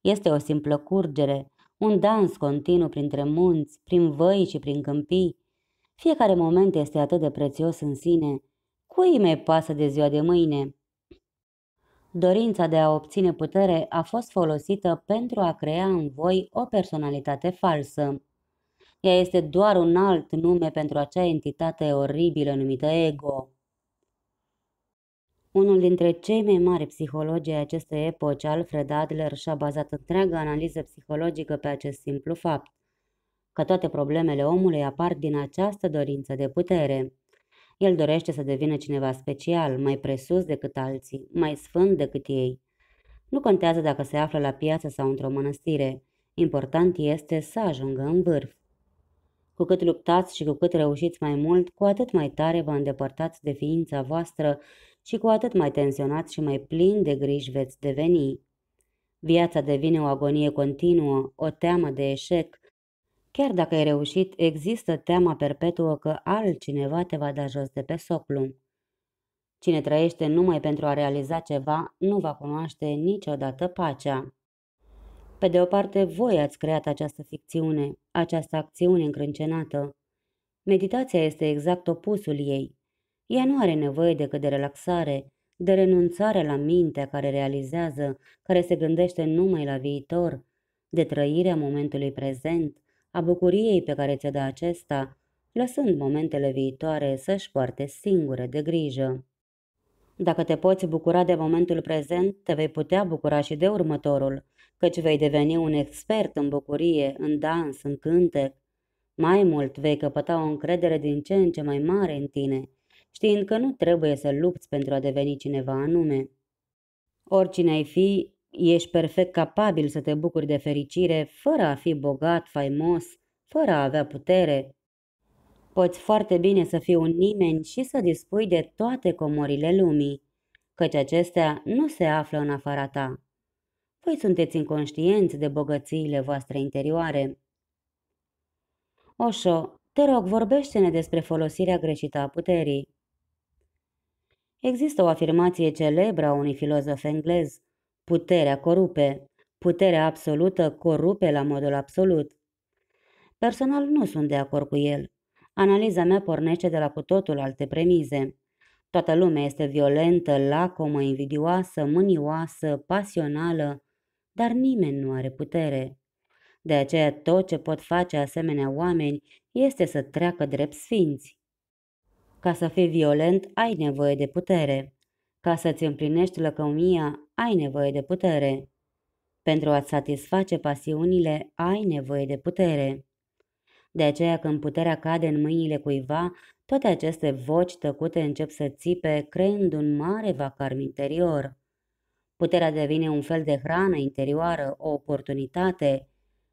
Este o simplă curgere, un dans continuu printre munți, prin văi și prin câmpii. Fiecare moment este atât de prețios în sine. Cui mai pasă de ziua de mâine? dorința de a obține putere a fost folosită pentru a crea în voi o personalitate falsă. Ea este doar un alt nume pentru acea entitate oribilă numită ego. Unul dintre cei mai mari psihologi ai acestei epoci, Alfred Adler, și-a bazat întreaga analiză psihologică pe acest simplu fapt, că toate problemele omului apar din această dorință de putere. El dorește să devină cineva special, mai presus decât alții, mai sfânt decât ei. Nu contează dacă se află la piață sau într-o mănăstire. Important este să ajungă în vârf. Cu cât luptați și cu cât reușiți mai mult, cu atât mai tare vă îndepărtați de ființa voastră și cu atât mai tensionați și mai plin de griji veți deveni. Viața devine o agonie continuă, o teamă de eșec, Chiar dacă ai reușit, există teama perpetuă că altcineva te va da jos de pe soclu. Cine trăiește numai pentru a realiza ceva, nu va cunoaște niciodată pacea. Pe de o parte, voi ați creat această ficțiune, această acțiune încrâncenată. Meditația este exact opusul ei. Ea nu are nevoie decât de relaxare, de renunțare la mintea care realizează, care se gândește numai la viitor, de trăirea momentului prezent, a bucuriei pe care ți-o dă acesta, lăsând momentele viitoare să-și poarte singure de grijă. Dacă te poți bucura de momentul prezent, te vei putea bucura și de următorul, căci vei deveni un expert în bucurie, în dans, în cântec. Mai mult vei căpăta o încredere din ce în ce mai mare în tine, știind că nu trebuie să lupți pentru a deveni cineva anume. Oricine ai fi, Ești perfect capabil să te bucuri de fericire fără a fi bogat, faimos, fără a avea putere. Poți foarte bine să fii un nimeni și să dispui de toate comorile lumii, căci acestea nu se află în afara ta. Voi sunteți inconștienți de bogățiile voastre interioare. Oșo, te rog, vorbește-ne despre folosirea greșită a puterii. Există o afirmație celebră a unui filozof englez, Puterea corupe. Puterea absolută corupe la modul absolut. Personal nu sunt de acord cu el. Analiza mea pornește de la cu totul alte premize. Toată lumea este violentă, lacomă, invidioasă, mânioasă, pasională, dar nimeni nu are putere. De aceea tot ce pot face asemenea oameni este să treacă drept sfinți. Ca să fii violent, ai nevoie de putere. Ca să-ți împlinești lăcămia, ai nevoie de putere. Pentru a-ți satisface pasiunile, ai nevoie de putere. De aceea, când puterea cade în mâinile cuiva, toate aceste voci tăcute încep să țipe, creând un mare vacarm interior. Puterea devine un fel de hrană interioară, o oportunitate.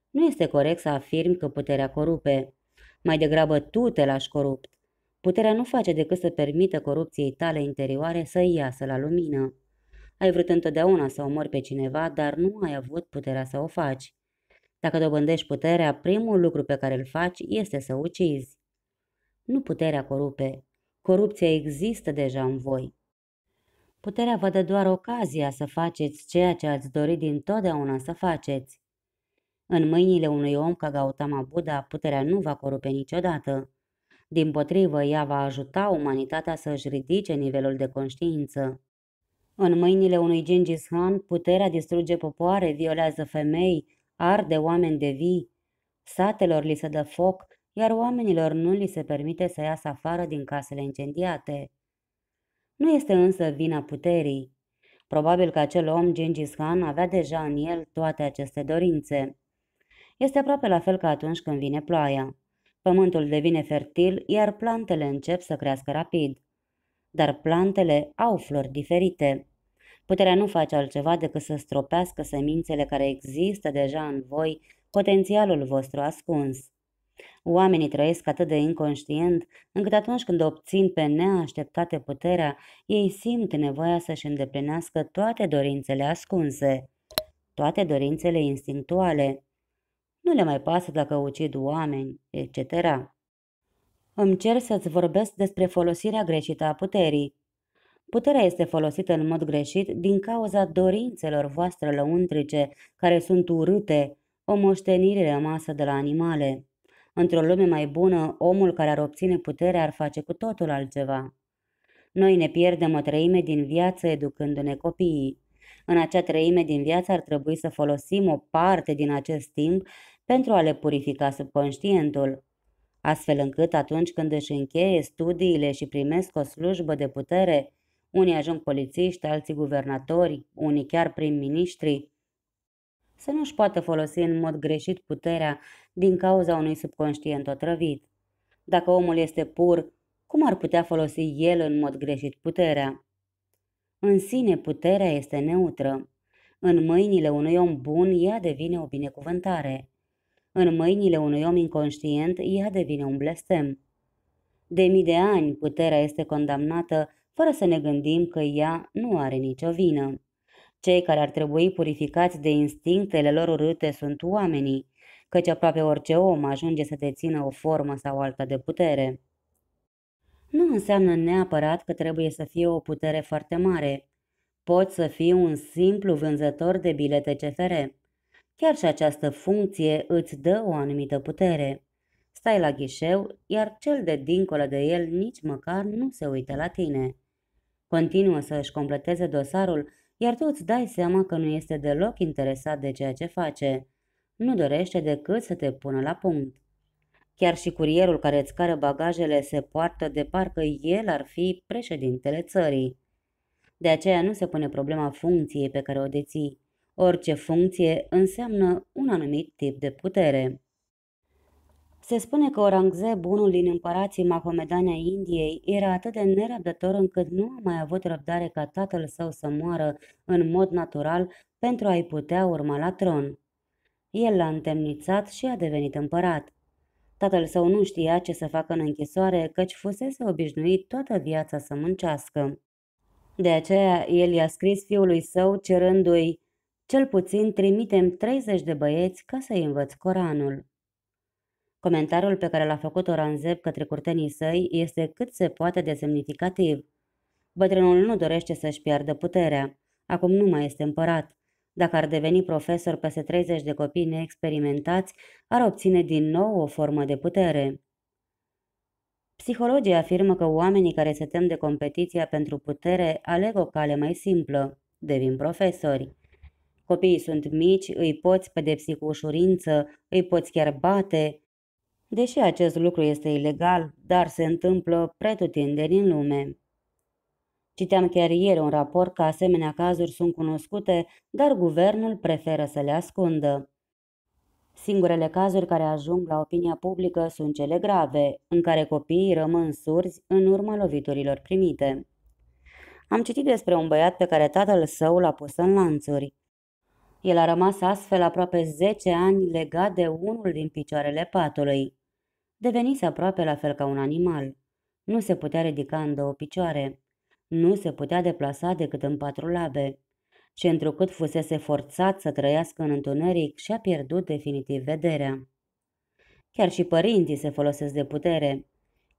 Nu este corect să afirmi că puterea corupe. Mai degrabă tu te lași corupt. Puterea nu face decât să permită corupției tale interioare să iasă la lumină. Ai vrut întotdeauna să omori pe cineva, dar nu ai avut puterea să o faci. Dacă dobândești puterea, primul lucru pe care îl faci este să ucizi. Nu puterea corupe. Corupția există deja în voi. Puterea vă dă doar ocazia să faceți ceea ce ați dorit dintotdeauna să faceți. În mâinile unui om ca Gautama Buddha, puterea nu va corupe niciodată. Din potrivă, ea va ajuta umanitatea să își ridice nivelul de conștiință. În mâinile unui Gengis Khan, puterea distruge popoare, violează femei, arde oameni de vii. Satelor li se dă foc, iar oamenilor nu li se permite să iasă afară din casele incendiate. Nu este însă vina puterii. Probabil că acel om, Gengis Khan, avea deja în el toate aceste dorințe. Este aproape la fel ca atunci când vine ploaia. Pământul devine fertil, iar plantele încep să crească rapid. Dar plantele au flori diferite. Puterea nu face altceva decât să stropească semințele care există deja în voi, potențialul vostru ascuns. Oamenii trăiesc atât de inconștient, încât atunci când obțin pe neașteptate puterea, ei simt nevoia să-și îndeplinească toate dorințele ascunse, toate dorințele instinctuale. Nu le mai pasă dacă ucid oameni, etc. Îmi cer să-ți vorbesc despre folosirea greșită a puterii. Puterea este folosită în mod greșit din cauza dorințelor voastre lăuntrice, care sunt urâte, o moștenire rămasă de la animale. Într-o lume mai bună, omul care ar obține putere ar face cu totul altceva. Noi ne pierdem o treime din viață educându-ne copiii. În acea treime din viață ar trebui să folosim o parte din acest timp pentru a le purifica subconștientul, astfel încât atunci când își încheie studiile și primesc o slujbă de putere, unii ajung polițiști, alții guvernatori, unii chiar prim-ministri. Să nu-și poată folosi în mod greșit puterea din cauza unui subconștient otrăvit. Dacă omul este pur, cum ar putea folosi el în mod greșit puterea? În sine puterea este neutră. În mâinile unui om bun, ea devine o binecuvântare. În mâinile unui om inconștient, ea devine un blestem. De mii de ani, puterea este condamnată fără să ne gândim că ea nu are nicio vină. Cei care ar trebui purificați de instinctele lor urâte sunt oamenii, căci aproape orice om ajunge să dețină o formă sau alta de putere. Nu înseamnă neapărat că trebuie să fie o putere foarte mare. Poți să fii un simplu vânzător de bilete CFR. Chiar și această funcție îți dă o anumită putere. Stai la ghișeu, iar cel de dincolo de el nici măcar nu se uită la tine. Continuă să își completeze dosarul, iar tu îți dai seama că nu este deloc interesat de ceea ce face. Nu dorește decât să te pună la punct. Chiar și curierul care îți cară bagajele se poartă de parcă el ar fi președintele țării. De aceea nu se pune problema funcției pe care o deții. Orice funcție înseamnă un anumit tip de putere. Se spune că Orangzeb, unul din împărații mahomedani ai Indiei, era atât de nerăbdător încât nu a mai avut răbdare ca tatăl său să moară în mod natural pentru a-i putea urma la tron. El l-a întemnițat și a devenit împărat. Tatăl său nu știa ce să facă în închisoare, căci fusese obișnuit toată viața să muncească. De aceea, el i-a scris fiului său cerându-i, cel puțin trimitem 30 de băieți ca să-i învăț Coranul. Comentariul pe care l-a făcut Oranzeb către curtenii săi este cât se poate de semnificativ. Bătrânul nu dorește să-și piardă puterea. Acum nu mai este împărat. Dacă ar deveni profesor peste 30 de copii neexperimentați, ar obține din nou o formă de putere. Psihologii afirmă că oamenii care se tem de competiția pentru putere aleg o cale mai simplă, devin profesori. Copiii sunt mici, îi poți pedepsi cu ușurință, îi poți chiar bate, deși acest lucru este ilegal, dar se întâmplă pretutindeni în lume. Citeam chiar ieri un raport că asemenea cazuri sunt cunoscute, dar guvernul preferă să le ascundă. Singurele cazuri care ajung la opinia publică sunt cele grave, în care copiii rămân surzi în urma loviturilor primite. Am citit despre un băiat pe care tatăl său l-a pus în lanțuri. El a rămas astfel aproape 10 ani legat de unul din picioarele patului. Devenise aproape la fel ca un animal. Nu se putea ridica în două picioare. Nu se putea deplasa decât în patru labe. Și întrucât fusese forțat să trăiască în întuneric, și-a pierdut definitiv vederea. Chiar și părinții se folosesc de putere.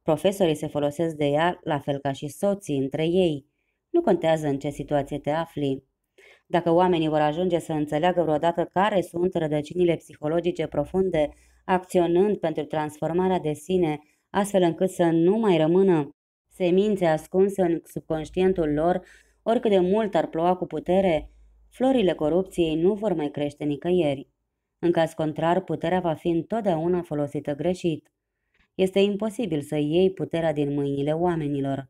Profesorii se folosesc de ea, la fel ca și soții între ei. Nu contează în ce situație te afli. Dacă oamenii vor ajunge să înțeleagă vreodată care sunt rădăcinile psihologice profunde acționând pentru transformarea de sine, astfel încât să nu mai rămână semințe ascunse în subconștientul lor, oricât de mult ar ploua cu putere, florile corupției nu vor mai crește nicăieri. În caz contrar, puterea va fi întotdeauna folosită greșit. Este imposibil să iei puterea din mâinile oamenilor.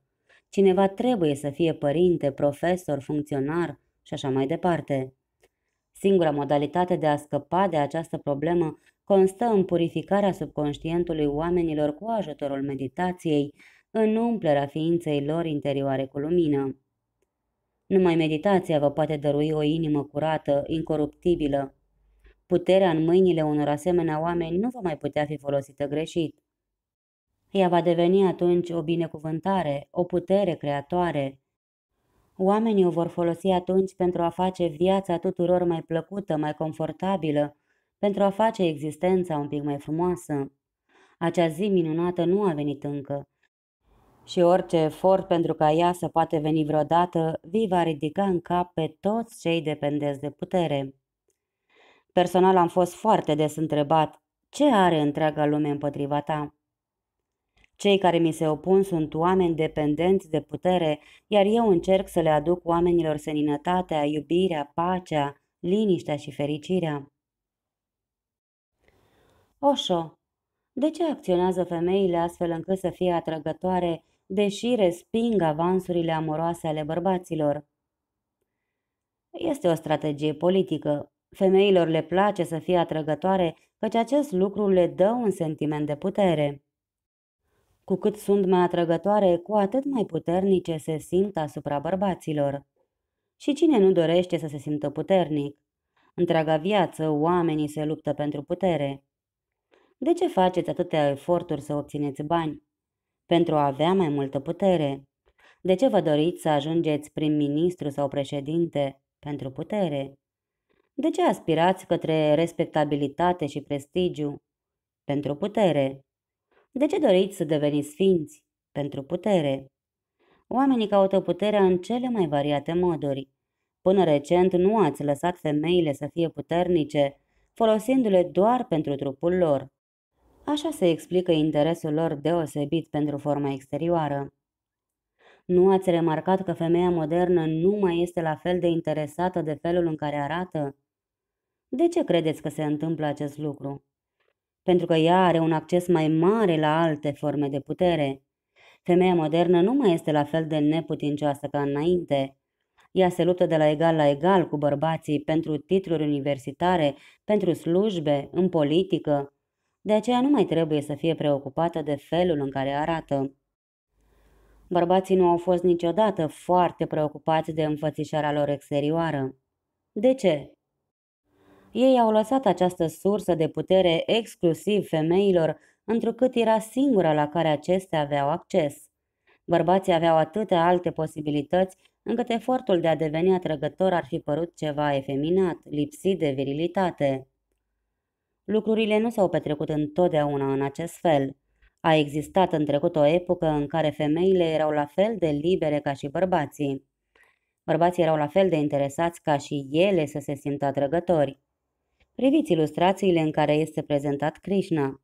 Cineva trebuie să fie părinte, profesor, funcționar și așa mai departe. Singura modalitate de a scăpa de această problemă constă în purificarea subconștientului oamenilor cu ajutorul meditației, în umplerea ființei lor interioare cu lumină. Numai meditația vă poate dărui o inimă curată, incoruptibilă. Puterea în mâinile unor asemenea oameni nu va mai putea fi folosită greșit. Ea va deveni atunci o binecuvântare, o putere creatoare. Oamenii o vor folosi atunci pentru a face viața tuturor mai plăcută, mai confortabilă, pentru a face existența un pic mai frumoasă. Acea zi minunată nu a venit încă. Și orice efort pentru ca ea să poate veni vreodată, vi va ridica în cap pe toți cei dependenți de putere. Personal am fost foarte des întrebat, ce are întreaga lume împotriva ta? Cei care mi se opun sunt oameni dependenți de putere, iar eu încerc să le aduc oamenilor seninătatea, iubirea, pacea, liniștea și fericirea. Oșo. De ce acționează femeile astfel încât să fie atrăgătoare, deși resping avansurile amoroase ale bărbaților? Este o strategie politică. Femeilor le place să fie atrăgătoare, căci acest lucru le dă un sentiment de putere. Cu cât sunt mai atrăgătoare, cu atât mai puternice se simt asupra bărbaților. Și cine nu dorește să se simtă puternic? Întreaga viață, oamenii se luptă pentru putere. De ce faceți atâtea eforturi să obțineți bani? Pentru a avea mai multă putere. De ce vă doriți să ajungeți prim-ministru sau președinte? Pentru putere. De ce aspirați către respectabilitate și prestigiu? Pentru putere. De ce doriți să deveniți sfinți? Pentru putere. Oamenii caută puterea în cele mai variate moduri. Până recent nu ați lăsat femeile să fie puternice, folosindu-le doar pentru trupul lor. Așa se explică interesul lor deosebit pentru forma exterioară. Nu ați remarcat că femeia modernă nu mai este la fel de interesată de felul în care arată? De ce credeți că se întâmplă acest lucru? Pentru că ea are un acces mai mare la alte forme de putere. Femeia modernă nu mai este la fel de neputincioasă ca înainte. Ea se luptă de la egal la egal cu bărbații pentru titluri universitare, pentru slujbe, în politică. De aceea nu mai trebuie să fie preocupată de felul în care arată. Bărbații nu au fost niciodată foarte preocupați de înfățișarea lor exterioară. De ce? Ei au lăsat această sursă de putere exclusiv femeilor, întrucât era singura la care acestea aveau acces. Bărbații aveau atâtea alte posibilități încât efortul de a deveni atrăgător ar fi părut ceva efeminat, lipsit de virilitate. Lucrurile nu s-au petrecut întotdeauna în acest fel. A existat în trecut o epocă în care femeile erau la fel de libere ca și bărbații. Bărbații erau la fel de interesați ca și ele să se simtă atrăgători. Priviți ilustrațiile în care este prezentat Krishna.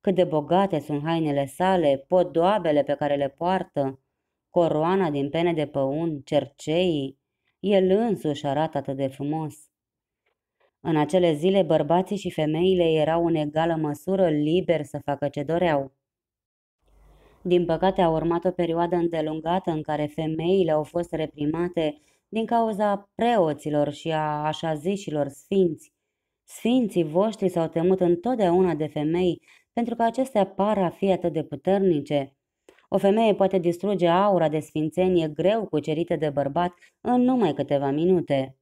Cât de bogate sunt hainele sale, podoabele pe care le poartă, coroana din pene de păun, cerceii, el însuși arată atât de frumos. În acele zile, bărbații și femeile erau în egală măsură liberi să facă ce doreau. Din păcate, a urmat o perioadă îndelungată în care femeile au fost reprimate din cauza preoților și a așa zișilor sfinți. Sfinții voștri s-au temut întotdeauna de femei pentru că acestea par a fi atât de puternice. O femeie poate distruge aura de sfințenie greu cucerită de bărbat în numai câteva minute.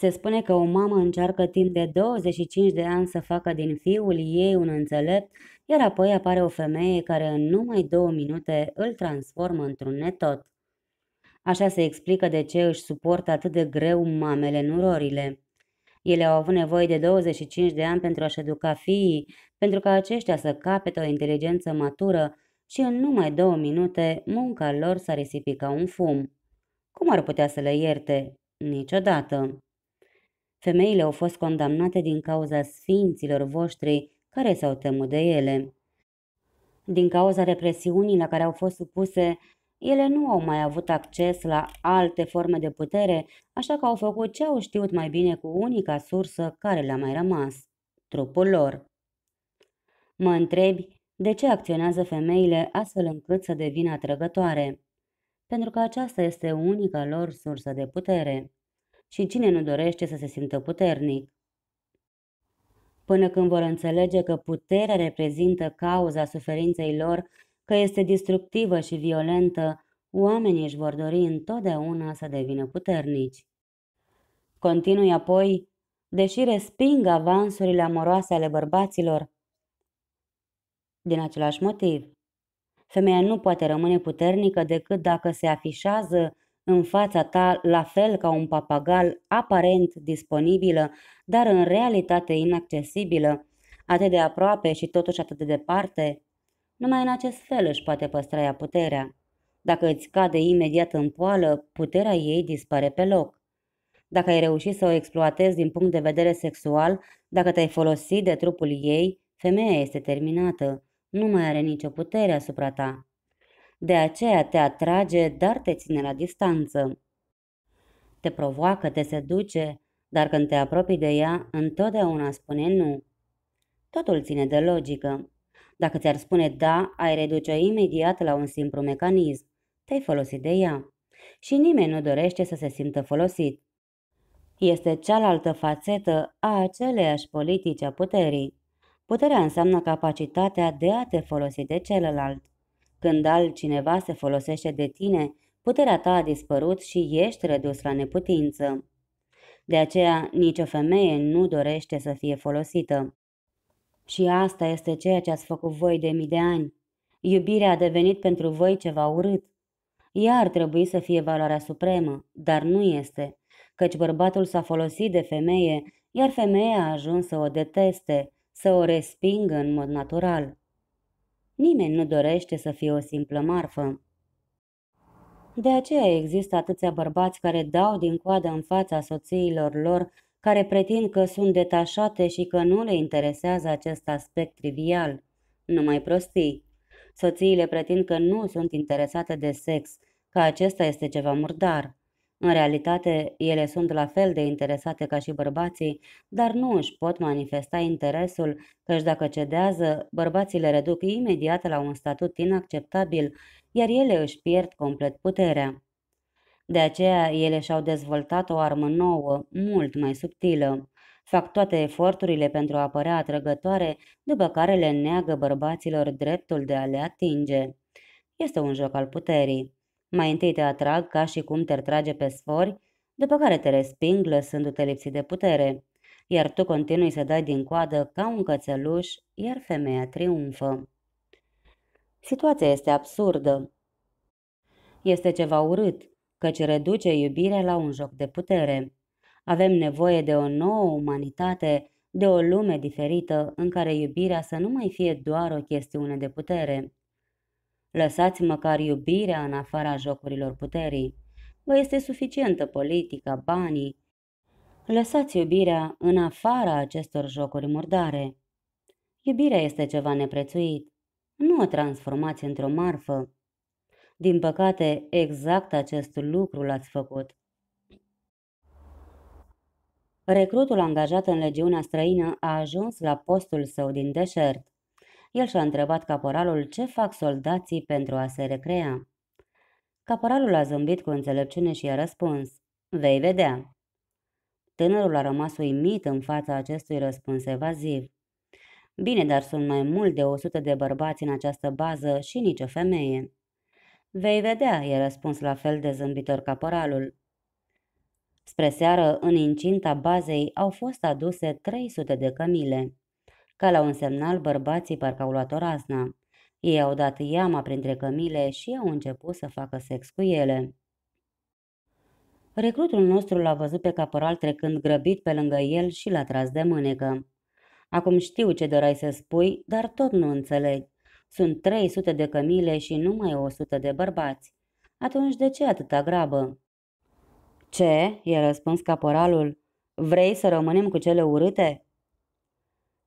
Se spune că o mamă încearcă timp de 25 de ani să facă din fiul ei un înțelept, iar apoi apare o femeie care în numai două minute îl transformă într-un netot. Așa se explică de ce își suportă atât de greu mamele nurorile. Ele au avut nevoie de 25 de ani pentru a-și educa fiii, pentru ca aceștia să capete o inteligență matură și în numai două minute munca lor s-a risipit ca un fum. Cum ar putea să le ierte? Niciodată. Femeile au fost condamnate din cauza sfinților voștri care s-au temut de ele. Din cauza represiunii la care au fost supuse, ele nu au mai avut acces la alte forme de putere, așa că au făcut ce au știut mai bine cu unica sursă care le-a mai rămas, trupul lor. Mă întrebi de ce acționează femeile astfel încât să devină atrăgătoare? Pentru că aceasta este unica lor sursă de putere și cine nu dorește să se simtă puternic. Până când vor înțelege că puterea reprezintă cauza suferinței lor, că este destructivă și violentă, oamenii își vor dori întotdeauna să devină puternici. Continui apoi, deși resping avansurile amoroase ale bărbaților, din același motiv. Femeia nu poate rămâne puternică decât dacă se afișează în fața ta, la fel ca un papagal aparent disponibilă, dar în realitate inaccesibilă, atât de aproape și totuși atât de departe? Numai în acest fel își poate păstra ea puterea. Dacă îți cade imediat în poală, puterea ei dispare pe loc. Dacă ai reușit să o exploatezi din punct de vedere sexual, dacă te-ai folosit de trupul ei, femeia este terminată. Nu mai are nicio putere asupra ta de aceea te atrage, dar te ține la distanță. Te provoacă, te seduce, dar când te apropii de ea, întotdeauna spune nu. Totul ține de logică. Dacă ți-ar spune da, ai reduce-o imediat la un simplu mecanism. Te-ai folosit de ea. Și nimeni nu dorește să se simtă folosit. Este cealaltă fațetă a aceleiași politici a puterii. Puterea înseamnă capacitatea de a te folosi de celălalt. Când altcineva se folosește de tine, puterea ta a dispărut și ești redus la neputință. De aceea, nicio femeie nu dorește să fie folosită. Și asta este ceea ce ați făcut voi de mii de ani. Iubirea a devenit pentru voi ceva urât. Ea ar trebui să fie valoarea supremă, dar nu este, căci bărbatul s-a folosit de femeie, iar femeia a ajuns să o deteste, să o respingă în mod natural. Nimeni nu dorește să fie o simplă marfă. De aceea există atâția bărbați care dau din coadă în fața soțiilor lor, care pretind că sunt detașate și că nu le interesează acest aspect trivial. Numai prostii. Soțiile pretind că nu sunt interesate de sex, că acesta este ceva murdar. În realitate, ele sunt la fel de interesate ca și bărbații, dar nu își pot manifesta interesul, căci dacă cedează, bărbații le reduc imediat la un statut inacceptabil, iar ele își pierd complet puterea. De aceea, ele și-au dezvoltat o armă nouă, mult mai subtilă. Fac toate eforturile pentru a apărea atrăgătoare, după care le neagă bărbaților dreptul de a le atinge. Este un joc al puterii. Mai întâi te atrag ca și cum te-ar trage pe sfori, după care te resping lăsându-te lipsit de putere. Iar tu continui să dai din coadă ca un cățeluș, iar femeia triumfă. Situația este absurdă. Este ceva urât, căci reduce iubirea la un joc de putere. Avem nevoie de o nouă umanitate, de o lume diferită în care iubirea să nu mai fie doar o chestiune de putere. Lăsați măcar iubirea în afara jocurilor puterii. Vă este suficientă politica, banii. Lăsați iubirea în afara acestor jocuri murdare. Iubirea este ceva neprețuit. Nu o transformați într-o marfă. Din păcate, exact acest lucru l-ați făcut. Recrutul angajat în legiunea străină a ajuns la postul său din deșert. El și-a întrebat caporalul ce fac soldații pentru a se recrea. Caporalul a zâmbit cu înțelepciune și i-a răspuns, Vei vedea. Tânărul a rămas uimit în fața acestui răspuns evaziv. Bine, dar sunt mai mult de 100 de bărbați în această bază și nicio femeie. Vei vedea, i-a răspuns la fel de zâmbitor caporalul. Spre seară, în incinta bazei au fost aduse 300 de cămile. Ca la un semnal, bărbații parcă au luat o razna. Ei au dat iama printre cămile și au început să facă sex cu ele. Recrutul nostru l-a văzut pe caporal trecând grăbit pe lângă el și l-a tras de mânecă. Acum știu ce dorai să spui, dar tot nu înțeleg. Sunt 300 de cămile și numai 100 de bărbați. Atunci de ce atâta grabă? Ce? i-a răspuns caporalul. Vrei să rămânem cu cele urâte?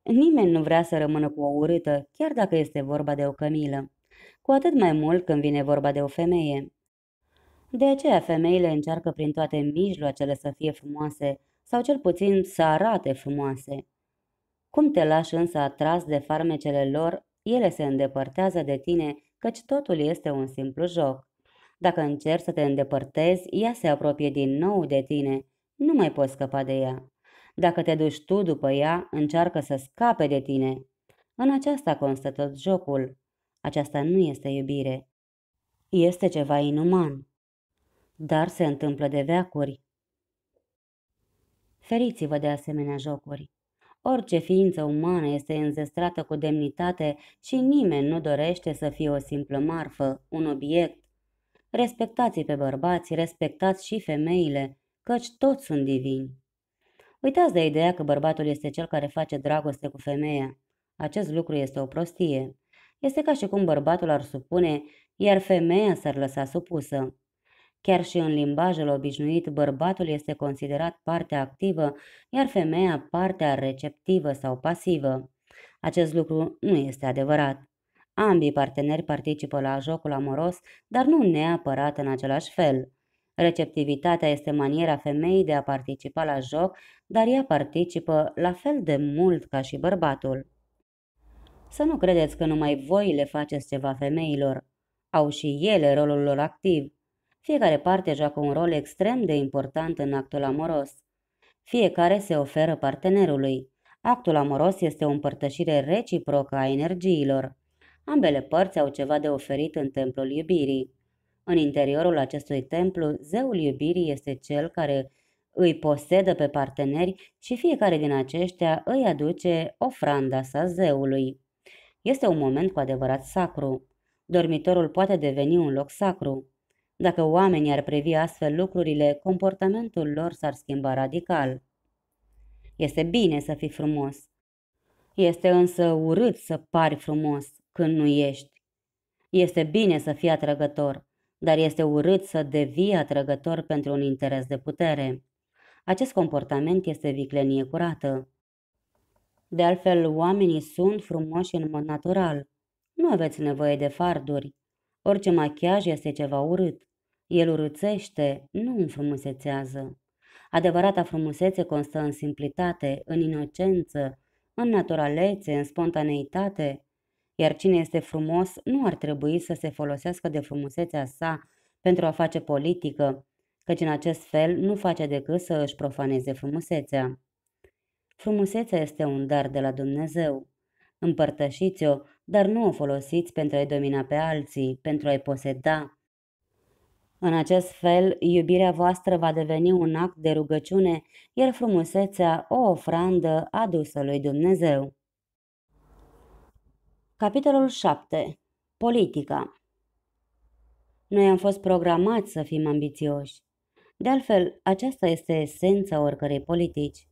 Nimeni nu vrea să rămână cu o urâtă, chiar dacă este vorba de o cămilă. Cu atât mai mult când vine vorba de o femeie. De aceea femeile încearcă prin toate mijloacele să fie frumoase, sau cel puțin să arate frumoase. Cum te lași însă atras de farmecele lor, ele se îndepărtează de tine, căci totul este un simplu joc. Dacă încerci să te îndepărtezi, ea se apropie din nou de tine. Nu mai poți scăpa de ea. Dacă te duci tu după ea, încearcă să scape de tine. În aceasta constă tot jocul. Aceasta nu este iubire. Este ceva inuman. Dar se întâmplă de veacuri. Feriți-vă de asemenea jocuri. Orice ființă umană este înzestrată cu demnitate și nimeni nu dorește să fie o simplă marfă, un obiect. Respectați pe bărbați, respectați și femeile, căci toți sunt divini. Uitați de ideea că bărbatul este cel care face dragoste cu femeia. Acest lucru este o prostie. Este ca și cum bărbatul ar supune, iar femeia s-ar lăsa supusă. Chiar și în limbajul obișnuit, bărbatul este considerat partea activă, iar femeia partea receptivă sau pasivă. Acest lucru nu este adevărat. Ambii parteneri participă la jocul amoros, dar nu neapărat în același fel. Receptivitatea este maniera femeii de a participa la joc, dar ea participă la fel de mult ca și bărbatul. Să nu credeți că numai voi le faceți ceva femeilor. Au și ele rolul lor activ. Fiecare parte joacă un rol extrem de important în actul amoros. Fiecare se oferă partenerului. Actul amoros este o împărtășire reciprocă a energiilor. Ambele părți au ceva de oferit în templul iubirii. În interiorul acestui templu, zeul iubirii este cel care îi posedă pe parteneri și fiecare din aceștia îi aduce ofranda sa zeului. Este un moment cu adevărat sacru. Dormitorul poate deveni un loc sacru. Dacă oamenii ar privi astfel lucrurile, comportamentul lor s-ar schimba radical. Este bine să fii frumos. Este însă urât să pari frumos când nu ești. Este bine să fii atrăgător, dar este urât să devii atrăgător pentru un interes de putere. Acest comportament este viclenie curată. De altfel, oamenii sunt frumoși în mod natural. Nu aveți nevoie de farduri. Orice machiaj este ceva urât. El urâțește, nu înfrumusețează. Adevărata frumusețe constă în simplitate, în inocență, în naturalețe, în spontaneitate, iar cine este frumos nu ar trebui să se folosească de frumusețea sa pentru a face politică, căci în acest fel nu face decât să își profaneze frumusețea. Frumusețea este un dar de la Dumnezeu. Împărtășiți-o, dar nu o folosiți pentru a-i domina pe alții, pentru a-i poseda. În acest fel, iubirea voastră va deveni un act de rugăciune, iar frumusețea o ofrandă adusă lui Dumnezeu. Capitolul 7. Politica Noi am fost programați să fim ambițioși. De altfel, aceasta este esența oricărei politici.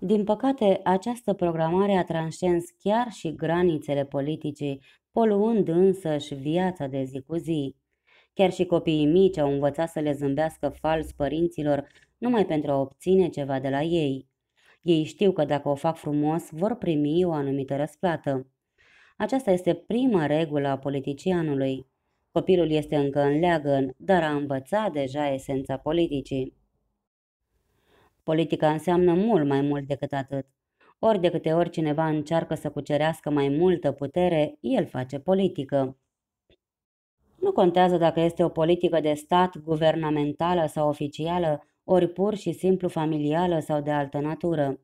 Din păcate, această programare a transcens chiar și granițele politicii, poluând însăși viața de zi cu zi. Chiar și copiii mici au învățat să le zâmbească fals părinților numai pentru a obține ceva de la ei. Ei știu că dacă o fac frumos, vor primi o anumită răsplată. Aceasta este prima regulă a politicianului. Copilul este încă în leagăn, dar a învățat deja esența politicii. Politica înseamnă mult mai mult decât atât. Ori de câte ori cineva încearcă să cucerească mai multă putere, el face politică. Nu contează dacă este o politică de stat, guvernamentală sau oficială, ori pur și simplu familială sau de altă natură.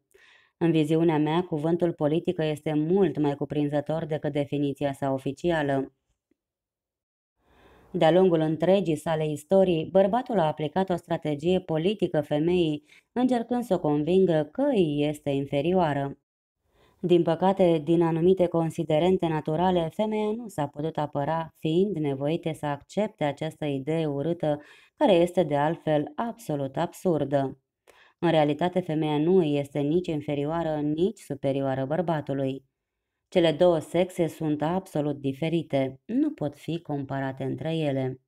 În viziunea mea, cuvântul politică este mult mai cuprinzător decât definiția sa oficială. De-a lungul întregii sale istorii, bărbatul a aplicat o strategie politică femeii, încercând să o convingă că îi este inferioară. Din păcate, din anumite considerente naturale, femeia nu s-a putut apăra, fiind nevoită să accepte această idee urâtă, care este de altfel absolut absurdă. În realitate, femeia nu îi este nici inferioară, nici superioară bărbatului. Cele două sexe sunt absolut diferite, nu pot fi comparate între ele.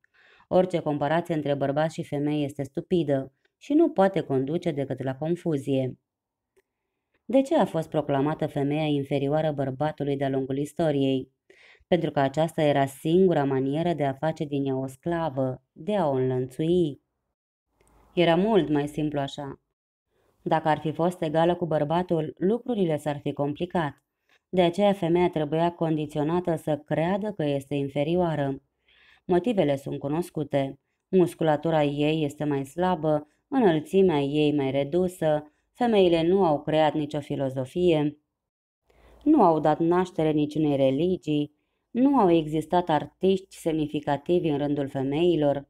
Orice comparație între bărbați și femei este stupidă și nu poate conduce decât la confuzie. De ce a fost proclamată femeia inferioară bărbatului de-a lungul istoriei? Pentru că aceasta era singura manieră de a face din ea o sclavă, de a o înlănțui. Era mult mai simplu așa. Dacă ar fi fost egală cu bărbatul, lucrurile s-ar fi complicat. De aceea femeia trebuia condiționată să creadă că este inferioară. Motivele sunt cunoscute. Musculatura ei este mai slabă, înălțimea ei mai redusă, femeile nu au creat nicio filozofie, nu au dat naștere niciunei religii, nu au existat artiști semnificativi în rândul femeilor,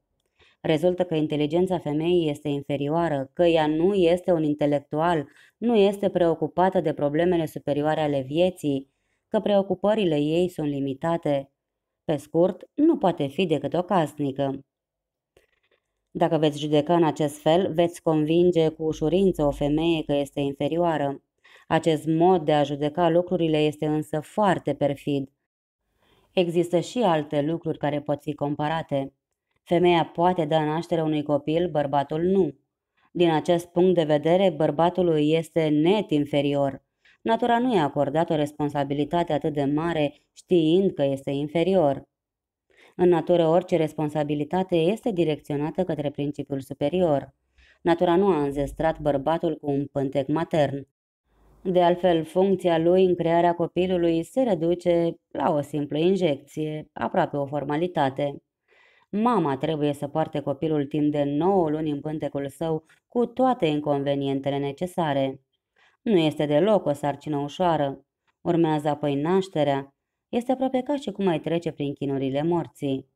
Rezultă că inteligența femeii este inferioară, că ea nu este un intelectual, nu este preocupată de problemele superioare ale vieții, că preocupările ei sunt limitate. Pe scurt, nu poate fi decât o casnică. Dacă veți judeca în acest fel, veți convinge cu ușurință o femeie că este inferioară. Acest mod de a judeca lucrurile este însă foarte perfid. Există și alte lucruri care pot fi comparate. Femeia poate da naștere unui copil, bărbatul nu. Din acest punct de vedere, bărbatul îi este net inferior. Natura nu i-a acordat o responsabilitate atât de mare știind că este inferior. În natură, orice responsabilitate este direcționată către principiul superior. Natura nu a înzestrat bărbatul cu un pântec matern. De altfel, funcția lui în crearea copilului se reduce la o simplă injecție, aproape o formalitate. Mama trebuie să poarte copilul timp de 9 luni în pântecul său cu toate inconvenientele necesare. Nu este deloc o sarcină ușoară. Urmează apoi nașterea. Este aproape ca și cum ai trece prin chinurile morții.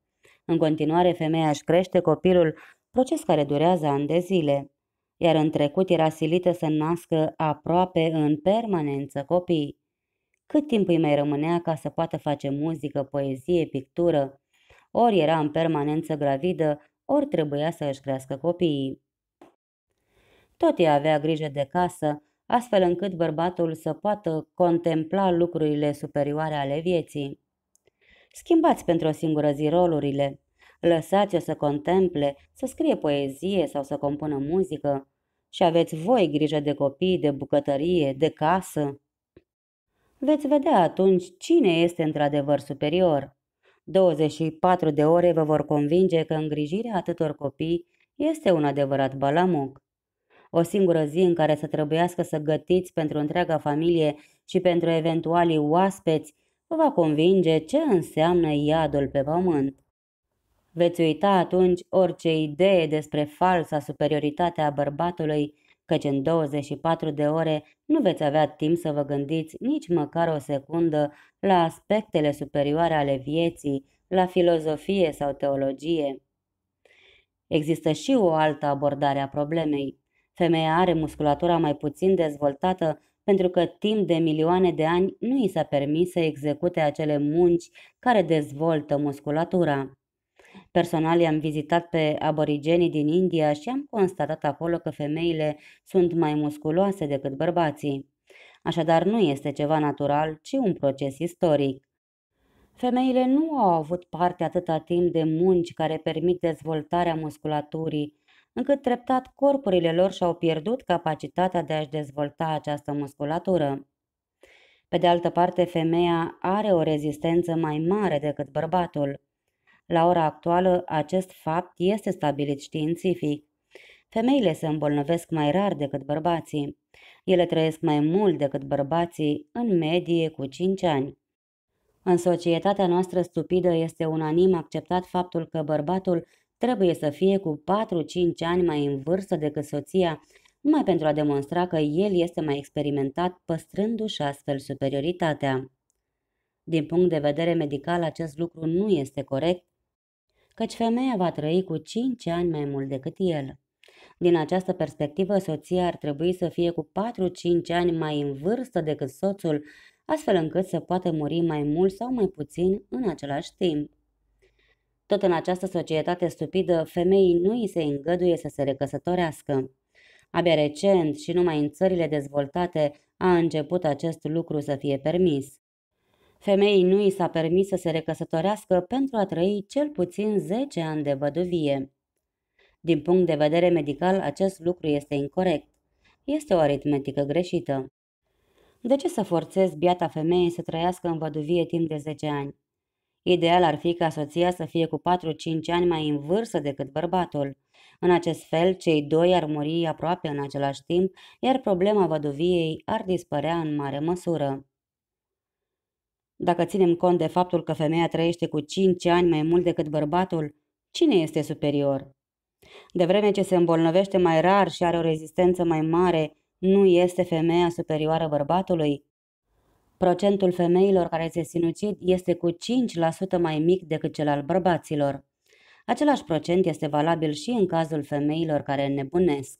În continuare, femeia își crește copilul, proces care durează ani de zile. Iar în trecut era silită să nască aproape în permanență copii cât timp îi mai rămânea ca să poată face muzică, poezie, pictură. Ori era în permanență gravidă, ori trebuia să își crească copiii. Tot ea avea grijă de casă, astfel încât bărbatul să poată contempla lucrurile superioare ale vieții. Schimbați pentru o singură zi rolurile, lăsați-o să contemple, să scrie poezie sau să compună muzică și aveți voi grijă de copii, de bucătărie, de casă. Veți vedea atunci cine este într-adevăr superior. 24 de ore vă vor convinge că îngrijirea atâtor copii este un adevărat balamuc. O singură zi în care să trebuiască să gătiți pentru întreaga familie și pentru eventualii oaspeți vă va convinge ce înseamnă iadul pe pământ. Veți uita atunci orice idee despre falsa superioritate a bărbatului căci în 24 de ore nu veți avea timp să vă gândiți nici măcar o secundă la aspectele superioare ale vieții, la filozofie sau teologie. Există și o altă abordare a problemei. Femeia are musculatura mai puțin dezvoltată pentru că timp de milioane de ani nu i s-a permis să execute acele munci care dezvoltă musculatura. Personal i-am vizitat pe aborigenii din India și am constatat acolo că femeile sunt mai musculoase decât bărbații. Așadar, nu este ceva natural, ci un proces istoric. Femeile nu au avut parte atâta timp de munci care permit dezvoltarea musculaturii, încât treptat corpurile lor și-au pierdut capacitatea de a-și dezvolta această musculatură. Pe de altă parte, femeia are o rezistență mai mare decât bărbatul. La ora actuală, acest fapt este stabilit științific. Femeile se îmbolnăvesc mai rar decât bărbații. Ele trăiesc mai mult decât bărbații, în medie cu 5 ani. În societatea noastră stupidă este unanim acceptat faptul că bărbatul trebuie să fie cu 4-5 ani mai în vârstă decât soția, numai pentru a demonstra că el este mai experimentat, păstrându-și astfel superioritatea. Din punct de vedere medical, acest lucru nu este corect, căci femeia va trăi cu 5 ani mai mult decât el. Din această perspectivă, soția ar trebui să fie cu 4-5 ani mai în vârstă decât soțul, astfel încât să poată muri mai mult sau mai puțin în același timp. Tot în această societate stupidă, femeii nu îi se îngăduie să se recăsătorească. Abia recent și numai în țările dezvoltate a început acest lucru să fie permis. Femeii nu i s-a permis să se recăsătorească pentru a trăi cel puțin 10 ani de văduvie. Din punct de vedere medical, acest lucru este incorrect. Este o aritmetică greșită. De ce să forțezi biata femeie să trăiască în văduvie timp de 10 ani? Ideal ar fi ca soția să fie cu 4-5 ani mai în vârstă decât bărbatul. În acest fel, cei doi ar muri aproape în același timp, iar problema văduviei ar dispărea în mare măsură. Dacă ținem cont de faptul că femeia trăiește cu 5 ani mai mult decât bărbatul, cine este superior? De vreme ce se îmbolnăvește mai rar și are o rezistență mai mare, nu este femeia superioară bărbatului? Procentul femeilor care se sinucid este cu 5% mai mic decât cel al bărbaților. Același procent este valabil și în cazul femeilor care nebunesc.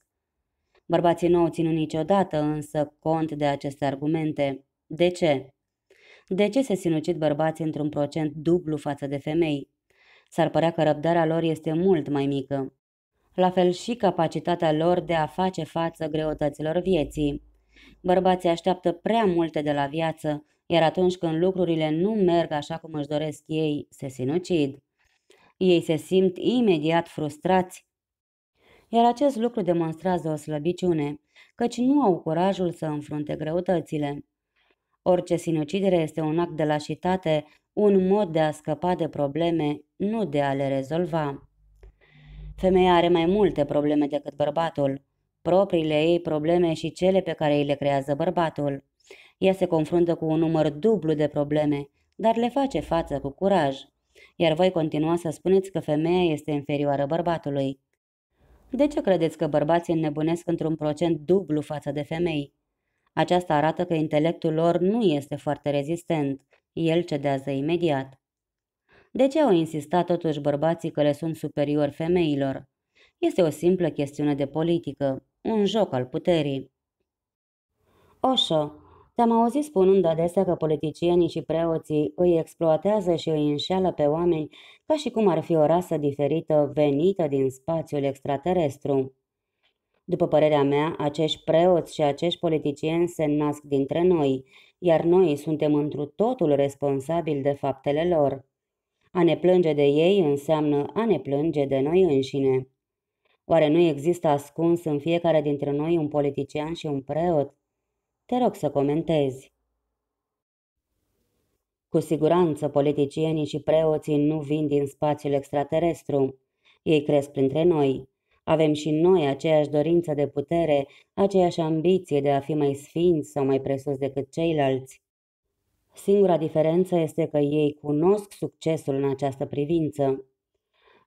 Bărbații nu au ținut niciodată însă cont de aceste argumente. De ce? De ce se sinucid bărbații într-un procent dublu față de femei? S-ar părea că răbdarea lor este mult mai mică. La fel și capacitatea lor de a face față greutăților vieții. Bărbații așteaptă prea multe de la viață, iar atunci când lucrurile nu merg așa cum își doresc ei, se sinucid. Ei se simt imediat frustrați, iar acest lucru demonstrează o slăbiciune, căci nu au curajul să înfrunte greutățile. Orice sinucidere este un act de lașitate, un mod de a scăpa de probleme, nu de a le rezolva. Femeia are mai multe probleme decât bărbatul, propriile ei probleme și cele pe care îi le creează bărbatul. Ea se confruntă cu un număr dublu de probleme, dar le face față cu curaj. Iar voi continua să spuneți că femeia este inferioară bărbatului. De ce credeți că bărbații înnebunesc într-un procent dublu față de femei? Aceasta arată că intelectul lor nu este foarte rezistent. El cedează imediat. De ce au insistat totuși bărbații că le sunt superiori femeilor? Este o simplă chestiune de politică, un joc al puterii. Oșo, te-am auzit spunând adesea că politicienii și preoții îi exploatează și îi înșeală pe oameni ca și cum ar fi o rasă diferită venită din spațiul extraterestru. După părerea mea, acești preoți și acești politicieni se nasc dintre noi, iar noi suntem întru totul responsabili de faptele lor. A ne plânge de ei înseamnă a ne plânge de noi înșine. Oare nu există ascuns în fiecare dintre noi un politician și un preot? Te rog să comentezi. Cu siguranță, politicienii și preoții nu vin din spațiul extraterestru. Ei cresc printre noi. Avem și noi aceeași dorință de putere, aceeași ambiție de a fi mai sfinți sau mai presus decât ceilalți. Singura diferență este că ei cunosc succesul în această privință.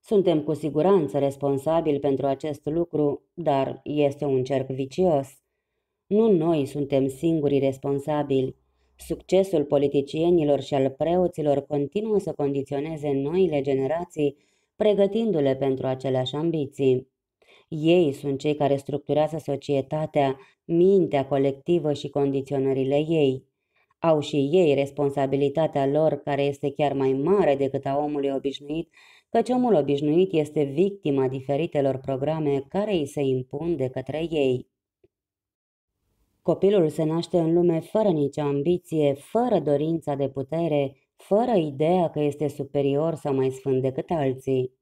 Suntem cu siguranță responsabili pentru acest lucru, dar este un cerc vicios. Nu noi suntem singurii responsabili. Succesul politicienilor și al preoților continuă să condiționeze noile generații, pregătindu-le pentru aceleași ambiții. Ei sunt cei care structurează societatea, mintea colectivă și condiționările ei. Au și ei responsabilitatea lor, care este chiar mai mare decât a omului obișnuit, căci omul obișnuit este victima diferitelor programe care îi se impun de către ei. Copilul se naște în lume fără nicio ambiție, fără dorința de putere, fără ideea că este superior sau mai sfânt decât alții.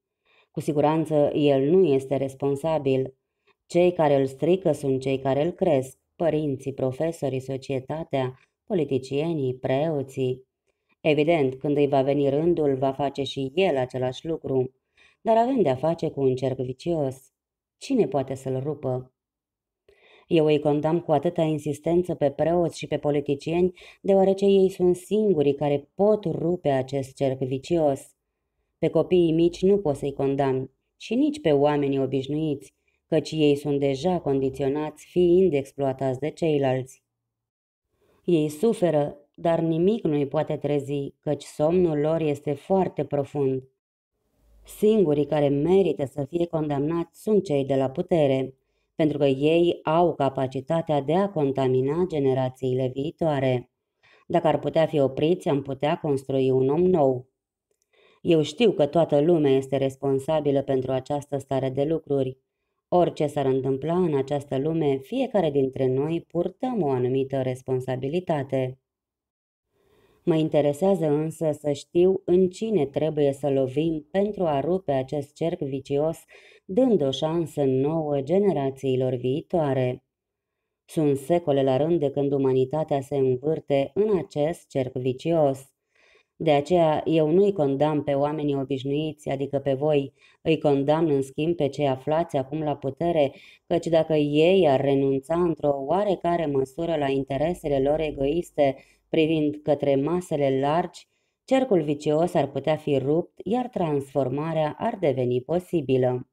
Cu siguranță el nu este responsabil. Cei care îl strică sunt cei care îl cresc, părinții, profesorii, societatea, politicienii, preoții. Evident, când îi va veni rândul, va face și el același lucru, dar avem de-a face cu un cerc vicios. Cine poate să-l rupă? Eu îi condamn cu atâta insistență pe preoți și pe politicieni, deoarece ei sunt singurii care pot rupe acest cerc vicios. Pe copiii mici nu poți să-i condamni și nici pe oamenii obișnuiți, căci ei sunt deja condiționați fiind exploatați de ceilalți. Ei suferă, dar nimic nu îi poate trezi, căci somnul lor este foarte profund. Singurii care merită să fie condamnați sunt cei de la putere, pentru că ei au capacitatea de a contamina generațiile viitoare. Dacă ar putea fi opriți, am putea construi un om nou. Eu știu că toată lumea este responsabilă pentru această stare de lucruri. Orice s-ar întâmpla în această lume, fiecare dintre noi purtăm o anumită responsabilitate. Mă interesează însă să știu în cine trebuie să lovim pentru a rupe acest cerc vicios, dând o șansă nouă generațiilor viitoare. Sunt secole la rând de când umanitatea se învârte în acest cerc vicios. De aceea eu nu îi condamn pe oamenii obișnuiți, adică pe voi, îi condamn în schimb pe cei aflați acum la putere, căci dacă ei ar renunța într-o oarecare măsură la interesele lor egoiste privind către masele largi, cercul vicios ar putea fi rupt, iar transformarea ar deveni posibilă.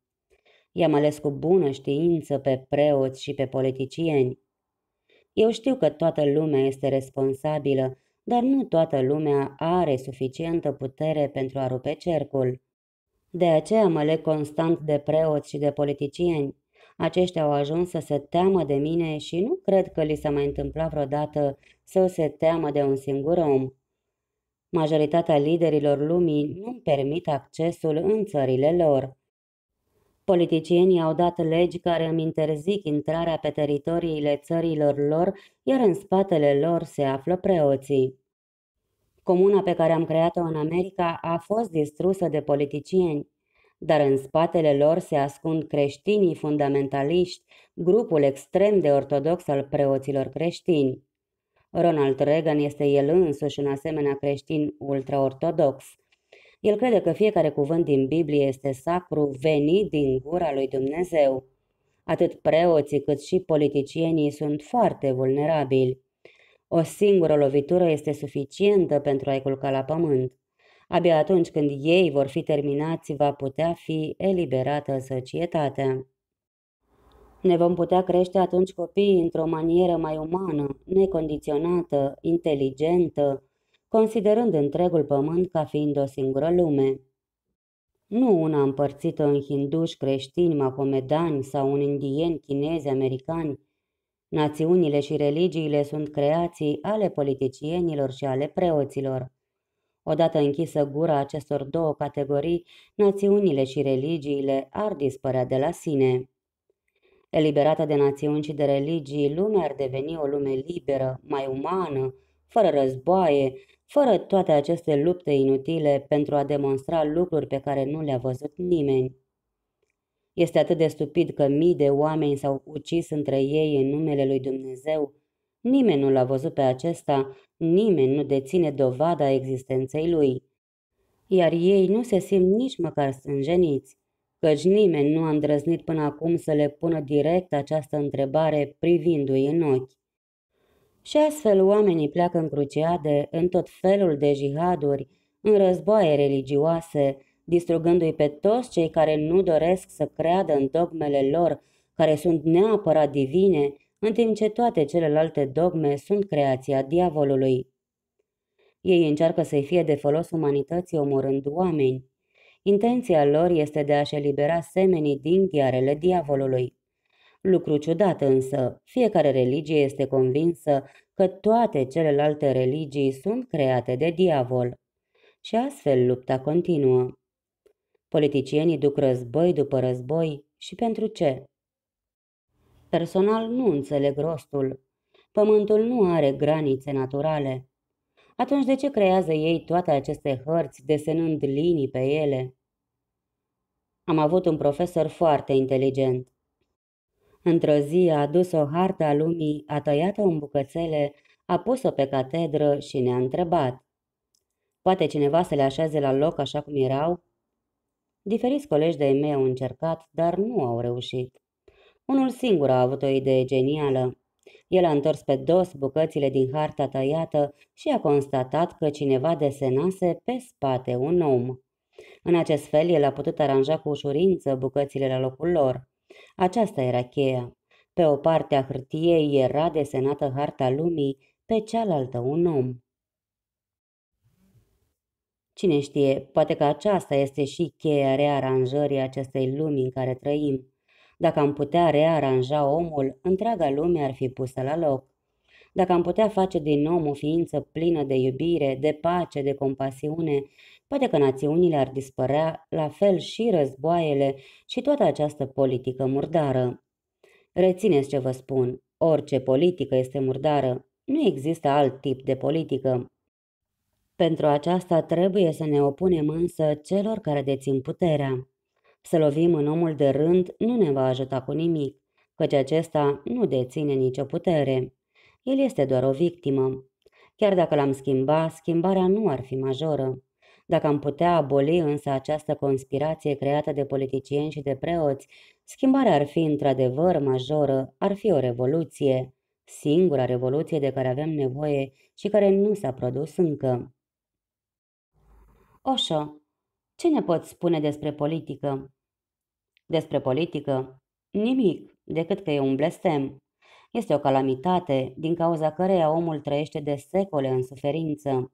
I-am ales cu bună știință pe preoți și pe politicieni. Eu știu că toată lumea este responsabilă, dar nu toată lumea are suficientă putere pentru a rupe cercul. De aceea mă leg constant de preoți și de politicieni. Aceștia au ajuns să se teamă de mine și nu cred că li s-a mai întâmplat vreodată să se teamă de un singur om. Majoritatea liderilor lumii nu-mi permit accesul în țările lor. Politicienii au dat legi care îmi interzic intrarea pe teritoriile țărilor lor, iar în spatele lor se află preoții. Comuna pe care am creat-o în America a fost distrusă de politicieni, dar în spatele lor se ascund creștinii fundamentaliști, grupul extrem de ortodox al preoților creștini. Ronald Reagan este el însuși un asemenea creștin ultraortodox. El crede că fiecare cuvânt din Biblie este sacru venit din gura lui Dumnezeu. Atât preoții cât și politicienii sunt foarte vulnerabili. O singură lovitură este suficientă pentru a-i culca la pământ. Abia atunci când ei vor fi terminați, va putea fi eliberată societatea. Ne vom putea crește atunci copiii într-o manieră mai umană, necondiționată, inteligentă, considerând întregul pământ ca fiind o singură lume. Nu una împărțită în hinduși, creștini, mahomedani sau în indieni, chinezi, americani. Națiunile și religiile sunt creații ale politicienilor și ale preoților. Odată închisă gura acestor două categorii, națiunile și religiile ar dispărea de la sine. Eliberată de națiuni și de religii, lumea ar deveni o lume liberă, mai umană, fără războaie, fără toate aceste lupte inutile pentru a demonstra lucruri pe care nu le-a văzut nimeni. Este atât de stupid că mii de oameni s-au ucis între ei în numele lui Dumnezeu. Nimeni nu l-a văzut pe acesta, nimeni nu deține dovada existenței lui. Iar ei nu se simt nici măcar stânjeniți, căci nimeni nu a îndrăznit până acum să le pună direct această întrebare privindu-i în ochi. Și astfel oamenii pleacă în cruciade, în tot felul de jihaduri, în războaie religioase, distrugându-i pe toți cei care nu doresc să creadă în dogmele lor, care sunt neapărat divine, în timp ce toate celelalte dogme sunt creația diavolului. Ei încearcă să-i fie de folos umanității omorând oameni. Intenția lor este de a-și elibera semenii din ghearele diavolului. Lucru ciudat însă, fiecare religie este convinsă că toate celelalte religii sunt create de diavol. Și astfel lupta continuă. Politicienii duc război după război și pentru ce? Personal nu înțeleg rostul. Pământul nu are granițe naturale. Atunci de ce creează ei toate aceste hărți desenând linii pe ele? Am avut un profesor foarte inteligent. Într-o zi a adus o hartă a lumii, a tăiat-o în bucățele, a pus-o pe catedră și ne-a întrebat. Poate cineva să le așeze la loc așa cum erau? Diferiți colegi de-ai mei au încercat, dar nu au reușit. Unul singur a avut o idee genială. El a întors pe dos bucățile din harta tăiată și a constatat că cineva desenase pe spate un om. În acest fel, el a putut aranja cu ușurință bucățile la locul lor. Aceasta era cheia. Pe o parte a hârtiei era desenată harta lumii, pe cealaltă un om. Cine știe, poate că aceasta este și cheia rearanjării acestei lumi în care trăim. Dacă am putea rearanja omul, întreaga lume ar fi pusă la loc. Dacă am putea face din om o ființă plină de iubire, de pace, de compasiune, Poate că națiunile ar dispărea, la fel și războaiele și toată această politică murdară. Rețineți ce vă spun, orice politică este murdară, nu există alt tip de politică. Pentru aceasta trebuie să ne opunem însă celor care dețin puterea. Să lovim în omul de rând nu ne va ajuta cu nimic, căci acesta nu deține nicio putere. El este doar o victimă. Chiar dacă l-am schimba, schimbarea nu ar fi majoră. Dacă am putea aboli însă această conspirație creată de politicieni și de preoți, schimbarea ar fi într-adevăr majoră, ar fi o revoluție, singura revoluție de care avem nevoie și care nu s-a produs încă. Oșo, ce ne poți spune despre politică? Despre politică? Nimic, decât că e un blestem. Este o calamitate din cauza căreia omul trăiește de secole în suferință.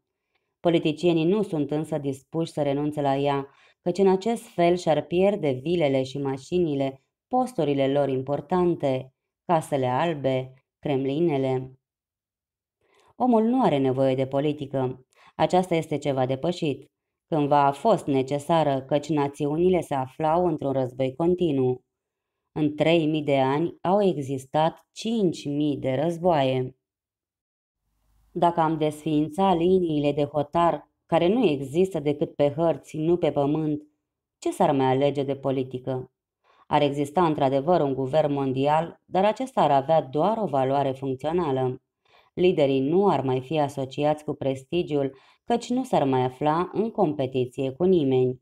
Politicienii nu sunt însă dispuși să renunțe la ea, căci în acest fel și-ar pierde vilele și mașinile, posturile lor importante, casele albe, cremlinele. Omul nu are nevoie de politică. Aceasta este ceva depășit. Cândva a fost necesară, căci națiunile se aflau într-un război continuu. În 3.000 de ani au existat 5.000 de războaie. Dacă am desființa liniile de hotar, care nu există decât pe hărți, nu pe pământ, ce s-ar mai alege de politică? Ar exista într-adevăr un guvern mondial, dar acesta ar avea doar o valoare funcțională. Liderii nu ar mai fi asociați cu prestigiul, căci nu s-ar mai afla în competiție cu nimeni.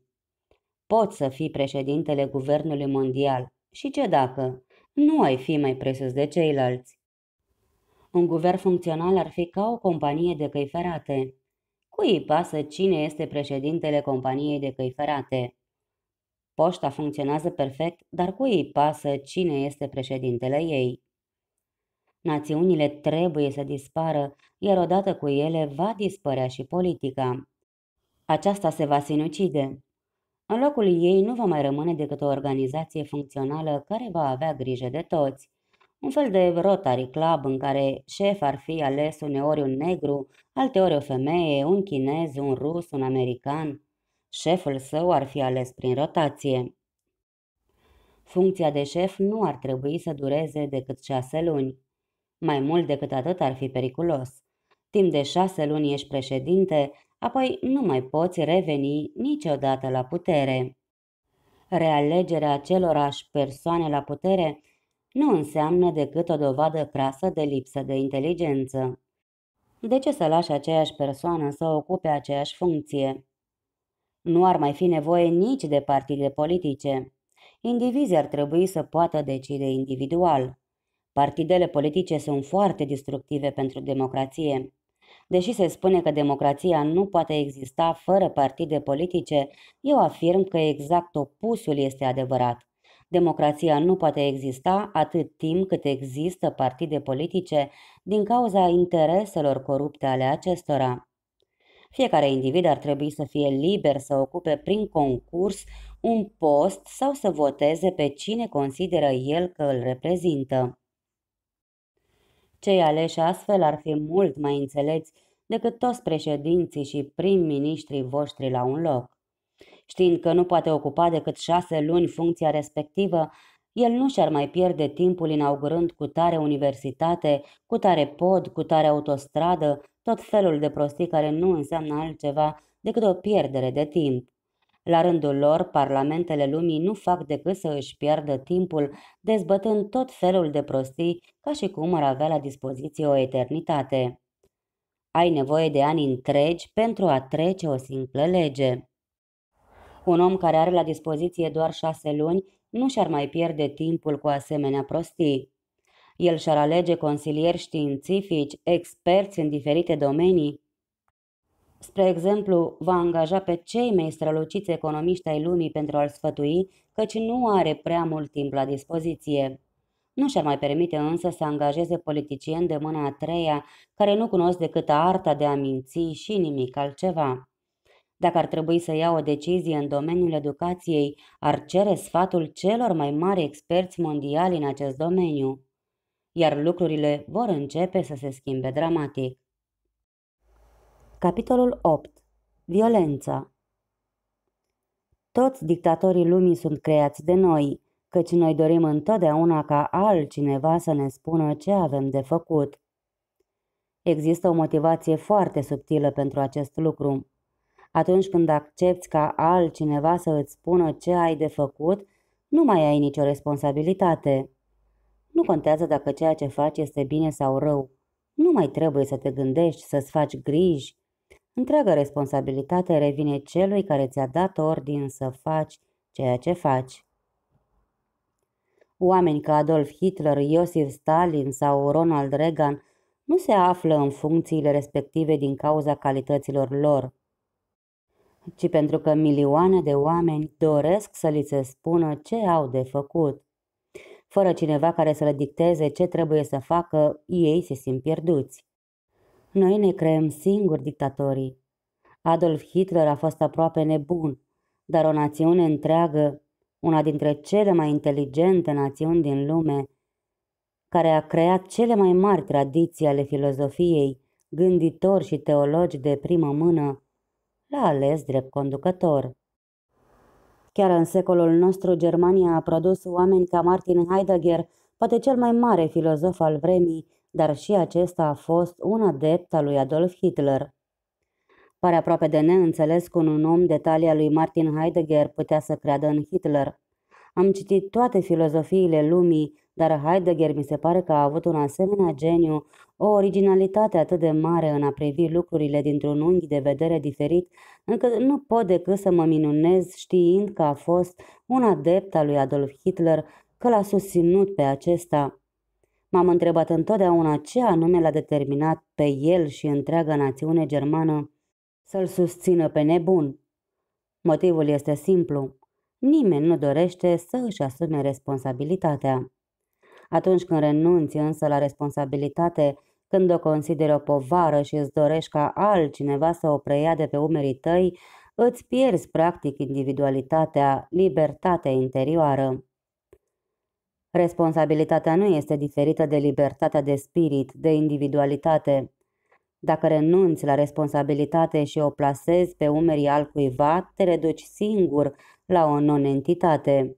Poți să fii președintele guvernului mondial. Și ce dacă? Nu ai fi mai presus de ceilalți. Un guvern funcțional ar fi ca o companie de căi ferate. Cui îi pasă cine este președintele companiei de căi ferate? Poșta funcționează perfect, dar cui îi pasă cine este președintele ei? Națiunile trebuie să dispară, iar odată cu ele va dispărea și politica. Aceasta se va sinucide. În locul ei nu va mai rămâne decât o organizație funcțională care va avea grijă de toți un fel de Rotary Club în care șef ar fi ales uneori un negru, alteori o femeie, un chinez, un rus, un american. Șeful său ar fi ales prin rotație. Funcția de șef nu ar trebui să dureze decât șase luni. Mai mult decât atât ar fi periculos. Timp de șase luni ești președinte, apoi nu mai poți reveni niciodată la putere. Realegerea acelorași persoane la putere nu înseamnă decât o dovadă crasă de lipsă de inteligență. De ce să lași aceeași persoană să ocupe aceeași funcție? Nu ar mai fi nevoie nici de partide politice. Indivizii ar trebui să poată decide individual. Partidele politice sunt foarte destructive pentru democrație. Deși se spune că democrația nu poate exista fără partide politice, eu afirm că exact opusul este adevărat. Democrația nu poate exista atât timp cât există partide politice din cauza intereselor corupte ale acestora. Fiecare individ ar trebui să fie liber să ocupe prin concurs un post sau să voteze pe cine consideră el că îl reprezintă. Cei aleși astfel ar fi mult mai înțeleți decât toți președinții și prim-ministrii voștri la un loc. Știind că nu poate ocupa decât șase luni funcția respectivă, el nu și-ar mai pierde timpul inaugurând cu tare universitate, cu tare pod, cu tare autostradă, tot felul de prostii care nu înseamnă altceva decât o pierdere de timp. La rândul lor, parlamentele lumii nu fac decât să își piardă timpul dezbătând tot felul de prostii ca și cum ar avea la dispoziție o eternitate. Ai nevoie de ani întregi pentru a trece o simplă lege. Un om care are la dispoziție doar șase luni nu și-ar mai pierde timpul cu asemenea prostii. El și-ar alege consilieri științifici, experți în diferite domenii. Spre exemplu, va angaja pe cei mai străluciți economiști ai lumii pentru a-l sfătui, căci nu are prea mult timp la dispoziție. Nu și-ar mai permite însă să angajeze politicieni de mâna a treia, care nu cunosc decât arta de a minți și nimic altceva. Dacă ar trebui să ia o decizie în domeniul educației, ar cere sfatul celor mai mari experți mondiali în acest domeniu. Iar lucrurile vor începe să se schimbe dramatic. Capitolul 8. Violența Toți dictatorii lumii sunt creați de noi, căci noi dorim întotdeauna ca altcineva să ne spună ce avem de făcut. Există o motivație foarte subtilă pentru acest lucru. Atunci când accepti ca altcineva să îți spună ce ai de făcut, nu mai ai nicio responsabilitate. Nu contează dacă ceea ce faci este bine sau rău. Nu mai trebuie să te gândești, să-ți faci griji. Întreaga responsabilitate revine celui care ți-a dat ordin să faci ceea ce faci. Oameni ca Adolf Hitler, Iosif Stalin sau Ronald Reagan nu se află în funcțiile respective din cauza calităților lor ci pentru că milioane de oameni doresc să li se spună ce au de făcut. Fără cineva care să le dicteze ce trebuie să facă, ei se simt pierduți. Noi ne creăm singuri dictatorii. Adolf Hitler a fost aproape nebun, dar o națiune întreagă, una dintre cele mai inteligente națiuni din lume, care a creat cele mai mari tradiții ale filozofiei, gânditori și teologi de primă mână, l-a ales drept conducător. Chiar în secolul nostru, Germania a produs oameni ca Martin Heidegger, poate cel mai mare filozof al vremii, dar și acesta a fost un adept al lui Adolf Hitler. Pare aproape de neînțeles cum un om de talia lui Martin Heidegger putea să creadă în Hitler. Am citit toate filozofiile lumii, dar Heidegger mi se pare că a avut un asemenea geniu, o originalitate atât de mare în a privi lucrurile dintr-un unghi de vedere diferit, încât nu pot decât să mă minunez știind că a fost un adept al lui Adolf Hitler, că l-a susținut pe acesta. M-am întrebat întotdeauna ce anume l-a determinat pe el și întreaga națiune germană să-l susțină pe nebun. Motivul este simplu. Nimeni nu dorește să își asume responsabilitatea. Atunci când renunți însă la responsabilitate, când o consideri o povară și îți dorești ca altcineva să o preia de pe umerii tăi, îți pierzi practic individualitatea, libertatea interioară. Responsabilitatea nu este diferită de libertatea de spirit, de individualitate. Dacă renunți la responsabilitate și o plasezi pe umerii altcuiva, te reduci singur la o non-entitate.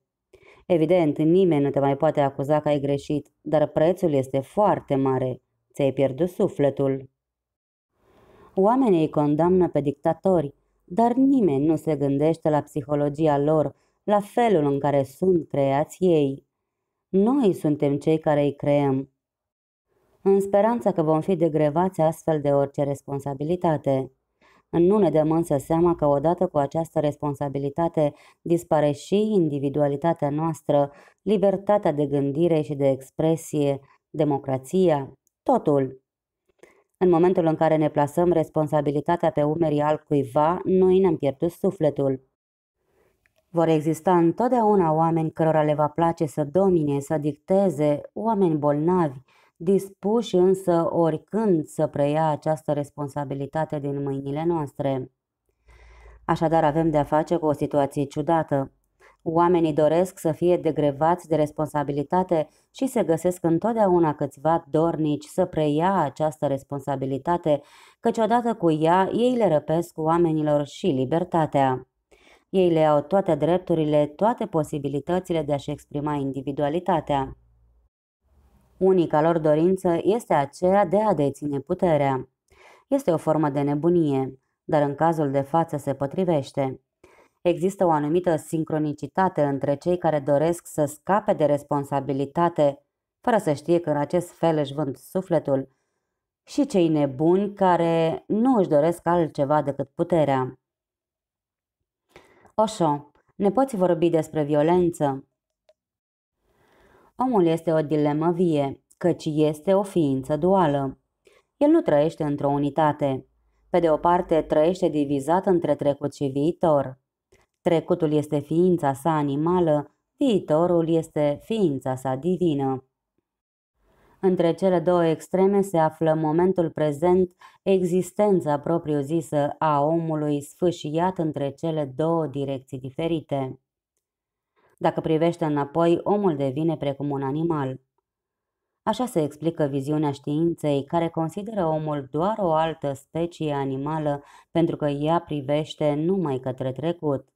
Evident, nimeni nu te mai poate acuza că ai greșit, dar prețul este foarte mare. Ți-ai pierdut sufletul. Oamenii îi condamnă pe dictatori, dar nimeni nu se gândește la psihologia lor, la felul în care sunt creați ei. Noi suntem cei care îi creăm. În speranța că vom fi degrevați astfel de orice responsabilitate. Nu ne dăm însă seama că odată cu această responsabilitate dispare și individualitatea noastră, libertatea de gândire și de expresie, democrația, totul. În momentul în care ne plasăm responsabilitatea pe umerii cuiva, noi ne-am pierdut sufletul. Vor exista întotdeauna oameni cărora le va place să domine, să dicteze, oameni bolnavi, dispuși însă oricând să preia această responsabilitate din mâinile noastre. Așadar avem de-a face cu o situație ciudată. Oamenii doresc să fie degrevați de responsabilitate și se găsesc întotdeauna câțiva dornici să preia această responsabilitate, căci odată cu ea ei le răpesc oamenilor și libertatea. Ei le au toate drepturile, toate posibilitățile de a-și exprima individualitatea. Unica lor dorință este aceea de a deține puterea. Este o formă de nebunie, dar în cazul de față se potrivește. Există o anumită sincronicitate între cei care doresc să scape de responsabilitate, fără să știe că în acest fel își vând sufletul, și cei nebuni care nu își doresc altceva decât puterea. Oșo, ne poți vorbi despre violență? Omul este o dilemă vie, căci este o ființă duală. El nu trăiește într-o unitate. Pe de o parte, trăiește divizat între trecut și viitor. Trecutul este ființa sa animală, viitorul este ființa sa divină. Între cele două extreme se află momentul prezent, existența propriu-zisă a omului sfâșiat între cele două direcții diferite. Dacă privește înapoi, omul devine precum un animal. Așa se explică viziunea științei, care consideră omul doar o altă specie animală pentru că ea privește numai către trecut.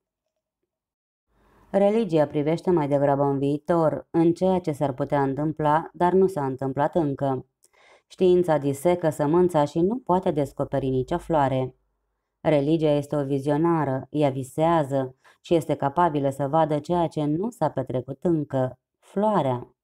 Religia privește mai degrabă în viitor, în ceea ce s-ar putea întâmpla, dar nu s-a întâmplat încă. Știința disecă sămânța și nu poate descoperi nicio floare. Religia este o vizionară, ea visează și este capabilă să vadă ceea ce nu s-a petrecut încă, floarea.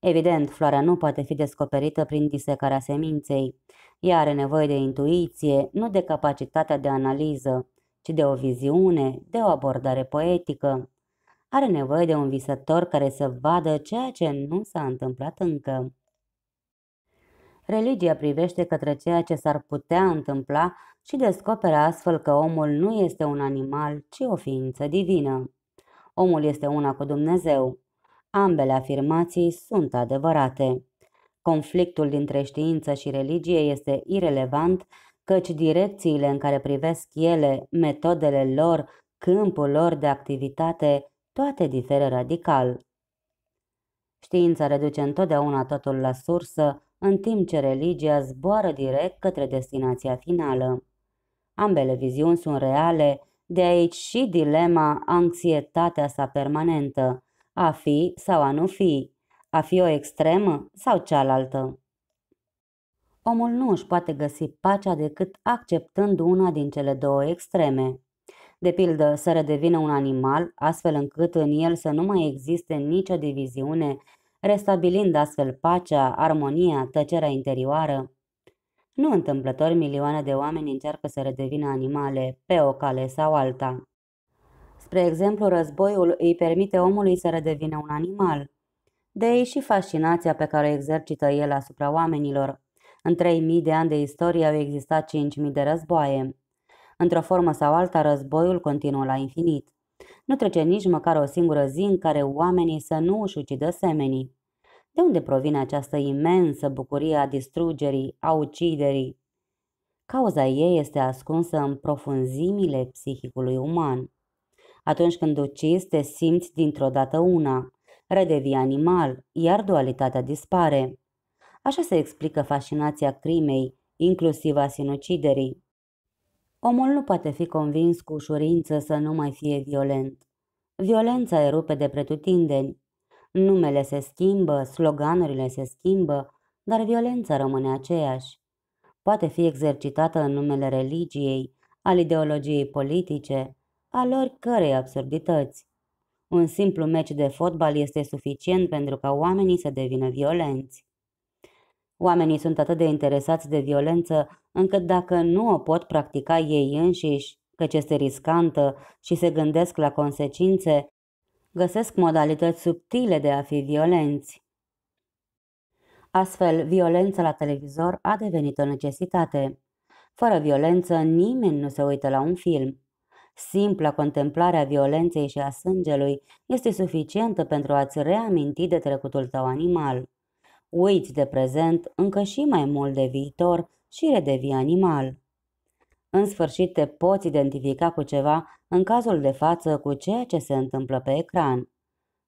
Evident, floarea nu poate fi descoperită prin disecarea seminței. Ea are nevoie de intuiție, nu de capacitatea de analiză, ci de o viziune, de o abordare poetică. Are nevoie de un visător care să vadă ceea ce nu s-a întâmplat încă religia privește către ceea ce s-ar putea întâmpla și descoperă astfel că omul nu este un animal, ci o ființă divină. Omul este una cu Dumnezeu. Ambele afirmații sunt adevărate. Conflictul dintre știință și religie este irelevant, căci direcțiile în care privesc ele, metodele lor, câmpul lor de activitate, toate diferă radical. Știința reduce întotdeauna totul la sursă, în timp ce religia zboară direct către destinația finală. Ambele viziuni sunt reale, de aici și dilema, anxietatea sa permanentă, a fi sau a nu fi, a fi o extremă sau cealaltă. Omul nu își poate găsi pacea decât acceptând una din cele două extreme. De pildă, să redevină un animal, astfel încât în el să nu mai existe nicio diviziune restabilind astfel pacea, armonia, tăcerea interioară. Nu întâmplător milioane de oameni încearcă să redevină animale, pe o cale sau alta. Spre exemplu, războiul îi permite omului să redevină un animal. De ei și fascinația pe care o exercită el asupra oamenilor. În 3000 de ani de istorie au existat 5000 de războaie. Într-o formă sau alta, războiul continuă la infinit. Nu trece nici măcar o singură zi în care oamenii să nu își ucidă semenii. De unde provine această imensă bucurie a distrugerii, a uciderii? Cauza ei este ascunsă în profunzimile psihicului uman. Atunci când ucizi, te simți dintr-o dată una, redevii animal, iar dualitatea dispare. Așa se explică fascinația crimei, inclusiv a sinuciderii. Omul nu poate fi convins cu ușurință să nu mai fie violent. Violența erupe de pretutindeni, Numele se schimbă, sloganurile se schimbă, dar violența rămâne aceeași. Poate fi exercitată în numele religiei, al ideologiei politice, al oricărei absurdități. Un simplu meci de fotbal este suficient pentru ca oamenii să devină violenți. Oamenii sunt atât de interesați de violență încât dacă nu o pot practica ei înșiși, căci este riscantă și se gândesc la consecințe, găsesc modalități subtile de a fi violenți. Astfel, violența la televizor a devenit o necesitate. Fără violență, nimeni nu se uită la un film. Simpla contemplarea violenței și a sângelui este suficientă pentru a-ți reaminti de trecutul tău animal. Uiți de prezent încă și mai mult de viitor și redevii animal. În sfârșit te poți identifica cu ceva în cazul de față cu ceea ce se întâmplă pe ecran.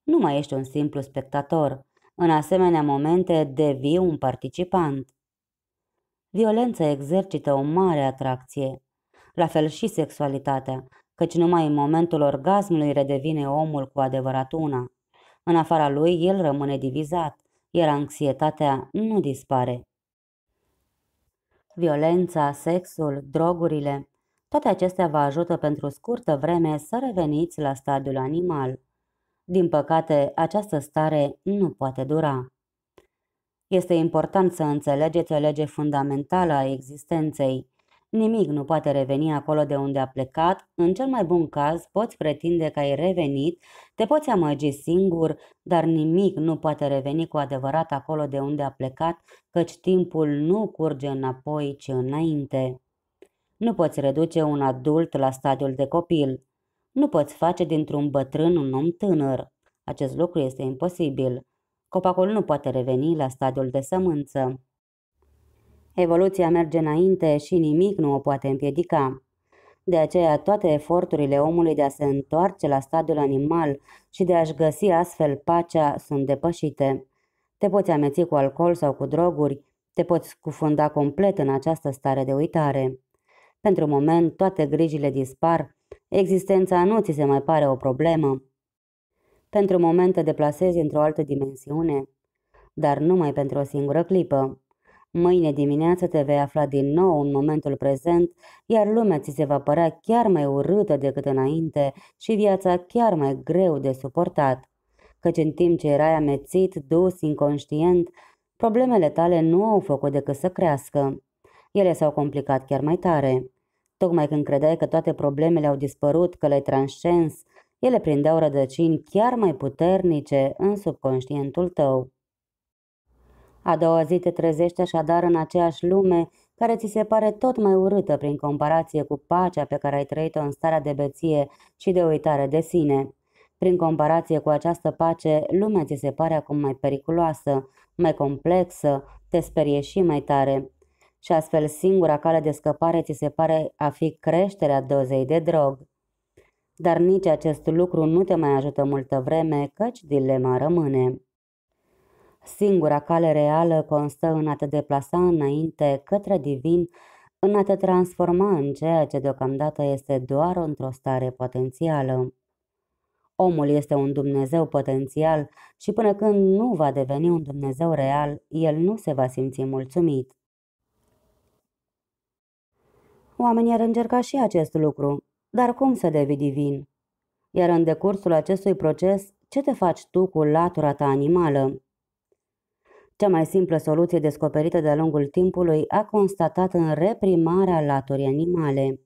Nu mai ești un simplu spectator. În asemenea momente devii un participant. Violența exercită o mare atracție. La fel și sexualitatea, căci numai în momentul orgasmului redevine omul cu adevărat una. În afara lui, el rămâne divizat, iar anxietatea nu dispare violența, sexul, drogurile, toate acestea vă ajută pentru scurtă vreme să reveniți la stadiul animal. Din păcate, această stare nu poate dura. Este important să înțelegeți o lege fundamentală a existenței. Nimic nu poate reveni acolo de unde a plecat, în cel mai bun caz poți pretinde că ai revenit, te poți amăgi singur, dar nimic nu poate reveni cu adevărat acolo de unde a plecat, căci timpul nu curge înapoi, ci înainte. Nu poți reduce un adult la stadiul de copil. Nu poți face dintr-un bătrân un om tânăr. Acest lucru este imposibil. Copacul nu poate reveni la stadiul de sămânță. Evoluția merge înainte și nimic nu o poate împiedica. De aceea, toate eforturile omului de a se întoarce la stadiul animal și de a-și găsi astfel pacea sunt depășite. Te poți ameți cu alcool sau cu droguri, te poți scufunda complet în această stare de uitare. Pentru moment, toate grijile dispar, existența nu ți se mai pare o problemă. Pentru moment te deplasezi într-o altă dimensiune, dar numai pentru o singură clipă. Mâine dimineață te vei afla din nou în momentul prezent, iar lumea ți se va părea chiar mai urâtă decât înainte și viața chiar mai greu de suportat. Căci în timp ce erai amețit, dus, inconștient, problemele tale nu au făcut decât să crească. Ele s-au complicat chiar mai tare. Tocmai când credeai că toate problemele au dispărut, că le-ai transcens, ele prindeau rădăcini chiar mai puternice în subconștientul tău. A doua zi te trezești așadar în aceeași lume care ți se pare tot mai urâtă prin comparație cu pacea pe care ai trăit-o în starea de beție și de uitare de sine. Prin comparație cu această pace, lumea ți se pare acum mai periculoasă, mai complexă, te sperie și mai tare. Și astfel singura cale de scăpare ți se pare a fi creșterea dozei de drog. Dar nici acest lucru nu te mai ajută multă vreme, căci dilema rămâne. Singura cale reală constă în a te deplasa înainte către divin, în a te transforma în ceea ce deocamdată este doar într-o stare potențială. Omul este un Dumnezeu potențial și până când nu va deveni un Dumnezeu real, el nu se va simți mulțumit. Oamenii ar încerca și acest lucru, dar cum să devii divin? Iar în decursul acestui proces, ce te faci tu cu latura ta animală? Cea mai simplă soluție descoperită de-a lungul timpului a constatat în reprimarea laturii animale.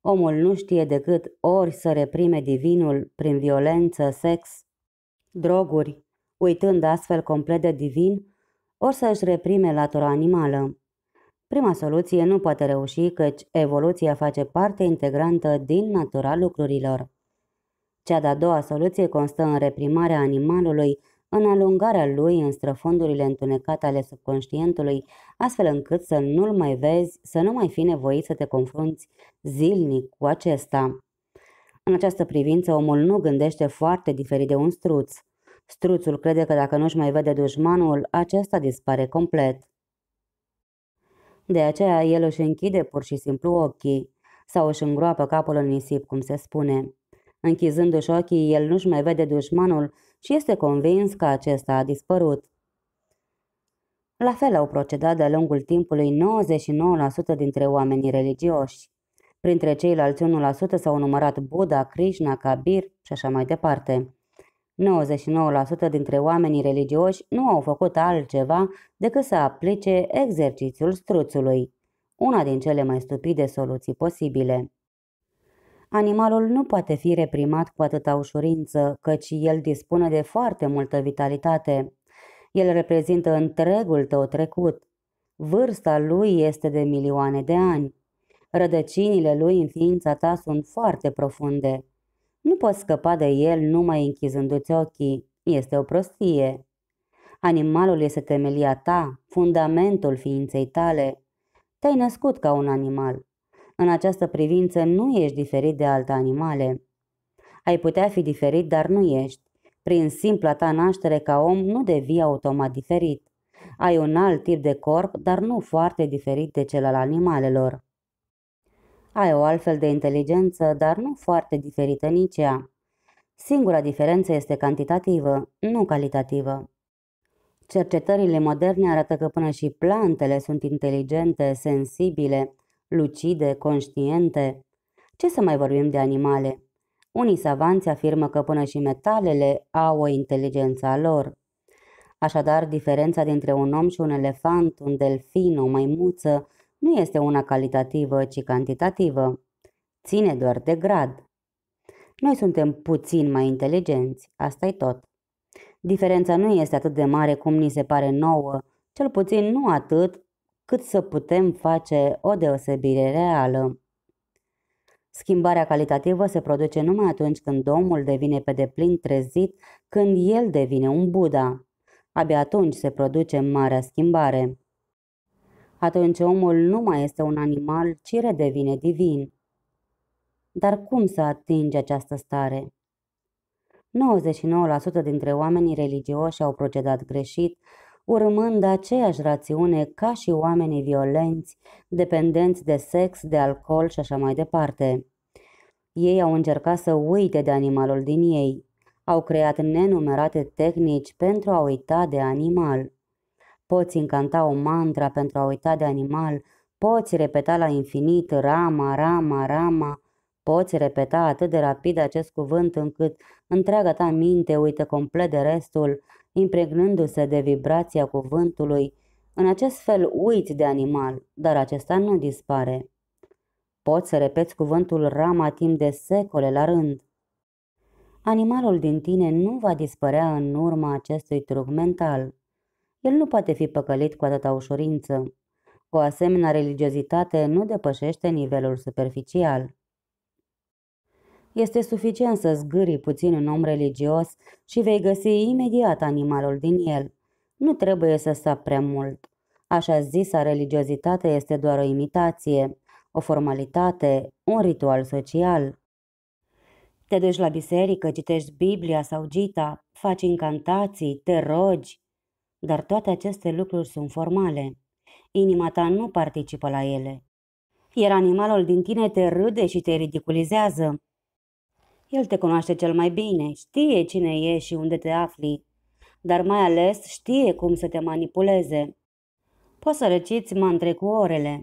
Omul nu știe decât ori să reprime divinul prin violență, sex, droguri, uitând astfel complet de divin, ori să își reprime latura animală. Prima soluție nu poate reuși căci evoluția face parte integrantă din natura lucrurilor. Cea de-a doua soluție constă în reprimarea animalului în alungarea lui în străfondurile întunecate ale subconștientului, astfel încât să nu-l mai vezi, să nu mai fi nevoit să te confrunți zilnic cu acesta. În această privință, omul nu gândește foarte diferit de un struț. Struțul crede că dacă nu-și mai vede dușmanul, acesta dispare complet. De aceea, el își închide pur și simplu ochii sau își îngroapă capul în nisip, cum se spune. Închizându-și ochii, el nu-și mai vede dușmanul și este convins că acesta a dispărut. La fel au procedat de-a lungul timpului 99% dintre oamenii religioși. Printre ceilalți 1% s-au numărat Buddha, Krishna, Kabir și așa mai departe. 99% dintre oamenii religioși nu au făcut altceva decât să aplice exercițiul struțului, una din cele mai stupide soluții posibile. Animalul nu poate fi reprimat cu atâta ușurință, căci el dispune de foarte multă vitalitate. El reprezintă întregul tău trecut. Vârsta lui este de milioane de ani. Rădăcinile lui în ființa ta sunt foarte profunde. Nu poți scăpa de el numai închizându-ți ochii. Este o prostie. Animalul este temelia ta, fundamentul ființei tale. Te-ai născut ca un animal. În această privință nu ești diferit de alte animale. Ai putea fi diferit, dar nu ești. Prin simpla ta naștere ca om nu devii automat diferit. Ai un alt tip de corp, dar nu foarte diferit de cel al animalelor. Ai o altfel de inteligență, dar nu foarte diferită nici ea. Singura diferență este cantitativă, nu calitativă. Cercetările moderne arată că până și plantele sunt inteligente, sensibile, lucide, conștiente. Ce să mai vorbim de animale? Unii savanți afirmă că până și metalele au o inteligență a lor. Așadar, diferența dintre un om și un elefant, un delfin, o maimuță, nu este una calitativă, ci cantitativă. Ține doar de grad. Noi suntem puțin mai inteligenți, asta e tot. Diferența nu este atât de mare cum ni se pare nouă, cel puțin nu atât cât să putem face o deosebire reală. Schimbarea calitativă se produce numai atunci când omul devine pe deplin trezit, când el devine un Buddha. Abia atunci se produce marea schimbare. Atunci omul nu mai este un animal, ci redevine divin. Dar cum să atinge această stare? 99% dintre oamenii religioși au procedat greșit urmând aceeași rațiune ca și oamenii violenți, dependenți de sex, de alcool și așa mai departe. Ei au încercat să uite de animalul din ei. Au creat nenumerate tehnici pentru a uita de animal. Poți încanta o mantra pentru a uita de animal, poți repeta la infinit rama, rama, rama, Poți repeta atât de rapid acest cuvânt încât întreaga ta minte uită complet de restul, impregnându-se de vibrația cuvântului. În acest fel uiți de animal, dar acesta nu dispare. Poți să repeți cuvântul rama timp de secole la rând. Animalul din tine nu va dispărea în urma acestui truc mental. El nu poate fi păcălit cu atâta ușurință. O asemenea religiozitate nu depășește nivelul superficial. Este suficient să zgârii puțin un om religios și vei găsi imediat animalul din el. Nu trebuie să sap prea mult. Așa zisa religiozitate este doar o imitație, o formalitate, un ritual social. Te duci la biserică, citești Biblia sau Gita, faci incantații, te rogi. Dar toate aceste lucruri sunt formale. Inima ta nu participă la ele. Iar animalul din tine te râde și te ridiculizează. El te cunoaște cel mai bine, știe cine e și unde te afli, dar mai ales știe cum să te manipuleze. Poți să răciți mantre cu orele,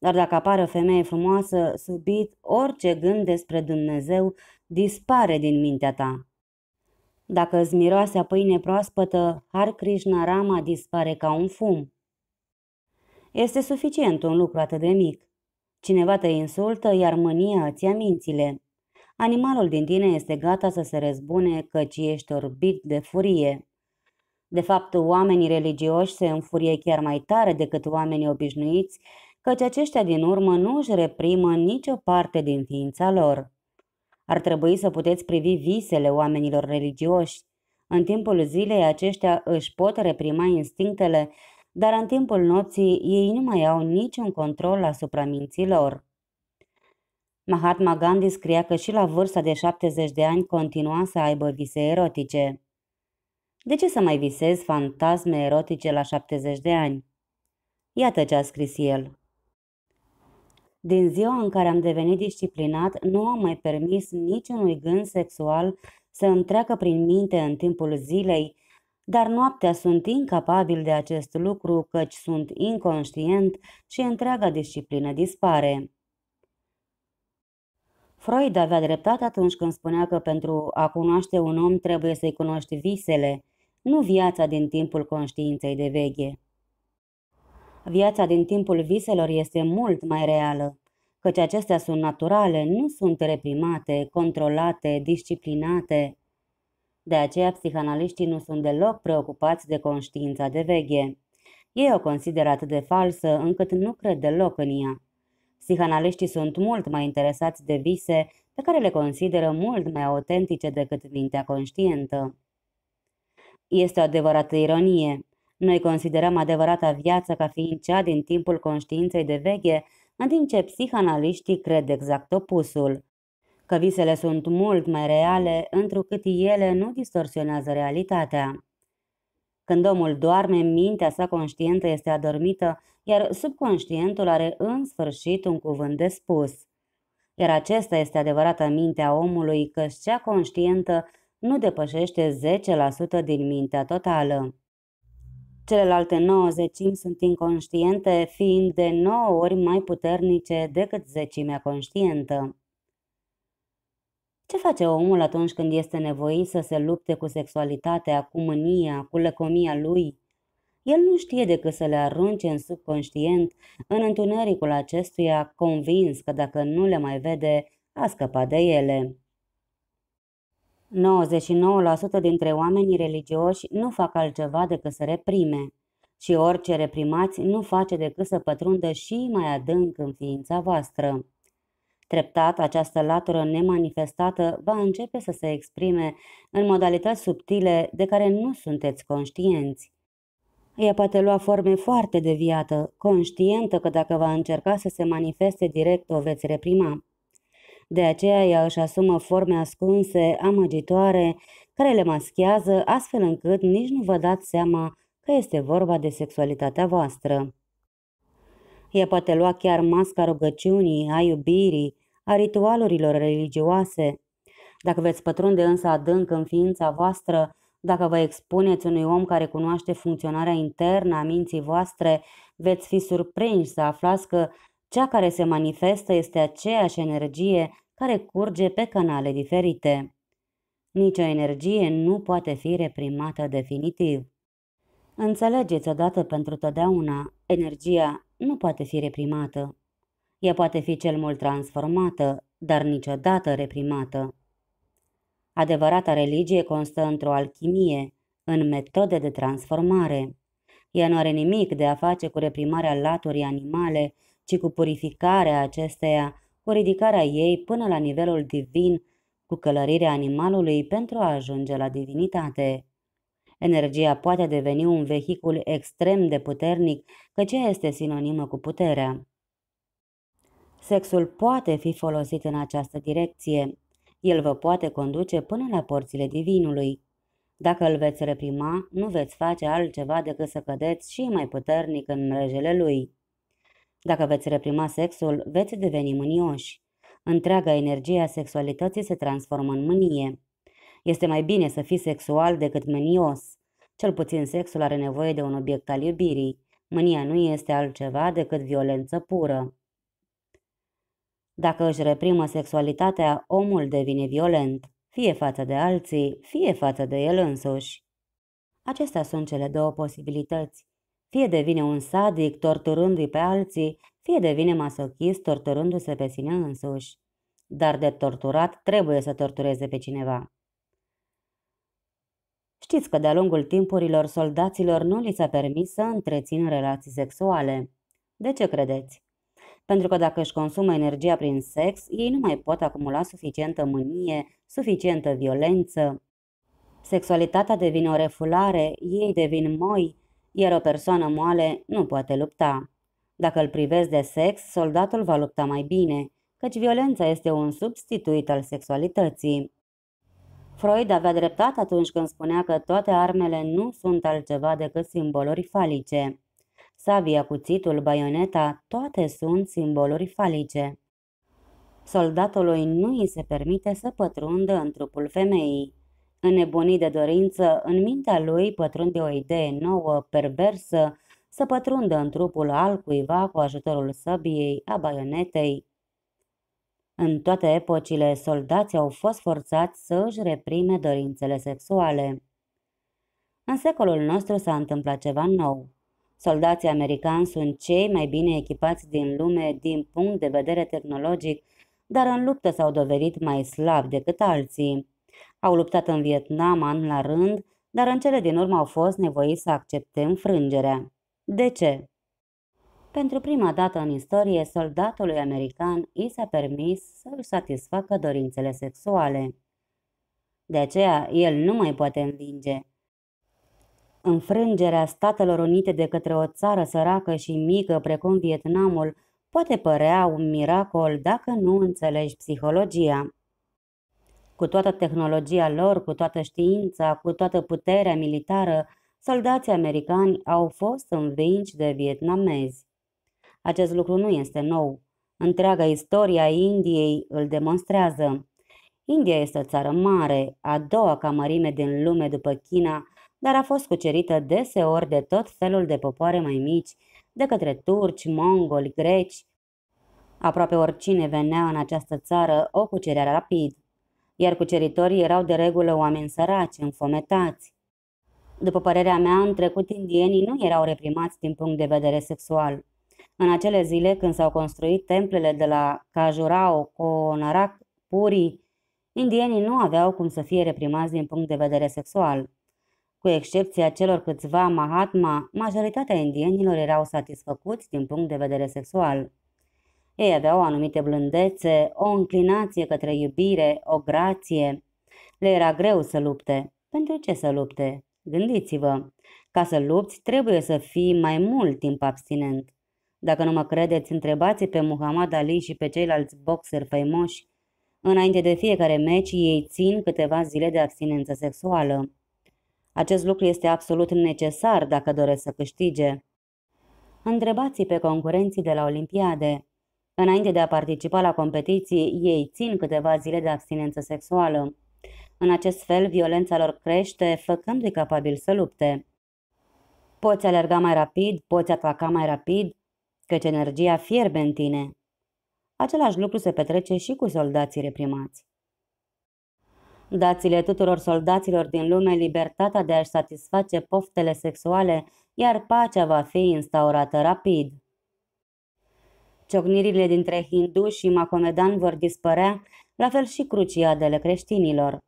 dar dacă apare o femeie frumoasă, subit, orice gând despre Dumnezeu dispare din mintea ta. Dacă îți miroase a pâine proaspătă, Har Krishna Rama dispare ca un fum. Este suficient un lucru atât de mic. Cineva te insultă, iar mânia îți ia mințile. Animalul din tine este gata să se răzbune căci ești orbit de furie. De fapt, oamenii religioși se înfurie chiar mai tare decât oamenii obișnuiți, căci aceștia din urmă nu își reprimă nicio parte din ființa lor. Ar trebui să puteți privi visele oamenilor religioși. În timpul zilei aceștia își pot reprima instinctele, dar în timpul nopții ei nu mai au niciun control asupra minților. Mahatma Gandhi scria că și la vârsta de 70 de ani continua să aibă vise erotice. De ce să mai visezi fantasme erotice la 70 de ani? Iată ce a scris el. Din ziua în care am devenit disciplinat, nu am mai permis niciunui gând sexual să îmi treacă prin minte în timpul zilei, dar noaptea sunt incapabil de acest lucru căci sunt inconștient și întreaga disciplină dispare. Freud avea dreptate atunci când spunea că pentru a cunoaște un om trebuie să-i cunoști visele, nu viața din timpul conștiinței de veche. Viața din timpul viselor este mult mai reală, căci acestea sunt naturale, nu sunt reprimate, controlate, disciplinate. De aceea, psihanaliștii nu sunt deloc preocupați de conștiința de veche. Ei o consideră atât de falsă încât nu cred deloc în ea. Psihanaliștii sunt mult mai interesați de vise pe care le consideră mult mai autentice decât mintea conștientă. Este o adevărată ironie. Noi considerăm adevărata viață ca fiind cea din timpul conștiinței de veche, în timp ce psihanaliștii cred exact opusul. Că visele sunt mult mai reale, întrucât ele nu distorsionează realitatea. Când omul doarme, mintea sa conștientă este adormită, iar subconștientul are în sfârșit un cuvânt de spus. Iar acesta este adevărata mintea omului, că cea conștientă nu depășește 10% din mintea totală. Celelalte 9 sunt inconștiente, fiind de 9 ori mai puternice decât zecimea conștientă. Ce face omul atunci când este nevoit să se lupte cu sexualitatea, cu mânia, cu lăcomia lui? El nu știe decât să le arunce în subconștient, în întunericul acestuia, convins că dacă nu le mai vede, a scăpat de ele. 99% dintre oamenii religioși nu fac altceva decât să reprime și orice reprimați nu face decât să pătrundă și mai adânc în ființa voastră. Treptat, această latură nemanifestată va începe să se exprime în modalități subtile de care nu sunteți conștienți. Ea poate lua forme foarte deviată, conștientă că dacă va încerca să se manifeste direct, o veți reprima. De aceea ea își asumă forme ascunse, amăgitoare, care le maschează astfel încât nici nu vă dați seama că este vorba de sexualitatea voastră. Ea poate lua chiar masca rugăciunii, a iubirii, a ritualurilor religioase. Dacă veți pătrunde însă adânc în ființa voastră, dacă vă expuneți unui om care cunoaște funcționarea internă a minții voastre, veți fi surprinși să aflați că cea care se manifestă este aceeași energie care curge pe canale diferite. Nicio energie nu poate fi reprimată definitiv. Înțelegeți odată pentru totdeauna, energia nu poate fi reprimată. Ea poate fi cel mult transformată, dar niciodată reprimată. Adevărata religie constă într-o alchimie, în metode de transformare. Ea nu are nimic de a face cu reprimarea laturii animale, ci cu purificarea acesteia, cu ridicarea ei până la nivelul divin, cu călărirea animalului pentru a ajunge la divinitate. Energia poate deveni un vehicul extrem de puternic, că ce este sinonimă cu puterea. Sexul poate fi folosit în această direcție. El vă poate conduce până la porțile divinului. Dacă îl veți reprima, nu veți face altceva decât să cădeți și mai puternic în mrejele lui. Dacă veți reprima sexul, veți deveni mânioși. Întreaga energie a sexualității se transformă în mânie. Este mai bine să fii sexual decât mânios. Cel puțin sexul are nevoie de un obiect al iubirii. Mânia nu este altceva decât violență pură. Dacă își reprimă sexualitatea, omul devine violent, fie față de alții, fie față de el însuși. Acestea sunt cele două posibilități. Fie devine un sadic torturându-i pe alții, fie devine masochist torturându-se pe sine însuși. Dar de torturat trebuie să tortureze pe cineva. Știți că de-a lungul timpurilor soldaților nu li s-a permis să întrețină relații sexuale. De ce credeți? Pentru că dacă își consumă energia prin sex, ei nu mai pot acumula suficientă mânie, suficientă violență. Sexualitatea devine o refulare, ei devin moi, iar o persoană moale nu poate lupta. Dacă îl privezi de sex, soldatul va lupta mai bine, căci violența este un substituit al sexualității. Freud avea dreptate atunci când spunea că toate armele nu sunt altceva decât simboluri falice. Sabia, cuțitul, baioneta, toate sunt simboluri falice. Soldatului nu îi se permite să pătrundă în trupul femeii. Înnebunit de dorință, în mintea lui pătrunde o idee nouă, perversă, să pătrundă în trupul altcuiva cu ajutorul săbiei, a baionetei, în toate epocile, soldații au fost forțați să își reprime dorințele sexuale. În secolul nostru s-a întâmplat ceva nou. Soldații americani sunt cei mai bine echipați din lume din punct de vedere tehnologic, dar în luptă s-au dovedit mai slabi decât alții. Au luptat în Vietnam an la rând, dar în cele din urmă au fost nevoiți să accepte înfrângerea. De ce? Pentru prima dată în istorie, soldatului american i s-a permis să își satisfacă dorințele sexuale. De aceea, el nu mai poate învinge. Înfrângerea Statelor Unite de către o țară săracă și mică precum Vietnamul poate părea un miracol dacă nu înțelegi psihologia. Cu toată tehnologia lor, cu toată știința, cu toată puterea militară, soldații americani au fost învinși de vietnamezi. Acest lucru nu este nou. Întreaga istoria Indiei îl demonstrează. India este o țară mare, a doua ca mărime din lume după China, dar a fost cucerită deseori de tot felul de popoare mai mici, de către turci, mongoli, greci. Aproape oricine venea în această țară o cucerea rapid, iar cuceritorii erau de regulă oameni săraci, înfometați. După părerea mea, în trecut indienii nu erau reprimați din punct de vedere sexual. În acele zile când s-au construit templele de la Cajurao, Conarac, Puri, indienii nu aveau cum să fie reprimați din punct de vedere sexual. Cu excepția celor câțiva Mahatma, majoritatea indienilor erau satisfăcuți din punct de vedere sexual. Ei aveau anumite blândețe, o înclinație către iubire, o grație. Le era greu să lupte. Pentru ce să lupte? Gândiți-vă. Ca să lupți, trebuie să fii mai mult timp abstinent. Dacă nu mă credeți, întrebați pe Muhammad Ali și pe ceilalți boxeri faimoși. Înainte de fiecare meci, ei țin câteva zile de abstinență sexuală. Acest lucru este absolut necesar dacă doresc să câștige. Întrebați pe concurenții de la Olimpiade. Înainte de a participa la competiții, ei țin câteva zile de abstinență sexuală. În acest fel, violența lor crește, făcându-i capabil să lupte. Poți alerga mai rapid, poți ataca mai rapid, căci energia fierbe în tine. Același lucru se petrece și cu soldații reprimați. Dați-le tuturor soldaților din lume libertatea de a-și satisface poftele sexuale, iar pacea va fi instaurată rapid. Ciocnirile dintre hindu și macomedan vor dispărea, la fel și cruciadele creștinilor.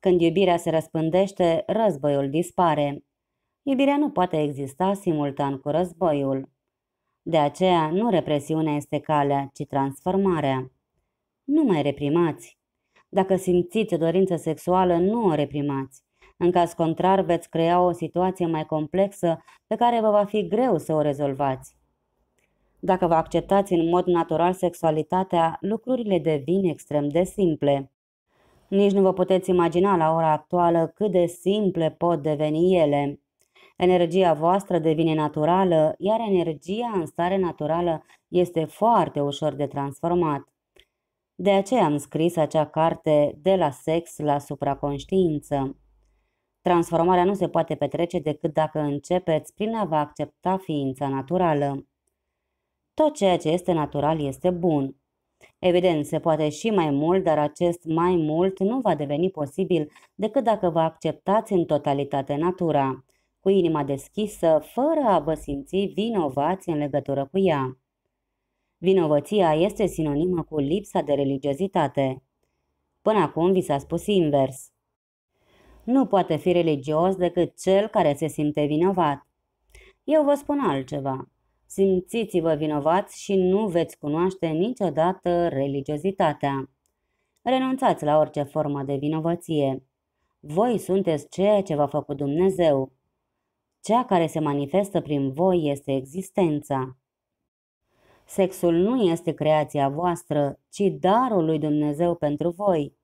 Când iubirea se răspândește, războiul dispare. Iubirea nu poate exista simultan cu războiul. De aceea, nu represiunea este calea, ci transformarea. Nu mai reprimați. Dacă simțiți o dorință sexuală, nu o reprimați. În caz contrar, veți crea o situație mai complexă pe care vă va fi greu să o rezolvați. Dacă vă acceptați în mod natural sexualitatea, lucrurile devin extrem de simple. Nici nu vă puteți imagina la ora actuală cât de simple pot deveni ele. Energia voastră devine naturală, iar energia în stare naturală este foarte ușor de transformat. De aceea am scris acea carte de la sex la supraconștiință. Transformarea nu se poate petrece decât dacă începeți prin a vă accepta ființa naturală. Tot ceea ce este natural este bun. Evident, se poate și mai mult, dar acest mai mult nu va deveni posibil decât dacă vă acceptați în totalitate natura cu inima deschisă, fără a vă simți vinovați în legătură cu ea. Vinovăția este sinonimă cu lipsa de religiozitate. Până acum vi s-a spus invers. Nu poate fi religios decât cel care se simte vinovat. Eu vă spun altceva. Simțiți-vă vinovați și nu veți cunoaște niciodată religiozitatea. Renunțați la orice formă de vinovăție. Voi sunteți ceea ce v-a făcut Dumnezeu. Ceea care se manifestă prin voi este existența. Sexul nu este creația voastră, ci darul lui Dumnezeu pentru voi.